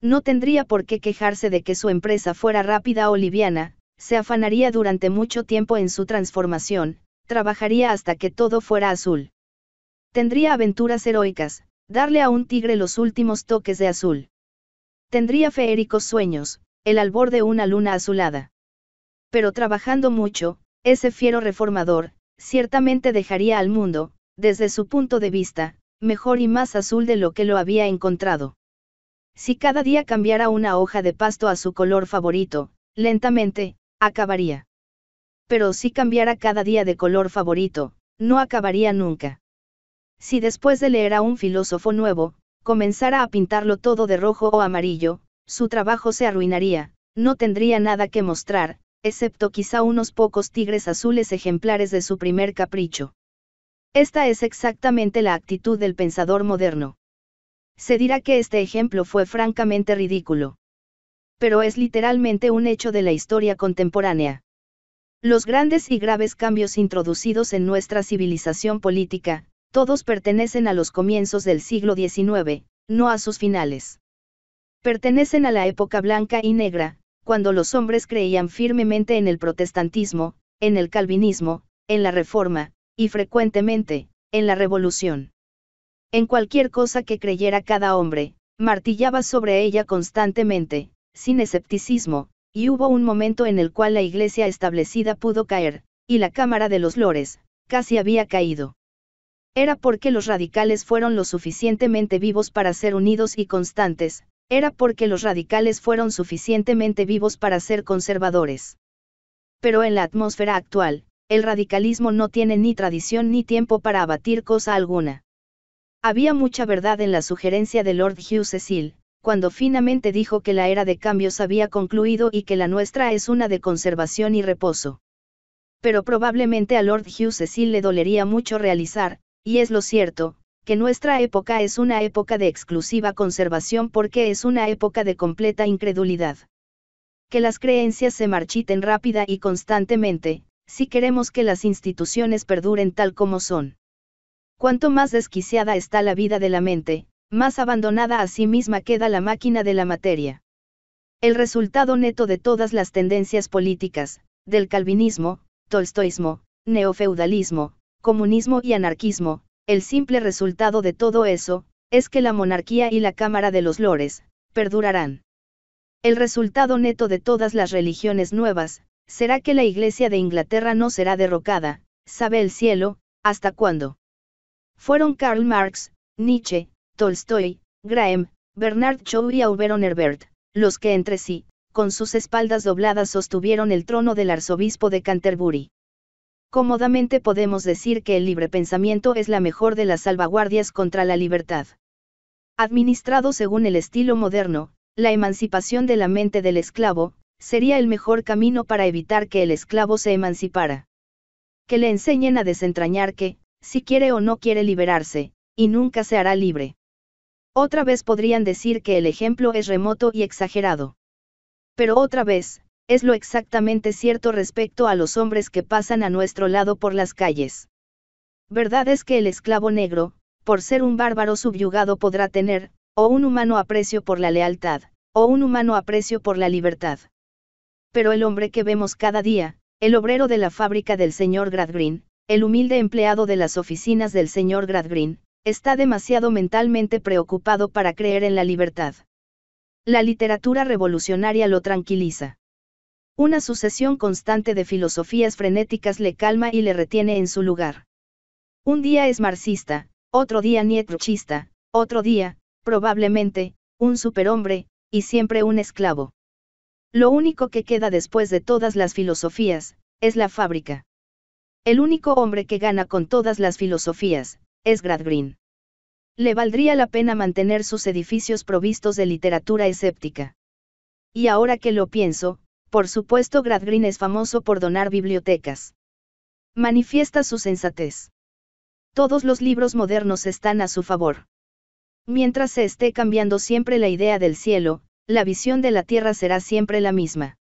No tendría por qué quejarse de que su empresa fuera rápida o liviana, se afanaría durante mucho tiempo en su transformación, trabajaría hasta que todo fuera azul. Tendría aventuras heroicas, darle a un tigre los últimos toques de azul. Tendría feéricos sueños, el albor de una luna azulada. Pero trabajando mucho, ese fiero reformador, ciertamente dejaría al mundo, desde su punto de vista, mejor y más azul de lo que lo había encontrado. Si cada día cambiara una hoja de pasto a su color favorito, lentamente, acabaría pero si cambiara cada día de color favorito, no acabaría nunca. Si después de leer a un filósofo nuevo, comenzara a pintarlo todo de rojo o amarillo, su trabajo se arruinaría, no tendría nada que mostrar, excepto quizá unos pocos tigres azules ejemplares de su primer capricho. Esta es exactamente la actitud del pensador moderno. Se dirá que este ejemplo fue francamente ridículo. Pero es literalmente un hecho de la historia contemporánea. Los grandes y graves cambios introducidos en nuestra civilización política, todos pertenecen a los comienzos del siglo XIX, no a sus finales. Pertenecen a la época blanca y negra, cuando los hombres creían firmemente en el protestantismo, en el calvinismo, en la reforma, y frecuentemente, en la revolución. En cualquier cosa que creyera cada hombre, martillaba sobre ella constantemente, sin escepticismo, y hubo un momento en el cual la iglesia establecida pudo caer, y la Cámara de los Lores, casi había caído. Era porque los radicales fueron lo suficientemente vivos para ser unidos y constantes, era porque los radicales fueron suficientemente vivos para ser conservadores. Pero en la atmósfera actual, el radicalismo no tiene ni tradición ni tiempo para abatir cosa alguna. Había mucha verdad en la sugerencia de Lord Hugh Cecil, cuando finamente dijo que la era de cambios había concluido y que la nuestra es una de conservación y reposo. Pero probablemente a Lord Hugh Cecil le dolería mucho realizar, y es lo cierto, que nuestra época es una época de exclusiva conservación porque es una época de completa incredulidad. Que las creencias se marchiten rápida y constantemente, si queremos que las instituciones perduren tal como son. Cuanto más desquiciada está la vida de la mente, más abandonada a sí misma queda la máquina de la materia. El resultado neto de todas las tendencias políticas, del calvinismo, tolstoísmo, neofeudalismo, comunismo y anarquismo, el simple resultado de todo eso, es que la monarquía y la Cámara de los Lores, perdurarán. El resultado neto de todas las religiones nuevas, será que la Iglesia de Inglaterra no será derrocada, sabe el cielo, hasta cuándo. Fueron Karl Marx, Nietzsche, Tolstoy, Graham, Bernard Shaw y Auberon Herbert, los que entre sí, con sus espaldas dobladas sostuvieron el trono del arzobispo de Canterbury. Cómodamente podemos decir que el libre pensamiento es la mejor de las salvaguardias contra la libertad. Administrado según el estilo moderno, la emancipación de la mente del esclavo, sería el mejor camino para evitar que el esclavo se emancipara. Que le enseñen a desentrañar que, si quiere o no quiere liberarse, y nunca se hará libre. Otra vez podrían decir que el ejemplo es remoto y exagerado. Pero otra vez, es lo exactamente cierto respecto a los hombres que pasan a nuestro lado por las calles. Verdad es que el esclavo negro, por ser un bárbaro subyugado podrá tener, o un humano aprecio por la lealtad, o un humano aprecio por la libertad. Pero el hombre que vemos cada día, el obrero de la fábrica del señor Gradgreen, el humilde empleado de las oficinas del señor gradgrind está demasiado mentalmente preocupado para creer en la libertad. La literatura revolucionaria lo tranquiliza. Una sucesión constante de filosofías frenéticas le calma y le retiene en su lugar. Un día es marxista, otro día nietzschista, otro día, probablemente, un superhombre, y siempre un esclavo. Lo único que queda después de todas las filosofías, es la fábrica. El único hombre que gana con todas las filosofías, es Grad Le valdría la pena mantener sus edificios provistos de literatura escéptica. Y ahora que lo pienso, por supuesto Grad es famoso por donar bibliotecas. Manifiesta su sensatez. Todos los libros modernos están a su favor. Mientras se esté cambiando siempre la idea del cielo, la visión de la tierra será siempre la misma.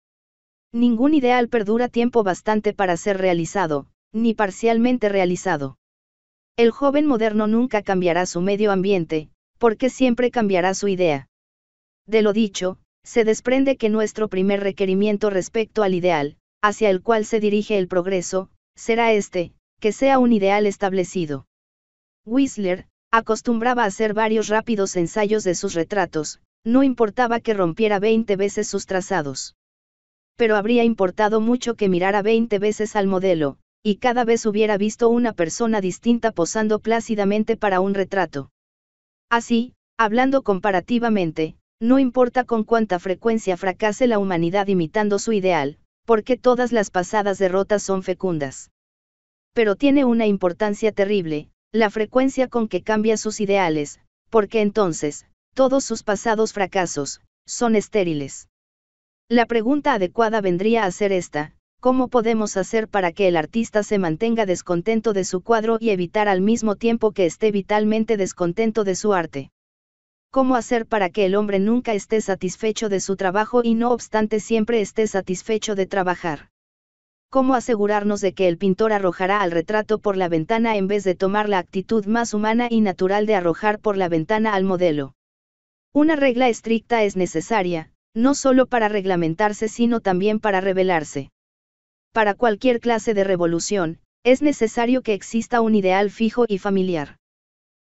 Ningún ideal perdura tiempo bastante para ser realizado, ni parcialmente realizado. El joven moderno nunca cambiará su medio ambiente, porque siempre cambiará su idea. De lo dicho, se desprende que nuestro primer requerimiento respecto al ideal, hacia el cual se dirige el progreso, será este, que sea un ideal establecido. Whistler, acostumbraba a hacer varios rápidos ensayos de sus retratos, no importaba que rompiera 20 veces sus trazados. Pero habría importado mucho que mirara 20 veces al modelo, y cada vez hubiera visto una persona distinta posando plácidamente para un retrato. Así, hablando comparativamente, no importa con cuánta frecuencia fracase la humanidad imitando su ideal, porque todas las pasadas derrotas son fecundas. Pero tiene una importancia terrible, la frecuencia con que cambia sus ideales, porque entonces, todos sus pasados fracasos, son estériles. La pregunta adecuada vendría a ser esta, ¿cómo podemos hacer para que el artista se mantenga descontento de su cuadro y evitar al mismo tiempo que esté vitalmente descontento de su arte? ¿Cómo hacer para que el hombre nunca esté satisfecho de su trabajo y no obstante siempre esté satisfecho de trabajar? ¿Cómo asegurarnos de que el pintor arrojará al retrato por la ventana en vez de tomar la actitud más humana y natural de arrojar por la ventana al modelo? Una regla estricta es necesaria, no solo para reglamentarse sino también para revelarse para cualquier clase de revolución, es necesario que exista un ideal fijo y familiar.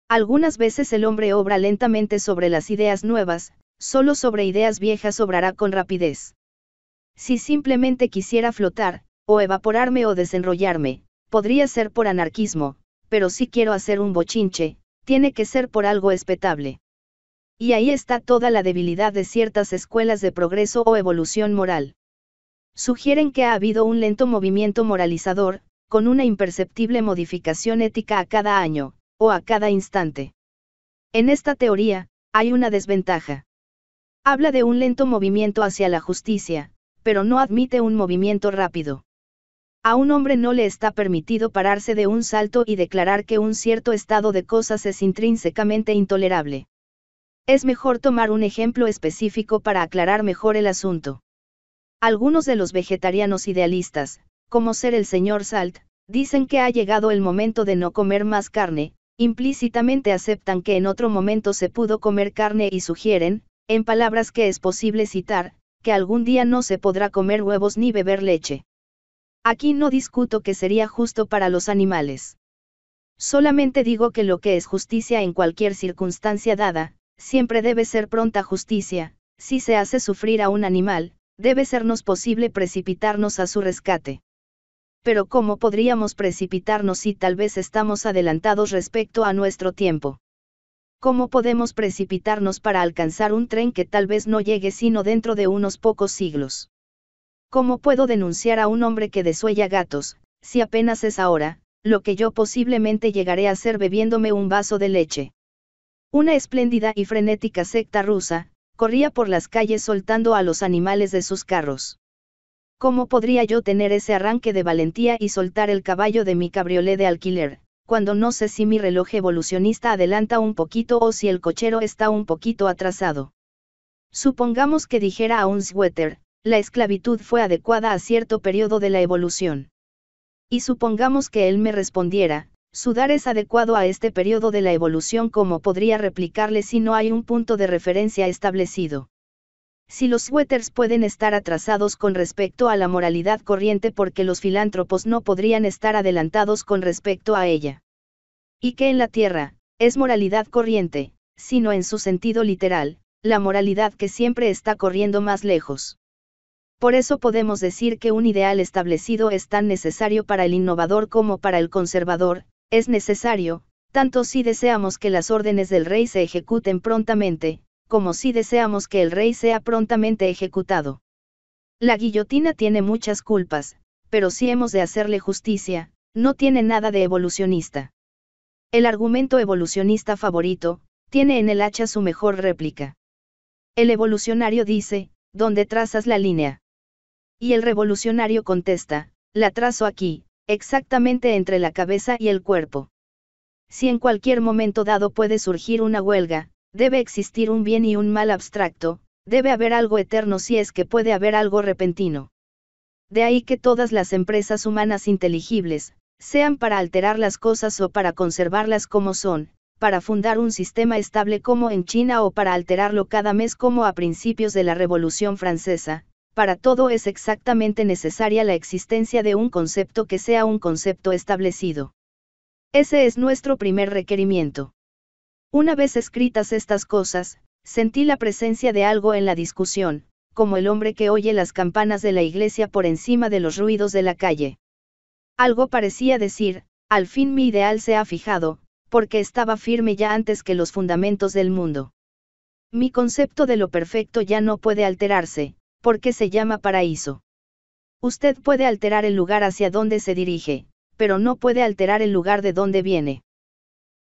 Algunas veces el hombre obra lentamente sobre las ideas nuevas, solo sobre ideas viejas obrará con rapidez. Si simplemente quisiera flotar, o evaporarme o desenrollarme, podría ser por anarquismo, pero si quiero hacer un bochinche, tiene que ser por algo espetable. Y ahí está toda la debilidad de ciertas escuelas de progreso o evolución moral sugieren que ha habido un lento movimiento moralizador, con una imperceptible modificación ética a cada año, o a cada instante. En esta teoría, hay una desventaja. Habla de un lento movimiento hacia la justicia, pero no admite un movimiento rápido. A un hombre no le está permitido pararse de un salto y declarar que un cierto estado de cosas es intrínsecamente intolerable. Es mejor tomar un ejemplo específico para aclarar mejor el asunto. Algunos de los vegetarianos idealistas, como ser el señor Salt, dicen que ha llegado el momento de no comer más carne, implícitamente aceptan que en otro momento se pudo comer carne y sugieren, en palabras que es posible citar, que algún día no se podrá comer huevos ni beber leche. Aquí no discuto que sería justo para los animales. Solamente digo que lo que es justicia en cualquier circunstancia dada, siempre debe ser pronta justicia, si se hace sufrir a un animal, debe sernos posible precipitarnos a su rescate. Pero ¿cómo podríamos precipitarnos si tal vez estamos adelantados respecto a nuestro tiempo? ¿Cómo podemos precipitarnos para alcanzar un tren que tal vez no llegue sino dentro de unos pocos siglos? ¿Cómo puedo denunciar a un hombre que desuella gatos, si apenas es ahora, lo que yo posiblemente llegaré a hacer bebiéndome un vaso de leche? Una espléndida y frenética secta rusa, corría por las calles soltando a los animales de sus carros. ¿Cómo podría yo tener ese arranque de valentía y soltar el caballo de mi cabriolé de alquiler, cuando no sé si mi reloj evolucionista adelanta un poquito o si el cochero está un poquito atrasado? Supongamos que dijera a un sweater, la esclavitud fue adecuada a cierto periodo de la evolución. Y supongamos que él me respondiera, Sudar es adecuado a este periodo de la evolución como podría replicarle si no hay un punto de referencia establecido. Si los suéteres pueden estar atrasados con respecto a la moralidad corriente porque los filántropos no podrían estar adelantados con respecto a ella. Y que en la Tierra, es moralidad corriente, sino en su sentido literal, la moralidad que siempre está corriendo más lejos. Por eso podemos decir que un ideal establecido es tan necesario para el innovador como para el conservador, es necesario, tanto si deseamos que las órdenes del rey se ejecuten prontamente, como si deseamos que el rey sea prontamente ejecutado. La guillotina tiene muchas culpas, pero si hemos de hacerle justicia, no tiene nada de evolucionista. El argumento evolucionista favorito, tiene en el hacha su mejor réplica. El evolucionario dice, ¿dónde trazas la línea? Y el revolucionario contesta, la trazo aquí, exactamente entre la cabeza y el cuerpo. Si en cualquier momento dado puede surgir una huelga, debe existir un bien y un mal abstracto, debe haber algo eterno si es que puede haber algo repentino. De ahí que todas las empresas humanas inteligibles, sean para alterar las cosas o para conservarlas como son, para fundar un sistema estable como en China o para alterarlo cada mes como a principios de la Revolución Francesa, para todo es exactamente necesaria la existencia de un concepto que sea un concepto establecido. Ese es nuestro primer requerimiento. Una vez escritas estas cosas, sentí la presencia de algo en la discusión, como el hombre que oye las campanas de la iglesia por encima de los ruidos de la calle. Algo parecía decir, al fin mi ideal se ha fijado, porque estaba firme ya antes que los fundamentos del mundo. Mi concepto de lo perfecto ya no puede alterarse, porque se llama paraíso. Usted puede alterar el lugar hacia donde se dirige, pero no puede alterar el lugar de donde viene.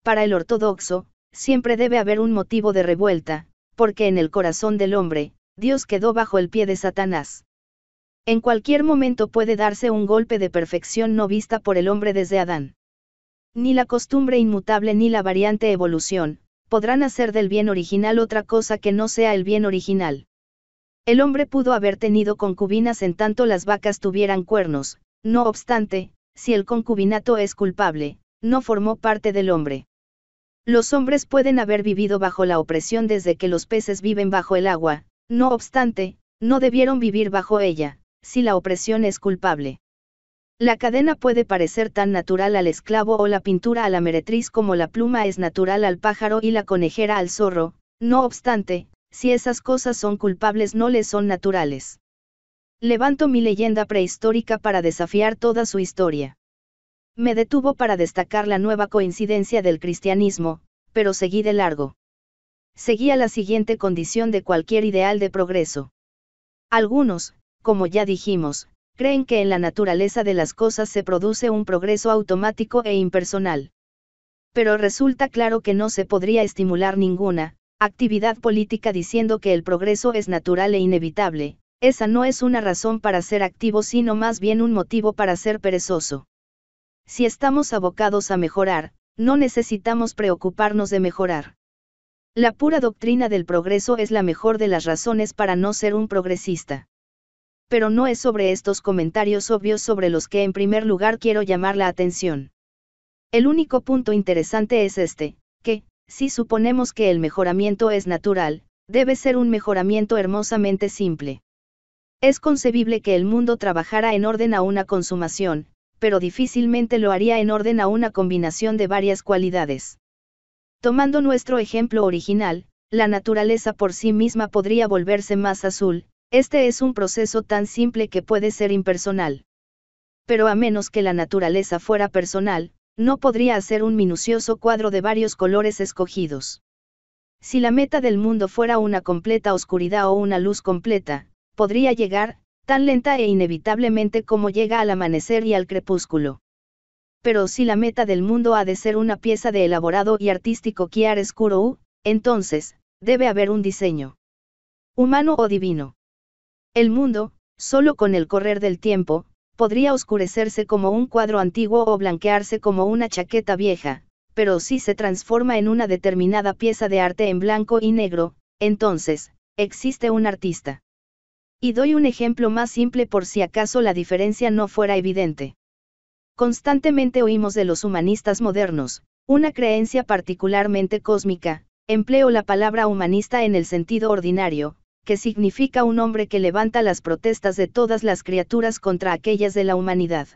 Para el ortodoxo, siempre debe haber un motivo de revuelta, porque en el corazón del hombre, Dios quedó bajo el pie de Satanás. En cualquier momento puede darse un golpe de perfección no vista por el hombre desde Adán. Ni la costumbre inmutable ni la variante evolución, podrán hacer del bien original otra cosa que no sea el bien original. El hombre pudo haber tenido concubinas en tanto las vacas tuvieran cuernos, no obstante, si el concubinato es culpable, no formó parte del hombre. Los hombres pueden haber vivido bajo la opresión desde que los peces viven bajo el agua, no obstante, no debieron vivir bajo ella, si la opresión es culpable. La cadena puede parecer tan natural al esclavo o la pintura a la meretriz como la pluma es natural al pájaro y la conejera al zorro, no obstante, si esas cosas son culpables no les son naturales. Levanto mi leyenda prehistórica para desafiar toda su historia. Me detuvo para destacar la nueva coincidencia del cristianismo, pero seguí de largo. Seguía la siguiente condición de cualquier ideal de progreso. Algunos, como ya dijimos, creen que en la naturaleza de las cosas se produce un progreso automático e impersonal. Pero resulta claro que no se podría estimular ninguna, actividad política diciendo que el progreso es natural e inevitable, esa no es una razón para ser activo sino más bien un motivo para ser perezoso. Si estamos abocados a mejorar, no necesitamos preocuparnos de mejorar. La pura doctrina del progreso es la mejor de las razones para no ser un progresista. Pero no es sobre estos comentarios obvios sobre los que en primer lugar quiero llamar la atención. El único punto interesante es este, que, si suponemos que el mejoramiento es natural, debe ser un mejoramiento hermosamente simple. Es concebible que el mundo trabajara en orden a una consumación, pero difícilmente lo haría en orden a una combinación de varias cualidades. Tomando nuestro ejemplo original, la naturaleza por sí misma podría volverse más azul, este es un proceso tan simple que puede ser impersonal. Pero a menos que la naturaleza fuera personal, no podría hacer un minucioso cuadro de varios colores escogidos. Si la meta del mundo fuera una completa oscuridad o una luz completa, podría llegar, tan lenta e inevitablemente como llega al amanecer y al crepúsculo. Pero si la meta del mundo ha de ser una pieza de elaborado y artístico chiaroscuro, entonces, debe haber un diseño. Humano o divino. El mundo, solo con el correr del tiempo, podría oscurecerse como un cuadro antiguo o blanquearse como una chaqueta vieja, pero si se transforma en una determinada pieza de arte en blanco y negro, entonces, existe un artista. Y doy un ejemplo más simple por si acaso la diferencia no fuera evidente. Constantemente oímos de los humanistas modernos, una creencia particularmente cósmica, empleo la palabra humanista en el sentido ordinario, que significa un hombre que levanta las protestas de todas las criaturas contra aquellas de la humanidad.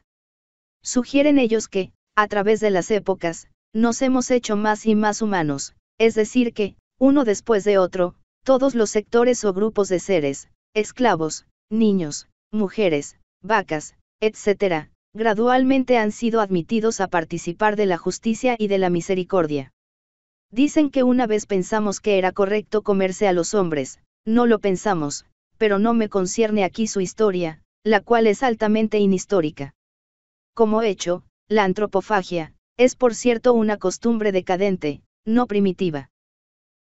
Sugieren ellos que, a través de las épocas, nos hemos hecho más y más humanos, es decir que, uno después de otro, todos los sectores o grupos de seres, esclavos, niños, mujeres, vacas, etc., gradualmente han sido admitidos a participar de la justicia y de la misericordia. Dicen que una vez pensamos que era correcto comerse a los hombres, no lo pensamos, pero no me concierne aquí su historia, la cual es altamente inhistórica. Como hecho, la antropofagia, es por cierto una costumbre decadente, no primitiva.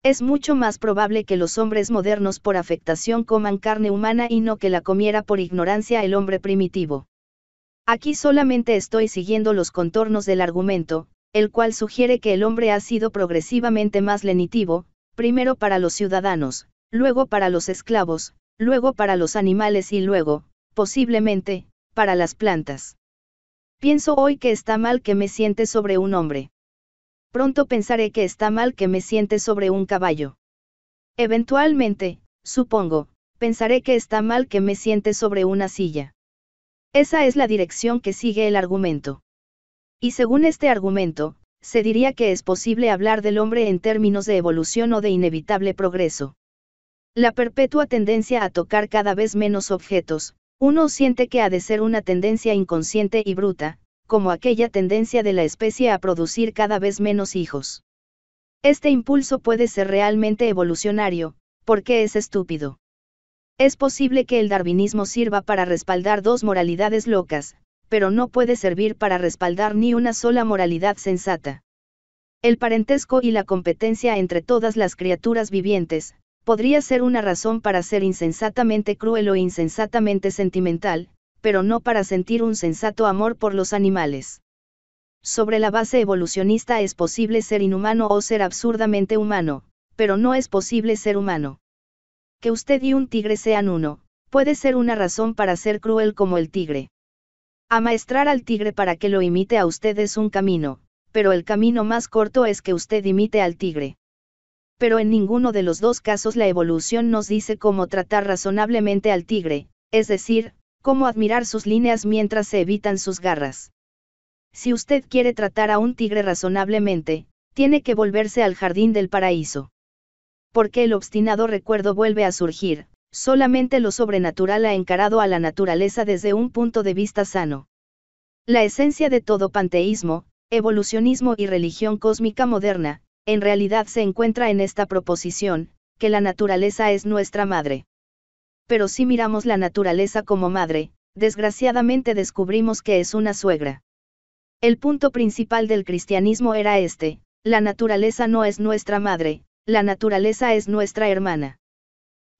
Es mucho más probable que los hombres modernos por afectación coman carne humana y no que la comiera por ignorancia el hombre primitivo. Aquí solamente estoy siguiendo los contornos del argumento, el cual sugiere que el hombre ha sido progresivamente más lenitivo, primero para los ciudadanos, luego para los esclavos, luego para los animales y luego, posiblemente, para las plantas. Pienso hoy que está mal que me siente sobre un hombre. Pronto pensaré que está mal que me siente sobre un caballo. Eventualmente, supongo, pensaré que está mal que me siente sobre una silla. Esa es la dirección que sigue el argumento. Y según este argumento, se diría que es posible hablar del hombre en términos de evolución o de inevitable progreso. La perpetua tendencia a tocar cada vez menos objetos, uno siente que ha de ser una tendencia inconsciente y bruta, como aquella tendencia de la especie a producir cada vez menos hijos. Este impulso puede ser realmente evolucionario, porque es estúpido. Es posible que el darwinismo sirva para respaldar dos moralidades locas, pero no puede servir para respaldar ni una sola moralidad sensata. El parentesco y la competencia entre todas las criaturas vivientes, podría ser una razón para ser insensatamente cruel o insensatamente sentimental, pero no para sentir un sensato amor por los animales. Sobre la base evolucionista es posible ser inhumano o ser absurdamente humano, pero no es posible ser humano. Que usted y un tigre sean uno, puede ser una razón para ser cruel como el tigre. Amaestrar al tigre para que lo imite a usted es un camino, pero el camino más corto es que usted imite al tigre pero en ninguno de los dos casos la evolución nos dice cómo tratar razonablemente al tigre, es decir, cómo admirar sus líneas mientras se evitan sus garras. Si usted quiere tratar a un tigre razonablemente, tiene que volverse al jardín del paraíso. Porque el obstinado recuerdo vuelve a surgir, solamente lo sobrenatural ha encarado a la naturaleza desde un punto de vista sano. La esencia de todo panteísmo, evolucionismo y religión cósmica moderna, en realidad se encuentra en esta proposición, que la naturaleza es nuestra madre. Pero si miramos la naturaleza como madre, desgraciadamente descubrimos que es una suegra. El punto principal del cristianismo era este, la naturaleza no es nuestra madre, la naturaleza es nuestra hermana.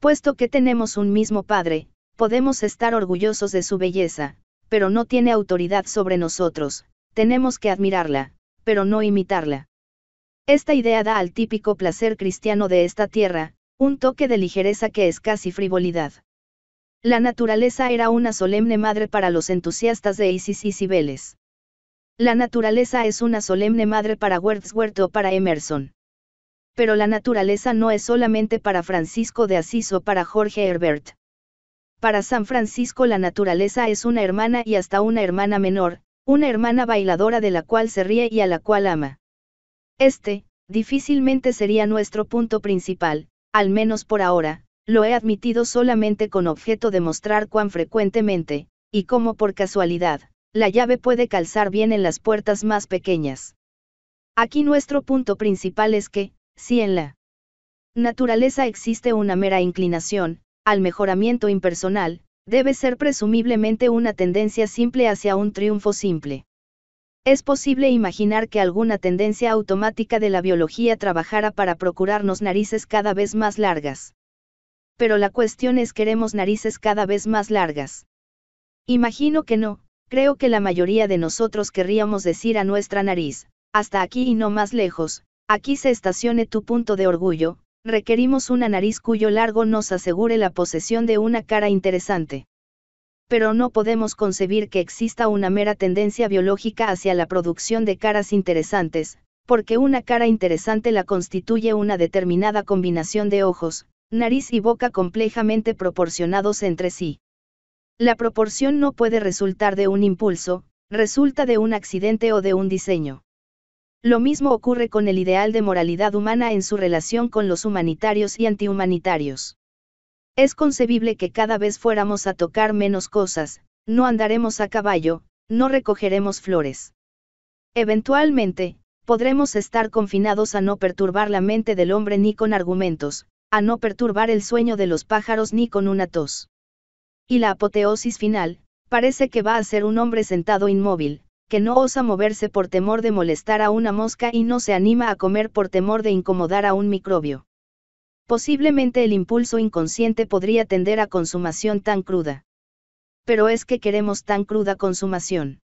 Puesto que tenemos un mismo Padre, podemos estar orgullosos de su belleza, pero no tiene autoridad sobre nosotros, tenemos que admirarla, pero no imitarla. Esta idea da al típico placer cristiano de esta tierra, un toque de ligereza que es casi frivolidad. La naturaleza era una solemne madre para los entusiastas de Isis y Cibeles. La naturaleza es una solemne madre para Wordsworth o para Emerson. Pero la naturaleza no es solamente para Francisco de Asís o para Jorge Herbert. Para San Francisco la naturaleza es una hermana y hasta una hermana menor, una hermana bailadora de la cual se ríe y a la cual ama. Este, difícilmente sería nuestro punto principal, al menos por ahora, lo he admitido solamente con objeto de mostrar cuán frecuentemente, y cómo por casualidad, la llave puede calzar bien en las puertas más pequeñas. Aquí nuestro punto principal es que, si en la naturaleza existe una mera inclinación, al mejoramiento impersonal, debe ser presumiblemente una tendencia simple hacia un triunfo simple. Es posible imaginar que alguna tendencia automática de la biología trabajara para procurarnos narices cada vez más largas. Pero la cuestión es queremos narices cada vez más largas. Imagino que no, creo que la mayoría de nosotros querríamos decir a nuestra nariz, hasta aquí y no más lejos, aquí se estacione tu punto de orgullo, requerimos una nariz cuyo largo nos asegure la posesión de una cara interesante pero no podemos concebir que exista una mera tendencia biológica hacia la producción de caras interesantes, porque una cara interesante la constituye una determinada combinación de ojos, nariz y boca complejamente proporcionados entre sí. La proporción no puede resultar de un impulso, resulta de un accidente o de un diseño. Lo mismo ocurre con el ideal de moralidad humana en su relación con los humanitarios y antihumanitarios. Es concebible que cada vez fuéramos a tocar menos cosas, no andaremos a caballo, no recogeremos flores. Eventualmente, podremos estar confinados a no perturbar la mente del hombre ni con argumentos, a no perturbar el sueño de los pájaros ni con una tos. Y la apoteosis final, parece que va a ser un hombre sentado inmóvil, que no osa moverse por temor de molestar a una mosca y no se anima a comer por temor de incomodar a un microbio. Posiblemente el impulso inconsciente podría tender a consumación tan cruda. Pero es que queremos tan cruda consumación.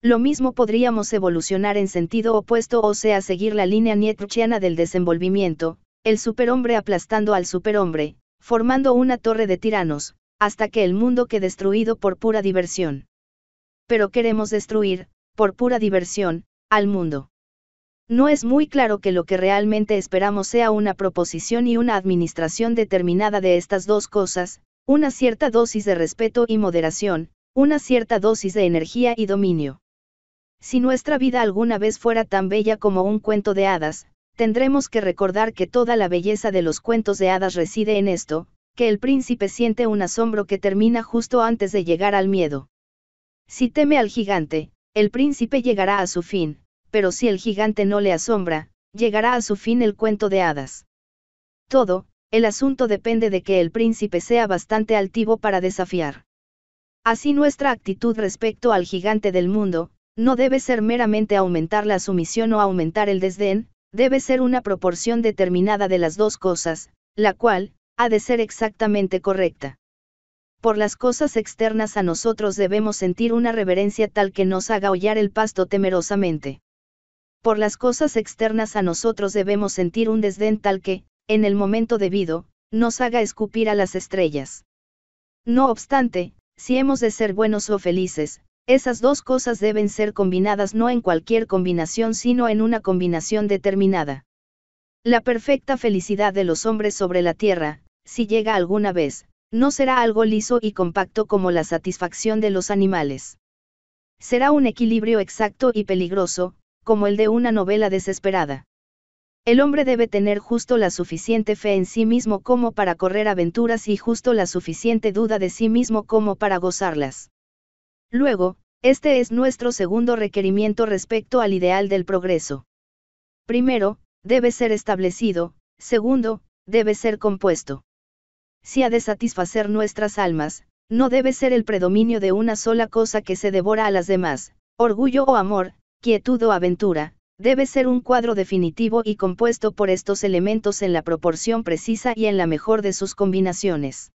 Lo mismo podríamos evolucionar en sentido opuesto o sea seguir la línea nietzscheana del desenvolvimiento, el superhombre aplastando al superhombre, formando una torre de tiranos, hasta que el mundo quede destruido por pura diversión. Pero queremos destruir, por pura diversión, al mundo. No es muy claro que lo que realmente esperamos sea una proposición y una administración determinada de estas dos cosas, una cierta dosis de respeto y moderación, una cierta dosis de energía y dominio. Si nuestra vida alguna vez fuera tan bella como un cuento de hadas, tendremos que recordar que toda la belleza de los cuentos de hadas reside en esto, que el príncipe siente un asombro que termina justo antes de llegar al miedo. Si teme al gigante, el príncipe llegará a su fin, pero si el gigante no le asombra, llegará a su fin el cuento de hadas. Todo, el asunto depende de que el príncipe sea bastante altivo para desafiar. Así nuestra actitud respecto al gigante del mundo, no debe ser meramente aumentar la sumisión o aumentar el desdén, debe ser una proporción determinada de las dos cosas, la cual, ha de ser exactamente correcta. Por las cosas externas a nosotros debemos sentir una reverencia tal que nos haga hollar el pasto temerosamente por las cosas externas a nosotros debemos sentir un desdén tal que, en el momento debido, nos haga escupir a las estrellas. No obstante, si hemos de ser buenos o felices, esas dos cosas deben ser combinadas no en cualquier combinación sino en una combinación determinada. La perfecta felicidad de los hombres sobre la tierra, si llega alguna vez, no será algo liso y compacto como la satisfacción de los animales. Será un equilibrio exacto y peligroso, como el de una novela desesperada. El hombre debe tener justo la suficiente fe en sí mismo como para correr aventuras y justo la suficiente duda de sí mismo como para gozarlas. Luego, este es nuestro segundo requerimiento respecto al ideal del progreso. Primero, debe ser establecido, segundo, debe ser compuesto. Si ha de satisfacer nuestras almas, no debe ser el predominio de una sola cosa que se devora a las demás, orgullo o amor, quietud o aventura, debe ser un cuadro definitivo y compuesto por estos elementos en la proporción precisa y en la mejor de sus combinaciones.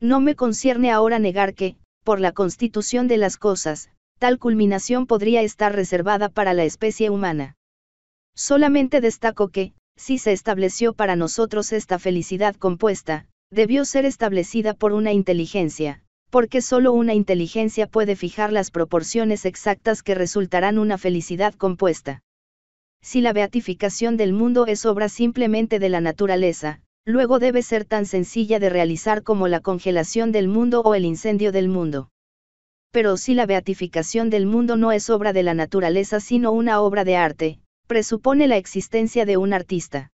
No me concierne ahora negar que, por la constitución de las cosas, tal culminación podría estar reservada para la especie humana. Solamente destaco que, si se estableció para nosotros esta felicidad compuesta, debió ser establecida por una inteligencia, porque solo una inteligencia puede fijar las proporciones exactas que resultarán una felicidad compuesta. Si la beatificación del mundo es obra simplemente de la naturaleza, luego debe ser tan sencilla de realizar como la congelación del mundo o el incendio del mundo. Pero si la beatificación del mundo no es obra de la naturaleza sino una obra de arte, presupone la existencia de un artista.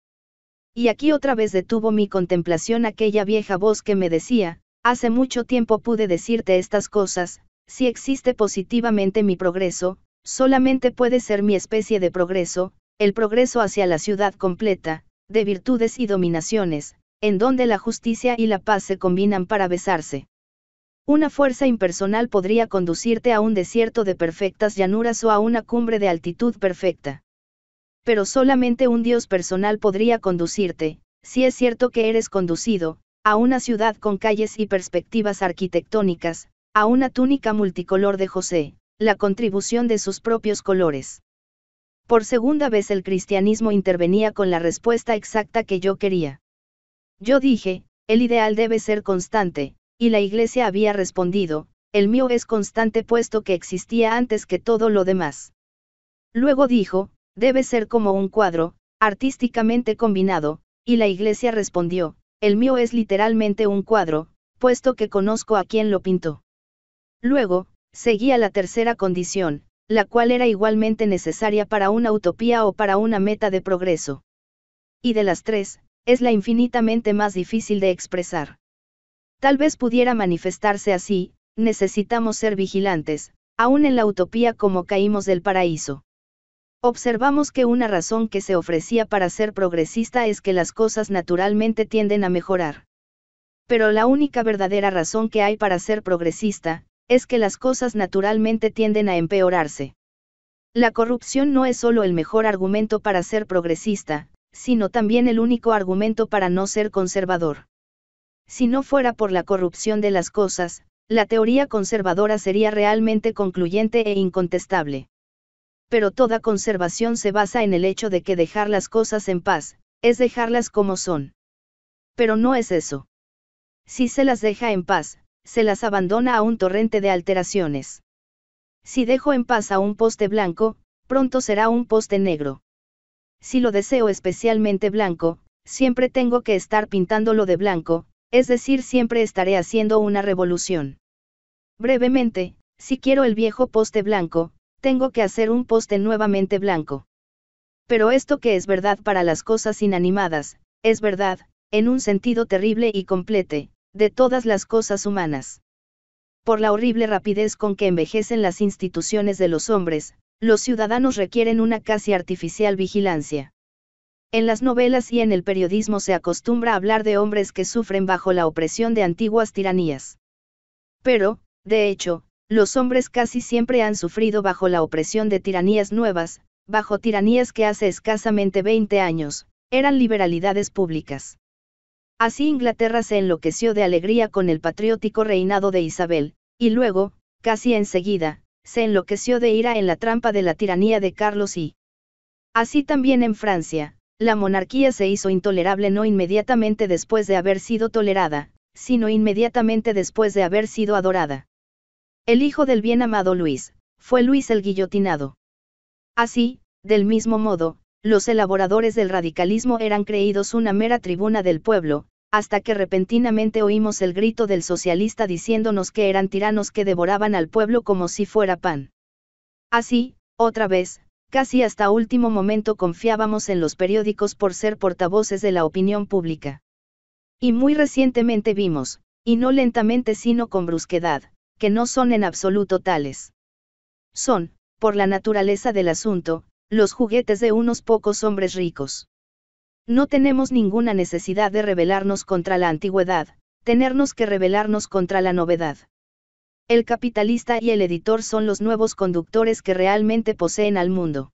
Y aquí otra vez detuvo mi contemplación aquella vieja voz que me decía, Hace mucho tiempo pude decirte estas cosas, si existe positivamente mi progreso, solamente puede ser mi especie de progreso, el progreso hacia la ciudad completa, de virtudes y dominaciones, en donde la justicia y la paz se combinan para besarse. Una fuerza impersonal podría conducirte a un desierto de perfectas llanuras o a una cumbre de altitud perfecta. Pero solamente un Dios personal podría conducirte, si es cierto que eres conducido, a una ciudad con calles y perspectivas arquitectónicas, a una túnica multicolor de José, la contribución de sus propios colores. Por segunda vez el cristianismo intervenía con la respuesta exacta que yo quería. Yo dije, el ideal debe ser constante, y la Iglesia había respondido, el mío es constante puesto que existía antes que todo lo demás. Luego dijo, debe ser como un cuadro, artísticamente combinado, y la Iglesia respondió, el mío es literalmente un cuadro, puesto que conozco a quien lo pintó. Luego, seguía la tercera condición, la cual era igualmente necesaria para una utopía o para una meta de progreso. Y de las tres, es la infinitamente más difícil de expresar. Tal vez pudiera manifestarse así, necesitamos ser vigilantes, aún en la utopía como caímos del paraíso. Observamos que una razón que se ofrecía para ser progresista es que las cosas naturalmente tienden a mejorar. Pero la única verdadera razón que hay para ser progresista, es que las cosas naturalmente tienden a empeorarse. La corrupción no es solo el mejor argumento para ser progresista, sino también el único argumento para no ser conservador. Si no fuera por la corrupción de las cosas, la teoría conservadora sería realmente concluyente e incontestable pero toda conservación se basa en el hecho de que dejar las cosas en paz, es dejarlas como son. Pero no es eso. Si se las deja en paz, se las abandona a un torrente de alteraciones. Si dejo en paz a un poste blanco, pronto será un poste negro. Si lo deseo especialmente blanco, siempre tengo que estar pintándolo de blanco, es decir, siempre estaré haciendo una revolución. Brevemente, si quiero el viejo poste blanco, tengo que hacer un poste nuevamente blanco. Pero esto que es verdad para las cosas inanimadas, es verdad, en un sentido terrible y complete, de todas las cosas humanas. Por la horrible rapidez con que envejecen las instituciones de los hombres, los ciudadanos requieren una casi artificial vigilancia. En las novelas y en el periodismo se acostumbra a hablar de hombres que sufren bajo la opresión de antiguas tiranías. Pero, de hecho, los hombres casi siempre han sufrido bajo la opresión de tiranías nuevas, bajo tiranías que hace escasamente 20 años, eran liberalidades públicas. Así Inglaterra se enloqueció de alegría con el patriótico reinado de Isabel, y luego, casi enseguida, se enloqueció de ira en la trampa de la tiranía de Carlos I. Así también en Francia, la monarquía se hizo intolerable no inmediatamente después de haber sido tolerada, sino inmediatamente después de haber sido adorada. El hijo del bien amado Luis, fue Luis el guillotinado. Así, del mismo modo, los elaboradores del radicalismo eran creídos una mera tribuna del pueblo, hasta que repentinamente oímos el grito del socialista diciéndonos que eran tiranos que devoraban al pueblo como si fuera pan. Así, otra vez, casi hasta último momento confiábamos en los periódicos por ser portavoces de la opinión pública. Y muy recientemente vimos, y no lentamente sino con brusquedad, que no son en absoluto tales. Son, por la naturaleza del asunto, los juguetes de unos pocos hombres ricos. No tenemos ninguna necesidad de rebelarnos contra la antigüedad, tenernos que rebelarnos contra la novedad. El capitalista y el editor son los nuevos conductores que realmente poseen al mundo.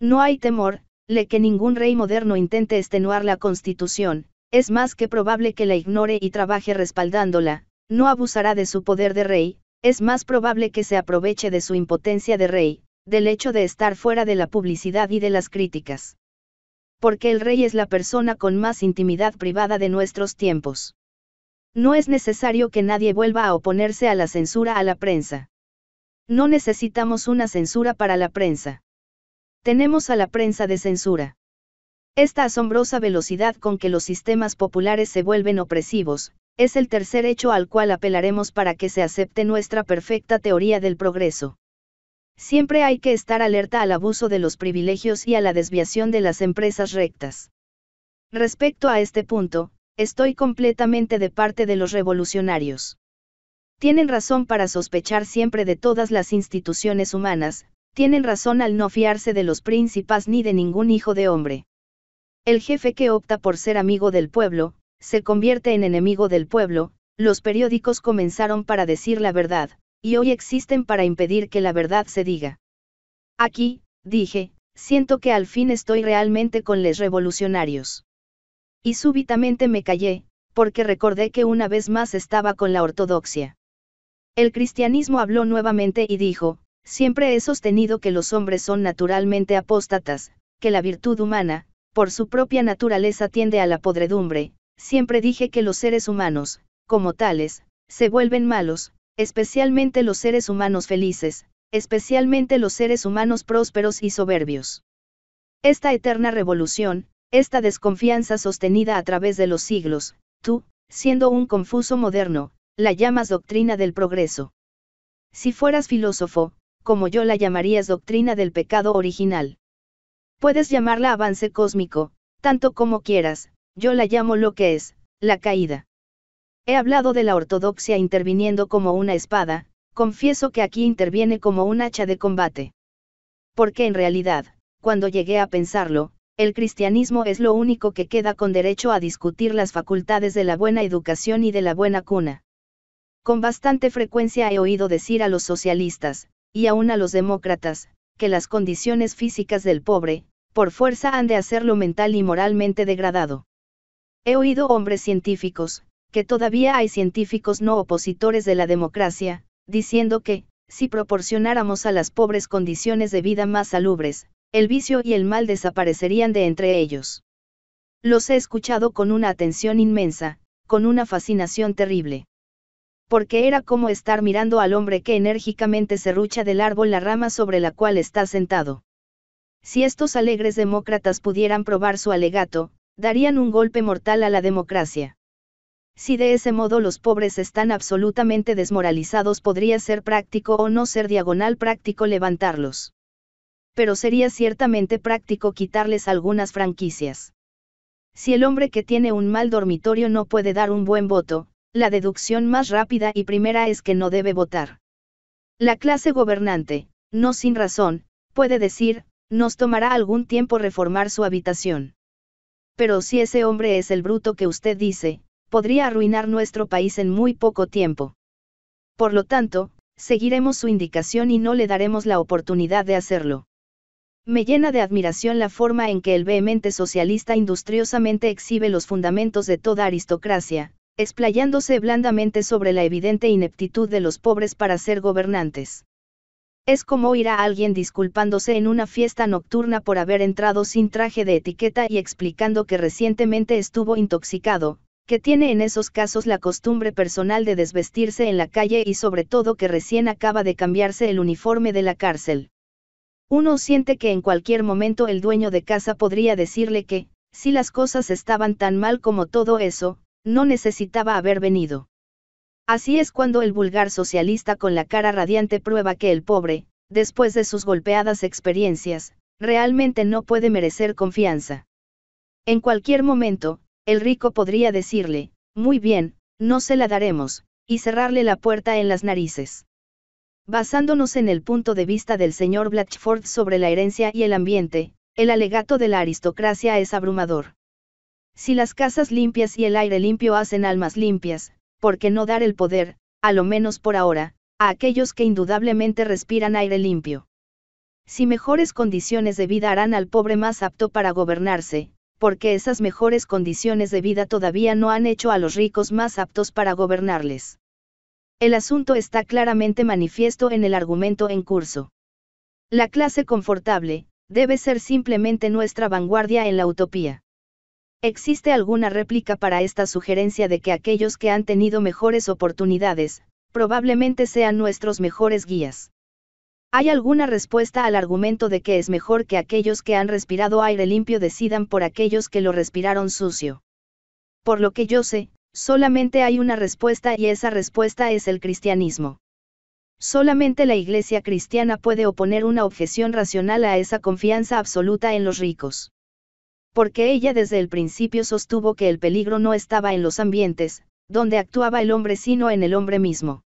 No hay temor, le que ningún rey moderno intente extenuar la constitución, es más que probable que la ignore y trabaje respaldándola, no abusará de su poder de rey, es más probable que se aproveche de su impotencia de rey, del hecho de estar fuera de la publicidad y de las críticas. Porque el rey es la persona con más intimidad privada de nuestros tiempos. No es necesario que nadie vuelva a oponerse a la censura a la prensa. No necesitamos una censura para la prensa. Tenemos a la prensa de censura. Esta asombrosa velocidad con que los sistemas populares se vuelven opresivos, es el tercer hecho al cual apelaremos para que se acepte nuestra perfecta teoría del progreso. Siempre hay que estar alerta al abuso de los privilegios y a la desviación de las empresas rectas. Respecto a este punto, estoy completamente de parte de los revolucionarios. Tienen razón para sospechar siempre de todas las instituciones humanas, tienen razón al no fiarse de los príncipes ni de ningún hijo de hombre. El jefe que opta por ser amigo del pueblo, se convierte en enemigo del pueblo, los periódicos comenzaron para decir la verdad, y hoy existen para impedir que la verdad se diga. Aquí, dije, siento que al fin estoy realmente con los revolucionarios. Y súbitamente me callé, porque recordé que una vez más estaba con la ortodoxia. El cristianismo habló nuevamente y dijo, siempre he sostenido que los hombres son naturalmente apóstatas, que la virtud humana, por su propia naturaleza tiende a la podredumbre, siempre dije que los seres humanos, como tales, se vuelven malos, especialmente los seres humanos felices, especialmente los seres humanos prósperos y soberbios. Esta eterna revolución, esta desconfianza sostenida a través de los siglos, tú, siendo un confuso moderno, la llamas doctrina del progreso. Si fueras filósofo, como yo la llamarías doctrina del pecado original. Puedes llamarla avance cósmico, tanto como quieras, yo la llamo lo que es, la caída. He hablado de la ortodoxia interviniendo como una espada, confieso que aquí interviene como un hacha de combate. Porque en realidad, cuando llegué a pensarlo, el cristianismo es lo único que queda con derecho a discutir las facultades de la buena educación y de la buena cuna. Con bastante frecuencia he oído decir a los socialistas, y aún a los demócratas, que las condiciones físicas del pobre, por fuerza han de hacerlo mental y moralmente degradado. He oído hombres científicos, que todavía hay científicos no opositores de la democracia, diciendo que, si proporcionáramos a las pobres condiciones de vida más salubres, el vicio y el mal desaparecerían de entre ellos. Los he escuchado con una atención inmensa, con una fascinación terrible. Porque era como estar mirando al hombre que enérgicamente serrucha del árbol la rama sobre la cual está sentado. Si estos alegres demócratas pudieran probar su alegato, Darían un golpe mortal a la democracia. Si de ese modo los pobres están absolutamente desmoralizados podría ser práctico o no ser diagonal práctico levantarlos. Pero sería ciertamente práctico quitarles algunas franquicias. Si el hombre que tiene un mal dormitorio no puede dar un buen voto, la deducción más rápida y primera es que no debe votar. La clase gobernante, no sin razón, puede decir, nos tomará algún tiempo reformar su habitación pero si ese hombre es el bruto que usted dice, podría arruinar nuestro país en muy poco tiempo. Por lo tanto, seguiremos su indicación y no le daremos la oportunidad de hacerlo. Me llena de admiración la forma en que el vehemente socialista industriosamente exhibe los fundamentos de toda aristocracia, explayándose blandamente sobre la evidente ineptitud de los pobres para ser gobernantes. Es como oír a alguien disculpándose en una fiesta nocturna por haber entrado sin traje de etiqueta y explicando que recientemente estuvo intoxicado, que tiene en esos casos la costumbre personal de desvestirse en la calle y sobre todo que recién acaba de cambiarse el uniforme de la cárcel. Uno siente que en cualquier momento el dueño de casa podría decirle que, si las cosas estaban tan mal como todo eso, no necesitaba haber venido. Así es cuando el vulgar socialista con la cara radiante prueba que el pobre, después de sus golpeadas experiencias, realmente no puede merecer confianza. En cualquier momento, el rico podría decirle, muy bien, no se la daremos, y cerrarle la puerta en las narices. Basándonos en el punto de vista del señor Blatchford sobre la herencia y el ambiente, el alegato de la aristocracia es abrumador. Si las casas limpias y el aire limpio hacen almas limpias, ¿por qué no dar el poder, a lo menos por ahora, a aquellos que indudablemente respiran aire limpio? Si mejores condiciones de vida harán al pobre más apto para gobernarse, porque esas mejores condiciones de vida todavía no han hecho a los ricos más aptos para gobernarles. El asunto está claramente manifiesto en el argumento en curso. La clase confortable, debe ser simplemente nuestra vanguardia en la utopía. ¿Existe alguna réplica para esta sugerencia de que aquellos que han tenido mejores oportunidades, probablemente sean nuestros mejores guías? ¿Hay alguna respuesta al argumento de que es mejor que aquellos que han respirado aire limpio decidan por aquellos que lo respiraron sucio? Por lo que yo sé, solamente hay una respuesta y esa respuesta es el cristianismo. Solamente la iglesia cristiana puede oponer una objeción racional a esa confianza absoluta en los ricos porque ella desde el principio sostuvo que el peligro no estaba en los ambientes, donde actuaba el hombre sino en el hombre mismo.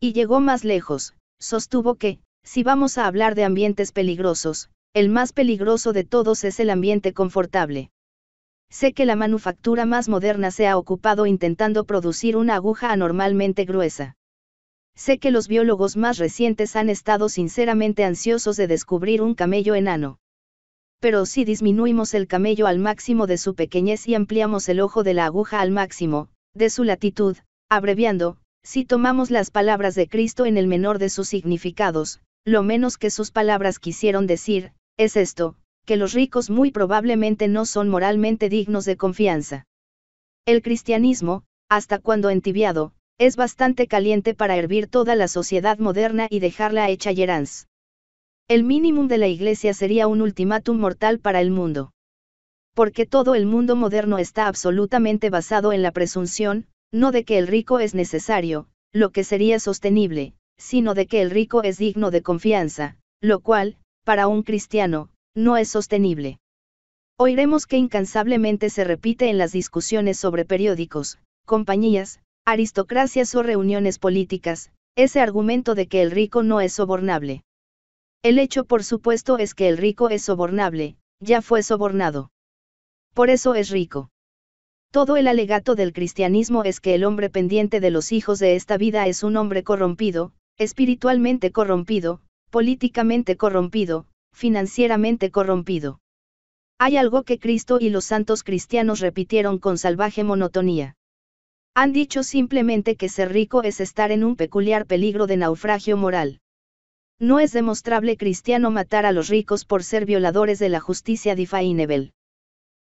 Y llegó más lejos, sostuvo que, si vamos a hablar de ambientes peligrosos, el más peligroso de todos es el ambiente confortable. Sé que la manufactura más moderna se ha ocupado intentando producir una aguja anormalmente gruesa. Sé que los biólogos más recientes han estado sinceramente ansiosos de descubrir un camello enano pero si disminuimos el camello al máximo de su pequeñez y ampliamos el ojo de la aguja al máximo, de su latitud, abreviando, si tomamos las palabras de Cristo en el menor de sus significados, lo menos que sus palabras quisieron decir, es esto, que los ricos muy probablemente no son moralmente dignos de confianza. El cristianismo, hasta cuando entibiado, es bastante caliente para hervir toda la sociedad moderna y dejarla hecha el mínimo de la Iglesia sería un ultimátum mortal para el mundo. Porque todo el mundo moderno está absolutamente basado en la presunción, no de que el rico es necesario, lo que sería sostenible, sino de que el rico es digno de confianza, lo cual, para un cristiano, no es sostenible. Oiremos que incansablemente se repite en las discusiones sobre periódicos, compañías, aristocracias o reuniones políticas, ese argumento de que el rico no es sobornable. El hecho por supuesto es que el rico es sobornable, ya fue sobornado. Por eso es rico. Todo el alegato del cristianismo es que el hombre pendiente de los hijos de esta vida es un hombre corrompido, espiritualmente corrompido, políticamente corrompido, financieramente corrompido. Hay algo que Cristo y los santos cristianos repitieron con salvaje monotonía. Han dicho simplemente que ser rico es estar en un peculiar peligro de naufragio moral. No es demostrable cristiano matar a los ricos por ser violadores de la justicia Nebel.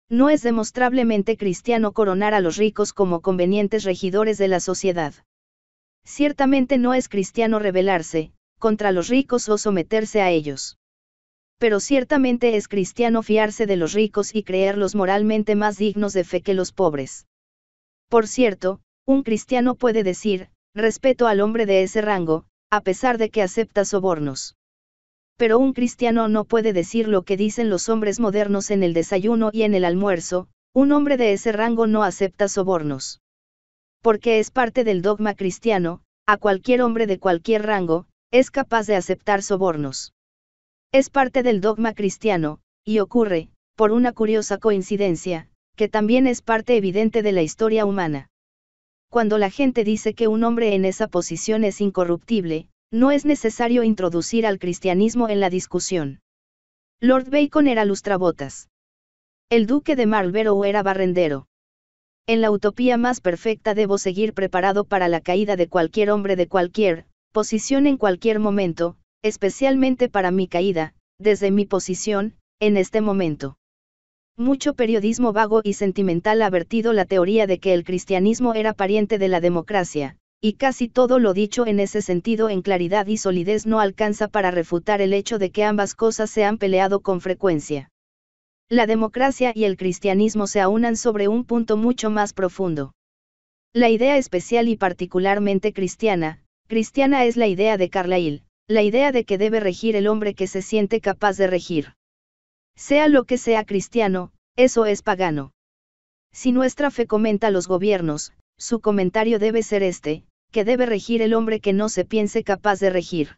No es demostrablemente cristiano coronar a los ricos como convenientes regidores de la sociedad. Ciertamente no es cristiano rebelarse, contra los ricos o someterse a ellos. Pero ciertamente es cristiano fiarse de los ricos y creerlos moralmente más dignos de fe que los pobres. Por cierto, un cristiano puede decir, respeto al hombre de ese rango, a pesar de que acepta sobornos. Pero un cristiano no puede decir lo que dicen los hombres modernos en el desayuno y en el almuerzo, un hombre de ese rango no acepta sobornos. Porque es parte del dogma cristiano, a cualquier hombre de cualquier rango, es capaz de aceptar sobornos. Es parte del dogma cristiano, y ocurre, por una curiosa coincidencia, que también es parte evidente de la historia humana cuando la gente dice que un hombre en esa posición es incorruptible, no es necesario introducir al cristianismo en la discusión. Lord Bacon era lustrabotas. El duque de Marlborough era barrendero. En la utopía más perfecta debo seguir preparado para la caída de cualquier hombre de cualquier posición en cualquier momento, especialmente para mi caída, desde mi posición, en este momento. Mucho periodismo vago y sentimental ha vertido la teoría de que el cristianismo era pariente de la democracia, y casi todo lo dicho en ese sentido en claridad y solidez no alcanza para refutar el hecho de que ambas cosas se han peleado con frecuencia. La democracia y el cristianismo se aunan sobre un punto mucho más profundo. La idea especial y particularmente cristiana, cristiana es la idea de Carlyle, la idea de que debe regir el hombre que se siente capaz de regir. Sea lo que sea cristiano, eso es pagano. Si nuestra fe comenta los gobiernos, su comentario debe ser este, que debe regir el hombre que no se piense capaz de regir.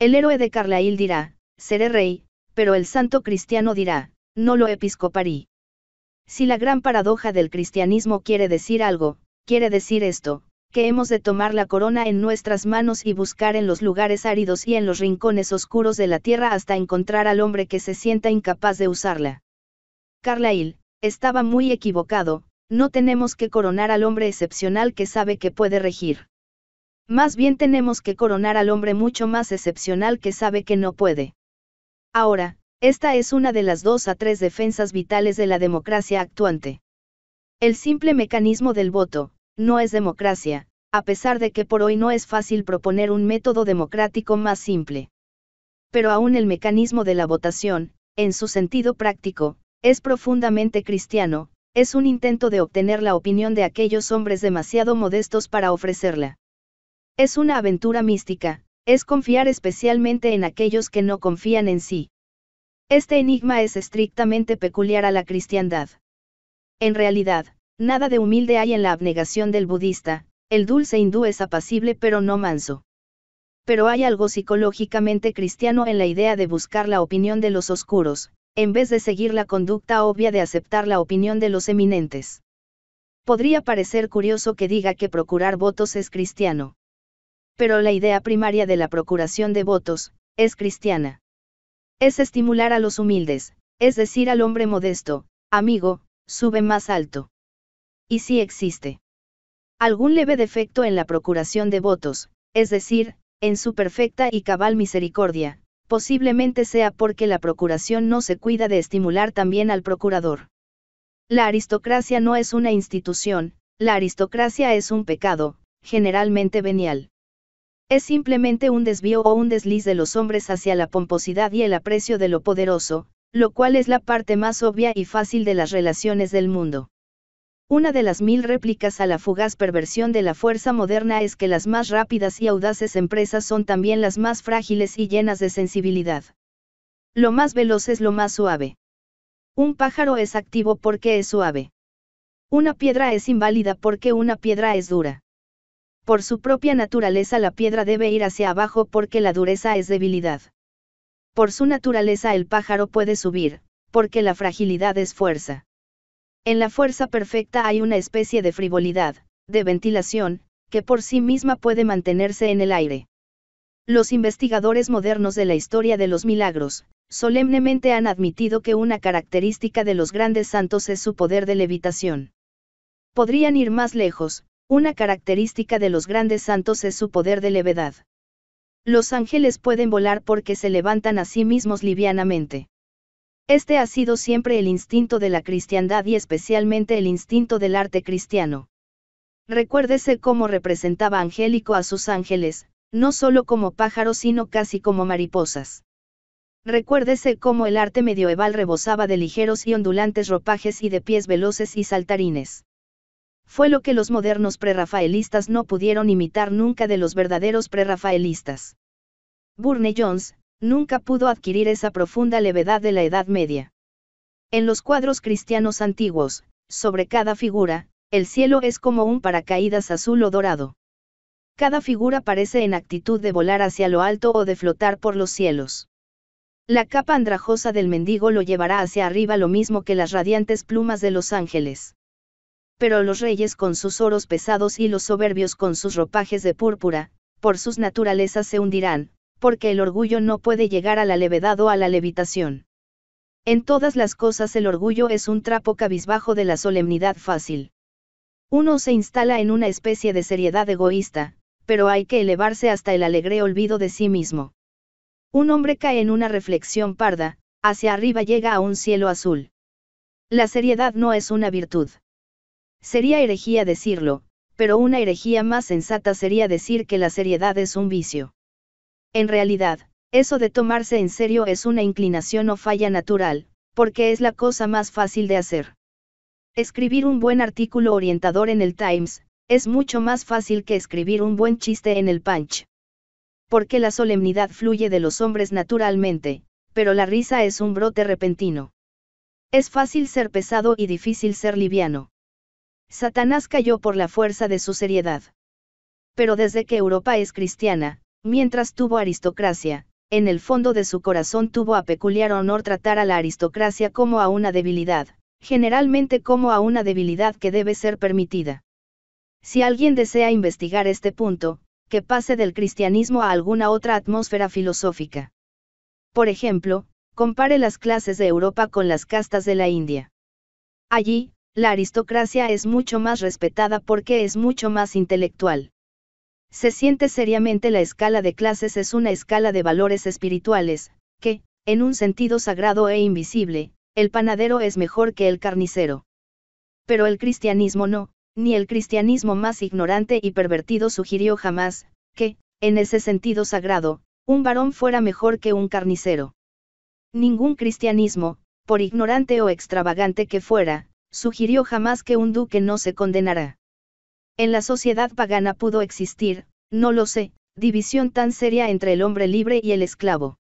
El héroe de Carlail dirá, seré rey, pero el santo cristiano dirá, no lo episcoparí. Si la gran paradoja del cristianismo quiere decir algo, quiere decir esto, que hemos de tomar la corona en nuestras manos y buscar en los lugares áridos y en los rincones oscuros de la tierra hasta encontrar al hombre que se sienta incapaz de usarla. Carlyle, estaba muy equivocado, no tenemos que coronar al hombre excepcional que sabe que puede regir. Más bien tenemos que coronar al hombre mucho más excepcional que sabe que no puede. Ahora, esta es una de las dos a tres defensas vitales de la democracia actuante. El simple mecanismo del voto, no es democracia, a pesar de que por hoy no es fácil proponer un método democrático más simple. Pero aún el mecanismo de la votación, en su sentido práctico, es profundamente cristiano, es un intento de obtener la opinión de aquellos hombres demasiado modestos para ofrecerla. Es una aventura mística, es confiar especialmente en aquellos que no confían en sí. Este enigma es estrictamente peculiar a la cristiandad. En realidad, Nada de humilde hay en la abnegación del budista, el dulce hindú es apacible pero no manso. Pero hay algo psicológicamente cristiano en la idea de buscar la opinión de los oscuros, en vez de seguir la conducta obvia de aceptar la opinión de los eminentes. Podría parecer curioso que diga que procurar votos es cristiano. Pero la idea primaria de la procuración de votos, es cristiana. Es estimular a los humildes, es decir, al hombre modesto, amigo, sube más alto y sí existe. Algún leve defecto en la procuración de votos, es decir, en su perfecta y cabal misericordia, posiblemente sea porque la procuración no se cuida de estimular también al procurador. La aristocracia no es una institución, la aristocracia es un pecado, generalmente venial. Es simplemente un desvío o un desliz de los hombres hacia la pomposidad y el aprecio de lo poderoso, lo cual es la parte más obvia y fácil de las relaciones del mundo. Una de las mil réplicas a la fugaz perversión de la fuerza moderna es que las más rápidas y audaces empresas son también las más frágiles y llenas de sensibilidad. Lo más veloz es lo más suave. Un pájaro es activo porque es suave. Una piedra es inválida porque una piedra es dura. Por su propia naturaleza la piedra debe ir hacia abajo porque la dureza es debilidad. Por su naturaleza el pájaro puede subir, porque la fragilidad es fuerza. En la fuerza perfecta hay una especie de frivolidad, de ventilación, que por sí misma puede mantenerse en el aire. Los investigadores modernos de la historia de los milagros, solemnemente han admitido que una característica de los grandes santos es su poder de levitación. Podrían ir más lejos, una característica de los grandes santos es su poder de levedad. Los ángeles pueden volar porque se levantan a sí mismos livianamente. Este ha sido siempre el instinto de la cristiandad y especialmente el instinto del arte cristiano. Recuérdese cómo representaba Angélico a sus ángeles, no solo como pájaros sino casi como mariposas. Recuérdese cómo el arte medieval rebosaba de ligeros y ondulantes ropajes y de pies veloces y saltarines. Fue lo que los modernos prerrafaelistas no pudieron imitar nunca de los verdaderos prerrafaelistas. Burne Jones, nunca pudo adquirir esa profunda levedad de la Edad Media. En los cuadros cristianos antiguos, sobre cada figura, el cielo es como un paracaídas azul o dorado. Cada figura parece en actitud de volar hacia lo alto o de flotar por los cielos. La capa andrajosa del mendigo lo llevará hacia arriba lo mismo que las radiantes plumas de los ángeles. Pero los reyes con sus oros pesados y los soberbios con sus ropajes de púrpura, por sus naturalezas se hundirán, porque el orgullo no puede llegar a la levedad o a la levitación. En todas las cosas el orgullo es un trapo cabizbajo de la solemnidad fácil. Uno se instala en una especie de seriedad egoísta, pero hay que elevarse hasta el alegre olvido de sí mismo. Un hombre cae en una reflexión parda, hacia arriba llega a un cielo azul. La seriedad no es una virtud. Sería herejía decirlo, pero una herejía más sensata sería decir que la seriedad es un vicio. En realidad, eso de tomarse en serio es una inclinación o falla natural, porque es la cosa más fácil de hacer. Escribir un buen artículo orientador en el Times, es mucho más fácil que escribir un buen chiste en el Punch. Porque la solemnidad fluye de los hombres naturalmente, pero la risa es un brote repentino. Es fácil ser pesado y difícil ser liviano. Satanás cayó por la fuerza de su seriedad. Pero desde que Europa es cristiana, Mientras tuvo aristocracia, en el fondo de su corazón tuvo a peculiar honor tratar a la aristocracia como a una debilidad, generalmente como a una debilidad que debe ser permitida. Si alguien desea investigar este punto, que pase del cristianismo a alguna otra atmósfera filosófica. Por ejemplo, compare las clases de Europa con las castas de la India. Allí, la aristocracia es mucho más respetada porque es mucho más intelectual se siente seriamente la escala de clases es una escala de valores espirituales, que, en un sentido sagrado e invisible, el panadero es mejor que el carnicero. Pero el cristianismo no, ni el cristianismo más ignorante y pervertido sugirió jamás, que, en ese sentido sagrado, un varón fuera mejor que un carnicero. Ningún cristianismo, por ignorante o extravagante que fuera, sugirió jamás que un duque no se condenará. En la sociedad pagana pudo existir, no lo sé, división tan seria entre el hombre libre y el esclavo.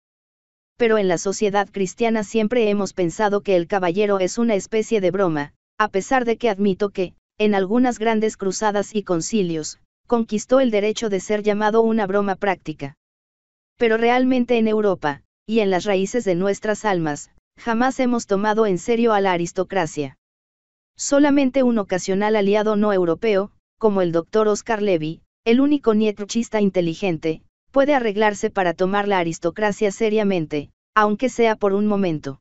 Pero en la sociedad cristiana siempre hemos pensado que el caballero es una especie de broma, a pesar de que admito que, en algunas grandes cruzadas y concilios, conquistó el derecho de ser llamado una broma práctica. Pero realmente en Europa, y en las raíces de nuestras almas, jamás hemos tomado en serio a la aristocracia. Solamente un ocasional aliado no europeo, como el doctor Oscar Levy, el único chista inteligente, puede arreglarse para tomar la aristocracia seriamente, aunque sea por un momento.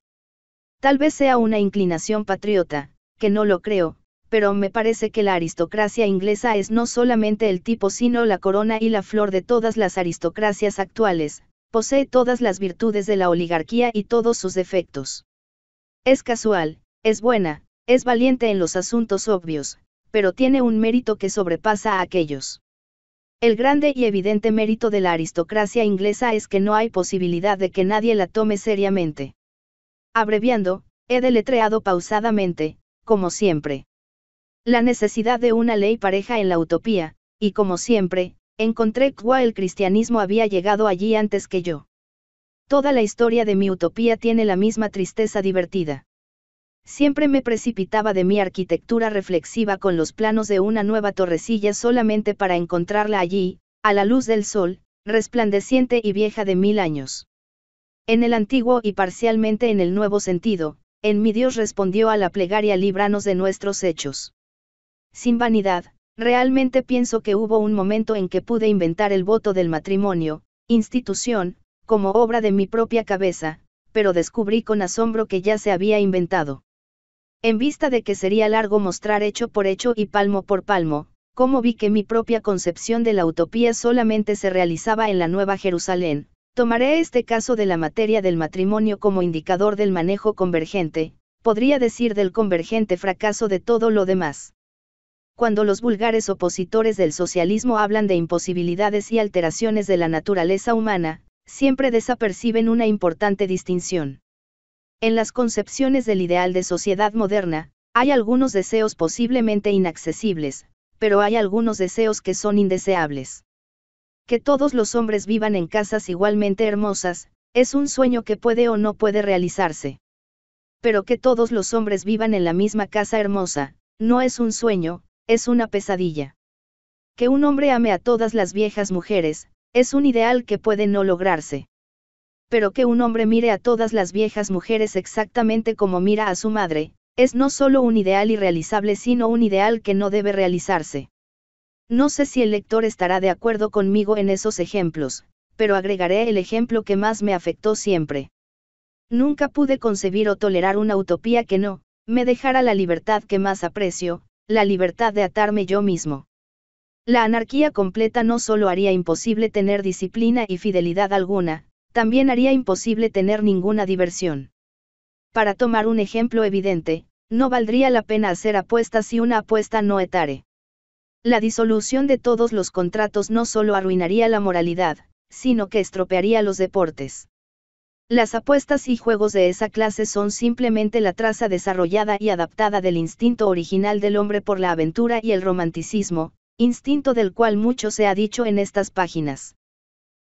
Tal vez sea una inclinación patriota, que no lo creo, pero me parece que la aristocracia inglesa es no solamente el tipo sino la corona y la flor de todas las aristocracias actuales, posee todas las virtudes de la oligarquía y todos sus defectos. Es casual, es buena, es valiente en los asuntos obvios, pero tiene un mérito que sobrepasa a aquellos. El grande y evidente mérito de la aristocracia inglesa es que no hay posibilidad de que nadie la tome seriamente. Abreviando, he deletreado pausadamente, como siempre. La necesidad de una ley pareja en la utopía, y como siempre, encontré cuál el cristianismo había llegado allí antes que yo. Toda la historia de mi utopía tiene la misma tristeza divertida. Siempre me precipitaba de mi arquitectura reflexiva con los planos de una nueva torrecilla solamente para encontrarla allí, a la luz del sol, resplandeciente y vieja de mil años. En el antiguo y parcialmente en el nuevo sentido, en mi Dios respondió a la plegaria líbranos de nuestros hechos. Sin vanidad, realmente pienso que hubo un momento en que pude inventar el voto del matrimonio, institución, como obra de mi propia cabeza, pero descubrí con asombro que ya se había inventado. En vista de que sería largo mostrar hecho por hecho y palmo por palmo, cómo vi que mi propia concepción de la utopía solamente se realizaba en la Nueva Jerusalén, tomaré este caso de la materia del matrimonio como indicador del manejo convergente, podría decir del convergente fracaso de todo lo demás. Cuando los vulgares opositores del socialismo hablan de imposibilidades y alteraciones de la naturaleza humana, siempre desaperciben una importante distinción. En las concepciones del ideal de sociedad moderna, hay algunos deseos posiblemente inaccesibles, pero hay algunos deseos que son indeseables. Que todos los hombres vivan en casas igualmente hermosas, es un sueño que puede o no puede realizarse. Pero que todos los hombres vivan en la misma casa hermosa, no es un sueño, es una pesadilla. Que un hombre ame a todas las viejas mujeres, es un ideal que puede no lograrse pero que un hombre mire a todas las viejas mujeres exactamente como mira a su madre, es no solo un ideal irrealizable sino un ideal que no debe realizarse. No sé si el lector estará de acuerdo conmigo en esos ejemplos, pero agregaré el ejemplo que más me afectó siempre. Nunca pude concebir o tolerar una utopía que no, me dejara la libertad que más aprecio, la libertad de atarme yo mismo. La anarquía completa no solo haría imposible tener disciplina y fidelidad alguna, también haría imposible tener ninguna diversión. Para tomar un ejemplo evidente, no valdría la pena hacer apuestas si una apuesta no etare. La disolución de todos los contratos no solo arruinaría la moralidad, sino que estropearía los deportes. Las apuestas y juegos de esa clase son simplemente la traza desarrollada y adaptada del instinto original del hombre por la aventura y el romanticismo, instinto del cual mucho se ha dicho en estas páginas.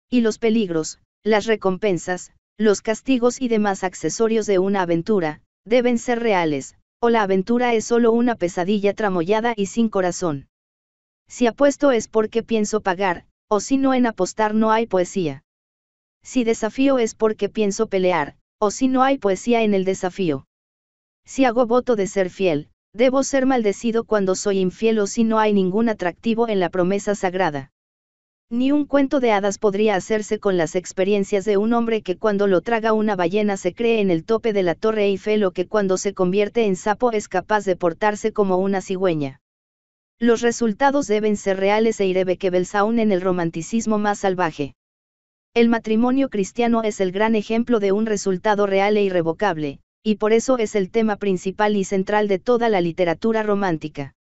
Y los peligros, las recompensas, los castigos y demás accesorios de una aventura, deben ser reales, o la aventura es solo una pesadilla tramollada y sin corazón. Si apuesto es porque pienso pagar, o si no en apostar no hay poesía. Si desafío es porque pienso pelear, o si no hay poesía en el desafío. Si hago voto de ser fiel, debo ser maldecido cuando soy infiel o si no hay ningún atractivo en la promesa sagrada. Ni un cuento de hadas podría hacerse con las experiencias de un hombre que cuando lo traga una ballena se cree en el tope de la torre Eiffel o que cuando se convierte en sapo es capaz de portarse como una cigüeña. Los resultados deben ser reales e irrebequebles aún en el romanticismo más salvaje. El matrimonio cristiano es el gran ejemplo de un resultado real e irrevocable, y por eso es el tema principal y central de toda la literatura romántica.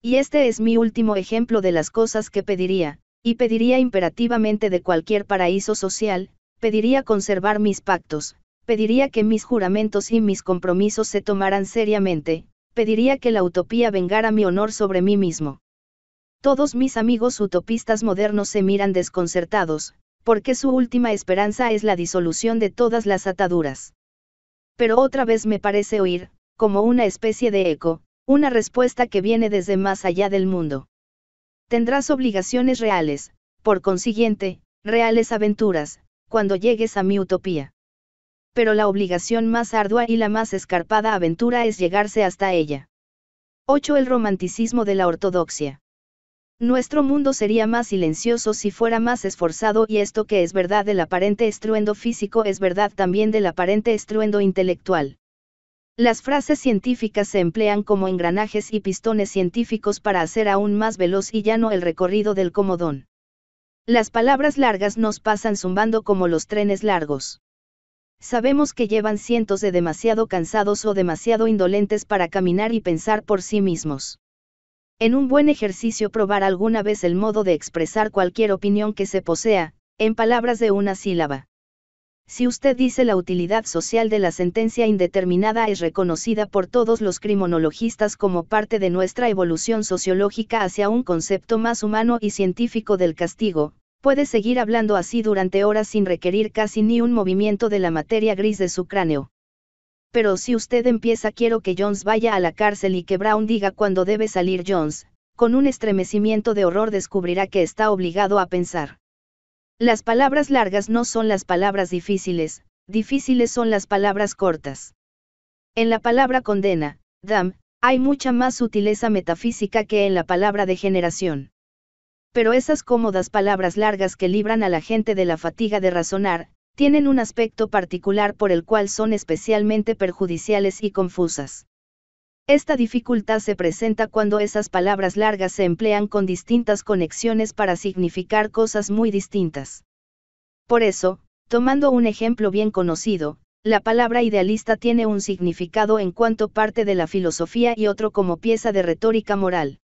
Y este es mi último ejemplo de las cosas que pediría, y pediría imperativamente de cualquier paraíso social, pediría conservar mis pactos, pediría que mis juramentos y mis compromisos se tomaran seriamente, pediría que la utopía vengara mi honor sobre mí mismo. Todos mis amigos utopistas modernos se miran desconcertados, porque su última esperanza es la disolución de todas las ataduras. Pero otra vez me parece oír, como una especie de eco, una respuesta que viene desde más allá del mundo. Tendrás obligaciones reales, por consiguiente, reales aventuras, cuando llegues a mi utopía. Pero la obligación más ardua y la más escarpada aventura es llegarse hasta ella. 8. El romanticismo de la ortodoxia. Nuestro mundo sería más silencioso si fuera más esforzado y esto que es verdad del aparente estruendo físico es verdad también del aparente estruendo intelectual. Las frases científicas se emplean como engranajes y pistones científicos para hacer aún más veloz y llano el recorrido del comodón. Las palabras largas nos pasan zumbando como los trenes largos. Sabemos que llevan cientos de demasiado cansados o demasiado indolentes para caminar y pensar por sí mismos. En un buen ejercicio probar alguna vez el modo de expresar cualquier opinión que se posea, en palabras de una sílaba. Si usted dice la utilidad social de la sentencia indeterminada es reconocida por todos los criminologistas como parte de nuestra evolución sociológica hacia un concepto más humano y científico del castigo, puede seguir hablando así durante horas sin requerir casi ni un movimiento de la materia gris de su cráneo. Pero si usted empieza quiero que Jones vaya a la cárcel y que Brown diga cuándo debe salir Jones, con un estremecimiento de horror descubrirá que está obligado a pensar. Las palabras largas no son las palabras difíciles, difíciles son las palabras cortas. En la palabra condena, dam, hay mucha más sutileza metafísica que en la palabra degeneración. Pero esas cómodas palabras largas que libran a la gente de la fatiga de razonar, tienen un aspecto particular por el cual son especialmente perjudiciales y confusas. Esta dificultad se presenta cuando esas palabras largas se emplean con distintas conexiones para significar cosas muy distintas. Por eso, tomando un ejemplo bien conocido, la palabra idealista tiene un significado en cuanto parte de la filosofía y otro como pieza de retórica moral.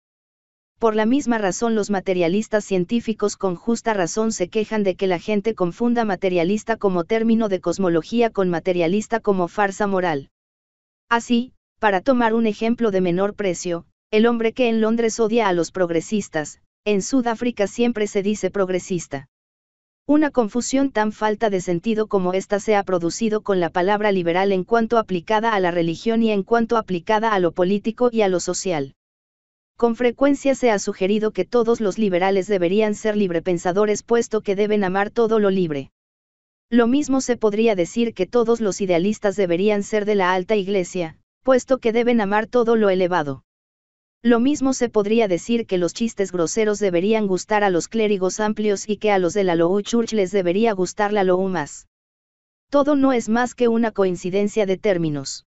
Por la misma razón los materialistas científicos con justa razón se quejan de que la gente confunda materialista como término de cosmología con materialista como farsa moral. Así, para tomar un ejemplo de menor precio, el hombre que en Londres odia a los progresistas, en Sudáfrica siempre se dice progresista. Una confusión tan falta de sentido como esta se ha producido con la palabra liberal en cuanto aplicada a la religión y en cuanto aplicada a lo político y a lo social. Con frecuencia se ha sugerido que todos los liberales deberían ser librepensadores puesto que deben amar todo lo libre. Lo mismo se podría decir que todos los idealistas deberían ser de la alta iglesia, puesto que deben amar todo lo elevado. Lo mismo se podría decir que los chistes groseros deberían gustar a los clérigos amplios y que a los de la Lou Church les debería gustar la Low más. Todo no es más que una coincidencia de términos.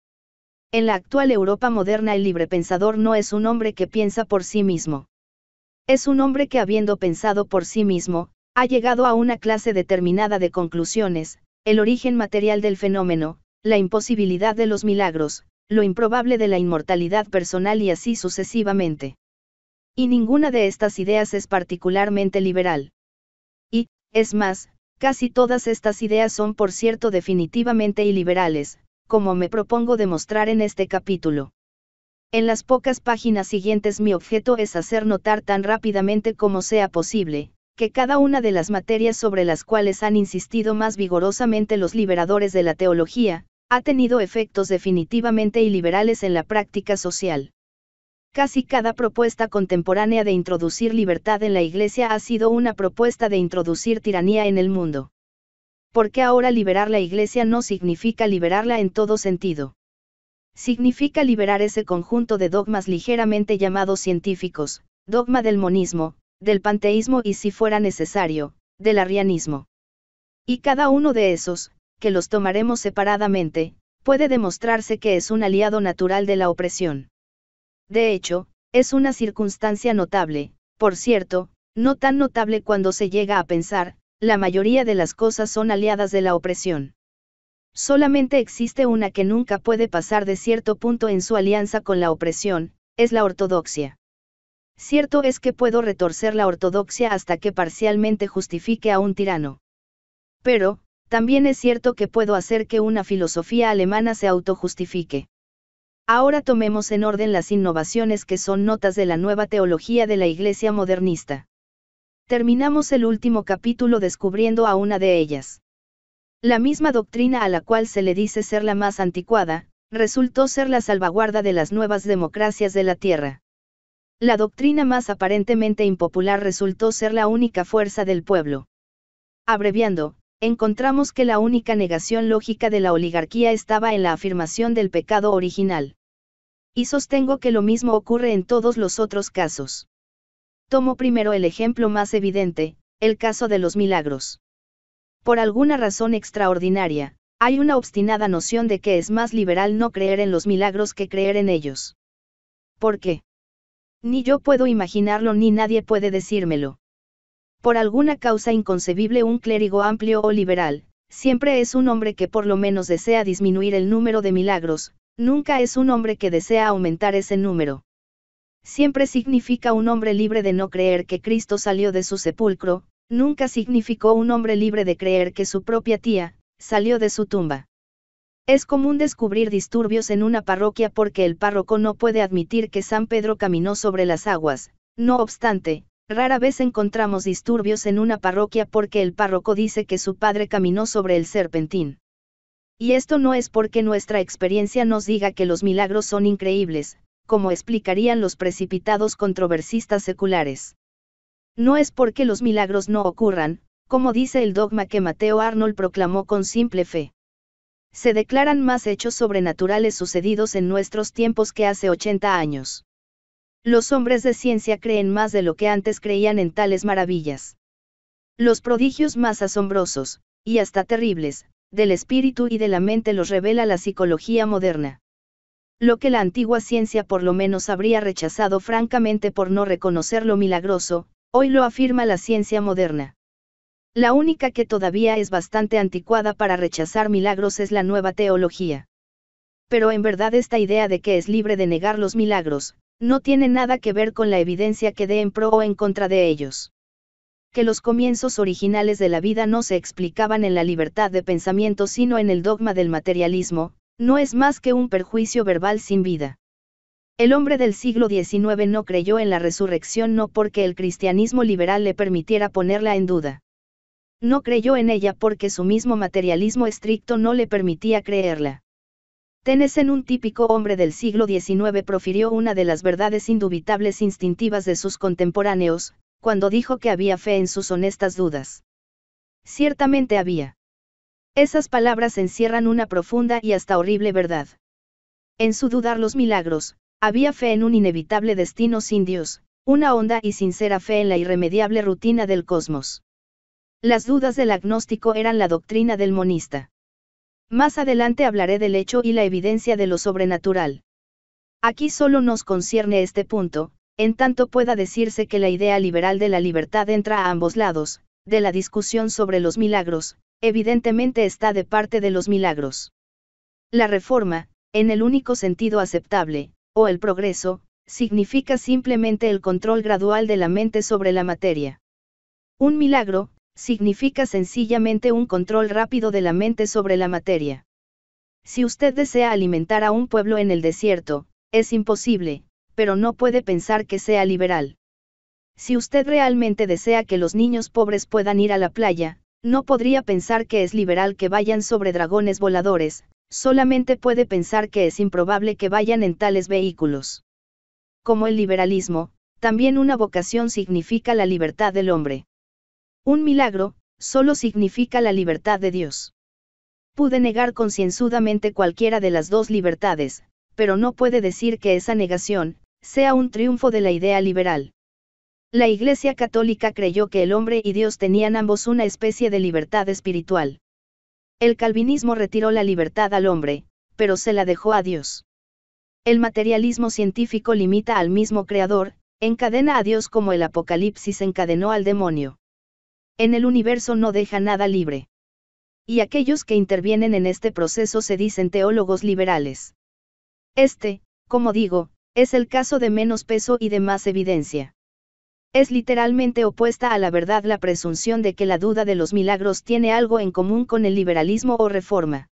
En la actual Europa moderna el librepensador no es un hombre que piensa por sí mismo. Es un hombre que habiendo pensado por sí mismo, ha llegado a una clase determinada de conclusiones, el origen material del fenómeno, la imposibilidad de los milagros, lo improbable de la inmortalidad personal y así sucesivamente. Y ninguna de estas ideas es particularmente liberal. Y, es más, casi todas estas ideas son por cierto definitivamente iliberales, como me propongo demostrar en este capítulo. En las pocas páginas siguientes mi objeto es hacer notar tan rápidamente como sea posible, que cada una de las materias sobre las cuales han insistido más vigorosamente los liberadores de la teología, ha tenido efectos definitivamente iliberales en la práctica social. Casi cada propuesta contemporánea de introducir libertad en la Iglesia ha sido una propuesta de introducir tiranía en el mundo. Porque ahora liberar la Iglesia no significa liberarla en todo sentido. Significa liberar ese conjunto de dogmas ligeramente llamados científicos, dogma del monismo, del panteísmo y si fuera necesario, del arrianismo. Y cada uno de esos, que los tomaremos separadamente, puede demostrarse que es un aliado natural de la opresión. De hecho, es una circunstancia notable, por cierto, no tan notable cuando se llega a pensar, la mayoría de las cosas son aliadas de la opresión. Solamente existe una que nunca puede pasar de cierto punto en su alianza con la opresión, es la ortodoxia. Cierto es que puedo retorcer la ortodoxia hasta que parcialmente justifique a un tirano. Pero, también es cierto que puedo hacer que una filosofía alemana se autojustifique. Ahora tomemos en orden las innovaciones que son notas de la nueva teología de la Iglesia modernista. Terminamos el último capítulo descubriendo a una de ellas. La misma doctrina a la cual se le dice ser la más anticuada, resultó ser la salvaguarda de las nuevas democracias de la Tierra. La doctrina más aparentemente impopular resultó ser la única fuerza del pueblo. Abreviando, encontramos que la única negación lógica de la oligarquía estaba en la afirmación del pecado original. Y sostengo que lo mismo ocurre en todos los otros casos. Tomo primero el ejemplo más evidente, el caso de los milagros. Por alguna razón extraordinaria, hay una obstinada noción de que es más liberal no creer en los milagros que creer en ellos. ¿Por qué? Ni yo puedo imaginarlo ni nadie puede decírmelo por alguna causa inconcebible un clérigo amplio o liberal, siempre es un hombre que por lo menos desea disminuir el número de milagros, nunca es un hombre que desea aumentar ese número. Siempre significa un hombre libre de no creer que Cristo salió de su sepulcro, nunca significó un hombre libre de creer que su propia tía, salió de su tumba. Es común descubrir disturbios en una parroquia porque el párroco no puede admitir que San Pedro caminó sobre las aguas, no obstante, Rara vez encontramos disturbios en una parroquia porque el párroco dice que su padre caminó sobre el serpentín. Y esto no es porque nuestra experiencia nos diga que los milagros son increíbles, como explicarían los precipitados controversistas seculares. No es porque los milagros no ocurran, como dice el dogma que Mateo Arnold proclamó con simple fe. Se declaran más hechos sobrenaturales sucedidos en nuestros tiempos que hace 80 años. Los hombres de ciencia creen más de lo que antes creían en tales maravillas. Los prodigios más asombrosos, y hasta terribles, del espíritu y de la mente los revela la psicología moderna. Lo que la antigua ciencia por lo menos habría rechazado francamente por no reconocer lo milagroso, hoy lo afirma la ciencia moderna. La única que todavía es bastante anticuada para rechazar milagros es la nueva teología. Pero en verdad esta idea de que es libre de negar los milagros, no tiene nada que ver con la evidencia que dé en pro o en contra de ellos. Que los comienzos originales de la vida no se explicaban en la libertad de pensamiento sino en el dogma del materialismo, no es más que un perjuicio verbal sin vida. El hombre del siglo XIX no creyó en la resurrección no porque el cristianismo liberal le permitiera ponerla en duda. No creyó en ella porque su mismo materialismo estricto no le permitía creerla en un típico hombre del siglo XIX, profirió una de las verdades indubitables instintivas de sus contemporáneos, cuando dijo que había fe en sus honestas dudas. Ciertamente había. Esas palabras encierran una profunda y hasta horrible verdad. En su dudar los milagros, había fe en un inevitable destino sin Dios, una honda y sincera fe en la irremediable rutina del cosmos. Las dudas del agnóstico eran la doctrina del monista. Más adelante hablaré del hecho y la evidencia de lo sobrenatural. Aquí solo nos concierne este punto, en tanto pueda decirse que la idea liberal de la libertad entra a ambos lados, de la discusión sobre los milagros, evidentemente está de parte de los milagros. La reforma, en el único sentido aceptable, o el progreso, significa simplemente el control gradual de la mente sobre la materia. Un milagro, significa sencillamente un control rápido de la mente sobre la materia. Si usted desea alimentar a un pueblo en el desierto, es imposible, pero no puede pensar que sea liberal. Si usted realmente desea que los niños pobres puedan ir a la playa, no podría pensar que es liberal que vayan sobre dragones voladores, solamente puede pensar que es improbable que vayan en tales vehículos. Como el liberalismo, también una vocación significa la libertad del hombre. Un milagro, solo significa la libertad de Dios. Pude negar concienzudamente cualquiera de las dos libertades, pero no puede decir que esa negación, sea un triunfo de la idea liberal. La Iglesia Católica creyó que el hombre y Dios tenían ambos una especie de libertad espiritual. El calvinismo retiró la libertad al hombre, pero se la dejó a Dios. El materialismo científico limita al mismo Creador, encadena a Dios como el Apocalipsis encadenó al demonio. En el universo no deja nada libre. Y aquellos que intervienen en este proceso se dicen teólogos liberales. Este, como digo, es el caso de menos peso y de más evidencia. Es literalmente opuesta a la verdad la presunción de que la duda de los milagros tiene algo en común con el liberalismo o reforma.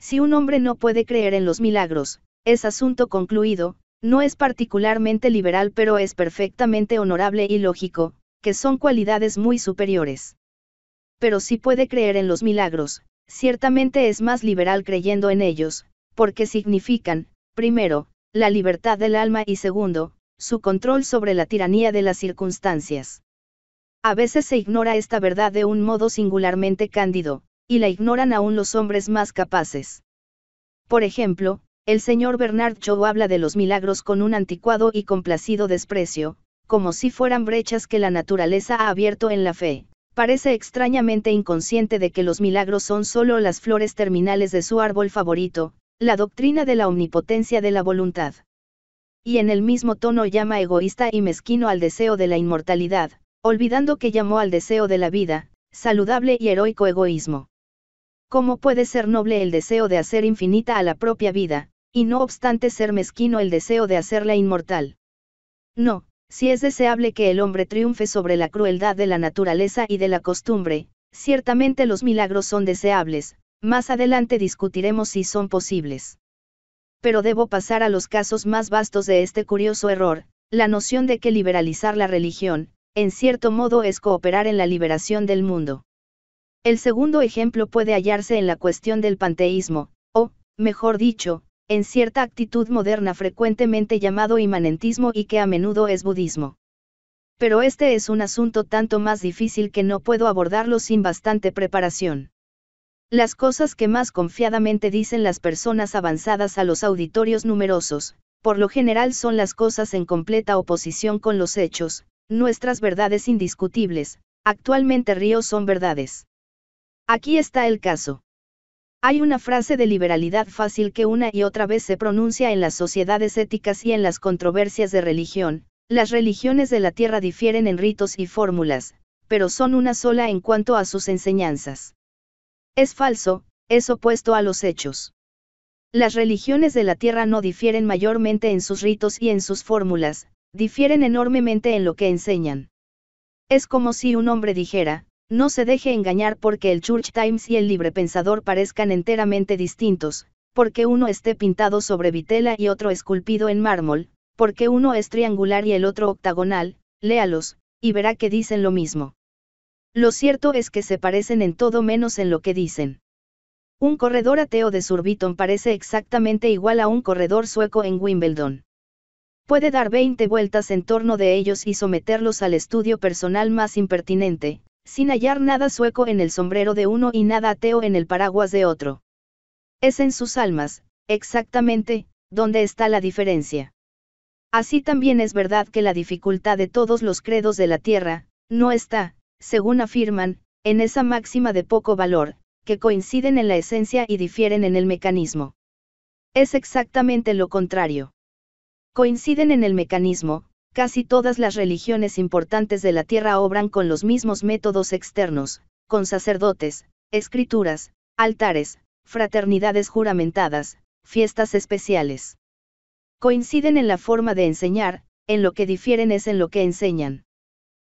Si un hombre no puede creer en los milagros, es asunto concluido, no es particularmente liberal pero es perfectamente honorable y lógico, que son cualidades muy superiores. Pero si puede creer en los milagros, ciertamente es más liberal creyendo en ellos, porque significan, primero, la libertad del alma y segundo, su control sobre la tiranía de las circunstancias. A veces se ignora esta verdad de un modo singularmente cándido, y la ignoran aún los hombres más capaces. Por ejemplo, el señor Bernard Shaw habla de los milagros con un anticuado y complacido desprecio, como si fueran brechas que la naturaleza ha abierto en la fe. Parece extrañamente inconsciente de que los milagros son solo las flores terminales de su árbol favorito, la doctrina de la omnipotencia de la voluntad. Y en el mismo tono llama egoísta y mezquino al deseo de la inmortalidad, olvidando que llamó al deseo de la vida, saludable y heroico egoísmo. ¿Cómo puede ser noble el deseo de hacer infinita a la propia vida, y no obstante ser mezquino el deseo de hacerla inmortal? No, si es deseable que el hombre triunfe sobre la crueldad de la naturaleza y de la costumbre, ciertamente los milagros son deseables, más adelante discutiremos si son posibles. Pero debo pasar a los casos más vastos de este curioso error, la noción de que liberalizar la religión, en cierto modo es cooperar en la liberación del mundo. El segundo ejemplo puede hallarse en la cuestión del panteísmo, o, mejor dicho, en cierta actitud moderna frecuentemente llamado imanentismo y que a menudo es budismo. Pero este es un asunto tanto más difícil que no puedo abordarlo sin bastante preparación. Las cosas que más confiadamente dicen las personas avanzadas a los auditorios numerosos, por lo general son las cosas en completa oposición con los hechos, nuestras verdades indiscutibles, actualmente ríos son verdades. Aquí está el caso. Hay una frase de liberalidad fácil que una y otra vez se pronuncia en las sociedades éticas y en las controversias de religión, las religiones de la tierra difieren en ritos y fórmulas, pero son una sola en cuanto a sus enseñanzas. Es falso, es opuesto a los hechos. Las religiones de la tierra no difieren mayormente en sus ritos y en sus fórmulas, difieren enormemente en lo que enseñan. Es como si un hombre dijera, no se deje engañar porque el Church Times y el Libre Pensador parezcan enteramente distintos, porque uno esté pintado sobre vitela y otro esculpido en mármol, porque uno es triangular y el otro octagonal, léalos, y verá que dicen lo mismo. Lo cierto es que se parecen en todo menos en lo que dicen. Un corredor ateo de Surbiton parece exactamente igual a un corredor sueco en Wimbledon. Puede dar 20 vueltas en torno de ellos y someterlos al estudio personal más impertinente, sin hallar nada sueco en el sombrero de uno y nada ateo en el paraguas de otro. Es en sus almas, exactamente, donde está la diferencia. Así también es verdad que la dificultad de todos los credos de la tierra, no está, según afirman, en esa máxima de poco valor, que coinciden en la esencia y difieren en el mecanismo. Es exactamente lo contrario. Coinciden en el mecanismo, Casi todas las religiones importantes de la tierra obran con los mismos métodos externos, con sacerdotes, escrituras, altares, fraternidades juramentadas, fiestas especiales. Coinciden en la forma de enseñar, en lo que difieren es en lo que enseñan.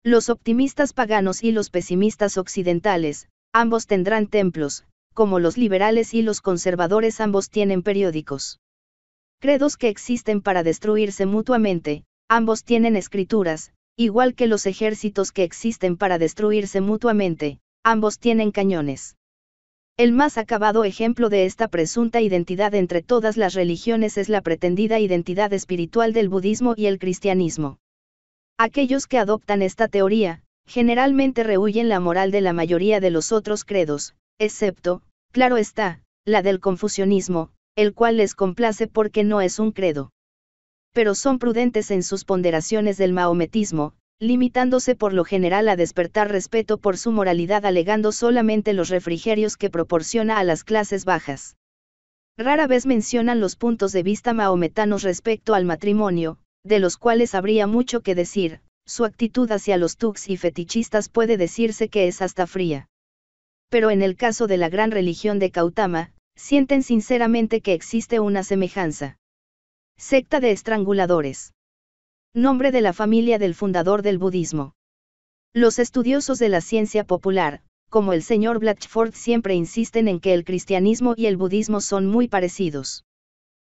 Los optimistas paganos y los pesimistas occidentales, ambos tendrán templos, como los liberales y los conservadores ambos tienen periódicos. Credos que existen para destruirse mutuamente, Ambos tienen escrituras, igual que los ejércitos que existen para destruirse mutuamente, ambos tienen cañones. El más acabado ejemplo de esta presunta identidad entre todas las religiones es la pretendida identidad espiritual del budismo y el cristianismo. Aquellos que adoptan esta teoría, generalmente rehuyen la moral de la mayoría de los otros credos, excepto, claro está, la del confucianismo, el cual les complace porque no es un credo pero son prudentes en sus ponderaciones del maometismo, limitándose por lo general a despertar respeto por su moralidad alegando solamente los refrigerios que proporciona a las clases bajas. Rara vez mencionan los puntos de vista maometanos respecto al matrimonio, de los cuales habría mucho que decir, su actitud hacia los tux y fetichistas puede decirse que es hasta fría. Pero en el caso de la gran religión de Cautama, sienten sinceramente que existe una semejanza. Secta de estranguladores. Nombre de la familia del fundador del budismo. Los estudiosos de la ciencia popular, como el señor Blatchford, siempre insisten en que el cristianismo y el budismo son muy parecidos.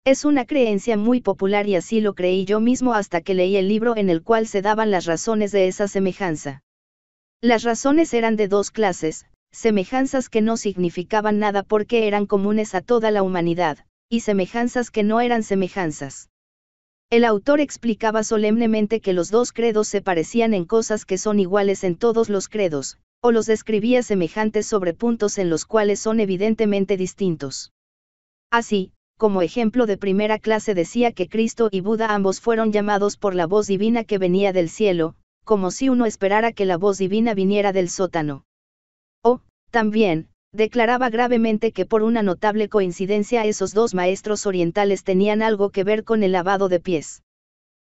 Es una creencia muy popular y así lo creí yo mismo hasta que leí el libro en el cual se daban las razones de esa semejanza. Las razones eran de dos clases, semejanzas que no significaban nada porque eran comunes a toda la humanidad, y semejanzas que no eran semejanzas. El autor explicaba solemnemente que los dos credos se parecían en cosas que son iguales en todos los credos, o los describía semejantes sobre puntos en los cuales son evidentemente distintos. Así, como ejemplo de primera clase decía que Cristo y Buda ambos fueron llamados por la voz divina que venía del cielo, como si uno esperara que la voz divina viniera del sótano. O, también, declaraba gravemente que por una notable coincidencia esos dos maestros orientales tenían algo que ver con el lavado de pies.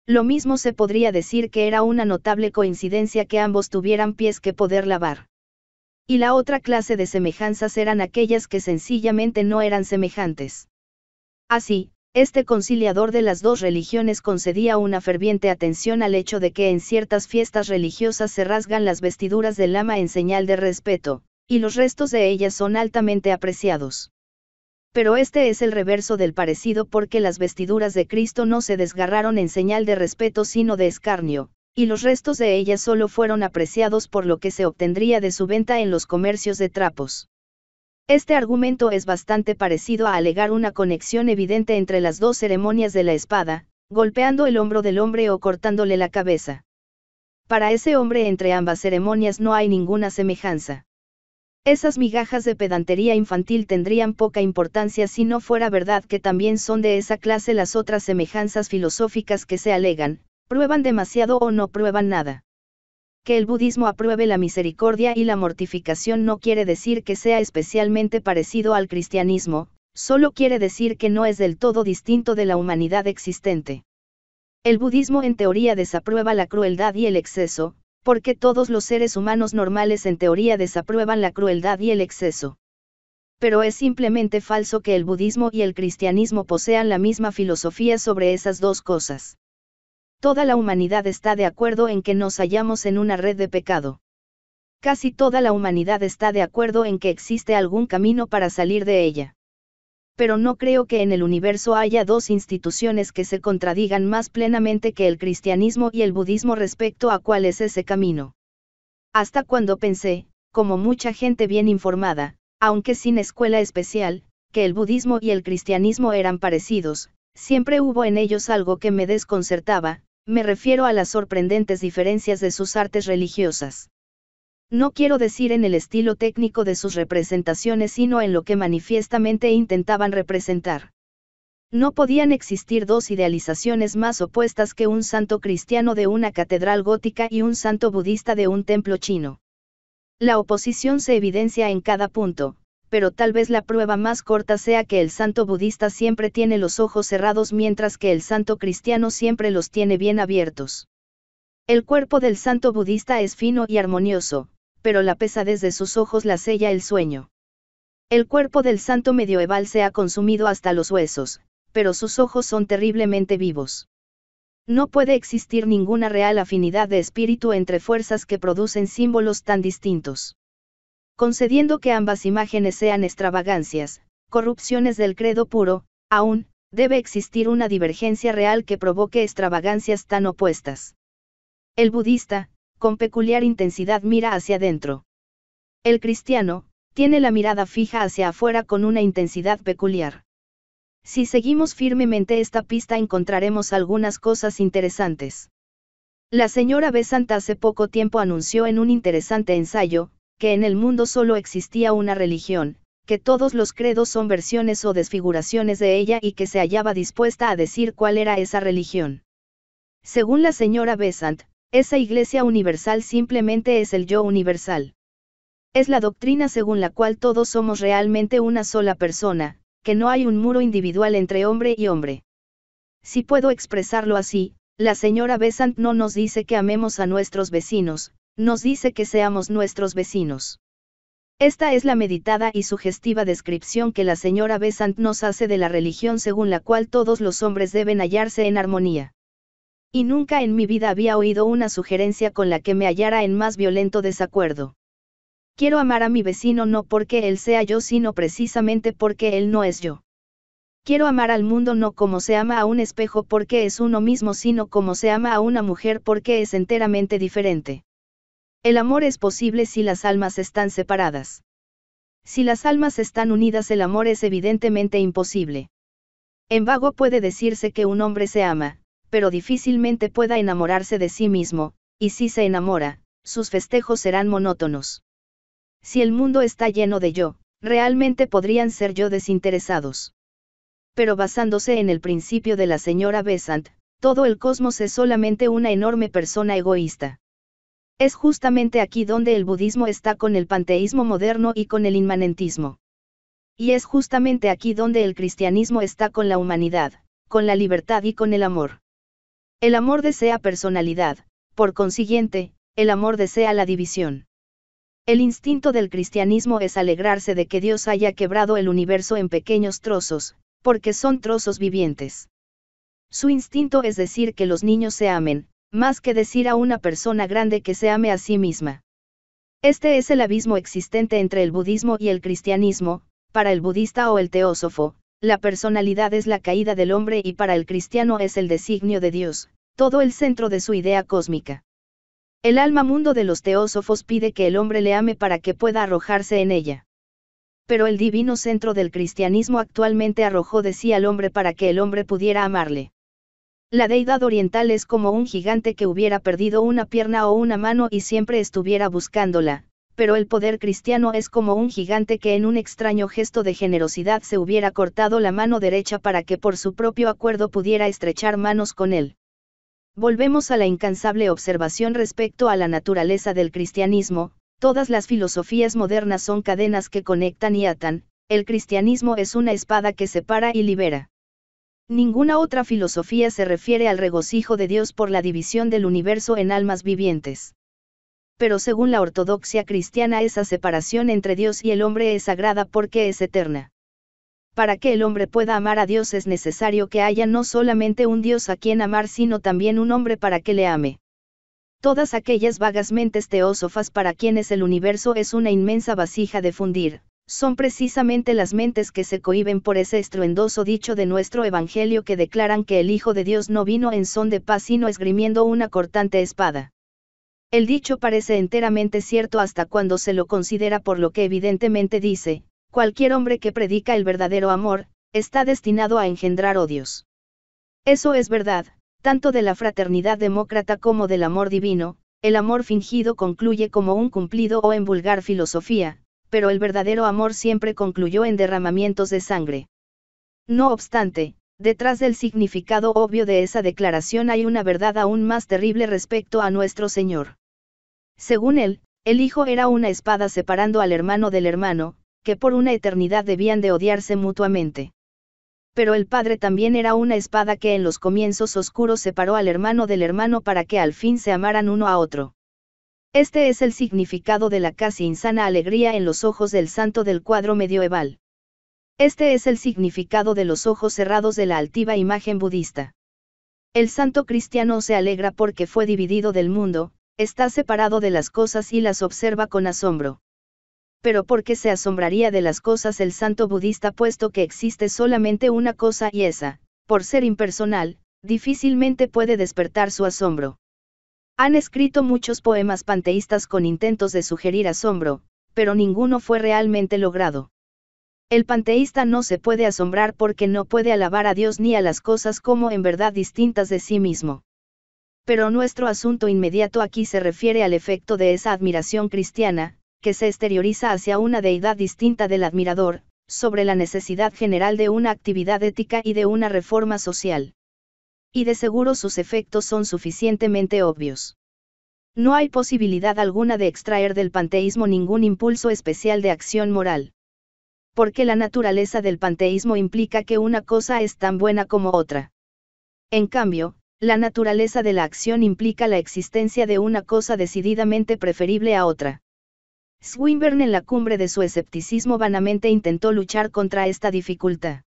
Lo mismo se podría decir que era una notable coincidencia que ambos tuvieran pies que poder lavar. Y la otra clase de semejanzas eran aquellas que sencillamente no eran semejantes. Así, este conciliador de las dos religiones concedía una ferviente atención al hecho de que en ciertas fiestas religiosas se rasgan las vestiduras del ama en señal de respeto, y los restos de ellas son altamente apreciados. Pero este es el reverso del parecido porque las vestiduras de Cristo no se desgarraron en señal de respeto sino de escarnio, y los restos de ellas solo fueron apreciados por lo que se obtendría de su venta en los comercios de trapos. Este argumento es bastante parecido a alegar una conexión evidente entre las dos ceremonias de la espada, golpeando el hombro del hombre o cortándole la cabeza. Para ese hombre entre ambas ceremonias no hay ninguna semejanza. Esas migajas de pedantería infantil tendrían poca importancia si no fuera verdad que también son de esa clase las otras semejanzas filosóficas que se alegan, prueban demasiado o no prueban nada. Que el budismo apruebe la misericordia y la mortificación no quiere decir que sea especialmente parecido al cristianismo, solo quiere decir que no es del todo distinto de la humanidad existente. El budismo en teoría desaprueba la crueldad y el exceso, porque todos los seres humanos normales en teoría desaprueban la crueldad y el exceso. Pero es simplemente falso que el budismo y el cristianismo posean la misma filosofía sobre esas dos cosas. Toda la humanidad está de acuerdo en que nos hallamos en una red de pecado. Casi toda la humanidad está de acuerdo en que existe algún camino para salir de ella pero no creo que en el universo haya dos instituciones que se contradigan más plenamente que el cristianismo y el budismo respecto a cuál es ese camino. Hasta cuando pensé, como mucha gente bien informada, aunque sin escuela especial, que el budismo y el cristianismo eran parecidos, siempre hubo en ellos algo que me desconcertaba, me refiero a las sorprendentes diferencias de sus artes religiosas. No quiero decir en el estilo técnico de sus representaciones, sino en lo que manifiestamente intentaban representar. No podían existir dos idealizaciones más opuestas que un santo cristiano de una catedral gótica y un santo budista de un templo chino. La oposición se evidencia en cada punto, pero tal vez la prueba más corta sea que el santo budista siempre tiene los ojos cerrados mientras que el santo cristiano siempre los tiene bien abiertos. El cuerpo del santo budista es fino y armonioso, pero la pesadez de sus ojos la sella el sueño. El cuerpo del santo medioeval se ha consumido hasta los huesos, pero sus ojos son terriblemente vivos. No puede existir ninguna real afinidad de espíritu entre fuerzas que producen símbolos tan distintos. Concediendo que ambas imágenes sean extravagancias, corrupciones del credo puro, aún, debe existir una divergencia real que provoque extravagancias tan opuestas. El budista, con peculiar intensidad mira hacia adentro. El cristiano, tiene la mirada fija hacia afuera con una intensidad peculiar. Si seguimos firmemente esta pista encontraremos algunas cosas interesantes. La señora Besant hace poco tiempo anunció en un interesante ensayo, que en el mundo solo existía una religión, que todos los credos son versiones o desfiguraciones de ella y que se hallaba dispuesta a decir cuál era esa religión. Según la señora Besant, esa iglesia universal simplemente es el yo universal. Es la doctrina según la cual todos somos realmente una sola persona, que no hay un muro individual entre hombre y hombre. Si puedo expresarlo así, la señora Besant no nos dice que amemos a nuestros vecinos, nos dice que seamos nuestros vecinos. Esta es la meditada y sugestiva descripción que la señora Besant nos hace de la religión según la cual todos los hombres deben hallarse en armonía y nunca en mi vida había oído una sugerencia con la que me hallara en más violento desacuerdo. Quiero amar a mi vecino no porque él sea yo, sino precisamente porque él no es yo. Quiero amar al mundo no como se ama a un espejo porque es uno mismo, sino como se ama a una mujer porque es enteramente diferente. El amor es posible si las almas están separadas. Si las almas están unidas el amor es evidentemente imposible. En vago puede decirse que un hombre se ama, pero difícilmente pueda enamorarse de sí mismo, y si se enamora, sus festejos serán monótonos. Si el mundo está lleno de yo, realmente podrían ser yo desinteresados. Pero basándose en el principio de la señora Besant, todo el cosmos es solamente una enorme persona egoísta. Es justamente aquí donde el budismo está con el panteísmo moderno y con el inmanentismo. Y es justamente aquí donde el cristianismo está con la humanidad, con la libertad y con el amor. El amor desea personalidad, por consiguiente, el amor desea la división. El instinto del cristianismo es alegrarse de que Dios haya quebrado el universo en pequeños trozos, porque son trozos vivientes. Su instinto es decir que los niños se amen, más que decir a una persona grande que se ame a sí misma. Este es el abismo existente entre el budismo y el cristianismo, para el budista o el teósofo, la personalidad es la caída del hombre y para el cristiano es el designio de Dios, todo el centro de su idea cósmica. El alma mundo de los teósofos pide que el hombre le ame para que pueda arrojarse en ella. Pero el divino centro del cristianismo actualmente arrojó de sí al hombre para que el hombre pudiera amarle. La deidad oriental es como un gigante que hubiera perdido una pierna o una mano y siempre estuviera buscándola, pero el poder cristiano es como un gigante que en un extraño gesto de generosidad se hubiera cortado la mano derecha para que por su propio acuerdo pudiera estrechar manos con él. Volvemos a la incansable observación respecto a la naturaleza del cristianismo, todas las filosofías modernas son cadenas que conectan y atan, el cristianismo es una espada que separa y libera. Ninguna otra filosofía se refiere al regocijo de Dios por la división del universo en almas vivientes pero según la ortodoxia cristiana esa separación entre Dios y el hombre es sagrada porque es eterna. Para que el hombre pueda amar a Dios es necesario que haya no solamente un Dios a quien amar, sino también un hombre para que le ame. Todas aquellas vagas mentes teósofas para quienes el universo es una inmensa vasija de fundir, son precisamente las mentes que se cohiben por ese estruendoso dicho de nuestro Evangelio que declaran que el Hijo de Dios no vino en son de paz sino esgrimiendo una cortante espada. El dicho parece enteramente cierto hasta cuando se lo considera por lo que evidentemente dice, cualquier hombre que predica el verdadero amor, está destinado a engendrar odios. Eso es verdad, tanto de la fraternidad demócrata como del amor divino, el amor fingido concluye como un cumplido o en vulgar filosofía, pero el verdadero amor siempre concluyó en derramamientos de sangre. No obstante, Detrás del significado obvio de esa declaración hay una verdad aún más terrible respecto a nuestro Señor. Según él, el Hijo era una espada separando al hermano del hermano, que por una eternidad debían de odiarse mutuamente. Pero el Padre también era una espada que en los comienzos oscuros separó al hermano del hermano para que al fin se amaran uno a otro. Este es el significado de la casi insana alegría en los ojos del santo del cuadro medieval. Este es el significado de los ojos cerrados de la altiva imagen budista. El santo cristiano se alegra porque fue dividido del mundo, está separado de las cosas y las observa con asombro. Pero ¿por qué se asombraría de las cosas el santo budista puesto que existe solamente una cosa y esa, por ser impersonal, difícilmente puede despertar su asombro? Han escrito muchos poemas panteístas con intentos de sugerir asombro, pero ninguno fue realmente logrado. El panteísta no se puede asombrar porque no puede alabar a Dios ni a las cosas como en verdad distintas de sí mismo. Pero nuestro asunto inmediato aquí se refiere al efecto de esa admiración cristiana, que se exterioriza hacia una deidad distinta del admirador, sobre la necesidad general de una actividad ética y de una reforma social. Y de seguro sus efectos son suficientemente obvios. No hay posibilidad alguna de extraer del panteísmo ningún impulso especial de acción moral porque la naturaleza del panteísmo implica que una cosa es tan buena como otra. En cambio, la naturaleza de la acción implica la existencia de una cosa decididamente preferible a otra. Swinburne en la cumbre de su escepticismo vanamente intentó luchar contra esta dificultad.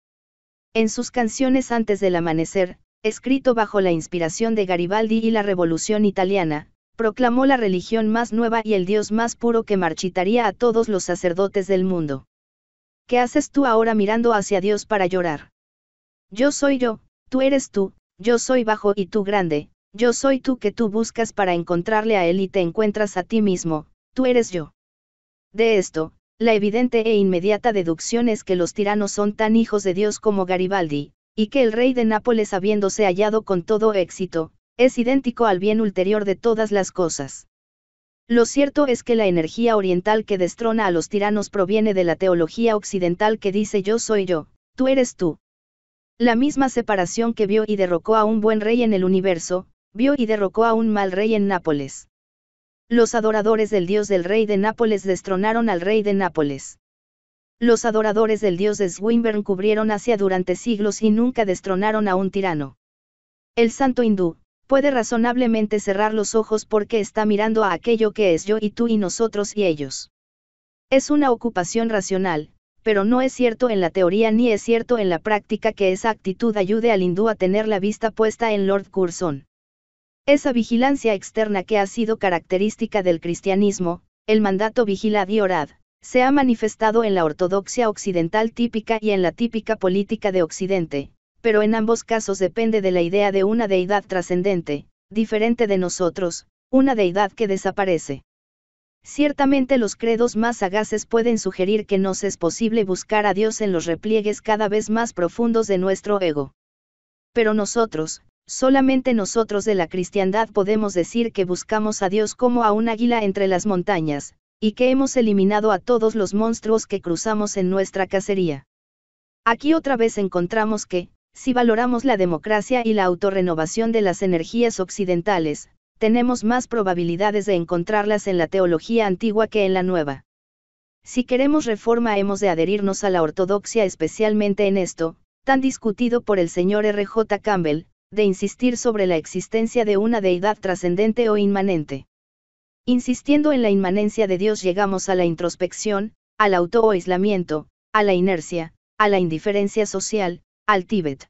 En sus canciones Antes del Amanecer, escrito bajo la inspiración de Garibaldi y la Revolución Italiana, proclamó la religión más nueva y el Dios más puro que marchitaría a todos los sacerdotes del mundo. ¿qué haces tú ahora mirando hacia Dios para llorar? Yo soy yo, tú eres tú, yo soy bajo y tú grande, yo soy tú que tú buscas para encontrarle a Él y te encuentras a ti mismo, tú eres yo. De esto, la evidente e inmediata deducción es que los tiranos son tan hijos de Dios como Garibaldi, y que el rey de Nápoles habiéndose hallado con todo éxito, es idéntico al bien ulterior de todas las cosas. Lo cierto es que la energía oriental que destrona a los tiranos proviene de la teología occidental que dice yo soy yo, tú eres tú. La misma separación que vio y derrocó a un buen rey en el universo, vio y derrocó a un mal rey en Nápoles. Los adoradores del dios del rey de Nápoles destronaron al rey de Nápoles. Los adoradores del dios de Swinburne cubrieron Asia durante siglos y nunca destronaron a un tirano. El santo hindú, puede razonablemente cerrar los ojos porque está mirando a aquello que es yo y tú y nosotros y ellos. Es una ocupación racional, pero no es cierto en la teoría ni es cierto en la práctica que esa actitud ayude al hindú a tener la vista puesta en Lord Curzon. Esa vigilancia externa que ha sido característica del cristianismo, el mandato vigilad y orad, se ha manifestado en la ortodoxia occidental típica y en la típica política de Occidente, pero en ambos casos depende de la idea de una deidad trascendente, diferente de nosotros, una deidad que desaparece. Ciertamente los credos más sagaces pueden sugerir que nos es posible buscar a Dios en los repliegues cada vez más profundos de nuestro ego. Pero nosotros, solamente nosotros de la cristiandad podemos decir que buscamos a Dios como a un águila entre las montañas, y que hemos eliminado a todos los monstruos que cruzamos en nuestra cacería. Aquí otra vez encontramos que, si valoramos la democracia y la autorrenovación de las energías occidentales, tenemos más probabilidades de encontrarlas en la teología antigua que en la nueva. Si queremos reforma hemos de adherirnos a la ortodoxia especialmente en esto, tan discutido por el señor R.J. Campbell, de insistir sobre la existencia de una deidad trascendente o inmanente. Insistiendo en la inmanencia de Dios llegamos a la introspección, al auto-aislamiento, a la inercia, a la indiferencia social, al Tíbet.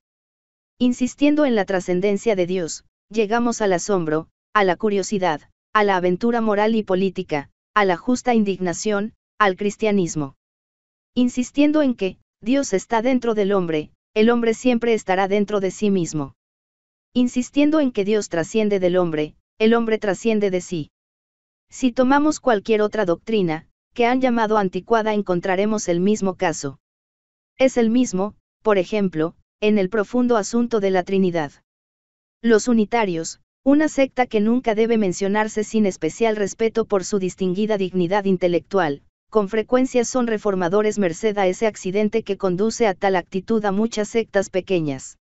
Insistiendo en la trascendencia de Dios, llegamos al asombro, a la curiosidad, a la aventura moral y política, a la justa indignación, al cristianismo. Insistiendo en que, Dios está dentro del hombre, el hombre siempre estará dentro de sí mismo. Insistiendo en que Dios trasciende del hombre, el hombre trasciende de sí. Si tomamos cualquier otra doctrina, que han llamado anticuada encontraremos el mismo caso. Es el mismo, por ejemplo, en el profundo asunto de la Trinidad. Los unitarios, una secta que nunca debe mencionarse sin especial respeto por su distinguida dignidad intelectual, con frecuencia son reformadores merced a ese accidente que conduce a tal actitud a muchas sectas pequeñas.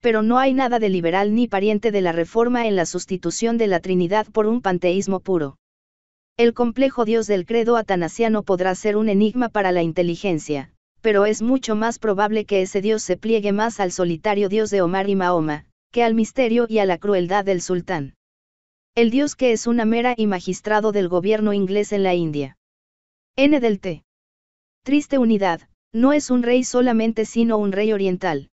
Pero no hay nada de liberal ni pariente de la reforma en la sustitución de la Trinidad por un panteísmo puro. El complejo Dios del credo atanasiano podrá ser un enigma para la inteligencia, pero es mucho más probable que ese dios se pliegue más al solitario dios de Omar y Mahoma, que al misterio y a la crueldad del sultán. El dios que es una mera y magistrado del gobierno inglés en la India. N del T. Triste unidad, no es un rey solamente sino un rey oriental.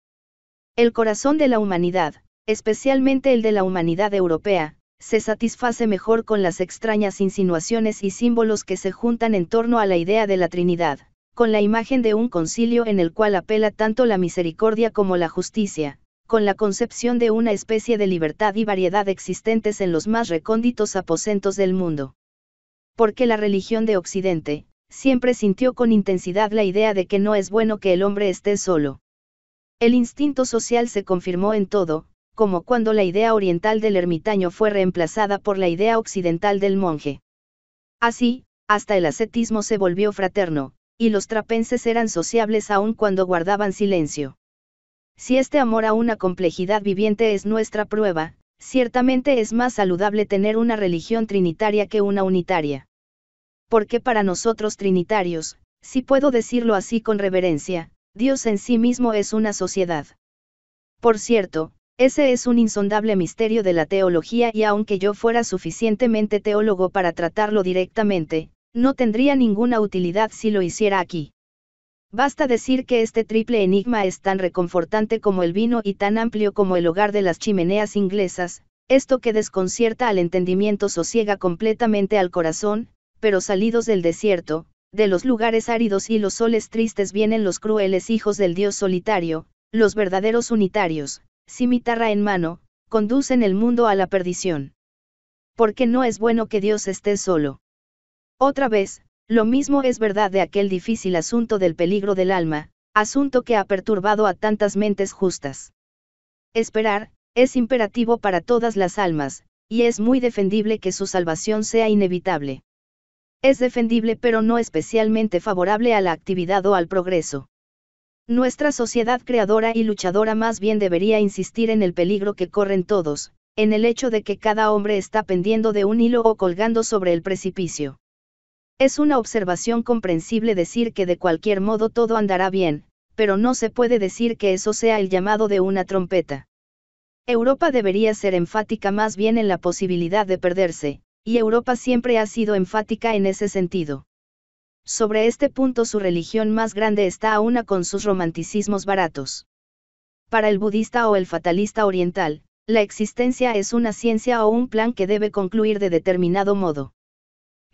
El corazón de la humanidad, especialmente el de la humanidad europea, se satisface mejor con las extrañas insinuaciones y símbolos que se juntan en torno a la idea de la Trinidad con la imagen de un concilio en el cual apela tanto la misericordia como la justicia, con la concepción de una especie de libertad y variedad existentes en los más recónditos aposentos del mundo. Porque la religión de Occidente, siempre sintió con intensidad la idea de que no es bueno que el hombre esté solo. El instinto social se confirmó en todo, como cuando la idea oriental del ermitaño fue reemplazada por la idea occidental del monje. Así, hasta el ascetismo se volvió fraterno, y los trapenses eran sociables aun cuando guardaban silencio. Si este amor a una complejidad viviente es nuestra prueba, ciertamente es más saludable tener una religión trinitaria que una unitaria. Porque para nosotros trinitarios, si puedo decirlo así con reverencia, Dios en sí mismo es una sociedad. Por cierto, ese es un insondable misterio de la teología y aunque yo fuera suficientemente teólogo para tratarlo directamente, no tendría ninguna utilidad si lo hiciera aquí. Basta decir que este triple enigma es tan reconfortante como el vino y tan amplio como el hogar de las chimeneas inglesas, esto que desconcierta al entendimiento sosiega completamente al corazón, pero salidos del desierto, de los lugares áridos y los soles tristes vienen los crueles hijos del Dios solitario, los verdaderos unitarios, cimitarra en mano, conducen el mundo a la perdición. Porque no es bueno que Dios esté solo. Otra vez, lo mismo es verdad de aquel difícil asunto del peligro del alma, asunto que ha perturbado a tantas mentes justas. Esperar, es imperativo para todas las almas, y es muy defendible que su salvación sea inevitable. Es defendible pero no especialmente favorable a la actividad o al progreso. Nuestra sociedad creadora y luchadora más bien debería insistir en el peligro que corren todos, en el hecho de que cada hombre está pendiendo de un hilo o colgando sobre el precipicio. Es una observación comprensible decir que de cualquier modo todo andará bien, pero no se puede decir que eso sea el llamado de una trompeta. Europa debería ser enfática más bien en la posibilidad de perderse, y Europa siempre ha sido enfática en ese sentido. Sobre este punto su religión más grande está a una con sus romanticismos baratos. Para el budista o el fatalista oriental, la existencia es una ciencia o un plan que debe concluir de determinado modo.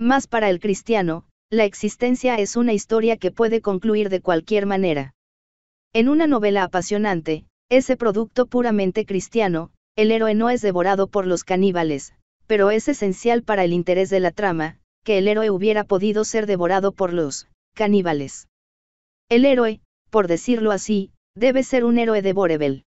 Más para el cristiano, la existencia es una historia que puede concluir de cualquier manera. En una novela apasionante, ese producto puramente cristiano, el héroe no es devorado por los caníbales, pero es esencial para el interés de la trama, que el héroe hubiera podido ser devorado por los caníbales. El héroe, por decirlo así, debe ser un héroe de Borebel.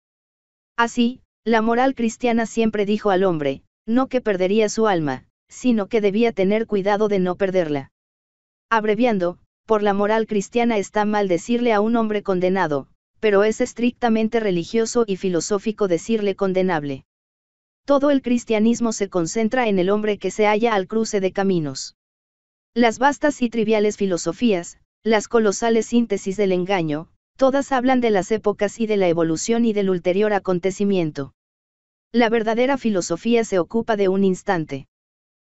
Así, la moral cristiana siempre dijo al hombre, no que perdería su alma, sino que debía tener cuidado de no perderla. Abreviando, por la moral cristiana está mal decirle a un hombre condenado, pero es estrictamente religioso y filosófico decirle condenable. Todo el cristianismo se concentra en el hombre que se halla al cruce de caminos. Las vastas y triviales filosofías, las colosales síntesis del engaño, todas hablan de las épocas y de la evolución y del ulterior acontecimiento. La verdadera filosofía se ocupa de un instante.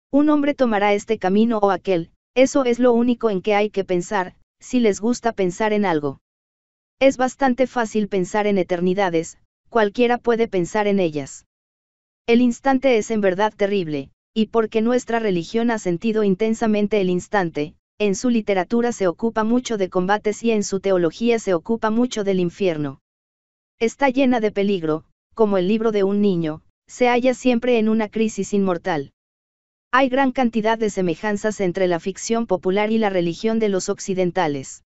Un hombre tomará este camino o aquel, eso es lo único en que hay que pensar, si les gusta pensar en algo. Es bastante fácil pensar en eternidades, cualquiera puede pensar en ellas. El instante es en verdad terrible, y porque nuestra religión ha sentido intensamente el instante, en su literatura se ocupa mucho de combates y en su teología se ocupa mucho del infierno. Está llena de peligro, como el libro de un niño, se halla siempre en una crisis inmortal. Hay gran cantidad de semejanzas entre la ficción popular y la religión de los occidentales.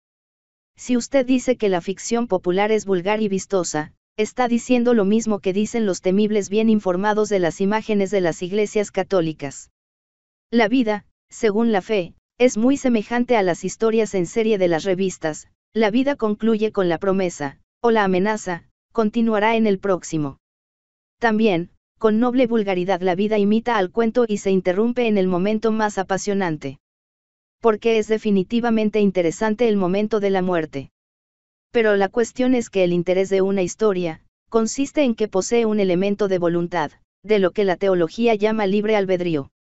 Si usted dice que la ficción popular es vulgar y vistosa, está diciendo lo mismo que dicen los temibles bien informados de las imágenes de las iglesias católicas. La vida, según la fe, es muy semejante a las historias en serie de las revistas, la vida concluye con la promesa, o la amenaza, continuará en el próximo. También, con noble vulgaridad la vida imita al cuento y se interrumpe en el momento más apasionante. Porque es definitivamente interesante el momento de la muerte. Pero la cuestión es que el interés de una historia, consiste en que posee un elemento de voluntad, de lo que la teología llama libre albedrío.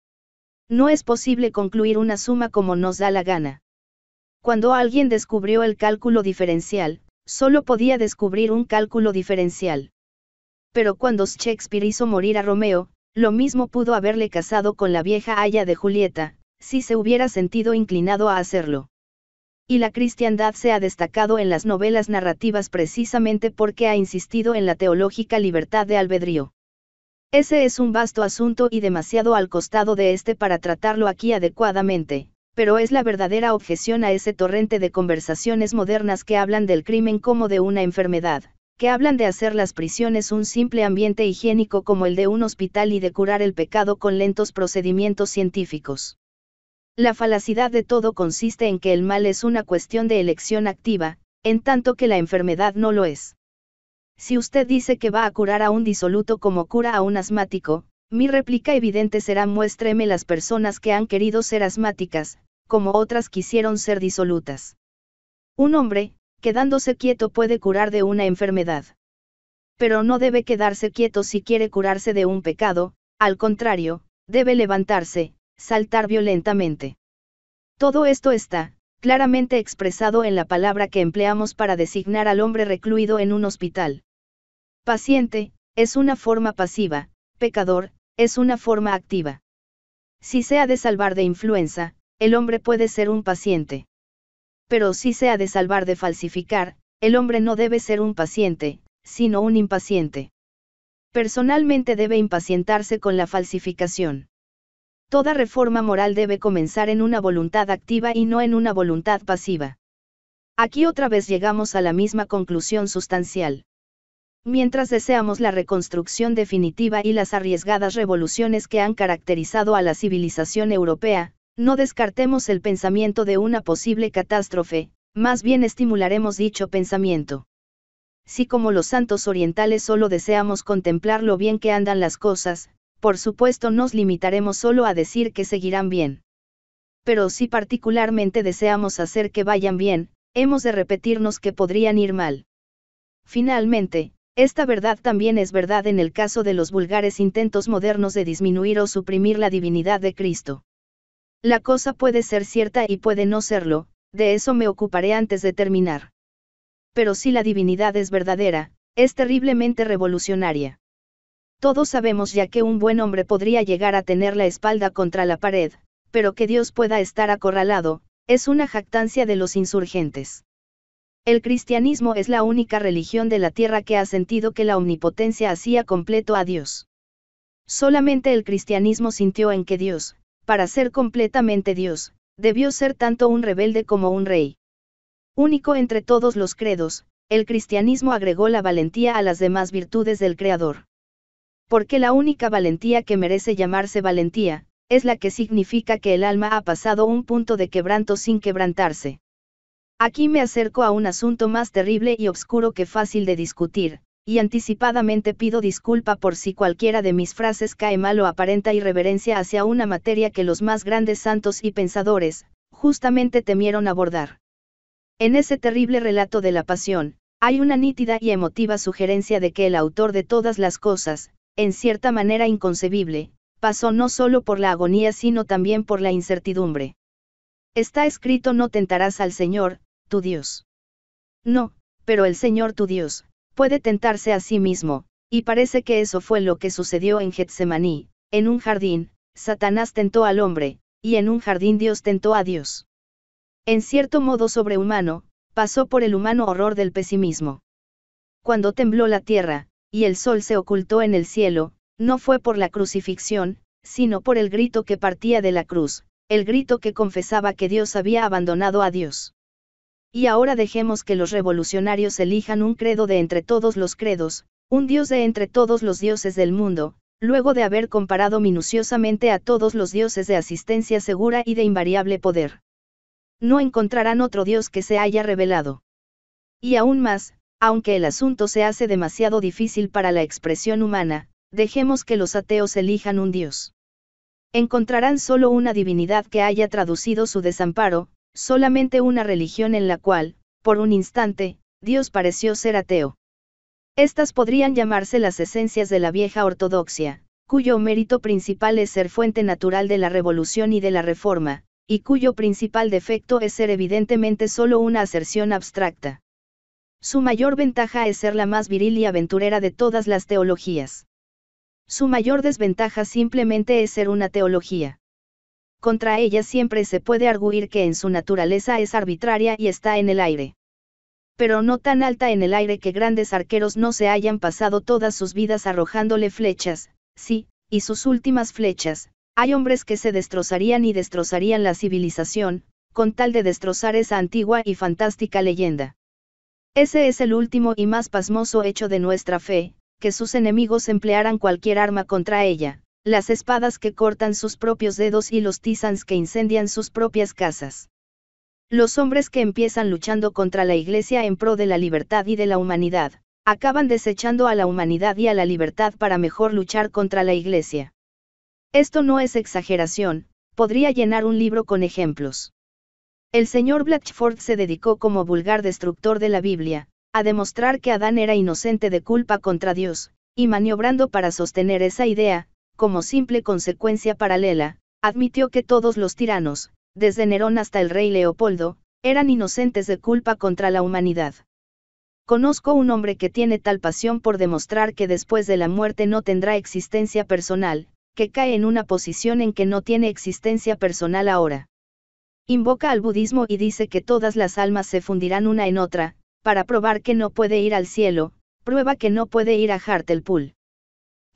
No es posible concluir una suma como nos da la gana. Cuando alguien descubrió el cálculo diferencial, solo podía descubrir un cálculo diferencial pero cuando Shakespeare hizo morir a Romeo, lo mismo pudo haberle casado con la vieja aya de Julieta, si se hubiera sentido inclinado a hacerlo. Y la cristiandad se ha destacado en las novelas narrativas precisamente porque ha insistido en la teológica libertad de albedrío. Ese es un vasto asunto y demasiado al costado de este para tratarlo aquí adecuadamente, pero es la verdadera objeción a ese torrente de conversaciones modernas que hablan del crimen como de una enfermedad que hablan de hacer las prisiones un simple ambiente higiénico como el de un hospital y de curar el pecado con lentos procedimientos científicos. La falacidad de todo consiste en que el mal es una cuestión de elección activa, en tanto que la enfermedad no lo es. Si usted dice que va a curar a un disoluto como cura a un asmático, mi réplica evidente será muéstreme las personas que han querido ser asmáticas, como otras quisieron ser disolutas. Un hombre, quedándose quieto puede curar de una enfermedad. Pero no debe quedarse quieto si quiere curarse de un pecado, al contrario, debe levantarse, saltar violentamente. Todo esto está, claramente expresado en la palabra que empleamos para designar al hombre recluido en un hospital. Paciente, es una forma pasiva, pecador, es una forma activa. Si se ha de salvar de influenza, el hombre puede ser un paciente pero si se ha de salvar de falsificar, el hombre no debe ser un paciente, sino un impaciente. Personalmente debe impacientarse con la falsificación. Toda reforma moral debe comenzar en una voluntad activa y no en una voluntad pasiva. Aquí otra vez llegamos a la misma conclusión sustancial. Mientras deseamos la reconstrucción definitiva y las arriesgadas revoluciones que han caracterizado a la civilización europea, no descartemos el pensamiento de una posible catástrofe, más bien estimularemos dicho pensamiento. Si como los santos orientales solo deseamos contemplar lo bien que andan las cosas, por supuesto nos limitaremos solo a decir que seguirán bien. Pero si particularmente deseamos hacer que vayan bien, hemos de repetirnos que podrían ir mal. Finalmente, esta verdad también es verdad en el caso de los vulgares intentos modernos de disminuir o suprimir la divinidad de Cristo. La cosa puede ser cierta y puede no serlo, de eso me ocuparé antes de terminar. Pero si la divinidad es verdadera, es terriblemente revolucionaria. Todos sabemos ya que un buen hombre podría llegar a tener la espalda contra la pared, pero que Dios pueda estar acorralado, es una jactancia de los insurgentes. El cristianismo es la única religión de la tierra que ha sentido que la omnipotencia hacía completo a Dios. Solamente el cristianismo sintió en que Dios, para ser completamente Dios, debió ser tanto un rebelde como un rey. Único entre todos los credos, el cristianismo agregó la valentía a las demás virtudes del Creador. Porque la única valentía que merece llamarse valentía, es la que significa que el alma ha pasado un punto de quebranto sin quebrantarse. Aquí me acerco a un asunto más terrible y oscuro que fácil de discutir, y anticipadamente pido disculpa por si cualquiera de mis frases cae mal o aparenta irreverencia hacia una materia que los más grandes santos y pensadores, justamente temieron abordar. En ese terrible relato de la pasión, hay una nítida y emotiva sugerencia de que el autor de todas las cosas, en cierta manera inconcebible, pasó no solo por la agonía sino también por la incertidumbre. Está escrito no tentarás al Señor, tu Dios. No, pero el Señor tu Dios, puede tentarse a sí mismo, y parece que eso fue lo que sucedió en Getsemaní, en un jardín, Satanás tentó al hombre, y en un jardín Dios tentó a Dios. En cierto modo sobrehumano, pasó por el humano horror del pesimismo. Cuando tembló la tierra, y el sol se ocultó en el cielo, no fue por la crucifixión, sino por el grito que partía de la cruz, el grito que confesaba que Dios había abandonado a Dios. Y ahora dejemos que los revolucionarios elijan un credo de entre todos los credos, un dios de entre todos los dioses del mundo, luego de haber comparado minuciosamente a todos los dioses de asistencia segura y de invariable poder. No encontrarán otro dios que se haya revelado. Y aún más, aunque el asunto se hace demasiado difícil para la expresión humana, dejemos que los ateos elijan un dios. Encontrarán solo una divinidad que haya traducido su desamparo, solamente una religión en la cual, por un instante, Dios pareció ser ateo. Estas podrían llamarse las esencias de la vieja ortodoxia, cuyo mérito principal es ser fuente natural de la revolución y de la reforma, y cuyo principal defecto es ser evidentemente solo una aserción abstracta. Su mayor ventaja es ser la más viril y aventurera de todas las teologías. Su mayor desventaja simplemente es ser una teología contra ella siempre se puede arguir que en su naturaleza es arbitraria y está en el aire. Pero no tan alta en el aire que grandes arqueros no se hayan pasado todas sus vidas arrojándole flechas, sí, y sus últimas flechas, hay hombres que se destrozarían y destrozarían la civilización, con tal de destrozar esa antigua y fantástica leyenda. Ese es el último y más pasmoso hecho de nuestra fe, que sus enemigos emplearan cualquier arma contra ella, las espadas que cortan sus propios dedos y los tizans que incendian sus propias casas. Los hombres que empiezan luchando contra la Iglesia en pro de la libertad y de la humanidad, acaban desechando a la humanidad y a la libertad para mejor luchar contra la Iglesia. Esto no es exageración, podría llenar un libro con ejemplos. El señor Blatchford se dedicó como vulgar destructor de la Biblia, a demostrar que Adán era inocente de culpa contra Dios, y maniobrando para sostener esa idea, como simple consecuencia paralela, admitió que todos los tiranos, desde Nerón hasta el rey Leopoldo, eran inocentes de culpa contra la humanidad. Conozco un hombre que tiene tal pasión por demostrar que después de la muerte no tendrá existencia personal, que cae en una posición en que no tiene existencia personal ahora. Invoca al budismo y dice que todas las almas se fundirán una en otra, para probar que no puede ir al cielo, prueba que no puede ir a Hartlepool.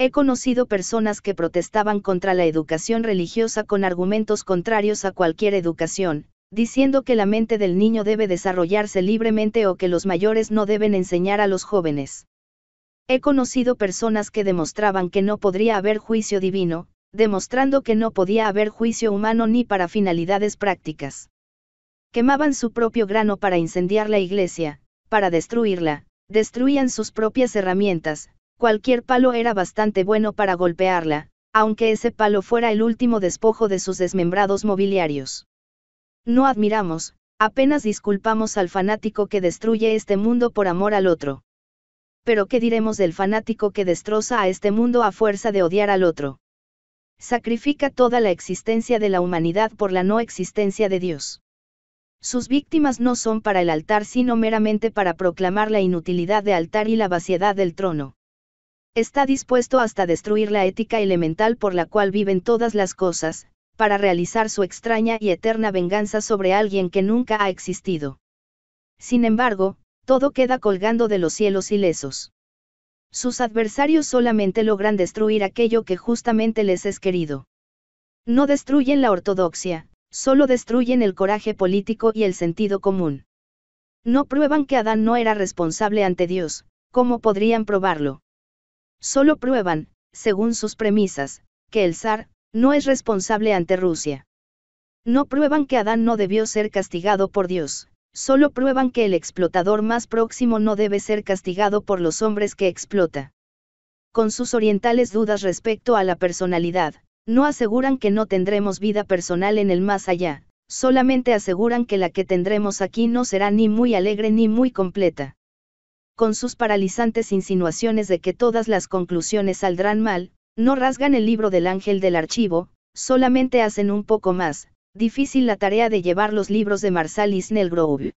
He conocido personas que protestaban contra la educación religiosa con argumentos contrarios a cualquier educación, diciendo que la mente del niño debe desarrollarse libremente o que los mayores no deben enseñar a los jóvenes. He conocido personas que demostraban que no podría haber juicio divino, demostrando que no podía haber juicio humano ni para finalidades prácticas. Quemaban su propio grano para incendiar la iglesia, para destruirla, destruían sus propias herramientas, Cualquier palo era bastante bueno para golpearla, aunque ese palo fuera el último despojo de sus desmembrados mobiliarios. No admiramos, apenas disculpamos al fanático que destruye este mundo por amor al otro. Pero ¿qué diremos del fanático que destroza a este mundo a fuerza de odiar al otro? Sacrifica toda la existencia de la humanidad por la no existencia de Dios. Sus víctimas no son para el altar sino meramente para proclamar la inutilidad de altar y la vaciedad del trono está dispuesto hasta destruir la ética elemental por la cual viven todas las cosas, para realizar su extraña y eterna venganza sobre alguien que nunca ha existido. Sin embargo, todo queda colgando de los cielos ilesos. Sus adversarios solamente logran destruir aquello que justamente les es querido. No destruyen la ortodoxia, solo destruyen el coraje político y el sentido común. No prueban que Adán no era responsable ante Dios, ¿cómo podrían probarlo? Solo prueban, según sus premisas, que el zar, no es responsable ante Rusia. No prueban que Adán no debió ser castigado por Dios, solo prueban que el explotador más próximo no debe ser castigado por los hombres que explota. Con sus orientales dudas respecto a la personalidad, no aseguran que no tendremos vida personal en el más allá, solamente aseguran que la que tendremos aquí no será ni muy alegre ni muy completa con sus paralizantes insinuaciones de que todas las conclusiones saldrán mal, no rasgan el libro del ángel del archivo, solamente hacen un poco más, difícil la tarea de llevar los libros de Marsalis Nelgrove.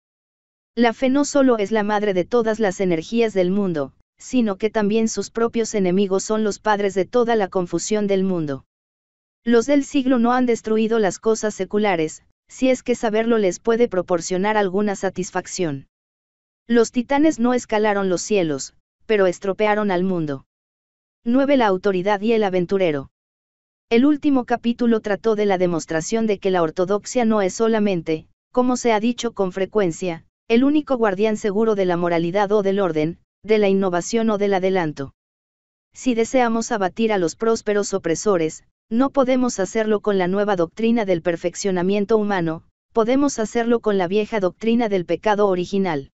La fe no solo es la madre de todas las energías del mundo, sino que también sus propios enemigos son los padres de toda la confusión del mundo. Los del siglo no han destruido las cosas seculares, si es que saberlo les puede proporcionar alguna satisfacción. Los titanes no escalaron los cielos, pero estropearon al mundo. 9. La autoridad y el aventurero. El último capítulo trató de la demostración de que la ortodoxia no es solamente, como se ha dicho con frecuencia, el único guardián seguro de la moralidad o del orden, de la innovación o del adelanto. Si deseamos abatir a los prósperos opresores, no podemos hacerlo con la nueva doctrina del perfeccionamiento humano, podemos hacerlo con la vieja doctrina del pecado original.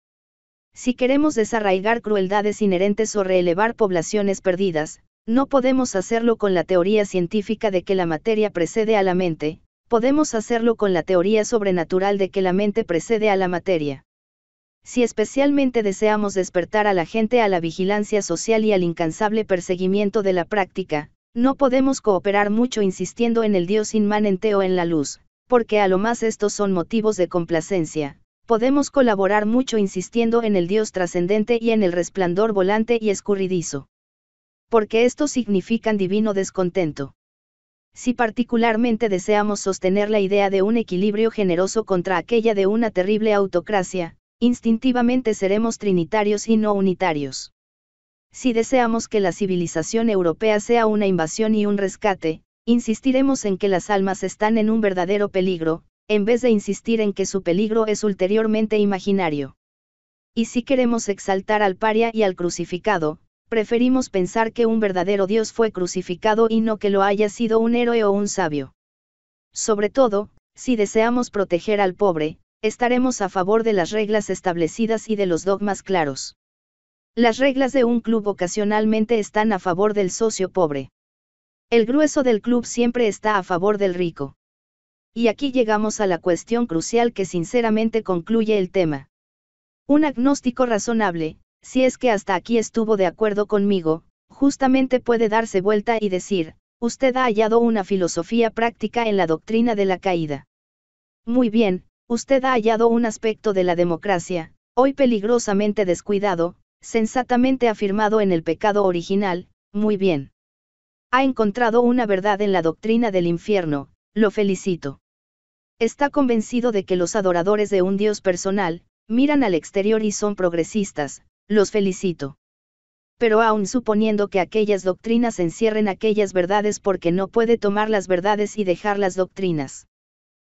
Si queremos desarraigar crueldades inherentes o reelevar poblaciones perdidas, no podemos hacerlo con la teoría científica de que la materia precede a la mente, podemos hacerlo con la teoría sobrenatural de que la mente precede a la materia. Si especialmente deseamos despertar a la gente a la vigilancia social y al incansable perseguimiento de la práctica, no podemos cooperar mucho insistiendo en el Dios inmanente o en la luz, porque a lo más estos son motivos de complacencia, podemos colaborar mucho insistiendo en el Dios trascendente y en el resplandor volante y escurridizo. Porque estos significan divino descontento. Si particularmente deseamos sostener la idea de un equilibrio generoso contra aquella de una terrible autocracia, instintivamente seremos trinitarios y no unitarios. Si deseamos que la civilización europea sea una invasión y un rescate, insistiremos en que las almas están en un verdadero peligro, en vez de insistir en que su peligro es ulteriormente imaginario. Y si queremos exaltar al paria y al crucificado, preferimos pensar que un verdadero Dios fue crucificado y no que lo haya sido un héroe o un sabio. Sobre todo, si deseamos proteger al pobre, estaremos a favor de las reglas establecidas y de los dogmas claros. Las reglas de un club ocasionalmente están a favor del socio pobre. El grueso del club siempre está a favor del rico. Y aquí llegamos a la cuestión crucial que sinceramente concluye el tema. Un agnóstico razonable, si es que hasta aquí estuvo de acuerdo conmigo, justamente puede darse vuelta y decir, usted ha hallado una filosofía práctica en la doctrina de la caída. Muy bien, usted ha hallado un aspecto de la democracia, hoy peligrosamente descuidado, sensatamente afirmado en el pecado original, muy bien. Ha encontrado una verdad en la doctrina del infierno, lo felicito. Está convencido de que los adoradores de un Dios personal, miran al exterior y son progresistas, los felicito. Pero aun suponiendo que aquellas doctrinas encierren aquellas verdades porque no puede tomar las verdades y dejar las doctrinas.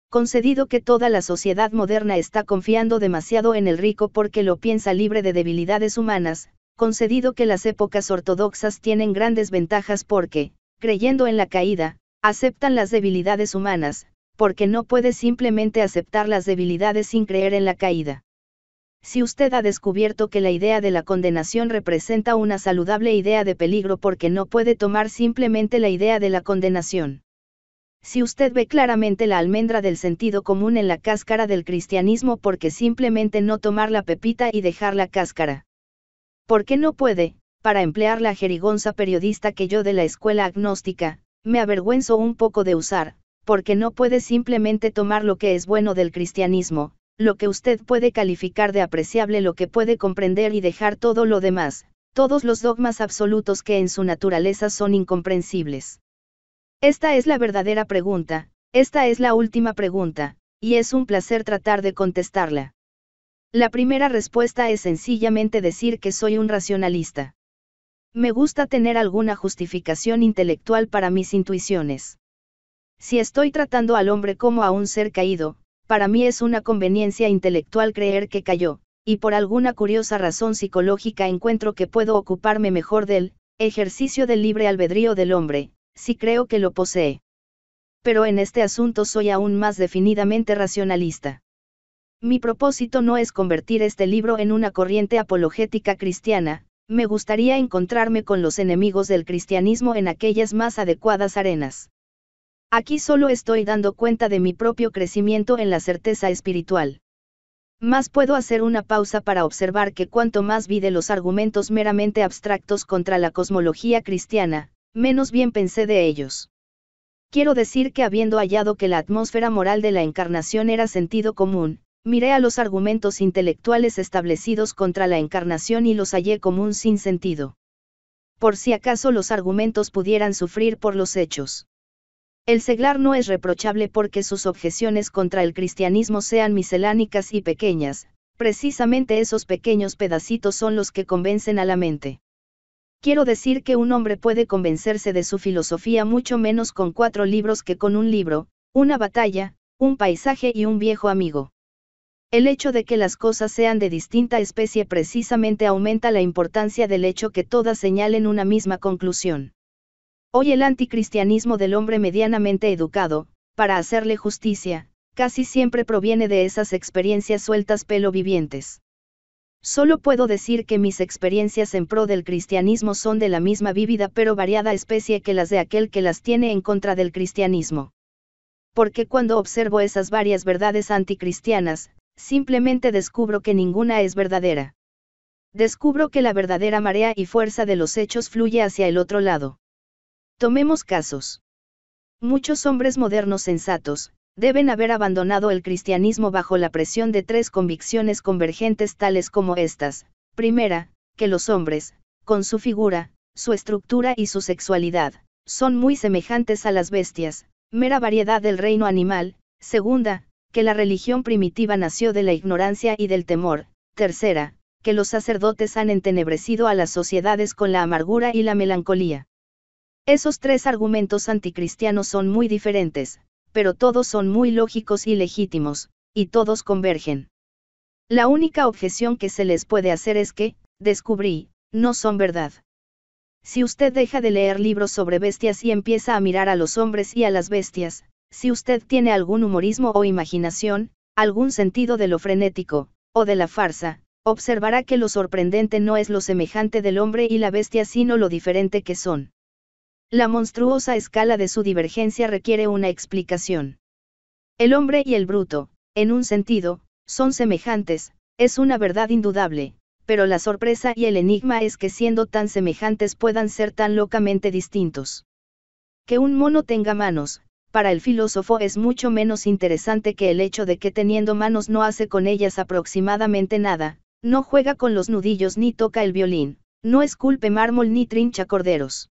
Concedido que toda la sociedad moderna está confiando demasiado en el rico porque lo piensa libre de debilidades humanas, concedido que las épocas ortodoxas tienen grandes ventajas porque, creyendo en la caída, aceptan las debilidades humanas, porque no puede simplemente aceptar las debilidades sin creer en la caída. Si usted ha descubierto que la idea de la condenación representa una saludable idea de peligro porque no puede tomar simplemente la idea de la condenación. Si usted ve claramente la almendra del sentido común en la cáscara del cristianismo porque simplemente no tomar la pepita y dejar la cáscara. Porque no puede, para emplear la jerigonza periodista que yo de la escuela agnóstica, me avergüenzo un poco de usar, porque no puede simplemente tomar lo que es bueno del cristianismo, lo que usted puede calificar de apreciable, lo que puede comprender y dejar todo lo demás, todos los dogmas absolutos que en su naturaleza son incomprensibles. Esta es la verdadera pregunta, esta es la última pregunta, y es un placer tratar de contestarla. La primera respuesta es sencillamente decir que soy un racionalista. Me gusta tener alguna justificación intelectual para mis intuiciones. Si estoy tratando al hombre como a un ser caído, para mí es una conveniencia intelectual creer que cayó, y por alguna curiosa razón psicológica encuentro que puedo ocuparme mejor del ejercicio del libre albedrío del hombre, si creo que lo posee. Pero en este asunto soy aún más definidamente racionalista. Mi propósito no es convertir este libro en una corriente apologética cristiana, me gustaría encontrarme con los enemigos del cristianismo en aquellas más adecuadas arenas. Aquí solo estoy dando cuenta de mi propio crecimiento en la certeza espiritual. Más puedo hacer una pausa para observar que cuanto más vi de los argumentos meramente abstractos contra la cosmología cristiana, menos bien pensé de ellos. Quiero decir que habiendo hallado que la atmósfera moral de la encarnación era sentido común, miré a los argumentos intelectuales establecidos contra la encarnación y los hallé como sin sentido. Por si acaso los argumentos pudieran sufrir por los hechos. El seglar no es reprochable porque sus objeciones contra el cristianismo sean miscelánicas y pequeñas, precisamente esos pequeños pedacitos son los que convencen a la mente. Quiero decir que un hombre puede convencerse de su filosofía mucho menos con cuatro libros que con un libro, una batalla, un paisaje y un viejo amigo. El hecho de que las cosas sean de distinta especie precisamente aumenta la importancia del hecho que todas señalen una misma conclusión. Hoy el anticristianismo del hombre medianamente educado, para hacerle justicia, casi siempre proviene de esas experiencias sueltas pelo vivientes. Solo puedo decir que mis experiencias en pro del cristianismo son de la misma vívida pero variada especie que las de aquel que las tiene en contra del cristianismo. Porque cuando observo esas varias verdades anticristianas, simplemente descubro que ninguna es verdadera. Descubro que la verdadera marea y fuerza de los hechos fluye hacia el otro lado. Tomemos casos. Muchos hombres modernos sensatos, deben haber abandonado el cristianismo bajo la presión de tres convicciones convergentes tales como estas. Primera, que los hombres, con su figura, su estructura y su sexualidad, son muy semejantes a las bestias, mera variedad del reino animal. Segunda, que la religión primitiva nació de la ignorancia y del temor. Tercera, que los sacerdotes han entenebrecido a las sociedades con la amargura y la melancolía. Esos tres argumentos anticristianos son muy diferentes, pero todos son muy lógicos y legítimos, y todos convergen. La única objeción que se les puede hacer es que, descubrí, no son verdad. Si usted deja de leer libros sobre bestias y empieza a mirar a los hombres y a las bestias, si usted tiene algún humorismo o imaginación, algún sentido de lo frenético, o de la farsa, observará que lo sorprendente no es lo semejante del hombre y la bestia sino lo diferente que son. La monstruosa escala de su divergencia requiere una explicación. El hombre y el bruto, en un sentido, son semejantes, es una verdad indudable, pero la sorpresa y el enigma es que siendo tan semejantes puedan ser tan locamente distintos. Que un mono tenga manos, para el filósofo es mucho menos interesante que el hecho de que teniendo manos no hace con ellas aproximadamente nada, no juega con los nudillos ni toca el violín, no esculpe mármol ni trincha corderos.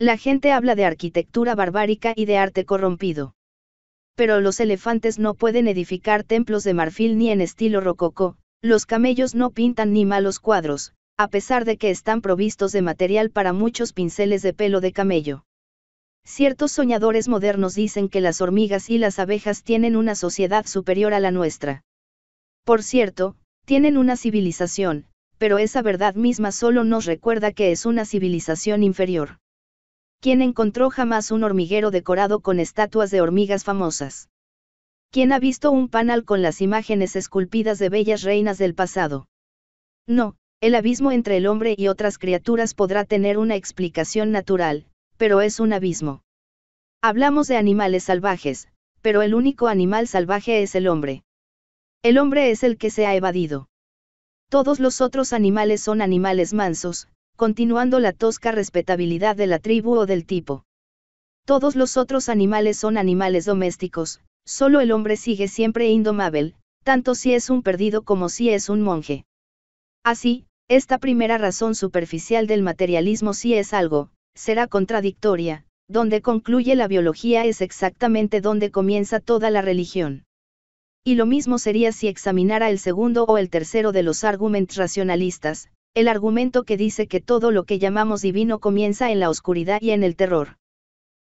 La gente habla de arquitectura barbárica y de arte corrompido. Pero los elefantes no pueden edificar templos de marfil ni en estilo rococó, los camellos no pintan ni malos cuadros, a pesar de que están provistos de material para muchos pinceles de pelo de camello. Ciertos soñadores modernos dicen que las hormigas y las abejas tienen una sociedad superior a la nuestra. Por cierto, tienen una civilización, pero esa verdad misma solo nos recuerda que es una civilización inferior. ¿Quién encontró jamás un hormiguero decorado con estatuas de hormigas famosas? ¿Quién ha visto un panal con las imágenes esculpidas de bellas reinas del pasado? No, el abismo entre el hombre y otras criaturas podrá tener una explicación natural, pero es un abismo. Hablamos de animales salvajes, pero el único animal salvaje es el hombre. El hombre es el que se ha evadido. Todos los otros animales son animales mansos, continuando la tosca respetabilidad de la tribu o del tipo. Todos los otros animales son animales domésticos, solo el hombre sigue siempre indomable, tanto si es un perdido como si es un monje. Así, esta primera razón superficial del materialismo si es algo, será contradictoria, donde concluye la biología es exactamente donde comienza toda la religión. Y lo mismo sería si examinara el segundo o el tercero de los argumentos racionalistas, el argumento que dice que todo lo que llamamos divino comienza en la oscuridad y en el terror.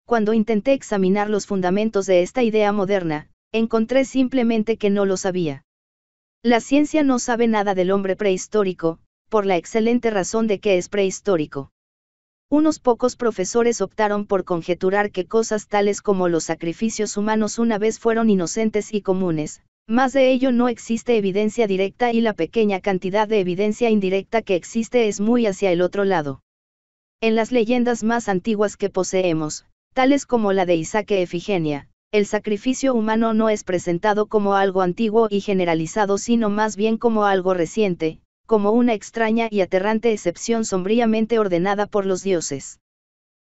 Cuando intenté examinar los fundamentos de esta idea moderna, encontré simplemente que no lo sabía. La ciencia no sabe nada del hombre prehistórico, por la excelente razón de que es prehistórico. Unos pocos profesores optaron por conjeturar que cosas tales como los sacrificios humanos una vez fueron inocentes y comunes, más de ello no existe evidencia directa y la pequeña cantidad de evidencia indirecta que existe es muy hacia el otro lado. En las leyendas más antiguas que poseemos, tales como la de Isaac e Efigenia, el sacrificio humano no es presentado como algo antiguo y generalizado sino más bien como algo reciente, como una extraña y aterrante excepción sombríamente ordenada por los dioses.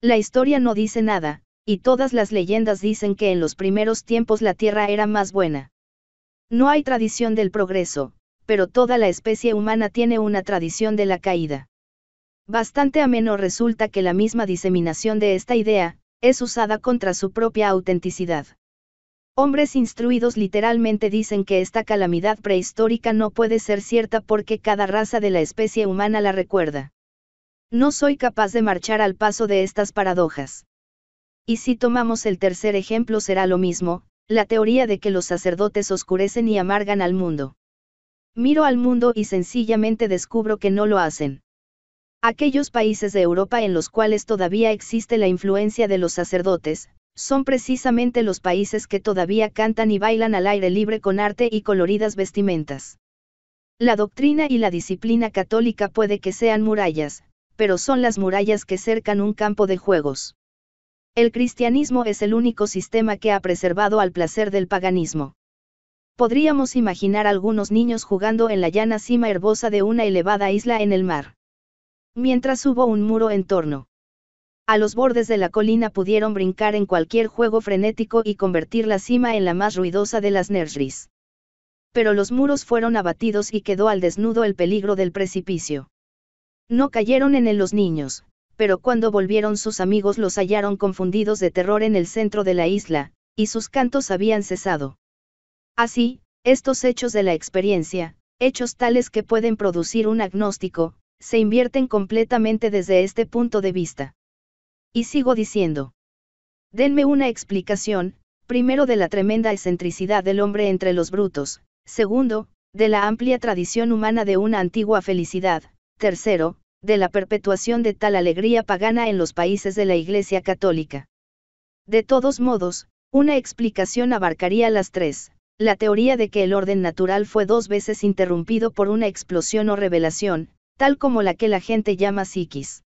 La historia no dice nada, y todas las leyendas dicen que en los primeros tiempos la tierra era más buena. No hay tradición del progreso, pero toda la especie humana tiene una tradición de la caída. Bastante ameno resulta que la misma diseminación de esta idea, es usada contra su propia autenticidad. Hombres instruidos literalmente dicen que esta calamidad prehistórica no puede ser cierta porque cada raza de la especie humana la recuerda. No soy capaz de marchar al paso de estas paradojas. Y si tomamos el tercer ejemplo será lo mismo, la teoría de que los sacerdotes oscurecen y amargan al mundo. Miro al mundo y sencillamente descubro que no lo hacen. Aquellos países de Europa en los cuales todavía existe la influencia de los sacerdotes, son precisamente los países que todavía cantan y bailan al aire libre con arte y coloridas vestimentas. La doctrina y la disciplina católica puede que sean murallas, pero son las murallas que cercan un campo de juegos. El cristianismo es el único sistema que ha preservado al placer del paganismo. Podríamos imaginar algunos niños jugando en la llana cima herbosa de una elevada isla en el mar. Mientras hubo un muro en torno. A los bordes de la colina pudieron brincar en cualquier juego frenético y convertir la cima en la más ruidosa de las nurseries. Pero los muros fueron abatidos y quedó al desnudo el peligro del precipicio. No cayeron en él los niños, pero cuando volvieron sus amigos los hallaron confundidos de terror en el centro de la isla, y sus cantos habían cesado. Así, estos hechos de la experiencia, hechos tales que pueden producir un agnóstico, se invierten completamente desde este punto de vista. Y sigo diciendo. Denme una explicación, primero de la tremenda excentricidad del hombre entre los brutos, segundo, de la amplia tradición humana de una antigua felicidad, tercero, de la perpetuación de tal alegría pagana en los países de la Iglesia Católica. De todos modos, una explicación abarcaría las tres, la teoría de que el orden natural fue dos veces interrumpido por una explosión o revelación, tal como la que la gente llama psiquis.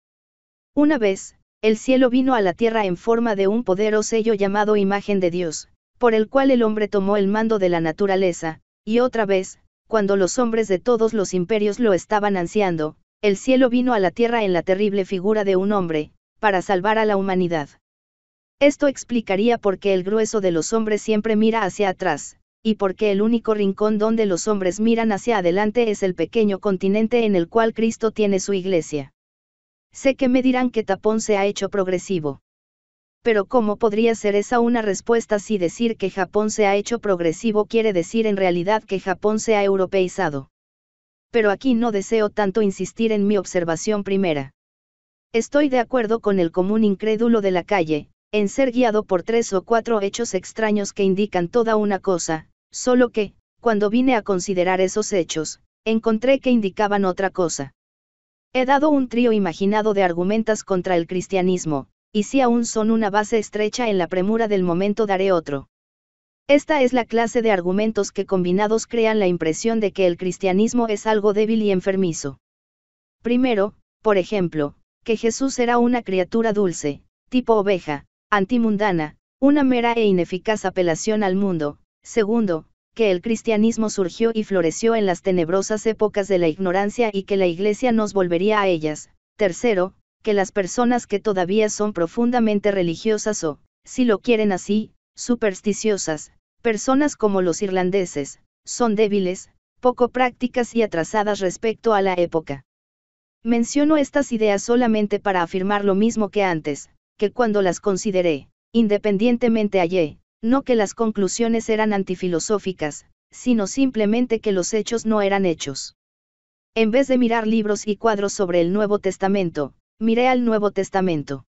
Una vez, el cielo vino a la tierra en forma de un poderoso sello llamado imagen de Dios, por el cual el hombre tomó el mando de la naturaleza, y otra vez, cuando los hombres de todos los imperios lo estaban ansiando, el cielo vino a la tierra en la terrible figura de un hombre, para salvar a la humanidad. Esto explicaría por qué el grueso de los hombres siempre mira hacia atrás, y por qué el único rincón donde los hombres miran hacia adelante es el pequeño continente en el cual Cristo tiene su iglesia. Sé que me dirán que Japón se ha hecho progresivo. Pero ¿cómo podría ser esa una respuesta si decir que Japón se ha hecho progresivo quiere decir en realidad que Japón se ha europeizado? pero aquí no deseo tanto insistir en mi observación primera. Estoy de acuerdo con el común incrédulo de la calle, en ser guiado por tres o cuatro hechos extraños que indican toda una cosa, solo que, cuando vine a considerar esos hechos, encontré que indicaban otra cosa. He dado un trío imaginado de argumentos contra el cristianismo, y si aún son una base estrecha en la premura del momento daré otro. Esta es la clase de argumentos que combinados crean la impresión de que el cristianismo es algo débil y enfermizo. Primero, por ejemplo, que Jesús era una criatura dulce, tipo oveja, antimundana, una mera e ineficaz apelación al mundo. Segundo, que el cristianismo surgió y floreció en las tenebrosas épocas de la ignorancia y que la Iglesia nos volvería a ellas. Tercero, que las personas que todavía son profundamente religiosas o, si lo quieren así, supersticiosas, personas como los irlandeses, son débiles, poco prácticas y atrasadas respecto a la época. Menciono estas ideas solamente para afirmar lo mismo que antes, que cuando las consideré, independientemente hallé, no que las conclusiones eran antifilosóficas, sino simplemente que los hechos no eran hechos. En vez de mirar libros y cuadros sobre el Nuevo Testamento, miré al Nuevo Testamento.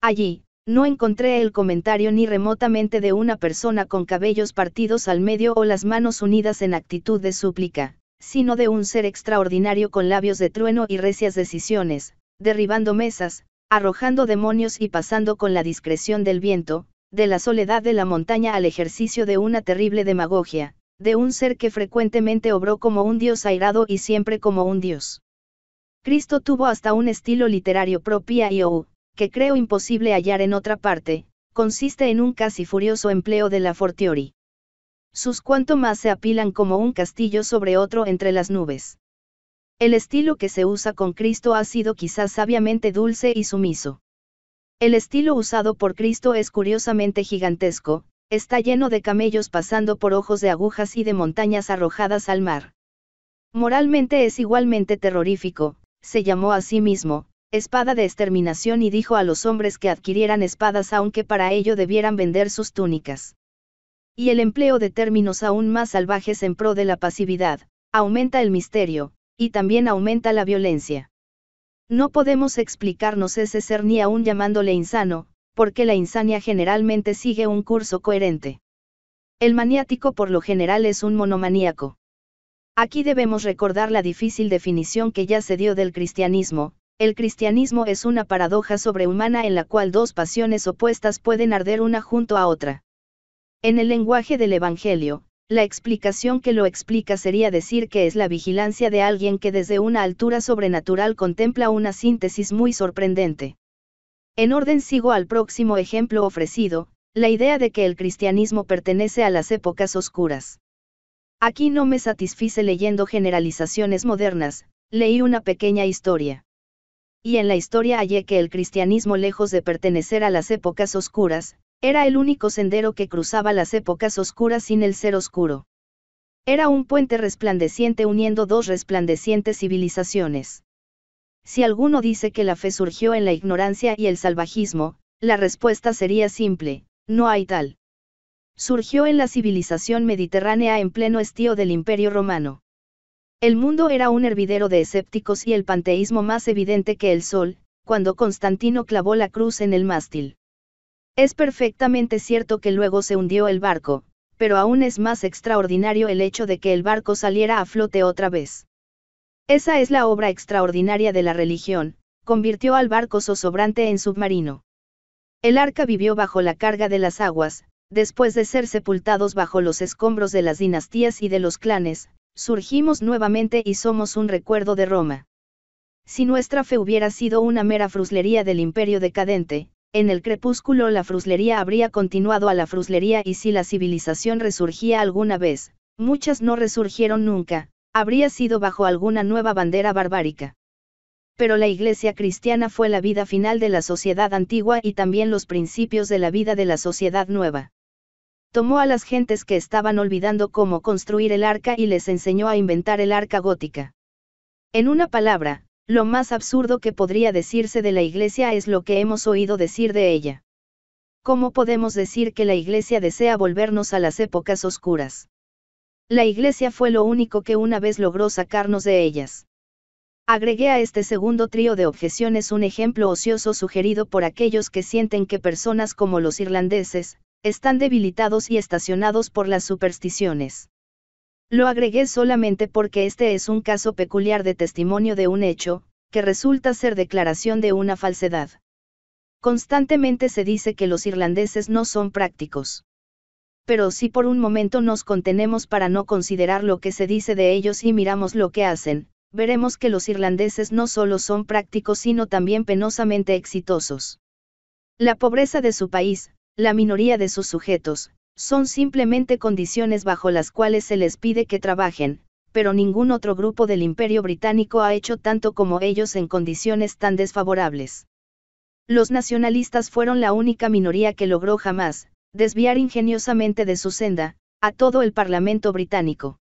Allí, no encontré el comentario ni remotamente de una persona con cabellos partidos al medio o las manos unidas en actitud de súplica, sino de un ser extraordinario con labios de trueno y recias decisiones, derribando mesas, arrojando demonios y pasando con la discreción del viento, de la soledad de la montaña al ejercicio de una terrible demagogia, de un ser que frecuentemente obró como un dios airado y siempre como un dios. Cristo tuvo hasta un estilo literario propia y oh, que creo imposible hallar en otra parte, consiste en un casi furioso empleo de la fortiori. Sus cuanto más se apilan como un castillo sobre otro entre las nubes. El estilo que se usa con Cristo ha sido quizás sabiamente dulce y sumiso. El estilo usado por Cristo es curiosamente gigantesco, está lleno de camellos pasando por ojos de agujas y de montañas arrojadas al mar. Moralmente es igualmente terrorífico, se llamó a sí mismo, espada de exterminación y dijo a los hombres que adquirieran espadas aunque para ello debieran vender sus túnicas. Y el empleo de términos aún más salvajes en pro de la pasividad, aumenta el misterio, y también aumenta la violencia. No podemos explicarnos ese ser ni aún llamándole insano, porque la insania generalmente sigue un curso coherente. El maniático por lo general es un monomaníaco. Aquí debemos recordar la difícil definición que ya se dio del cristianismo, el cristianismo es una paradoja sobrehumana en la cual dos pasiones opuestas pueden arder una junto a otra. En el lenguaje del Evangelio, la explicación que lo explica sería decir que es la vigilancia de alguien que desde una altura sobrenatural contempla una síntesis muy sorprendente. En orden sigo al próximo ejemplo ofrecido, la idea de que el cristianismo pertenece a las épocas oscuras. Aquí no me satisfice leyendo generalizaciones modernas, leí una pequeña historia y en la historia hallé que el cristianismo lejos de pertenecer a las épocas oscuras, era el único sendero que cruzaba las épocas oscuras sin el ser oscuro. Era un puente resplandeciente uniendo dos resplandecientes civilizaciones. Si alguno dice que la fe surgió en la ignorancia y el salvajismo, la respuesta sería simple, no hay tal. Surgió en la civilización mediterránea en pleno estío del Imperio Romano. El mundo era un hervidero de escépticos y el panteísmo más evidente que el sol, cuando Constantino clavó la cruz en el mástil. Es perfectamente cierto que luego se hundió el barco, pero aún es más extraordinario el hecho de que el barco saliera a flote otra vez. Esa es la obra extraordinaria de la religión, convirtió al barco zozobrante en submarino. El arca vivió bajo la carga de las aguas, después de ser sepultados bajo los escombros de las dinastías y de los clanes, surgimos nuevamente y somos un recuerdo de Roma. Si nuestra fe hubiera sido una mera fruslería del imperio decadente, en el crepúsculo la fruslería habría continuado a la fruslería y si la civilización resurgía alguna vez, muchas no resurgieron nunca, habría sido bajo alguna nueva bandera barbárica. Pero la iglesia cristiana fue la vida final de la sociedad antigua y también los principios de la vida de la sociedad nueva tomó a las gentes que estaban olvidando cómo construir el arca y les enseñó a inventar el arca gótica. En una palabra, lo más absurdo que podría decirse de la Iglesia es lo que hemos oído decir de ella. ¿Cómo podemos decir que la Iglesia desea volvernos a las épocas oscuras? La Iglesia fue lo único que una vez logró sacarnos de ellas. Agregué a este segundo trío de objeciones un ejemplo ocioso sugerido por aquellos que sienten que personas como los irlandeses, están debilitados y estacionados por las supersticiones. Lo agregué solamente porque este es un caso peculiar de testimonio de un hecho, que resulta ser declaración de una falsedad. Constantemente se dice que los irlandeses no son prácticos. Pero si por un momento nos contenemos para no considerar lo que se dice de ellos y miramos lo que hacen, veremos que los irlandeses no solo son prácticos sino también penosamente exitosos. La pobreza de su país, la minoría de sus sujetos, son simplemente condiciones bajo las cuales se les pide que trabajen, pero ningún otro grupo del imperio británico ha hecho tanto como ellos en condiciones tan desfavorables. Los nacionalistas fueron la única minoría que logró jamás, desviar ingeniosamente de su senda, a todo el Parlamento británico.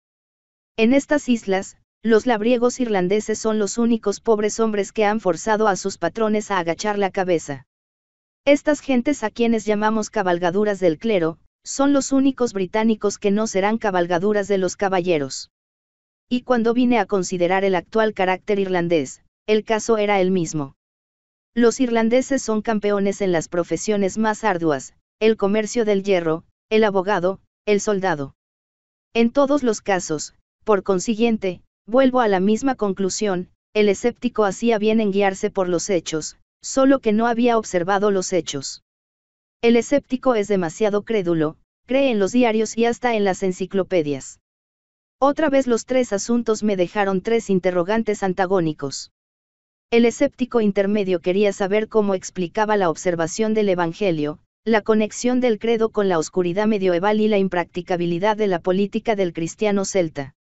En estas islas, los labriegos irlandeses son los únicos pobres hombres que han forzado a sus patrones a agachar la cabeza. Estas gentes a quienes llamamos cabalgaduras del clero, son los únicos británicos que no serán cabalgaduras de los caballeros. Y cuando vine a considerar el actual carácter irlandés, el caso era el mismo. Los irlandeses son campeones en las profesiones más arduas, el comercio del hierro, el abogado, el soldado. En todos los casos, por consiguiente, vuelvo a la misma conclusión, el escéptico hacía bien en guiarse por los hechos, solo que no había observado los hechos. El escéptico es demasiado crédulo, cree en los diarios y hasta en las enciclopedias. Otra vez los tres asuntos me dejaron tres interrogantes antagónicos. El escéptico intermedio quería saber cómo explicaba la observación del Evangelio, la conexión del credo con la oscuridad medioeval y la impracticabilidad de la política del cristiano celta.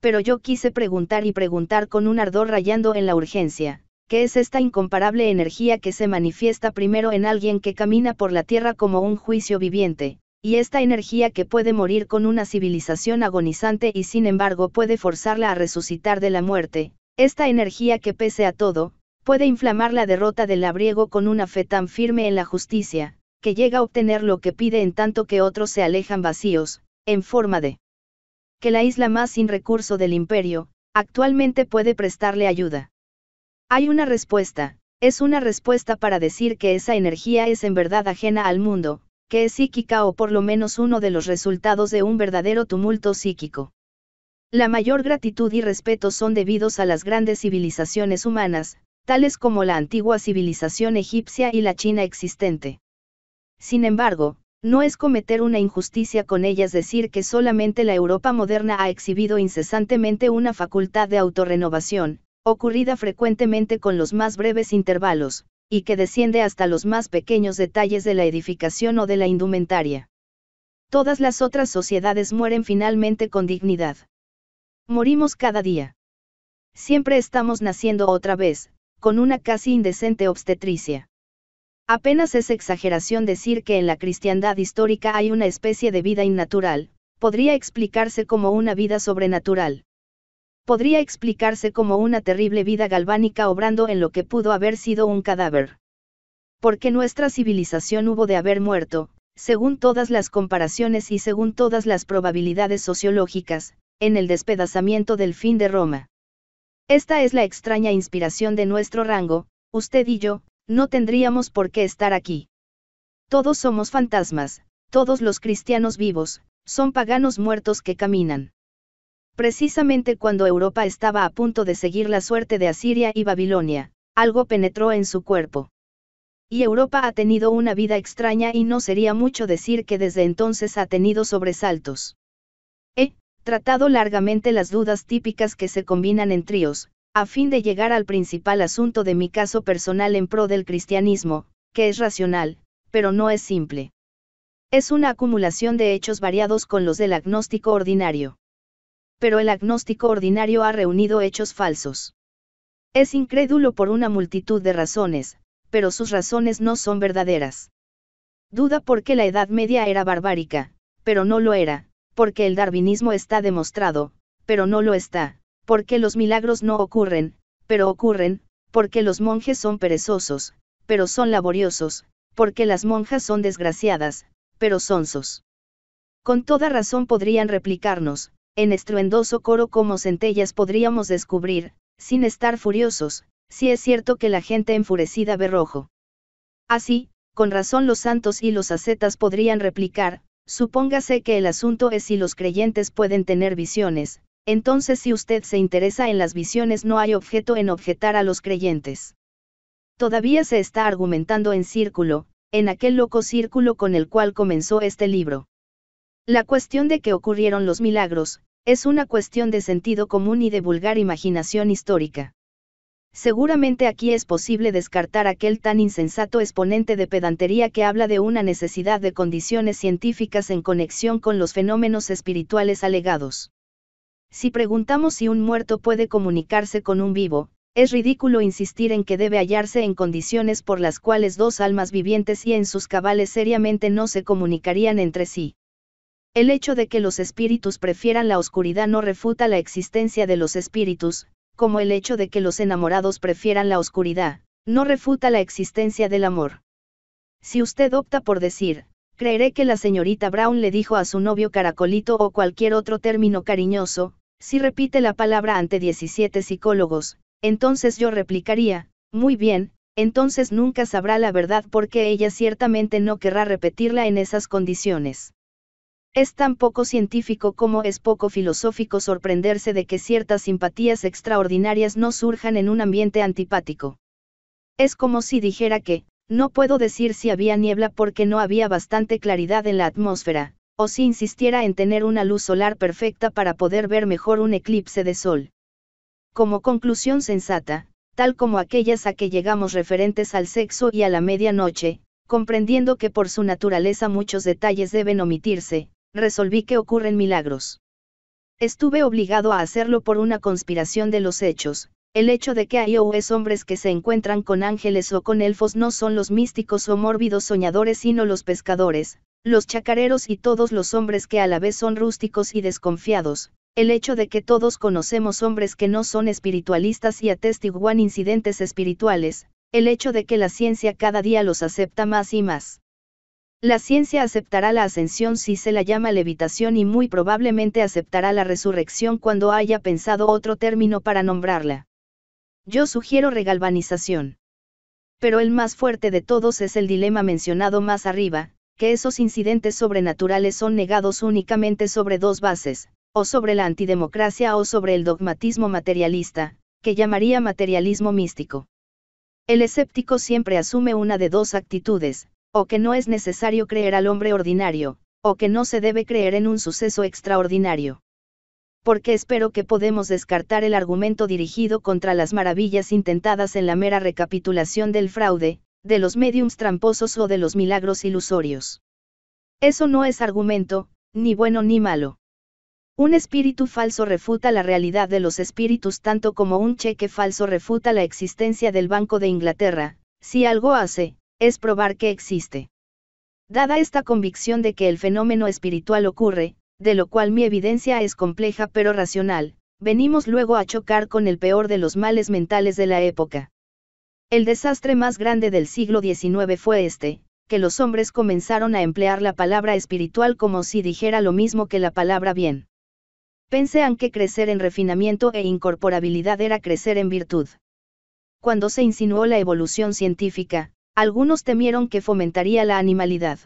Pero yo quise preguntar y preguntar con un ardor rayando en la urgencia, que es esta incomparable energía que se manifiesta primero en alguien que camina por la tierra como un juicio viviente, y esta energía que puede morir con una civilización agonizante y sin embargo puede forzarla a resucitar de la muerte, esta energía que pese a todo, puede inflamar la derrota del labriego con una fe tan firme en la justicia, que llega a obtener lo que pide en tanto que otros se alejan vacíos, en forma de que la isla más sin recurso del imperio, actualmente puede prestarle ayuda. Hay una respuesta, es una respuesta para decir que esa energía es en verdad ajena al mundo, que es psíquica o por lo menos uno de los resultados de un verdadero tumulto psíquico. La mayor gratitud y respeto son debidos a las grandes civilizaciones humanas, tales como la antigua civilización egipcia y la China existente. Sin embargo, no es cometer una injusticia con ellas decir que solamente la Europa moderna ha exhibido incesantemente una facultad de autorrenovación, ocurrida frecuentemente con los más breves intervalos, y que desciende hasta los más pequeños detalles de la edificación o de la indumentaria. Todas las otras sociedades mueren finalmente con dignidad. Morimos cada día. Siempre estamos naciendo otra vez, con una casi indecente obstetricia. Apenas es exageración decir que en la cristiandad histórica hay una especie de vida innatural, podría explicarse como una vida sobrenatural podría explicarse como una terrible vida galvánica obrando en lo que pudo haber sido un cadáver. Porque nuestra civilización hubo de haber muerto, según todas las comparaciones y según todas las probabilidades sociológicas, en el despedazamiento del fin de Roma. Esta es la extraña inspiración de nuestro rango, usted y yo, no tendríamos por qué estar aquí. Todos somos fantasmas, todos los cristianos vivos, son paganos muertos que caminan. Precisamente cuando Europa estaba a punto de seguir la suerte de Asiria y Babilonia, algo penetró en su cuerpo. Y Europa ha tenido una vida extraña y no sería mucho decir que desde entonces ha tenido sobresaltos. He tratado largamente las dudas típicas que se combinan en tríos, a fin de llegar al principal asunto de mi caso personal en pro del cristianismo, que es racional, pero no es simple. Es una acumulación de hechos variados con los del agnóstico ordinario pero el agnóstico ordinario ha reunido hechos falsos. Es incrédulo por una multitud de razones, pero sus razones no son verdaderas. Duda porque la Edad Media era barbárica, pero no lo era, porque el darwinismo está demostrado, pero no lo está, porque los milagros no ocurren, pero ocurren, porque los monjes son perezosos, pero son laboriosos, porque las monjas son desgraciadas, pero son Con toda razón podrían replicarnos, en estruendoso coro como centellas podríamos descubrir, sin estar furiosos, si es cierto que la gente enfurecida ve rojo. Así, con razón los santos y los ascetas podrían replicar, supóngase que el asunto es si los creyentes pueden tener visiones, entonces si usted se interesa en las visiones no hay objeto en objetar a los creyentes. Todavía se está argumentando en círculo, en aquel loco círculo con el cual comenzó este libro. La cuestión de que ocurrieron los milagros, es una cuestión de sentido común y de vulgar imaginación histórica. Seguramente aquí es posible descartar aquel tan insensato exponente de pedantería que habla de una necesidad de condiciones científicas en conexión con los fenómenos espirituales alegados. Si preguntamos si un muerto puede comunicarse con un vivo, es ridículo insistir en que debe hallarse en condiciones por las cuales dos almas vivientes y en sus cabales seriamente no se comunicarían entre sí. El hecho de que los espíritus prefieran la oscuridad no refuta la existencia de los espíritus, como el hecho de que los enamorados prefieran la oscuridad, no refuta la existencia del amor. Si usted opta por decir, creeré que la señorita Brown le dijo a su novio caracolito o cualquier otro término cariñoso, si repite la palabra ante 17 psicólogos, entonces yo replicaría, muy bien, entonces nunca sabrá la verdad porque ella ciertamente no querrá repetirla en esas condiciones. Es tan poco científico como es poco filosófico sorprenderse de que ciertas simpatías extraordinarias no surjan en un ambiente antipático. Es como si dijera que, no puedo decir si había niebla porque no había bastante claridad en la atmósfera, o si insistiera en tener una luz solar perfecta para poder ver mejor un eclipse de sol. Como conclusión sensata, tal como aquellas a que llegamos referentes al sexo y a la medianoche, comprendiendo que por su naturaleza muchos detalles deben omitirse, resolví que ocurren milagros. Estuve obligado a hacerlo por una conspiración de los hechos, el hecho de que hay o es hombres que se encuentran con ángeles o con elfos no son los místicos o mórbidos soñadores sino los pescadores, los chacareros y todos los hombres que a la vez son rústicos y desconfiados, el hecho de que todos conocemos hombres que no son espiritualistas y atestiguan incidentes espirituales, el hecho de que la ciencia cada día los acepta más y más. La ciencia aceptará la ascensión si se la llama levitación y muy probablemente aceptará la resurrección cuando haya pensado otro término para nombrarla. Yo sugiero regalvanización. Pero el más fuerte de todos es el dilema mencionado más arriba, que esos incidentes sobrenaturales son negados únicamente sobre dos bases, o sobre la antidemocracia o sobre el dogmatismo materialista, que llamaría materialismo místico. El escéptico siempre asume una de dos actitudes, o que no es necesario creer al hombre ordinario, o que no se debe creer en un suceso extraordinario. Porque espero que podemos descartar el argumento dirigido contra las maravillas intentadas en la mera recapitulación del fraude, de los mediums tramposos o de los milagros ilusorios. Eso no es argumento, ni bueno ni malo. Un espíritu falso refuta la realidad de los espíritus tanto como un cheque falso refuta la existencia del Banco de Inglaterra, si algo hace, es probar que existe. Dada esta convicción de que el fenómeno espiritual ocurre, de lo cual mi evidencia es compleja pero racional, venimos luego a chocar con el peor de los males mentales de la época. El desastre más grande del siglo XIX fue este, que los hombres comenzaron a emplear la palabra espiritual como si dijera lo mismo que la palabra bien. Pensean que crecer en refinamiento e incorporabilidad era crecer en virtud. Cuando se insinuó la evolución científica, algunos temieron que fomentaría la animalidad.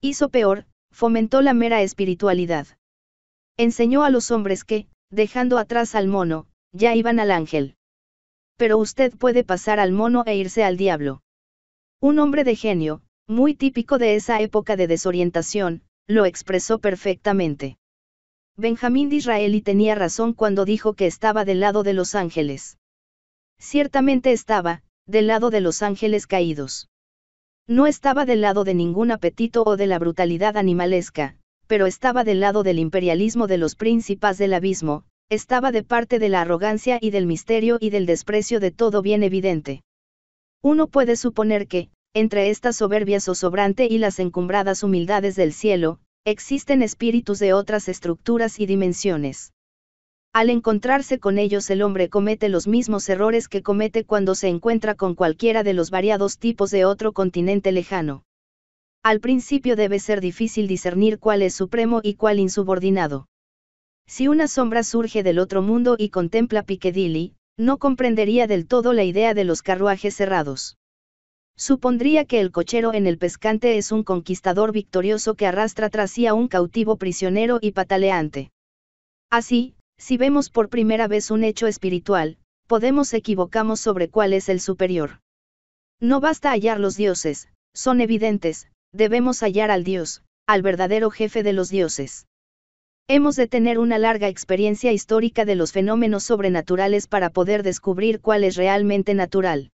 Hizo peor, fomentó la mera espiritualidad. Enseñó a los hombres que, dejando atrás al mono, ya iban al ángel. Pero usted puede pasar al mono e irse al diablo. Un hombre de genio, muy típico de esa época de desorientación, lo expresó perfectamente. Benjamín Disraeli tenía razón cuando dijo que estaba del lado de los ángeles. Ciertamente estaba, del lado de los ángeles caídos. No estaba del lado de ningún apetito o de la brutalidad animalesca, pero estaba del lado del imperialismo de los príncipes del abismo, estaba de parte de la arrogancia y del misterio y del desprecio de todo bien evidente. Uno puede suponer que, entre esta soberbia sobrante y las encumbradas humildades del cielo, existen espíritus de otras estructuras y dimensiones. Al encontrarse con ellos el hombre comete los mismos errores que comete cuando se encuentra con cualquiera de los variados tipos de otro continente lejano. Al principio debe ser difícil discernir cuál es supremo y cuál insubordinado. Si una sombra surge del otro mundo y contempla Piccadilly, no comprendería del todo la idea de los carruajes cerrados. Supondría que el cochero en el pescante es un conquistador victorioso que arrastra tras sí a un cautivo prisionero y pataleante. Así, si vemos por primera vez un hecho espiritual, podemos equivocamos sobre cuál es el superior. No basta hallar los dioses, son evidentes, debemos hallar al Dios, al verdadero jefe de los dioses. Hemos de tener una larga experiencia histórica de los fenómenos sobrenaturales para poder descubrir cuál es realmente natural.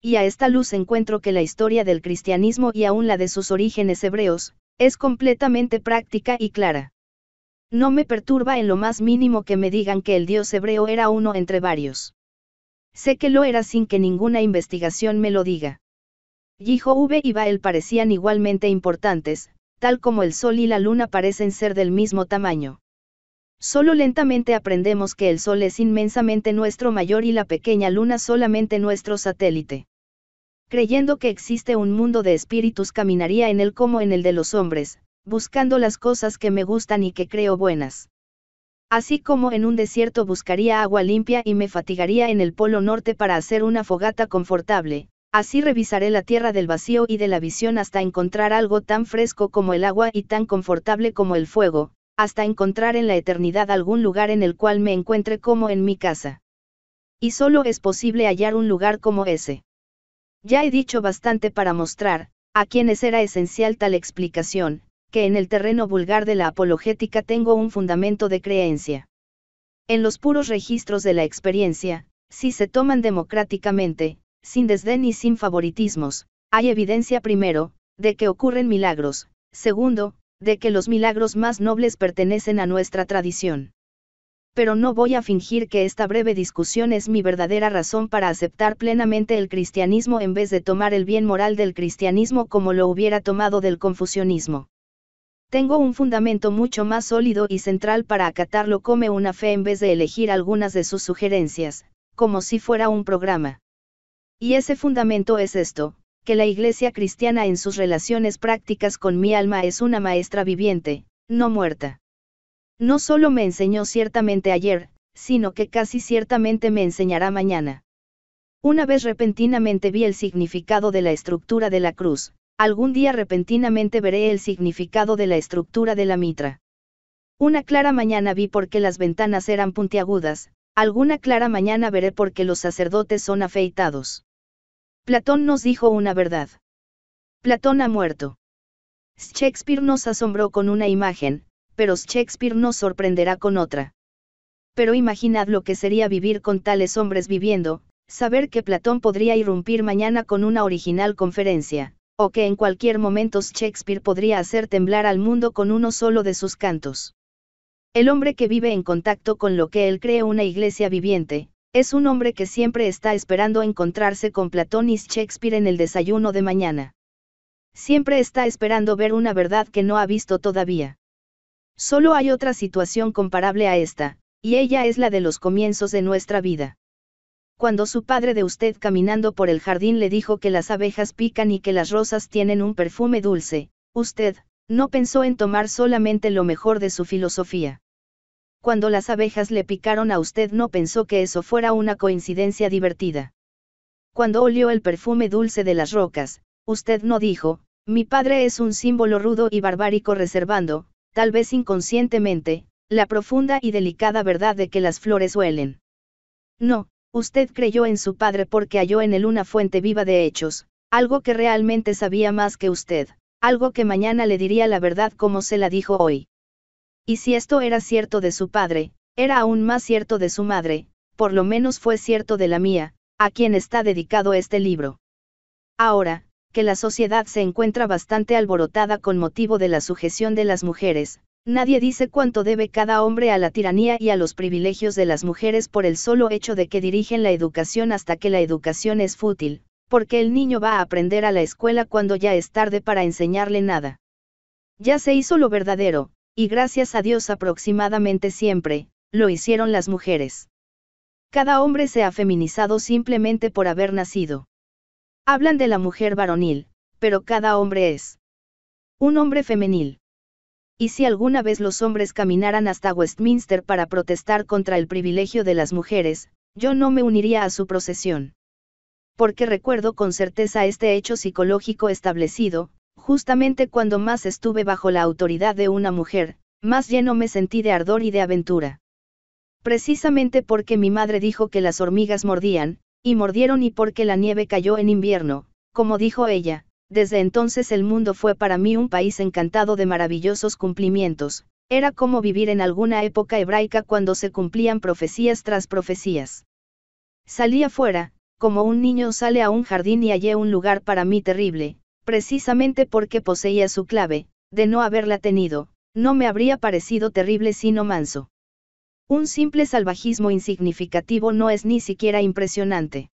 Y a esta luz encuentro que la historia del cristianismo y aún la de sus orígenes hebreos, es completamente práctica y clara. No me perturba en lo más mínimo que me digan que el dios hebreo era uno entre varios. Sé que lo era sin que ninguna investigación me lo diga. V y Bael parecían igualmente importantes, tal como el Sol y la Luna parecen ser del mismo tamaño. Solo lentamente aprendemos que el Sol es inmensamente nuestro mayor y la pequeña Luna solamente nuestro satélite. Creyendo que existe un mundo de espíritus caminaría en él como en el de los hombres, buscando las cosas que me gustan y que creo buenas. Así como en un desierto buscaría agua limpia y me fatigaría en el Polo Norte para hacer una fogata confortable, así revisaré la tierra del vacío y de la visión hasta encontrar algo tan fresco como el agua y tan confortable como el fuego, hasta encontrar en la eternidad algún lugar en el cual me encuentre como en mi casa. Y solo es posible hallar un lugar como ese. Ya he dicho bastante para mostrar, a quienes era esencial tal explicación, que en el terreno vulgar de la apologética tengo un fundamento de creencia. En los puros registros de la experiencia, si se toman democráticamente, sin desdén y sin favoritismos, hay evidencia primero, de que ocurren milagros, segundo, de que los milagros más nobles pertenecen a nuestra tradición. Pero no voy a fingir que esta breve discusión es mi verdadera razón para aceptar plenamente el cristianismo en vez de tomar el bien moral del cristianismo como lo hubiera tomado del confucianismo. Tengo un fundamento mucho más sólido y central para acatarlo come una fe en vez de elegir algunas de sus sugerencias, como si fuera un programa. Y ese fundamento es esto, que la Iglesia cristiana en sus relaciones prácticas con mi alma es una maestra viviente, no muerta. No solo me enseñó ciertamente ayer, sino que casi ciertamente me enseñará mañana. Una vez repentinamente vi el significado de la estructura de la cruz, algún día repentinamente veré el significado de la estructura de la mitra. Una clara mañana vi por qué las ventanas eran puntiagudas, alguna clara mañana veré por qué los sacerdotes son afeitados. Platón nos dijo una verdad. Platón ha muerto. Shakespeare nos asombró con una imagen, pero Shakespeare nos sorprenderá con otra. Pero imaginad lo que sería vivir con tales hombres viviendo, saber que Platón podría irrumpir mañana con una original conferencia que en cualquier momento Shakespeare podría hacer temblar al mundo con uno solo de sus cantos. El hombre que vive en contacto con lo que él cree una iglesia viviente, es un hombre que siempre está esperando encontrarse con Platón y Shakespeare en el desayuno de mañana. Siempre está esperando ver una verdad que no ha visto todavía. Solo hay otra situación comparable a esta, y ella es la de los comienzos de nuestra vida cuando su padre de usted caminando por el jardín le dijo que las abejas pican y que las rosas tienen un perfume dulce, usted, no pensó en tomar solamente lo mejor de su filosofía. Cuando las abejas le picaron a usted no pensó que eso fuera una coincidencia divertida. Cuando olió el perfume dulce de las rocas, usted no dijo, mi padre es un símbolo rudo y barbárico reservando, tal vez inconscientemente, la profunda y delicada verdad de que las flores huelen. No, Usted creyó en su padre porque halló en él una fuente viva de hechos, algo que realmente sabía más que usted, algo que mañana le diría la verdad como se la dijo hoy. Y si esto era cierto de su padre, era aún más cierto de su madre, por lo menos fue cierto de la mía, a quien está dedicado este libro. Ahora, que la sociedad se encuentra bastante alborotada con motivo de la sujeción de las mujeres, Nadie dice cuánto debe cada hombre a la tiranía y a los privilegios de las mujeres por el solo hecho de que dirigen la educación hasta que la educación es fútil, porque el niño va a aprender a la escuela cuando ya es tarde para enseñarle nada. Ya se hizo lo verdadero, y gracias a Dios aproximadamente siempre, lo hicieron las mujeres. Cada hombre se ha feminizado simplemente por haber nacido. Hablan de la mujer varonil, pero cada hombre es un hombre femenil y si alguna vez los hombres caminaran hasta Westminster para protestar contra el privilegio de las mujeres, yo no me uniría a su procesión. Porque recuerdo con certeza este hecho psicológico establecido, justamente cuando más estuve bajo la autoridad de una mujer, más lleno me sentí de ardor y de aventura. Precisamente porque mi madre dijo que las hormigas mordían, y mordieron y porque la nieve cayó en invierno, como dijo ella, desde entonces el mundo fue para mí un país encantado de maravillosos cumplimientos, era como vivir en alguna época hebraica cuando se cumplían profecías tras profecías. Salí afuera, como un niño sale a un jardín y hallé un lugar para mí terrible, precisamente porque poseía su clave, de no haberla tenido, no me habría parecido terrible sino manso. Un simple salvajismo insignificativo no es ni siquiera impresionante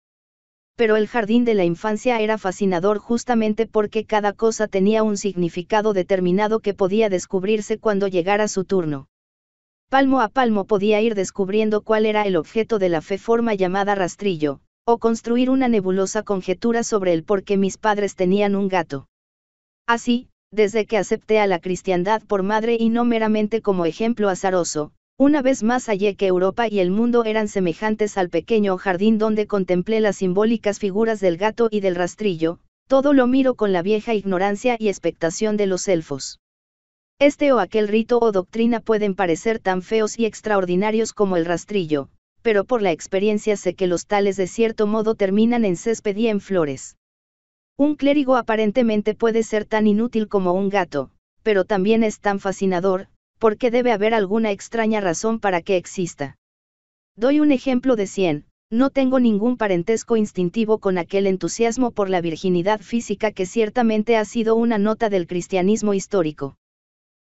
pero el jardín de la infancia era fascinador justamente porque cada cosa tenía un significado determinado que podía descubrirse cuando llegara su turno. Palmo a palmo podía ir descubriendo cuál era el objeto de la fe forma llamada rastrillo, o construir una nebulosa conjetura sobre el por qué mis padres tenían un gato. Así, desde que acepté a la cristiandad por madre y no meramente como ejemplo azaroso, una vez más hallé que Europa y el mundo eran semejantes al pequeño jardín donde contemplé las simbólicas figuras del gato y del rastrillo, todo lo miro con la vieja ignorancia y expectación de los elfos. Este o aquel rito o doctrina pueden parecer tan feos y extraordinarios como el rastrillo, pero por la experiencia sé que los tales de cierto modo terminan en césped y en flores. Un clérigo aparentemente puede ser tan inútil como un gato, pero también es tan fascinador, porque debe haber alguna extraña razón para que exista. Doy un ejemplo de 100, no tengo ningún parentesco instintivo con aquel entusiasmo por la virginidad física que ciertamente ha sido una nota del cristianismo histórico.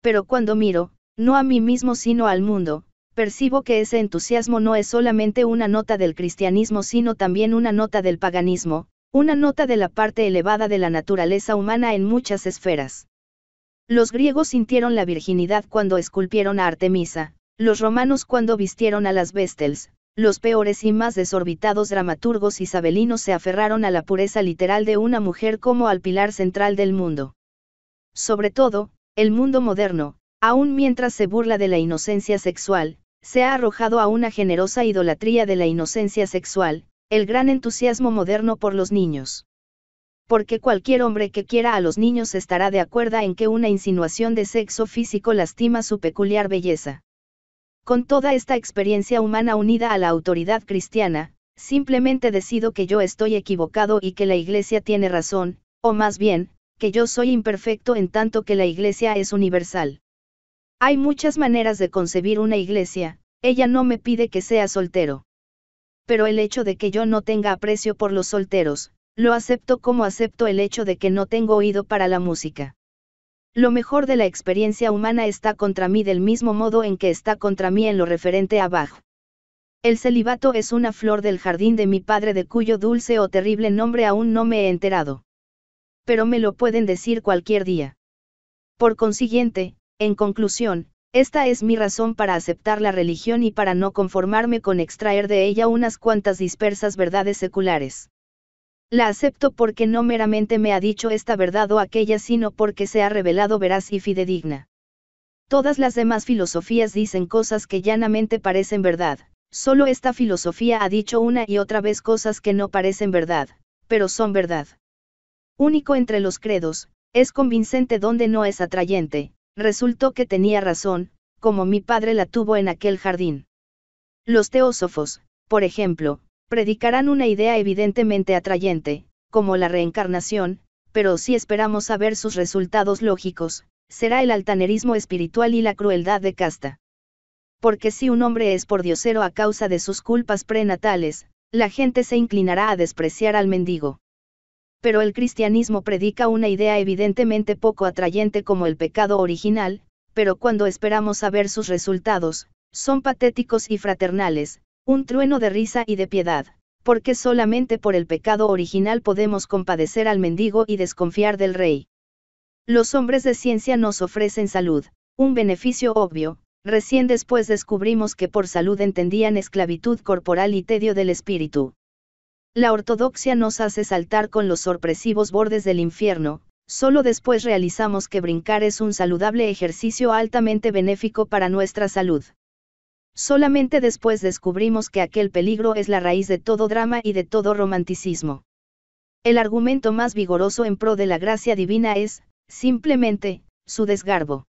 Pero cuando miro, no a mí mismo sino al mundo, percibo que ese entusiasmo no es solamente una nota del cristianismo sino también una nota del paganismo, una nota de la parte elevada de la naturaleza humana en muchas esferas. Los griegos sintieron la virginidad cuando esculpieron a Artemisa, los romanos cuando vistieron a las Vestels, los peores y más desorbitados dramaturgos isabelinos se aferraron a la pureza literal de una mujer como al pilar central del mundo. Sobre todo, el mundo moderno, aun mientras se burla de la inocencia sexual, se ha arrojado a una generosa idolatría de la inocencia sexual, el gran entusiasmo moderno por los niños porque cualquier hombre que quiera a los niños estará de acuerdo en que una insinuación de sexo físico lastima su peculiar belleza. Con toda esta experiencia humana unida a la autoridad cristiana, simplemente decido que yo estoy equivocado y que la Iglesia tiene razón, o más bien, que yo soy imperfecto en tanto que la Iglesia es universal. Hay muchas maneras de concebir una Iglesia, ella no me pide que sea soltero. Pero el hecho de que yo no tenga aprecio por los solteros, lo acepto como acepto el hecho de que no tengo oído para la música. Lo mejor de la experiencia humana está contra mí del mismo modo en que está contra mí en lo referente a Bach. El celibato es una flor del jardín de mi padre de cuyo dulce o terrible nombre aún no me he enterado. Pero me lo pueden decir cualquier día. Por consiguiente, en conclusión, esta es mi razón para aceptar la religión y para no conformarme con extraer de ella unas cuantas dispersas verdades seculares. La acepto porque no meramente me ha dicho esta verdad o aquella, sino porque se ha revelado veraz y fidedigna. Todas las demás filosofías dicen cosas que llanamente parecen verdad, solo esta filosofía ha dicho una y otra vez cosas que no parecen verdad, pero son verdad. Único entre los credos, es convincente donde no es atrayente, resultó que tenía razón, como mi padre la tuvo en aquel jardín. Los teósofos, por ejemplo, predicarán una idea evidentemente atrayente, como la reencarnación, pero si esperamos a ver sus resultados lógicos, será el altanerismo espiritual y la crueldad de casta. Porque si un hombre es por diosero a causa de sus culpas prenatales, la gente se inclinará a despreciar al mendigo. Pero el cristianismo predica una idea evidentemente poco atrayente como el pecado original, pero cuando esperamos a ver sus resultados, son patéticos y fraternales, un trueno de risa y de piedad, porque solamente por el pecado original podemos compadecer al mendigo y desconfiar del rey. Los hombres de ciencia nos ofrecen salud, un beneficio obvio, recién después descubrimos que por salud entendían esclavitud corporal y tedio del espíritu. La ortodoxia nos hace saltar con los sorpresivos bordes del infierno, solo después realizamos que brincar es un saludable ejercicio altamente benéfico para nuestra salud. Solamente después descubrimos que aquel peligro es la raíz de todo drama y de todo romanticismo. El argumento más vigoroso en pro de la gracia divina es, simplemente, su desgarbo.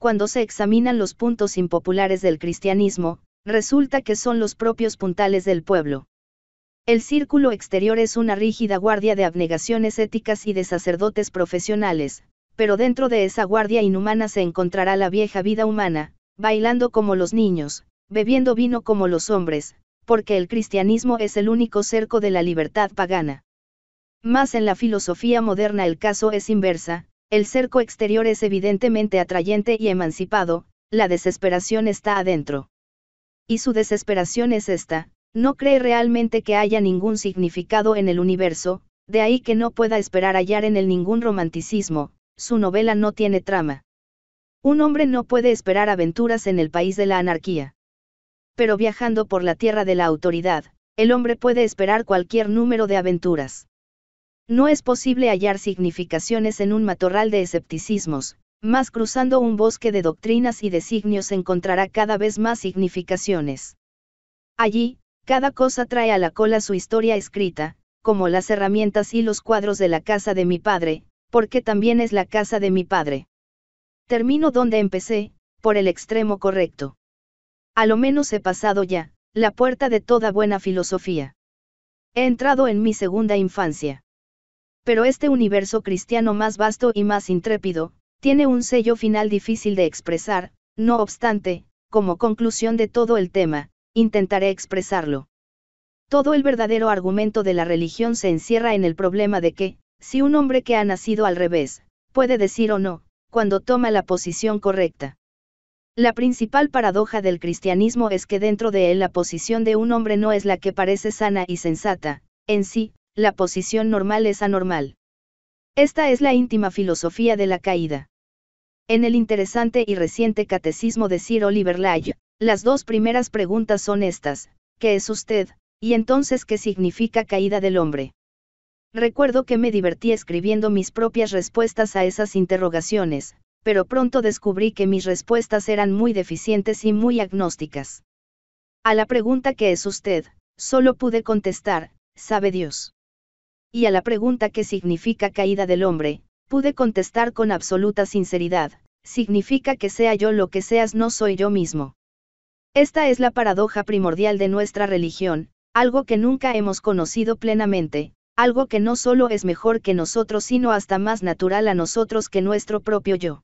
Cuando se examinan los puntos impopulares del cristianismo, resulta que son los propios puntales del pueblo. El círculo exterior es una rígida guardia de abnegaciones éticas y de sacerdotes profesionales, pero dentro de esa guardia inhumana se encontrará la vieja vida humana, Bailando como los niños, bebiendo vino como los hombres, porque el cristianismo es el único cerco de la libertad pagana. Más en la filosofía moderna el caso es inversa, el cerco exterior es evidentemente atrayente y emancipado, la desesperación está adentro. Y su desesperación es esta, no cree realmente que haya ningún significado en el universo, de ahí que no pueda esperar hallar en él ningún romanticismo, su novela no tiene trama. Un hombre no puede esperar aventuras en el país de la anarquía. Pero viajando por la tierra de la autoridad, el hombre puede esperar cualquier número de aventuras. No es posible hallar significaciones en un matorral de escepticismos, más cruzando un bosque de doctrinas y designios encontrará cada vez más significaciones. Allí, cada cosa trae a la cola su historia escrita, como las herramientas y los cuadros de la casa de mi padre, porque también es la casa de mi padre. Termino donde empecé, por el extremo correcto. A lo menos he pasado ya, la puerta de toda buena filosofía. He entrado en mi segunda infancia. Pero este universo cristiano más vasto y más intrépido, tiene un sello final difícil de expresar, no obstante, como conclusión de todo el tema, intentaré expresarlo. Todo el verdadero argumento de la religión se encierra en el problema de que, si un hombre que ha nacido al revés, puede decir o no, cuando toma la posición correcta. La principal paradoja del cristianismo es que dentro de él la posición de un hombre no es la que parece sana y sensata, en sí, la posición normal es anormal. Esta es la íntima filosofía de la caída. En el interesante y reciente catecismo de Sir Oliver Lyle, las dos primeras preguntas son estas, ¿qué es usted? y entonces qué significa caída del hombre. Recuerdo que me divertí escribiendo mis propias respuestas a esas interrogaciones, pero pronto descubrí que mis respuestas eran muy deficientes y muy agnósticas. A la pregunta que es usted, solo pude contestar, sabe Dios. Y a la pregunta que significa caída del hombre, pude contestar con absoluta sinceridad, significa que sea yo lo que seas no soy yo mismo. Esta es la paradoja primordial de nuestra religión, algo que nunca hemos conocido plenamente, algo que no solo es mejor que nosotros sino hasta más natural a nosotros que nuestro propio yo.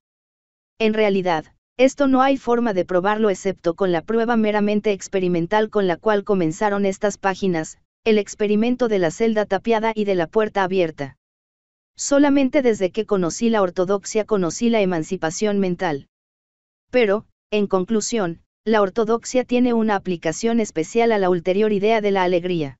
En realidad, esto no hay forma de probarlo excepto con la prueba meramente experimental con la cual comenzaron estas páginas, el experimento de la celda tapiada y de la puerta abierta. Solamente desde que conocí la ortodoxia conocí la emancipación mental. Pero, en conclusión, la ortodoxia tiene una aplicación especial a la ulterior idea de la alegría.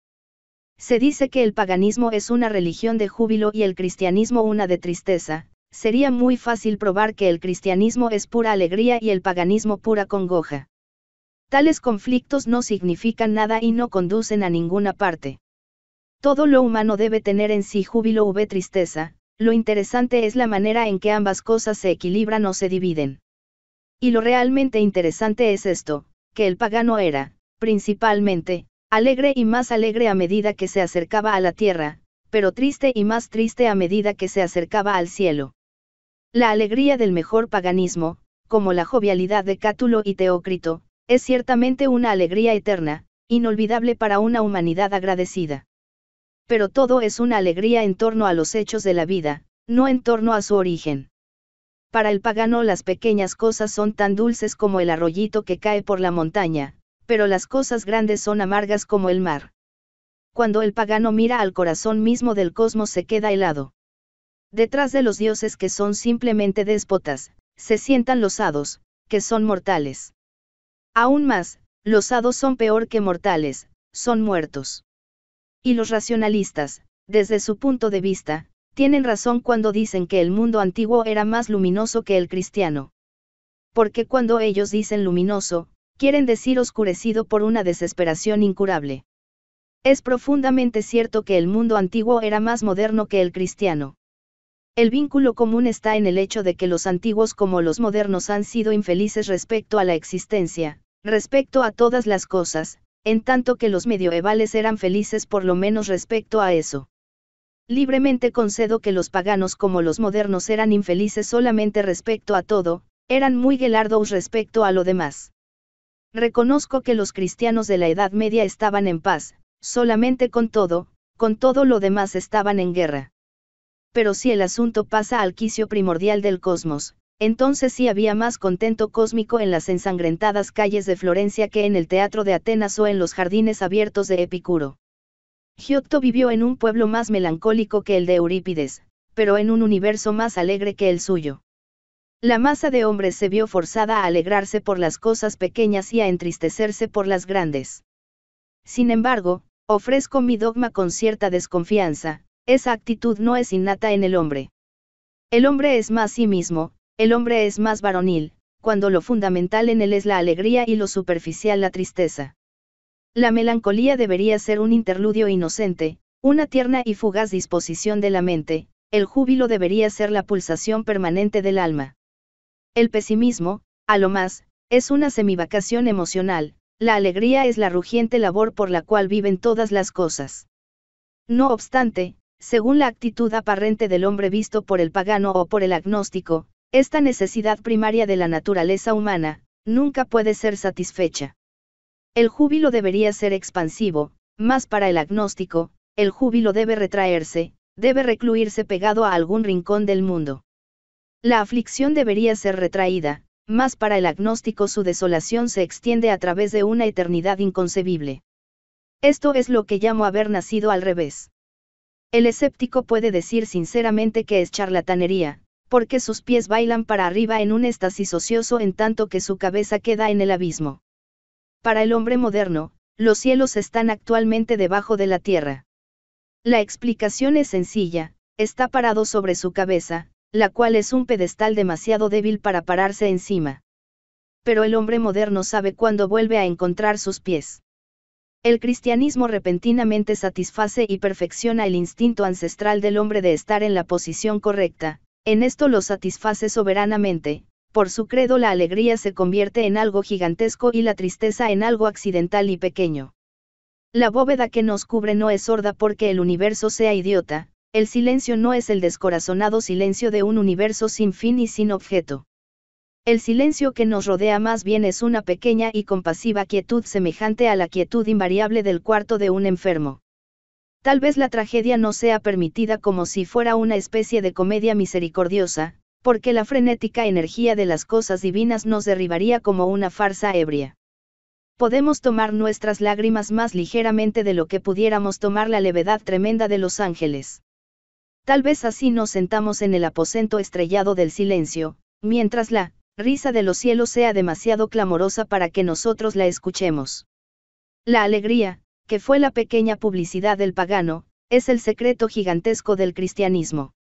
Se dice que el paganismo es una religión de júbilo y el cristianismo una de tristeza, sería muy fácil probar que el cristianismo es pura alegría y el paganismo pura congoja. Tales conflictos no significan nada y no conducen a ninguna parte. Todo lo humano debe tener en sí júbilo v tristeza, lo interesante es la manera en que ambas cosas se equilibran o se dividen. Y lo realmente interesante es esto, que el pagano era, principalmente, Alegre y más alegre a medida que se acercaba a la tierra, pero triste y más triste a medida que se acercaba al cielo. La alegría del mejor paganismo, como la jovialidad de Cátulo y Teócrito, es ciertamente una alegría eterna, inolvidable para una humanidad agradecida. Pero todo es una alegría en torno a los hechos de la vida, no en torno a su origen. Para el pagano las pequeñas cosas son tan dulces como el arroyito que cae por la montaña, pero las cosas grandes son amargas como el mar. Cuando el pagano mira al corazón mismo del cosmos se queda helado. Detrás de los dioses que son simplemente déspotas, se sientan los hados, que son mortales. Aún más, los hados son peor que mortales, son muertos. Y los racionalistas, desde su punto de vista, tienen razón cuando dicen que el mundo antiguo era más luminoso que el cristiano. Porque cuando ellos dicen luminoso, quieren decir oscurecido por una desesperación incurable. Es profundamente cierto que el mundo antiguo era más moderno que el cristiano. El vínculo común está en el hecho de que los antiguos como los modernos han sido infelices respecto a la existencia, respecto a todas las cosas, en tanto que los medievales eran felices por lo menos respecto a eso. Libremente concedo que los paganos como los modernos eran infelices solamente respecto a todo, eran muy gelardos respecto a lo demás. Reconozco que los cristianos de la Edad Media estaban en paz, solamente con todo, con todo lo demás estaban en guerra. Pero si el asunto pasa al quicio primordial del cosmos, entonces sí había más contento cósmico en las ensangrentadas calles de Florencia que en el teatro de Atenas o en los jardines abiertos de Epicuro. Giotto vivió en un pueblo más melancólico que el de Eurípides, pero en un universo más alegre que el suyo. La masa de hombres se vio forzada a alegrarse por las cosas pequeñas y a entristecerse por las grandes. Sin embargo, ofrezco mi dogma con cierta desconfianza, esa actitud no es innata en el hombre. El hombre es más sí mismo, el hombre es más varonil, cuando lo fundamental en él es la alegría y lo superficial la tristeza. La melancolía debería ser un interludio inocente, una tierna y fugaz disposición de la mente, el júbilo debería ser la pulsación permanente del alma. El pesimismo, a lo más, es una semivacación emocional, la alegría es la rugiente labor por la cual viven todas las cosas. No obstante, según la actitud aparente del hombre visto por el pagano o por el agnóstico, esta necesidad primaria de la naturaleza humana, nunca puede ser satisfecha. El júbilo debería ser expansivo, más para el agnóstico, el júbilo debe retraerse, debe recluirse pegado a algún rincón del mundo. La aflicción debería ser retraída, más para el agnóstico su desolación se extiende a través de una eternidad inconcebible. Esto es lo que llamo haber nacido al revés. El escéptico puede decir sinceramente que es charlatanería, porque sus pies bailan para arriba en un éxtasis ocioso en tanto que su cabeza queda en el abismo. Para el hombre moderno, los cielos están actualmente debajo de la tierra. La explicación es sencilla, está parado sobre su cabeza, la cual es un pedestal demasiado débil para pararse encima. Pero el hombre moderno sabe cuándo vuelve a encontrar sus pies. El cristianismo repentinamente satisface y perfecciona el instinto ancestral del hombre de estar en la posición correcta, en esto lo satisface soberanamente, por su credo la alegría se convierte en algo gigantesco y la tristeza en algo accidental y pequeño. La bóveda que nos cubre no es sorda porque el universo sea idiota, el silencio no es el descorazonado silencio de un universo sin fin y sin objeto. El silencio que nos rodea más bien es una pequeña y compasiva quietud semejante a la quietud invariable del cuarto de un enfermo. Tal vez la tragedia no sea permitida como si fuera una especie de comedia misericordiosa, porque la frenética energía de las cosas divinas nos derribaría como una farsa ebria. Podemos tomar nuestras lágrimas más ligeramente de lo que pudiéramos tomar la levedad tremenda de los ángeles. Tal vez así nos sentamos en el aposento estrellado del silencio, mientras la risa de los cielos sea demasiado clamorosa para que nosotros la escuchemos. La alegría, que fue la pequeña publicidad del pagano, es el secreto gigantesco del cristianismo.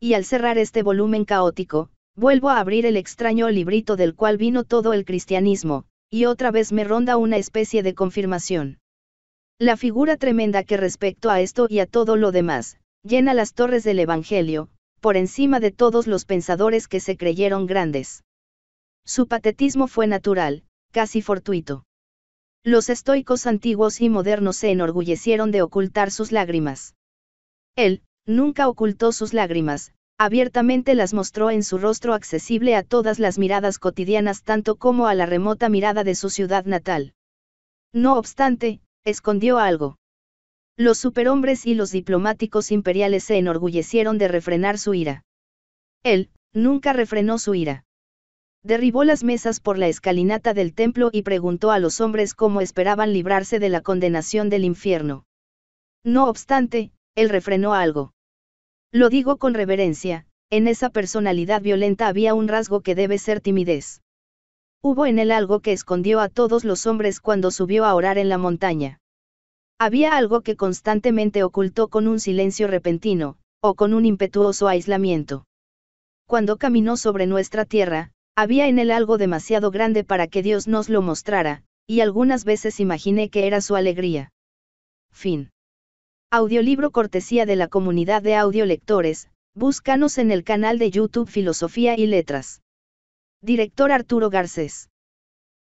Y al cerrar este volumen caótico, vuelvo a abrir el extraño librito del cual vino todo el cristianismo, y otra vez me ronda una especie de confirmación. La figura tremenda que respecto a esto y a todo lo demás, llena las torres del Evangelio, por encima de todos los pensadores que se creyeron grandes. Su patetismo fue natural, casi fortuito. Los estoicos antiguos y modernos se enorgullecieron de ocultar sus lágrimas. Él, nunca ocultó sus lágrimas, abiertamente las mostró en su rostro accesible a todas las miradas cotidianas tanto como a la remota mirada de su ciudad natal. No obstante, escondió algo. Los superhombres y los diplomáticos imperiales se enorgullecieron de refrenar su ira. Él, nunca refrenó su ira. Derribó las mesas por la escalinata del templo y preguntó a los hombres cómo esperaban librarse de la condenación del infierno. No obstante, él refrenó algo. Lo digo con reverencia, en esa personalidad violenta había un rasgo que debe ser timidez. Hubo en él algo que escondió a todos los hombres cuando subió a orar en la montaña. Había algo que constantemente ocultó con un silencio repentino, o con un impetuoso aislamiento. Cuando caminó sobre nuestra tierra, había en él algo demasiado grande para que Dios nos lo mostrara, y algunas veces imaginé que era su alegría. Fin. Audiolibro cortesía de la comunidad de audiolectores, búscanos en el canal de YouTube Filosofía y Letras. Director Arturo Garcés.